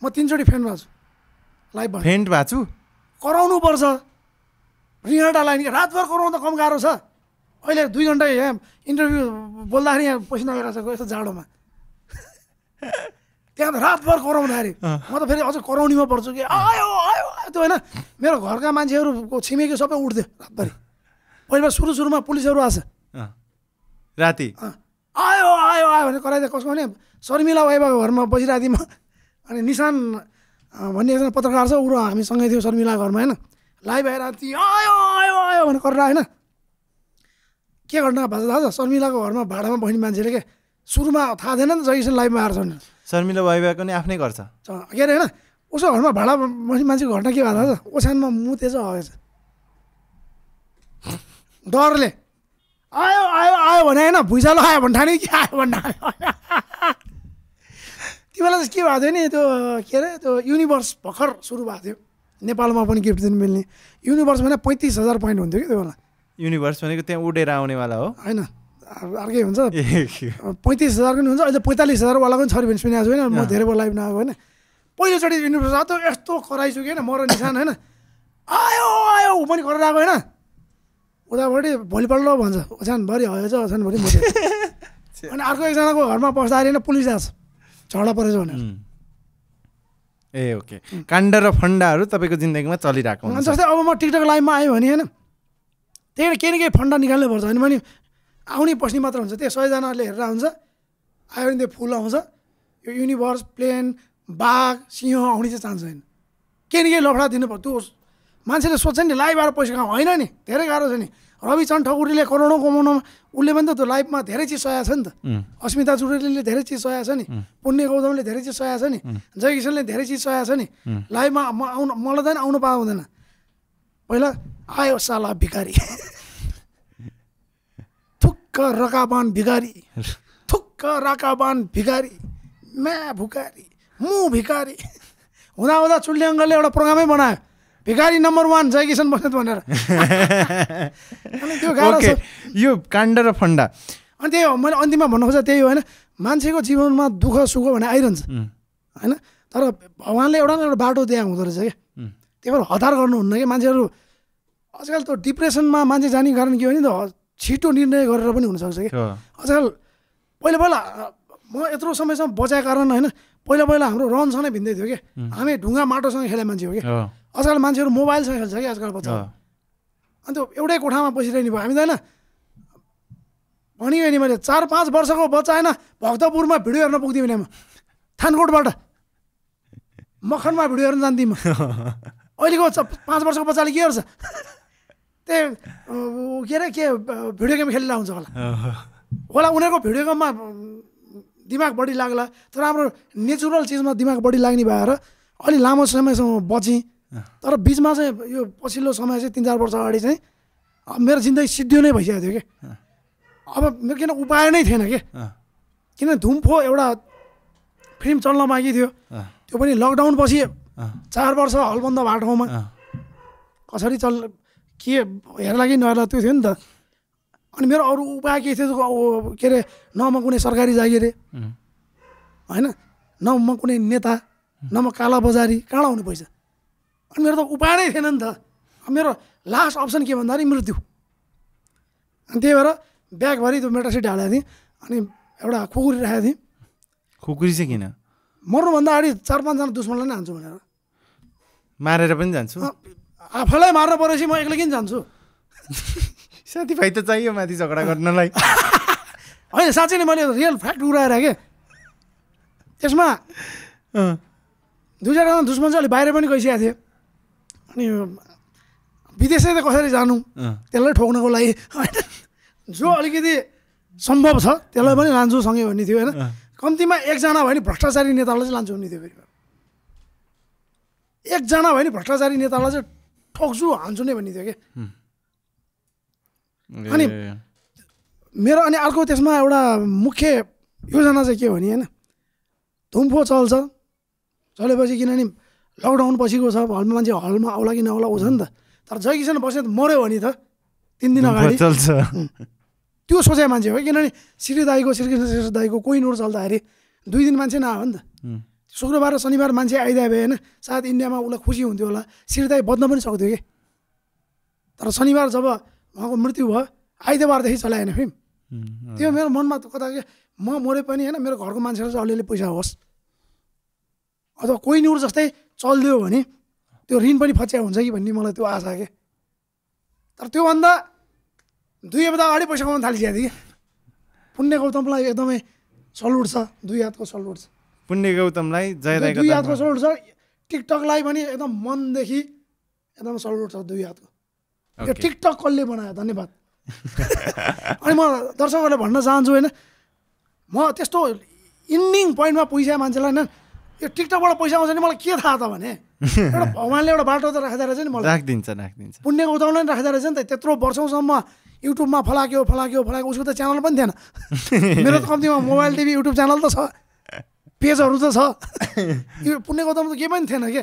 म तिनचोटि फेन्ट भएको छु लाइभ फेन्ट भएको छु कराउनु पर्छ रिहाटा लाइन रातभर कराउनु त कम गाह्रो छ अहिले दुई घन्टा यहाँ इन्टरभ्यू बोल्दाखेरि यहाँ पसिना आइरहेको छ यस्तो जाडोमा त्यहाँ त रातभर कराउँदाखेरि म त फेरि अझ कराउनेमा पर्छु कि आयो आयो त्यो होइन मेरो घरका मान्छेहरूको छिमेकी सबै उठ्थ्यो रातभरि पहिला सुरु सुरुमा पुलिसहरू आछ राति आयो आयो आयो भने कराइदियो कसको भने शर्मिला वाइबाको घरमा बसिरातिमा अनि निशान भन्ने एकजना पत्रकार छ ऊ र हामीसँगै थियो शर्मिला घरमा होइन लाइभ आएर आयो आयो आयो भने कर होइन के घटना भएको थाहा छ शर्मिलाको घरमा भाडामा बस्ने मान्छेले के सुरुमा थाहा थिएन नि त जहिलेसम्म लाइभमा आएर छैन शर्मिला वाइबाको नि आफ्नै घर छ के अरे होइन उसो घरमा भाडा बस्ने मान्छेको घटना के भएको थाहा छ ओछ्यानमा मुतेछ हगेछ डरले आयो आयो आयो भने होइन भुइँचालो आयो भने ठाने कि आयो भने ठाने त्यो बेला चाहिँ के भएको थियो नि त्यो के अरे त्यो युनिभर्स भर्खर सुरु भएको थियो नेपालमा पनि गिफ्ट दिनु मिल्ने युनिभर्स भने पैँतिस हजार पोइन्ट हुन्थ्यो कि त्यो बेला युनिभर्स भनेको त्यहाँ उडेर आउनेवाला हो होइन अर्कै हुन्छ पैँतिस हजार पनि हुन्छ अहिले पैँतालिस हजारवाला पनि छ भने सुनेको छु होइन म बेला लाइफ नआएको होइन पहिलोचोटि युनिभर्स आएको यस्तो कराइसक्यो होइन म र निशान होइन आयो आयो ऊ पनि कराएर होइन उतापट्टि भोलिपल्ट भन्छ ओछ्यानभरि हजुर ओछ्यानभरि अनि अर्को एकजनाको घरमा पस्दा अरे पुलिस आएको झडा परेछ भनेर ए ओके काण्ड र फन्डाहरू तपाईँको जिन्दगीमा चलिरहेको हुन्छ जस्तै अब म टिकटक लाइभमा आयो भने होइन त्यही केही न केही फन्डा निकाल्नुपर्छ होइन भने आउने पस्ने मात्र हुन्छ त्यही सयजनाले हेरेर आउँछ आयो भने त्यो फुल आउँछ यो युनिभर्स प्लेन बाघ सिंह आउने चाहिँ चान्स होइन केही न केही लफडा दिनु पर्छ त्यो मान्छेले सोध्छ नि लाइभबाट पैसा कमाउँ होइन नि धेरै गाह्रो छ नि रविचन्द ठकुरीले करोडौँ कमाउनमा उसले पनि त त्यो लाइफमा धेरै चिज सहाएको छ नि त अस्मिता चुरेलीले धेरै चिज सहाएको छ नि पुण्य गौतमले धेरै चिज सहाएको छ नि जय किसनले धेरै चिज सहाएको छ नि लाइफमा म आउनु मलाई त आउनु पाएको हुँदैन पहिला आयो साला भिखारी थुक्क रकाबान भिखारी थुक्क रकाबान भिखारी म्या भुकारी मु भिखारी हुँदा हुँदा चुल्ली एउटा प्रोग्रामै बनायो भिखारी नम्बर वान जयकिसन बस्नेत भनेर त्यो यो काण्ड र फन्डा अनि त्यही हो मैले अन्तिममा भन्नु खोजेँ त्यही हो होइन मान्छेको जीवनमा दुःख सुख भने आइरहन्छ होइन तर भगवान्ले एउटा न एउटा बाटो दिएको हुँदो रहेछ क्या त्यही भएर हतार गर्नुहुन्न कि मान्छेहरू आजकल त डिप्रेसनमा मान्छे जाने कारण के हो नि त छिटो निर्णय गरेर पनि हुनसक्छ कि आजकल पहिला पहिला म यत्रो समयसम्म बचाएको कारण होइन पहिला पहिला हाम्रो रनसँगै भिन्दै थियो कि हामी ढुङ्गा माटोसँग खेल्ने मान्छे हो कि आजकल मान्छेहरू मोबाइलसँग खेल्छ कि आजकल बच्चा अन्त एउटै कोठामा बसिरहने भयो हामी त होइन भनियो नि मैले चार पाँच वर्षको बच्चा होइन भक्तपुरमा भिडियो हेर्न पुग्थ्यो भने म थानकोटबाट मखनमा भिडियो हेर्न जान्थेँ म अहिलेको पाँच वर्षको बच्चाले के गर्छ त्यही के अरे के भिडियो गेम खेलिरहेको हुन्छ होला होला उनीहरूको भिडियो गेममा दिमाग बढी लाग्ला तर हाम्रो नेचुरल चिजमा दिमाग बढी लाग्ने भएर अलि लामो समयसम्म बचेँ तर बिचमा चाहिँ यो पछिल्लो समय चाहिँ तिन चार वर्ष अगाडि चाहिँ मेरो जिन्दगी सिद्धियो नै भइसकेको थियो कि अब मेरो किन उपाय नै थिएन कि किन धुम्फो एउटा फिल्म चल्न बाँकी थियो त्यो पनि लकडाउन पछि चार वर्ष हलबन्द भएको ठाउँमा कसरी चल् के हेर्ला कि नहेर्ला त्यो थियो नि त अनि मेरो अरू उपाय के थियो के अरे न म कुनै सरकारी जागिरे होइन न म कुनै नेता न म काला बजारी कहाँ आउने पैसा अनि मेरो त उपाय नै थिएन नि त मेरो लास्ट अप्सन के भन्दाखेरि मृत्यु अनि त्यही भएर ब्यागभरि त्यो मेटासिट हालेको थिएँ अनि एउटा खुकुरी राखेको थिएँ खुकुरी चाहिँ किन मर्नुभन्दा अगाडि चार पाँचजना दुश्मनलाई नै हान्छु भनेर मारेर पनि जान्छु आफैलाई मार्नु परेपछि म एक्लै किन जान्छु साथीभाइ त चाहियो माथि झगडा गर्नलाई होइन साँच्चै नै मैले रियल फ्याक्ट उडाएर के त्यसमा दुईजना दुश्मन चाहिँ अलिक बाहिर पनि गइसकेको थिएँ अनि विदेशै त कसरी जानु त्यसलाई ठोक्नको लागि होइन जो अलिकति सम्भव छ त्यसलाई पनि लान्छु सँगै भन्ने थियो होइन कम्तीमा एकजना भयो भने भ्रष्टाचारी नेतालाई चाहिँ लान्छु भन्ने थियो फेरि एकजना भयो नि भ्रष्टाचारी नेतालाई चाहिँ ठोक्छु हान्छु नै भन्ने थियो कि अनि मेरो अनि अर्को त्यसमा एउटा मुख्य योजना चाहिँ के भने होइन धुम्फो चल्छ चलेपछि किनभने लकडाउन पछिको छ हलमा मान्छे हलमा आउला कि नआउला आउँछ नि त तर बस्यो त मऱ्यो भने त तिन दिन अगाडि चल्छ त्यो सोचाइ मान्छे हो किनभने श्री दाईको श्रीकृष्ण श्रेष्ठ दाईको कोही नोट चल्दाखेरि दुई दिन मान्छे नआयो नि त शुक्रबार र शनिबार मान्छे आइदिए भए होइन सायद इन्डियामा उसलाई खुसी हुन्थ्यो होला श्री दाई बद्न पनि सक्थ्यो कि तर शनिबार जब उहाँको मृत्यु भयो आइतबारदेखि चलाएन फिल्म त्यो मेरो मनमा कता के म मरे पनि होइन मेरो घरको मान्छेलाई चाहिँ अलिअलि पैसा होस् अथवा कोही जस्तै चलिदियो भने त्यो ऋण पनि फच्या हुन्छ कि भन्ने मलाई त्यो आशा के तर त्योभन्दा दुई हप्ता अगाडि पैसा कमाउनु थालिसकेको थिएँ कि पुण्य गौतमलाई एकदमै सल्युट छ दुई हातको सल्युट छ पुण्य गौतमलाई दुई हातको सल्युट छ टिकटकलाई पनि एकदम मनदेखि एकदम सल्युट छ दुई हातको यो टिकटक कसले बनायो धन्यवाद अनि म दर्शकहरूलाई भन्न चाहन्छु होइन म त्यस्तो इन्डिङ पोइन्टमा पुगिसके मान्छेलाई होइन यो टिकटकबाट पैसा आउँछ नि मलाई के थाहा त भने एउटा भगवान्ले एउटा बाटो त राखिदिएर रहेछ नि मलाई राखिदिन्छ राखिदिन्छ पुण्यको उताउन नि राख्दो रहेछ नि त त्यत्रो वर्षौँसम्म युट्युबमा फलाक्यो फलाक्यो फलाक्यो उसको त च्यानल पनि थिएन मेरो त कम्तीमा मोबाइल टिभी युट्युब च्यानल त छ पेजहरू त छ यो पुण्यको उताउनु त केही पनि थिएन के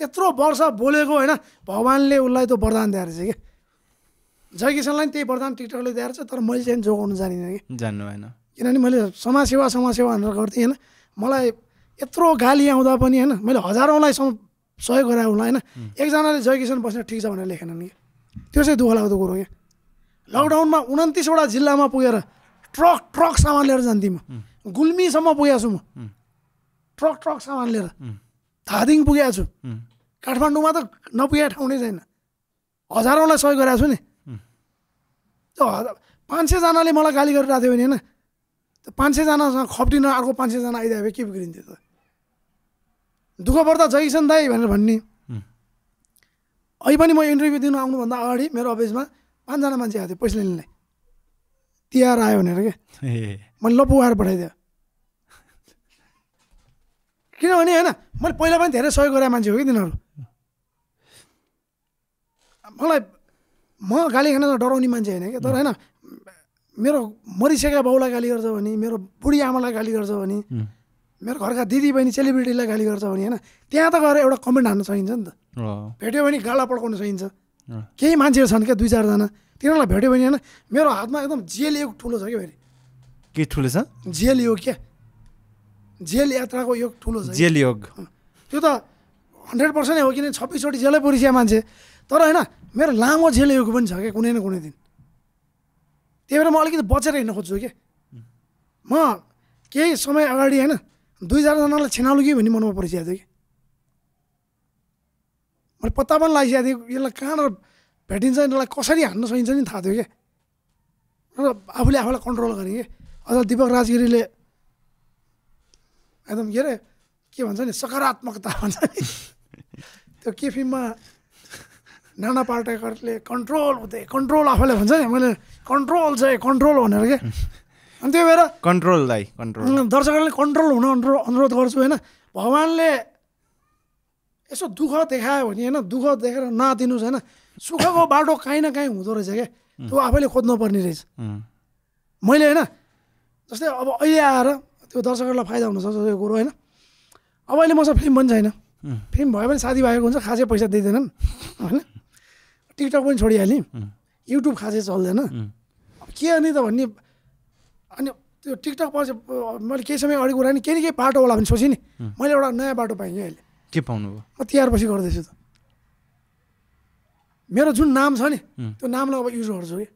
त्यत्रो वर्ष बोलेको होइन भगवान्ले उसलाई त वरदान दिएर रहेछ कि जय पनि त्यही वरदान टिकटकले दिएर छ तर मैले चाहिँ जोगाउनु जानिनँ कि जान्नु भएन किनभने मैले समाजसेवा समाजसेवा भनेर गर्थेँ होइन मलाई यत्रो गाली आउँदा पनि होइन मैले हजारौँलाई सहयोग गराए होला होइन एकजनाले किसान बस्ने ठिक छ भनेर लेखेनन् कि त्यो चाहिँ दुःख लाग्दो कुरो क्या लकडाउनमा उन्तिसवटा जिल्लामा पुगेर ट्रक ट्रक सामान लिएर जान्थेँ म गुल्मीसम्म पुगेको छु म ट्रक ट्रक सामान लिएर धादिङ पुगेको छु काठमाडौँमा त नपुगेको ठाउँ नै छैन हजारौँलाई सहयोग गराएको छु नि पाँच सयजनाले मलाई गाली गरिरहेको थियो भने होइन त्यो पाँच सयजनासँग खप्टिन अर्को पाँच सयजना आइदियो भए के बिग्रिन्थ्यो त दुःख पर्दा जैसन दाई भनेर भन्ने अहिले पनि म इन्टरभ्यू दिनु आउनुभन्दा अगाडि मेरो अफिसमा पाँचजना मान्छे आएको थियो पैसा लिनलाई तिहार आयो भनेर क्या मैले लप आएर पठाइदिएँ किनभने होइन मैले पहिला पनि धेरै सहयोग गरे मान्छे हो कि तिनीहरू मलाई म गाली खान डराउने मान्छे होइन क्या तर होइन मेरो मरिसकेका बाउलाई गाली गर्छ भने मेरो बुढी आमालाई गाली गर्छ भने मेरो घरका दिदी बहिनी सेलिब्रिटीलाई गाली गर्छ भने होइन त्यहाँ त गएर एउटा कमेन्ट हान्न सकिन्छ नि त भेट्यो भने गाला पड्काउन सकिन्छ केही मान्छेहरू छन् क्या दुई चारजना तिनीहरूलाई भेट्यो भने होइन मेरो हातमा एकदम जेल योग ठुलो छ क्या फेरि के ठुलो छ जेल योग क्या जेल यात्राको योग ठुलो छ जेल योग त्यो त हन्ड्रेड पर्सेन्ट हो किनभने छब्बिसचोटि जेलै पुरिसिया मान्छे तर होइन मेरो लामो जेल योग पनि छ क्या कुनै न कुनै दिन त्यही भएर म अलिकति बचेर हिँड्न खोज्छु कि म केही समय अगाडि होइन दुई चारजनालाई कि भन्ने मनमा परिसकेको थियो कि मैले पत्ता पनि लगाइसकेको थिएँ यसलाई कहाँबाट भेटिन्छ यसलाई कसरी हान्न सकिन्छ नि थाहा थियो क्या र आफूले आफूलाई कन्ट्रोल गरेँ कि अझ दिपक राजगिरीले एकदम के अरे के भन्छ नि सकारात्मकता भन्छ नि त्यो के फिल्ममा नाना पाटेकरले कन्ट्रोल हुँदै कन्ट्रोल आफैले भन्छ नि मैले कन्ट्रोल चाहिँ कन्ट्रोल भनेर के अनि त्यो भएर कन्ट्रोललाई कन्ट्रोल दर्शकहरूले कन्ट्रोल हुन अनुरो अनुरोध गर्छु होइन भगवान्ले यसो दुःख देखायो भने होइन दुःख देखेर नदिनुहोस् होइन सुखको बाटो काहीँ न काहीँ हुँदो रहेछ क्या त्यो आफैले खोज्नु पर्ने रहेछ मैले होइन जस्तै अब अहिले आएर त्यो दर्शकहरूलाई फाइदा हुनसक्छ त्यो कुरो होइन अब अहिले मसँग फिल्म पनि छैन फिल्म भयो भने साथीभाइको हुन्छ खासै पैसा दिँदैनन् होइन टिकटक पनि छोडिहाल्यौँ युट्युब खासै चल्दैन के अनि त भन्ने अनि त्यो टिकटक पछि मैले केही समय अगाडि कुरा नि केही न केही बाटो होला भने सोचेँ नि मैले एउटा नयाँ बाटो पाएँ कि अहिले के पाउनु म तिहार पछि गर्दैछु त मेरो जुन नाम छ नि त्यो नामलाई अब युज गर्छु कि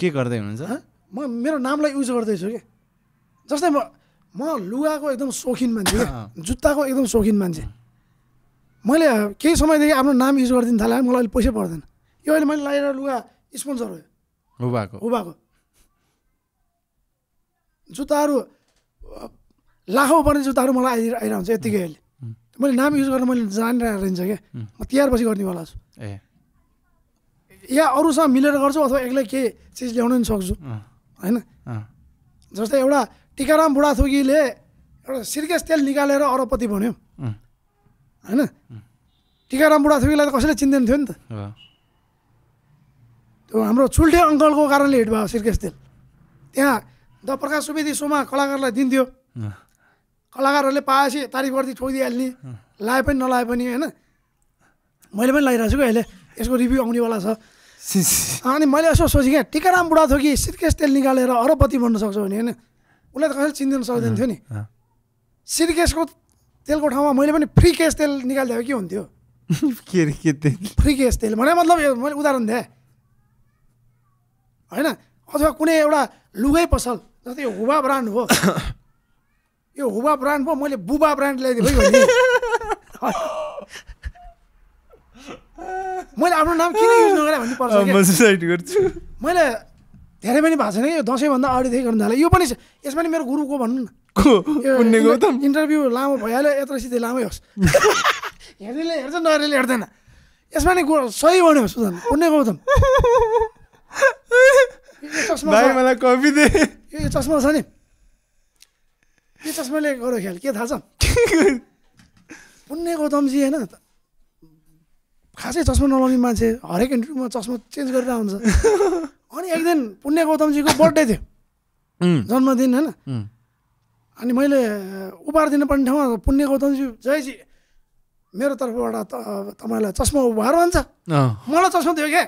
के गर्दै हुनुहुन्छ म मेरो नामलाई युज गर्दैछु कि जस्तै म म लुगाको एकदम सोखिन मान्छे जुत्ताको एकदम सोखिन मान्छे मैले केही समयदेखि आफ्नो नाम युज गरिदिनु थालेँ मलाई अहिले पैसै पर्दैन यो अहिले मैले लगाएर लुगा स्पोन्सर हो उभाको उभाको जुत्ताहरू लाखौँ पर्ने जुत्ताहरू मलाई आइ आइरहन्छ यत्तिकै अहिले मैले नाम युज गर्न मैले जानिरहेको रहन्छ क्या म तिहार पछि गर्नेवाला छु ए या अरूसँग मिलेर गर्छु अथवा एक्लै केही चिज ल्याउन पनि सक्छु होइन जस्तै एउटा टिकाराम बुढाथोकीले एउटा सिर्केस तेल निकालेर अरबपति भन्यो होइन टिकाराम बुढा बुढाथोकीलाई त कसैले चिन्दैन थियो नि त त्यो हाम्रो चुल्ठे अङ्कलको कारणले हिट भयो सिर्केस तेल त्यहाँ द प्रकाश सुवेदी सोमा कलाकारलाई दिन्थ्यो कलाकारहरूले पाएपछि तारिफ गर्दै ठोकिदिइहाल्ने लाए पनि नलाए पनि होइन मैले पनि लगाइरहेको छु कि अहिले यसको रिभ्यू आउनेवाला छ अनि मैले यसो सोचेँ क्या टिकाराम बुढा थियो कि तेल निकालेर अरबपति बन्न सक्छ भने होइन उसलाई त कसैले चिन्दिन सक्दैन थियो नि सिर्केसको तेलको ठाउँमा मैले पनि फ्री केस तेल निकालिदिए के हुन्थ्यो के अरे के तेल फ्री केस तेल भने मतलब मैले उदाहरण दिएँ होइन अथवा कुनै एउटा लुगै पसल जस्तै हुवा ब्रान्ड हो यो हुवा ब्रान्ड पो मैले बुबा ब्रान्ड ल्याइदिएको मैले आफ्नो नाम किन युज नगरेँ भन्ने पर्छ मैले धेरै पनि भएको छैन कि यो दसैँभन्दा अगाडिदेखि गर्नु थालेँ यो पनि यसमा नि मेरो गुरुको भनौँ भन्नु न पुण्य गौतम इन्टरभ्यू लामो भइहाल्यो सिधै लामै होस् हेर्नेले हेर्छ नहेर्नेले हेर्दैन यसमा नि सही भन्यो सुधन पुण्य गौतम मलाई दे यो चस्मा छ नि यो चस्माले गरेको ख्याल के थाहा छ पुण्य गौतमजी होइन खासै चस्मा नलाउने मान्छे हरेक इन्टरभ्यूमा चस्मा चेन्ज गरेर आउँछ अनि एक दिन पुण्य गौतमजीको बर्थडे थियो जन्मदिन होइन अनि मैले उपहार दिनुपर्ने ठाउँमा पुण्य गौतमजी जयजी मेरो तर्फबाट त तपाईँलाई चस्मा उपहार भन्छ मलाई चस्मा दियो क्या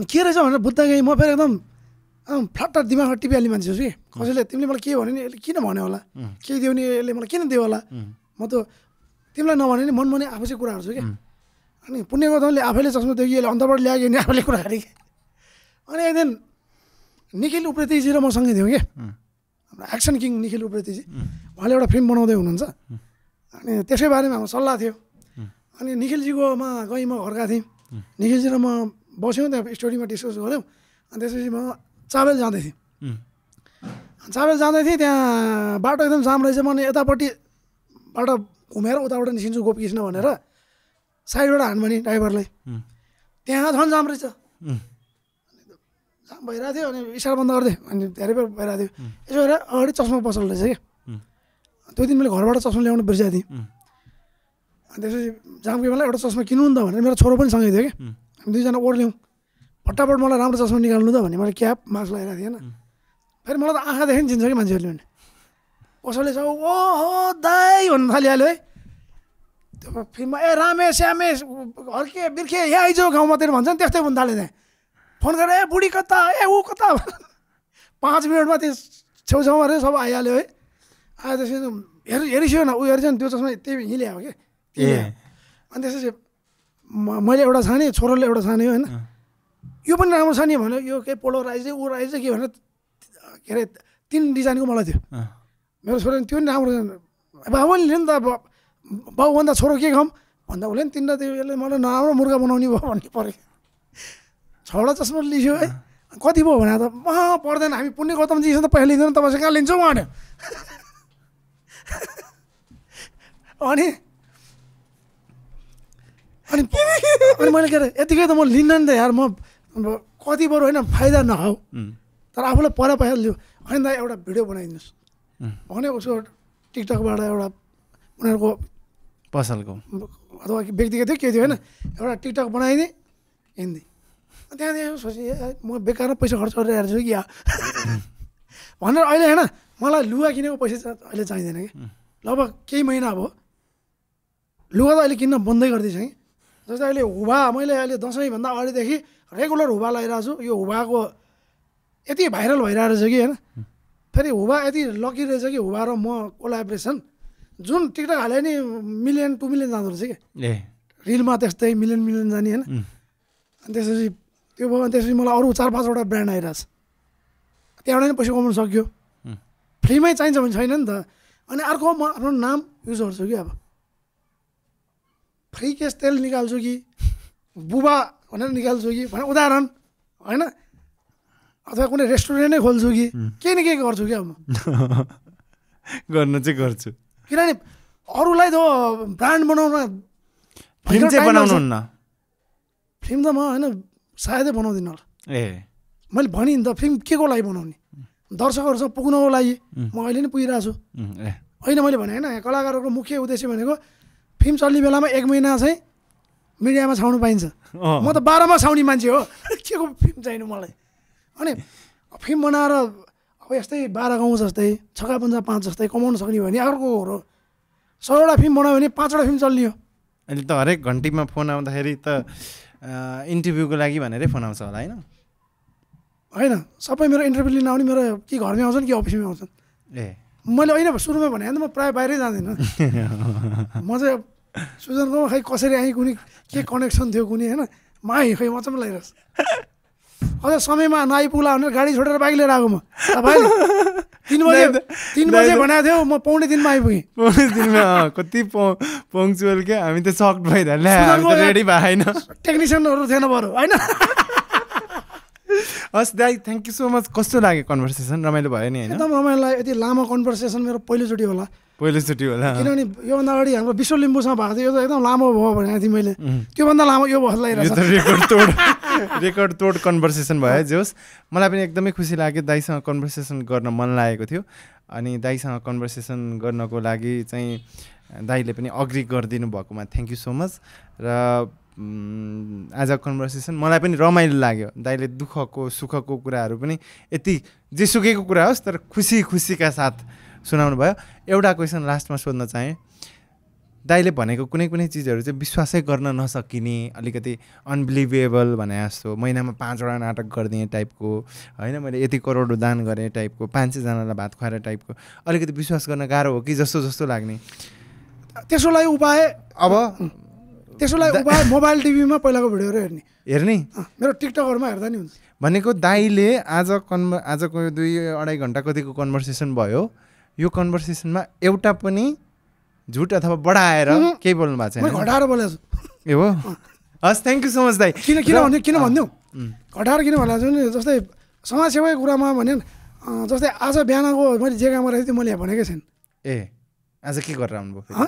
अनि के रहेछ भनेर बुझ्दाखेरि म फेरि एकदम फ्लाट्टा दिमागमा टिपिहाल्ने मान्छे छु कि कसैले तिमीले मलाई के भन्यो नि यसले किन भन्यो होला के दियो नि यसले मलाई किन दियो होला म त तिमीलाई नभने नि मनमने आफू चाहिँ कुराहरू छु कि अनि पुण्य गौतमले आफैले चस्मा दियो कि यसले अन्तरबाट ल्यायो भने आफैले कुरा हारे अनि एकदिन निखिल उप्रेतीजी र म सँगै थियौँ कि हाम्रो एक्सन किङ निखिल उप्रेतीजी उहाँले एउटा फिल्म बनाउँदै हुनुहुन्छ अनि त्यसै बारेमा हाम्रो सल्लाह थियो अनि निखिलजीकोमा गएँ म घरका थिएँ निखिलजी र म बस्यौँ त्यहाँ स्टोरीमा डिस्कस गऱ्यौँ अनि त्यसपछि म चाबेल जाँदै थिएँ चाबेल जाँदै थिएँ त्यहाँ बाटो एकदम जाम रहेछ म यतापट्टिबाट घुमेर उताबाट निस्किन्छु गोपकृष्ण भनेर साइडबाट हान्नु भने ड्राइभरलाई त्यहाँ झन् जाम रहेछ जाम भइरहेको थियो अनि इसारा बन्द गर्दै अनि धेरै बेर भइरहेको थियो यसो भएर अगाडि चस्मा पसल रहेछ क्या त्यो दिन मैले घरबाट चस्मा ल्याउनु बिर्सिएको थिएँ अनि त्यसपछि जाम बेला एउटा चस्मा किन्नु नि त भनेर मेरो छोरो पनि सँगै थियो कि हामी दुईजना ओर्ल्यौँ फटाफट मलाई राम्रो चस्मा निकाल्नु त भने मलाई क्याप मास्क लगाइरहेको थिएँ होइन फेरि मलाई त आँखा आँखादेखि चिन्छ कि मान्छेहरूले भने कसैले छ ओ हो दाई भन्नु थालिहाल्यो है त्यो फिल्ममा ए रामे श्यामे हर्के बिर्खे यहाँ आइज गाउँमा मात्रै भन्छ नि त्यस्तै भन्नु थाल्यो त्यहाँ फोन गरेर ए बुढी कता ए ऊ कता पाँच मिनटमा त्यो छेउछाउमा रहेछ सब आइहाल्यो है आएर त्यसपछि हेर हेरिसक्यो न ऊ हेरिसक्यो त्यो चस्मा त्यही हिँड्यो कि ए अनि त्यसपछि मैले एउटा नि छोरोले एउटा छान्यो होइन यो पनि राम्रो छ नि भन्यो यो के पोलो राइज ऊ राइज के भनेर के अरे तिन डिजाइनको मलाई थियो मेरो छोरो त्यो पनि राम्रो बाबु नि त अब बाउभन्दा छोरो के खाऊँ भन्दा उसले पनि तिनवटा त्यो यसले मलाई नराम्रो मुर्गा बनाउने भयो भन्ने पऱ्यो छवटा चस्मा लिस्यो है कति भयो भने त म पर्दैन हामी पुण्य गौतमजीसँग पैसा लिँदैन तपाईँसँग कहाँ लिन्छौँ भन्यो अनि अनि अनि मैले के अरे यतिकै त म लिन्न नि त यार म कति बरु होइन फाइदा नखाऊ तर आफूलाई पर पैसा लियो होइन त एउटा भिडियो बनाइदिनुहोस् भने उसको टिकटकबाट एउटा उनीहरूको पसलको अथवा व्यक्तिगत थियो के थियो होइन एउटा टिकटक बनाइदिएँ हिन्दी त्यहाँ त्यहाँ सोचेँ म बेकारमा पैसा खर्च गरेर हेर्छु कि भनेर अहिले होइन मलाई लुगा किनेको पैसा अहिले चाहिँदैन कि लगभग केही महिना अब लुगा त अहिले किन्न बन्दै गर्दैछ कि जस्तै अहिले हुबा मैले अहिले दसैँभन्दा अगाडिदेखि रेगुलर हुबा लगाइरहेको छु यो हुवाको यति भाइरल भइरहेको रहेछ कि होइन फेरि हुवा यति लकी रहेछ कि हुवा र म कोलाब्रेसन जुन टिकटक हाले नि मिलियन टु मिलियन जाँदो रहेछ कि रिलमा त्यस्तै मिलियन मिलियन जाने होइन अनि त्यसपछि त्यो भयो अनि त्यसपछि मलाई अरू चार पाँचवटा ब्रान्ड आइरहेछ त्यहाँबाट नै पैसा कमाउनु सक्यो फ्रीमै चाहिन्छ भने छैन नि त अनि अर्को म आफ्नो नाम युज गर्छु कि अब फ्री केस तेल निकाल्छु कि बुबा भनेर निकाल्छु कि भने उदाहरण होइन अथवा कुनै रेस्टुरेन्ट नै खोल्छु कि केही न केही गर्छु क्या म गर्न चाहिँ गर्छु किनभने अरूलाई त ब्रान्ड बनाउन फिल्म चाहिँ बनाउनुहुन्न फिल्म त म होइन सायदै बनाउँदिनँ होला ए मैले भने नि त फिल्म के को लागि बनाउने दर्शकहरूसँग पुग्नको लागि म अहिले नै पुगिरहेको छु होइन मैले भने होइन कलाकारहरूको मुख्य उद्देश्य भनेको फिल्म चल्ने बेलामा एक महिना चाहिँ मिडियामा छाउनु पाइन्छ म त बाह्रमा छाउने मान्छे हो के को फिल्म चाहिनु मलाई अनि फिल्म बनाएर अब यस्तै बाह्र गाउँ जस्तै छक्का पन्जा पाँच जस्तै कमाउन सक्ने भने अर्को हो सयवटा फिल्म बनायो भने पाँचवटा फिल्म चल्ने हो अहिले त हरेक घन्टीमा फोन आउँदाखेरि त इन्टरभ्यूको लागि भनेरै फोन आउँछ होला होइन होइन सबै मेरो इन्टरभ्यू लिन आउने मेरो कि घरमै आउँछन् कि अफिसमै आउँछन् ए मैले होइन सुरुमा भने त म प्रायः बाहिरै जाँदिनँ म चाहिँ सुजनको खै कसरी आएँ कुनै के कनेक्सन थियो कुनै होइन म आएँ खै चाहिँ लगाइरहेको अझ समयमा नआइपुग्ला भनेर गाडी छोडेर बाइक लिएर आएको म तिन बजे तिन बजे भनेको थियो म पाउने दिनमा आइपुगेँ पाउने दिनमा कति पङ्चुअल क्या हामी त सक्ट भइहाल्यो रेडी भएको होइन टेक्निसियनहरू थिएन बरु होइन हस् दाइ थ्याङ्क यू सो मच कस्तो लाग्यो कन्भर्सेसन रमाइलो भयो नि होइन एकदम रमाइलो लाग्यो यति लामो कन्भर्सेसन मेरो पहिलोचोटि होला पहिलोचोटि होला किनभने योभन्दा अगाडि हाम्रो विश्व लिम्बूसँग भएको थियो यो त एकदम लामो भयो भनेको थिएँ मैले त्योभन्दा लामो यो भयो रेकर्ड तोड कन्भर्सेसन भयो जे होस् मलाई पनि एकदमै खुसी लाग्यो दाईसँग कन्भर्सेसन गर्न मन लागेको थियो अनि दाईसँग कन्भर्सेसन गर्नको लागि चाहिँ दाईले पनि अग्री गरिदिनु भएकोमा थ्याङ्क यू सो मच र आज कन्भर्सेसन मलाई पनि रमाइलो लाग्यो दाईले दुःखको सुखको कुराहरू पनि यति जेसुकैको कुरा होस् तर खुसी खुसीका साथ सुनाउनु भयो एउटा क्वेसन लास्टमा सोध्न चाहेँ दाईले भनेको कुनै कुनै चिजहरू चाहिँ विश्वासै गर्न नसकिने अलिकति अनबिलिभेबल भने जस्तो महिनामा पाँचवटा नाटक गरिदिने टाइपको होइन मैले यति करोड दान गरेँ टाइपको पाँच सयजनालाई भात खुवाएर टाइपको अलिकति विश्वास गर्न गाह्रो हो कि जस्तो जस्तो लाग्ने त्यसोलाई उपाय अब त्यसोलाई उपाय मोबाइल टिभीमा पहिलाको भिडियोहरू हेर्ने हेर्ने मेरो टिकटकहरूमा हेर्दा नि हुन्छ भनेको दाईले आज कन्भ आजको दुई अढाई घन्टा कतिको कन्भर्सेसन भयो यो कन्भर्सेसनमा एउटा पनि झुट अथवा बढाएर केही बोल्नु भएको छैन घटाएर बोलेको छु ए हो हस् थ्याङ्क यू सो मच दाई किन किन भन्यो किन भनिदियो घटाएर किन भन्नु नि जस्तै समाजसेवाकै कुरामा भने जस्तै आज बिहानको मैले जे काम गरेको थिएँ मैले भनेकै छैन ए आज के गरेर आउनुभयो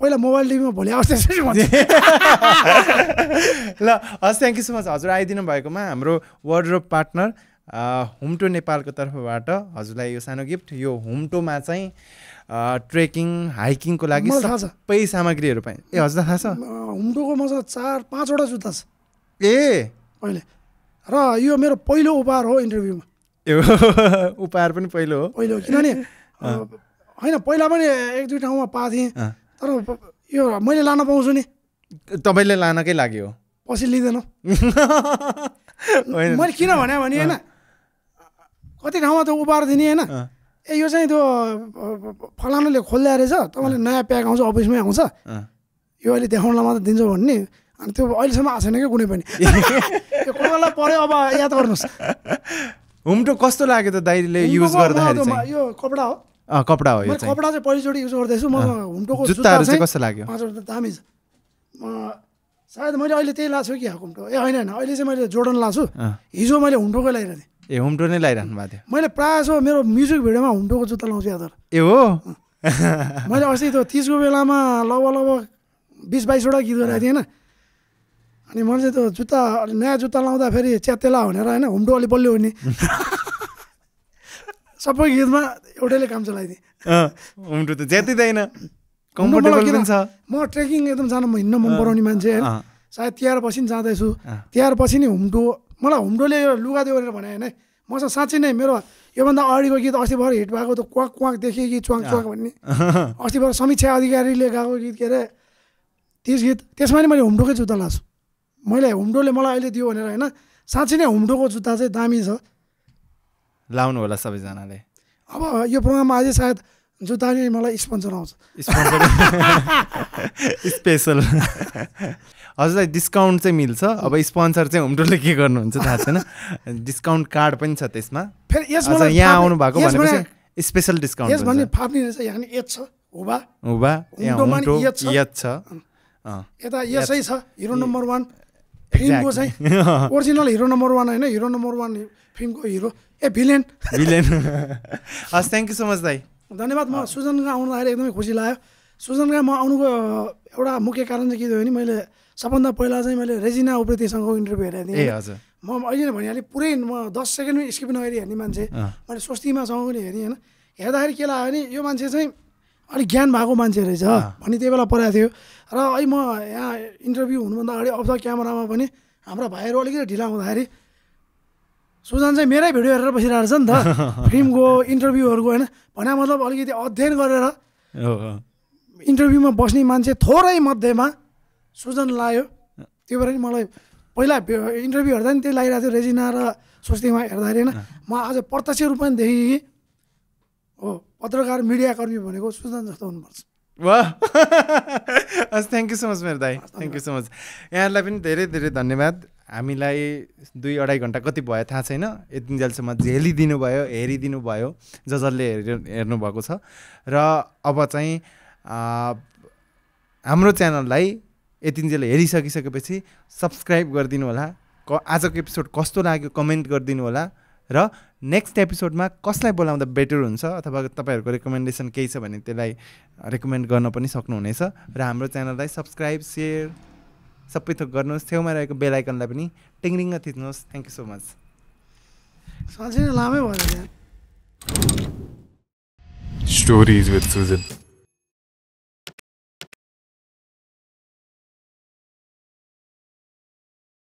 पहिला मोबाइल टिभीमा भोलि अवस्था ल हस् थ्याङ्क यू सो मच हजुर आइदिनु भएकोमा हाम्रो रोप पार्टनर होमटो नेपालको तर्फबाट हजुरलाई यो सानो गिफ्ट यो होमटोमा चाहिँ ट्रेकिङ हाइकिङको लागि सबै सामग्रीहरू पाएँ ए हजुर थाहा छ हुम्डोको मसँग चार पाँचवटा जुत्ता छ ए अहिले र यो मेरो पहिलो उपहार हो इन्टरभ्यूमा ए उपहार पनि पहिलो हो पहिलो किनभने होइन पहिला पनि एक दुई ठाउँमा पाएको थिएँ तर यो मैले लान पाउँछु नि तपाईँले लानकै लाग्यो पछि लिँदैन मैले किन भने होइन कति ठाउँमा त उपहार दिने होइन ए यो चाहिँ त्यो फलानाले खोल्दा रहेछ तपाईँले नयाँ प्याक आउँछ अफिसमै आउँछ यो अहिले देखाउनलाई मात्र दिन्छ भन्ने अनि त्यो अहिलेसम्म आएको छैन क्या कुनै पनि त्यो पऱ्यो अब याद गर्नुहोस् होमटो कस्तो लाग्यो त दाइले युज गर्दाखेरि यो कपडा हो कपडा हो यो कपडा चाहिँ पहिलोचोटि युज गर्दैछु म हुम्टोको जुत्ताहरू चाहिँ कस्तो लाग्यो हजुर दामी छ म सायद मैले अहिले त्यही लाछु कि हुम्टो ए होइन होइन अहिले चाहिँ मैले जोर्डन लाछु हिजो मैले हुम्टोकै लगाइरहेको थिएँ ए होमटो नै लगाइराख्नु भएको थियो मैले प्रायः जसो मेरो म्युजिक भिडियोमा होमटोको जुत्ता लाउँछु यादर ए हो मैले अस्ति त्यो तिजको बेलामा लगभग लगभग बिस बाइसवटा गीत गराएको थिएँ होइन अनि मैले चाहिँ त्यो जुत्ता नयाँ जुत्ता लाउँदा फेरि च्यातेला हुनेर होइन हुम्टो अलि बलियो हुने सबै गीतमा एउटैले काम चलाइदिएँ हुम्डो त च्यातिँदैन म ट्रेकिङ एकदम जान हिँड्न मन पराउने मान्छे होइन सायद तिहार पछि नि जाँदैछु तिहार पछि नि हुम्टो मलाई हुम्डोले यो लुगा दियो भनेर भने होइन मसँग साँच्चै नै मेरो योभन्दा अगाडिको गीत अस्ति भएर हिट भएको त क्वाक क्वाक देखेँ कि च्वाङ च्वाङ भन्ने अस्ति भएर समीक्षा अधिकारीले गाएको गीत के अरे त्यस गीत त्यसमा नि मैले हुम्डोकै जुत्ता लाछु मैले हुम्डोले मलाई अहिले दियो भनेर होइन साँच्ची नै हुम्डोको जुत्ता चाहिँ दामी छ लाउनु होला सबैजनाले अब यो प्रोग्राममा अझै सायद जुत्ता नै मलाई स्पोन्सर आउँछ स्पेसल हजुरलाई डिस्काउन्ट चाहिँ मिल्छ अब स्पोन्सर चाहिँ होमटोले के गर्नुहुन्छ थाहा छैन डिस्काउन्ट कार्ड पनि छ त्यसमा फेरि यहाँ आउनु भएको भनेपछि स्पेसल डिस्काउन्ट छ यता यसै छ हिरो नम्बर वान फिल्मको चाहिँ ओरिजिनल हिरो नम्बर वान होइन हिरो नम्बर वान फिल्मको हिरो ए भिलेन भिलेन हस् थ्याङ्क यू सो मच दाई धन्यवाद म सुजनगा आएर एकदमै खुसी लाग्यो सुजनगा म आउनुको एउटा मुख्य कारण चाहिँ के थियो भने मैले सबभन्दा पहिला चाहिँ मैले रेजिना उप्रेतीसँगको इन्टरभ्यू हेरेको थिएँ म अहिले भनिहालेँ पुरै म दस सेकेन्डमै स्किप नगरी हेर्ने मान्छे मैले स्वस्तिमासँग पनि हेरेँ होइन हेर्दाखेरि के लाग्यो भने यो मान्छे चाहिँ अलिक ज्ञान भएको मान्छे रहेछ भन्ने त्यही बेला परेको थियो र अहिले म यहाँ इन्टरभ्यू हुनुभन्दा अगाडि अफ द क्यामरामा पनि हाम्रो भाइहरू अलिकति ढिला हुँदाखेरि सुजान चाहिँ मेरै भिडियो हेरेर बसिरहेको रहेछ नि त फिल्मको इन्टरभ्यूहरूको होइन भने मतलब अलिकति अध्ययन गरेर इन्टरभ्यूमा बस्ने मान्छे थोरै मध्येमा सुजन लायो त्यो भएर नि मलाई पहिला इन्टरभ्यू हेर्दा नि त्यही लागिरहेको थियो रेजिना र स्वस्तिमा हेर्दाखेरि होइन म आज प्रत्यक्ष रूपमा देखेँ कि हो पत्रकार मिडियाकर्मी भनेको सुजन जस्तो हुनुपर्छ वा हस् थ्याङ्क यू सो मच मेरो दाई थ्याङ्क यू सो मच यहाँहरूलाई पनि धेरै धेरै धन्यवाद हामीलाई दुई अढाई घन्टा कति भयो थाहा छैन यति जेलसम्म झेलिदिनु भयो हेरिदिनु भयो ज जसले हेर हेर्नुभएको छ र अब चाहिँ हाम्रो च्यानललाई यतिन्जेल हेरिसकिसकेपछि सब्सक्राइब गरिदिनु होला क आजको एपिसोड कस्तो लाग्यो कमेन्ट गरिदिनु होला र नेक्स्ट एपिसोडमा कसलाई बोलाउँदा बेटर हुन्छ अथवा तपाईँहरूको रेकमेन्डेसन केही छ भने त्यसलाई रेकमेन्ड गर्न पनि सक्नुहुनेछ र हाम्रो च्यानललाई सब्सक्राइब सेयर सबै थोक गर्नुहोस् छेउमा रहेको बेलायकनलाई पनि टिङरिङ थिच्नुहोस् थ्याङ्क यू सो मच लामै भयो स्टोरिज विथ सुजन